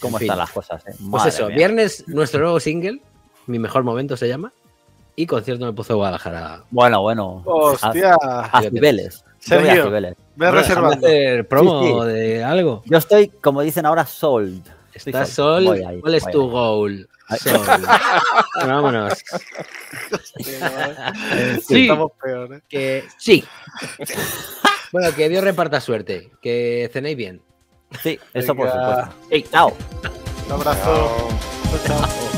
¿Cómo están las cosas? Eh? Pues eso, viernes nuestro nuevo single, Mi Mejor Momento se llama
y
concierto me el Guadalajara. Bueno, bueno.
Hostia. A, a
Cibeles.
Sergio, Cibeles.
me he reservado. hacer promo
de algo? Yo estoy, como dicen ahora, sold. ¿Estás sold? ¿Cuál es tu goal? Sold. vámonos.
Eh. sí, estamos peor, ¿eh? que, sí. bueno, que Dios reparta suerte. Que cenéis bien. Sí, eso por supuesto.
Hey, chao.
Un abrazo. chao.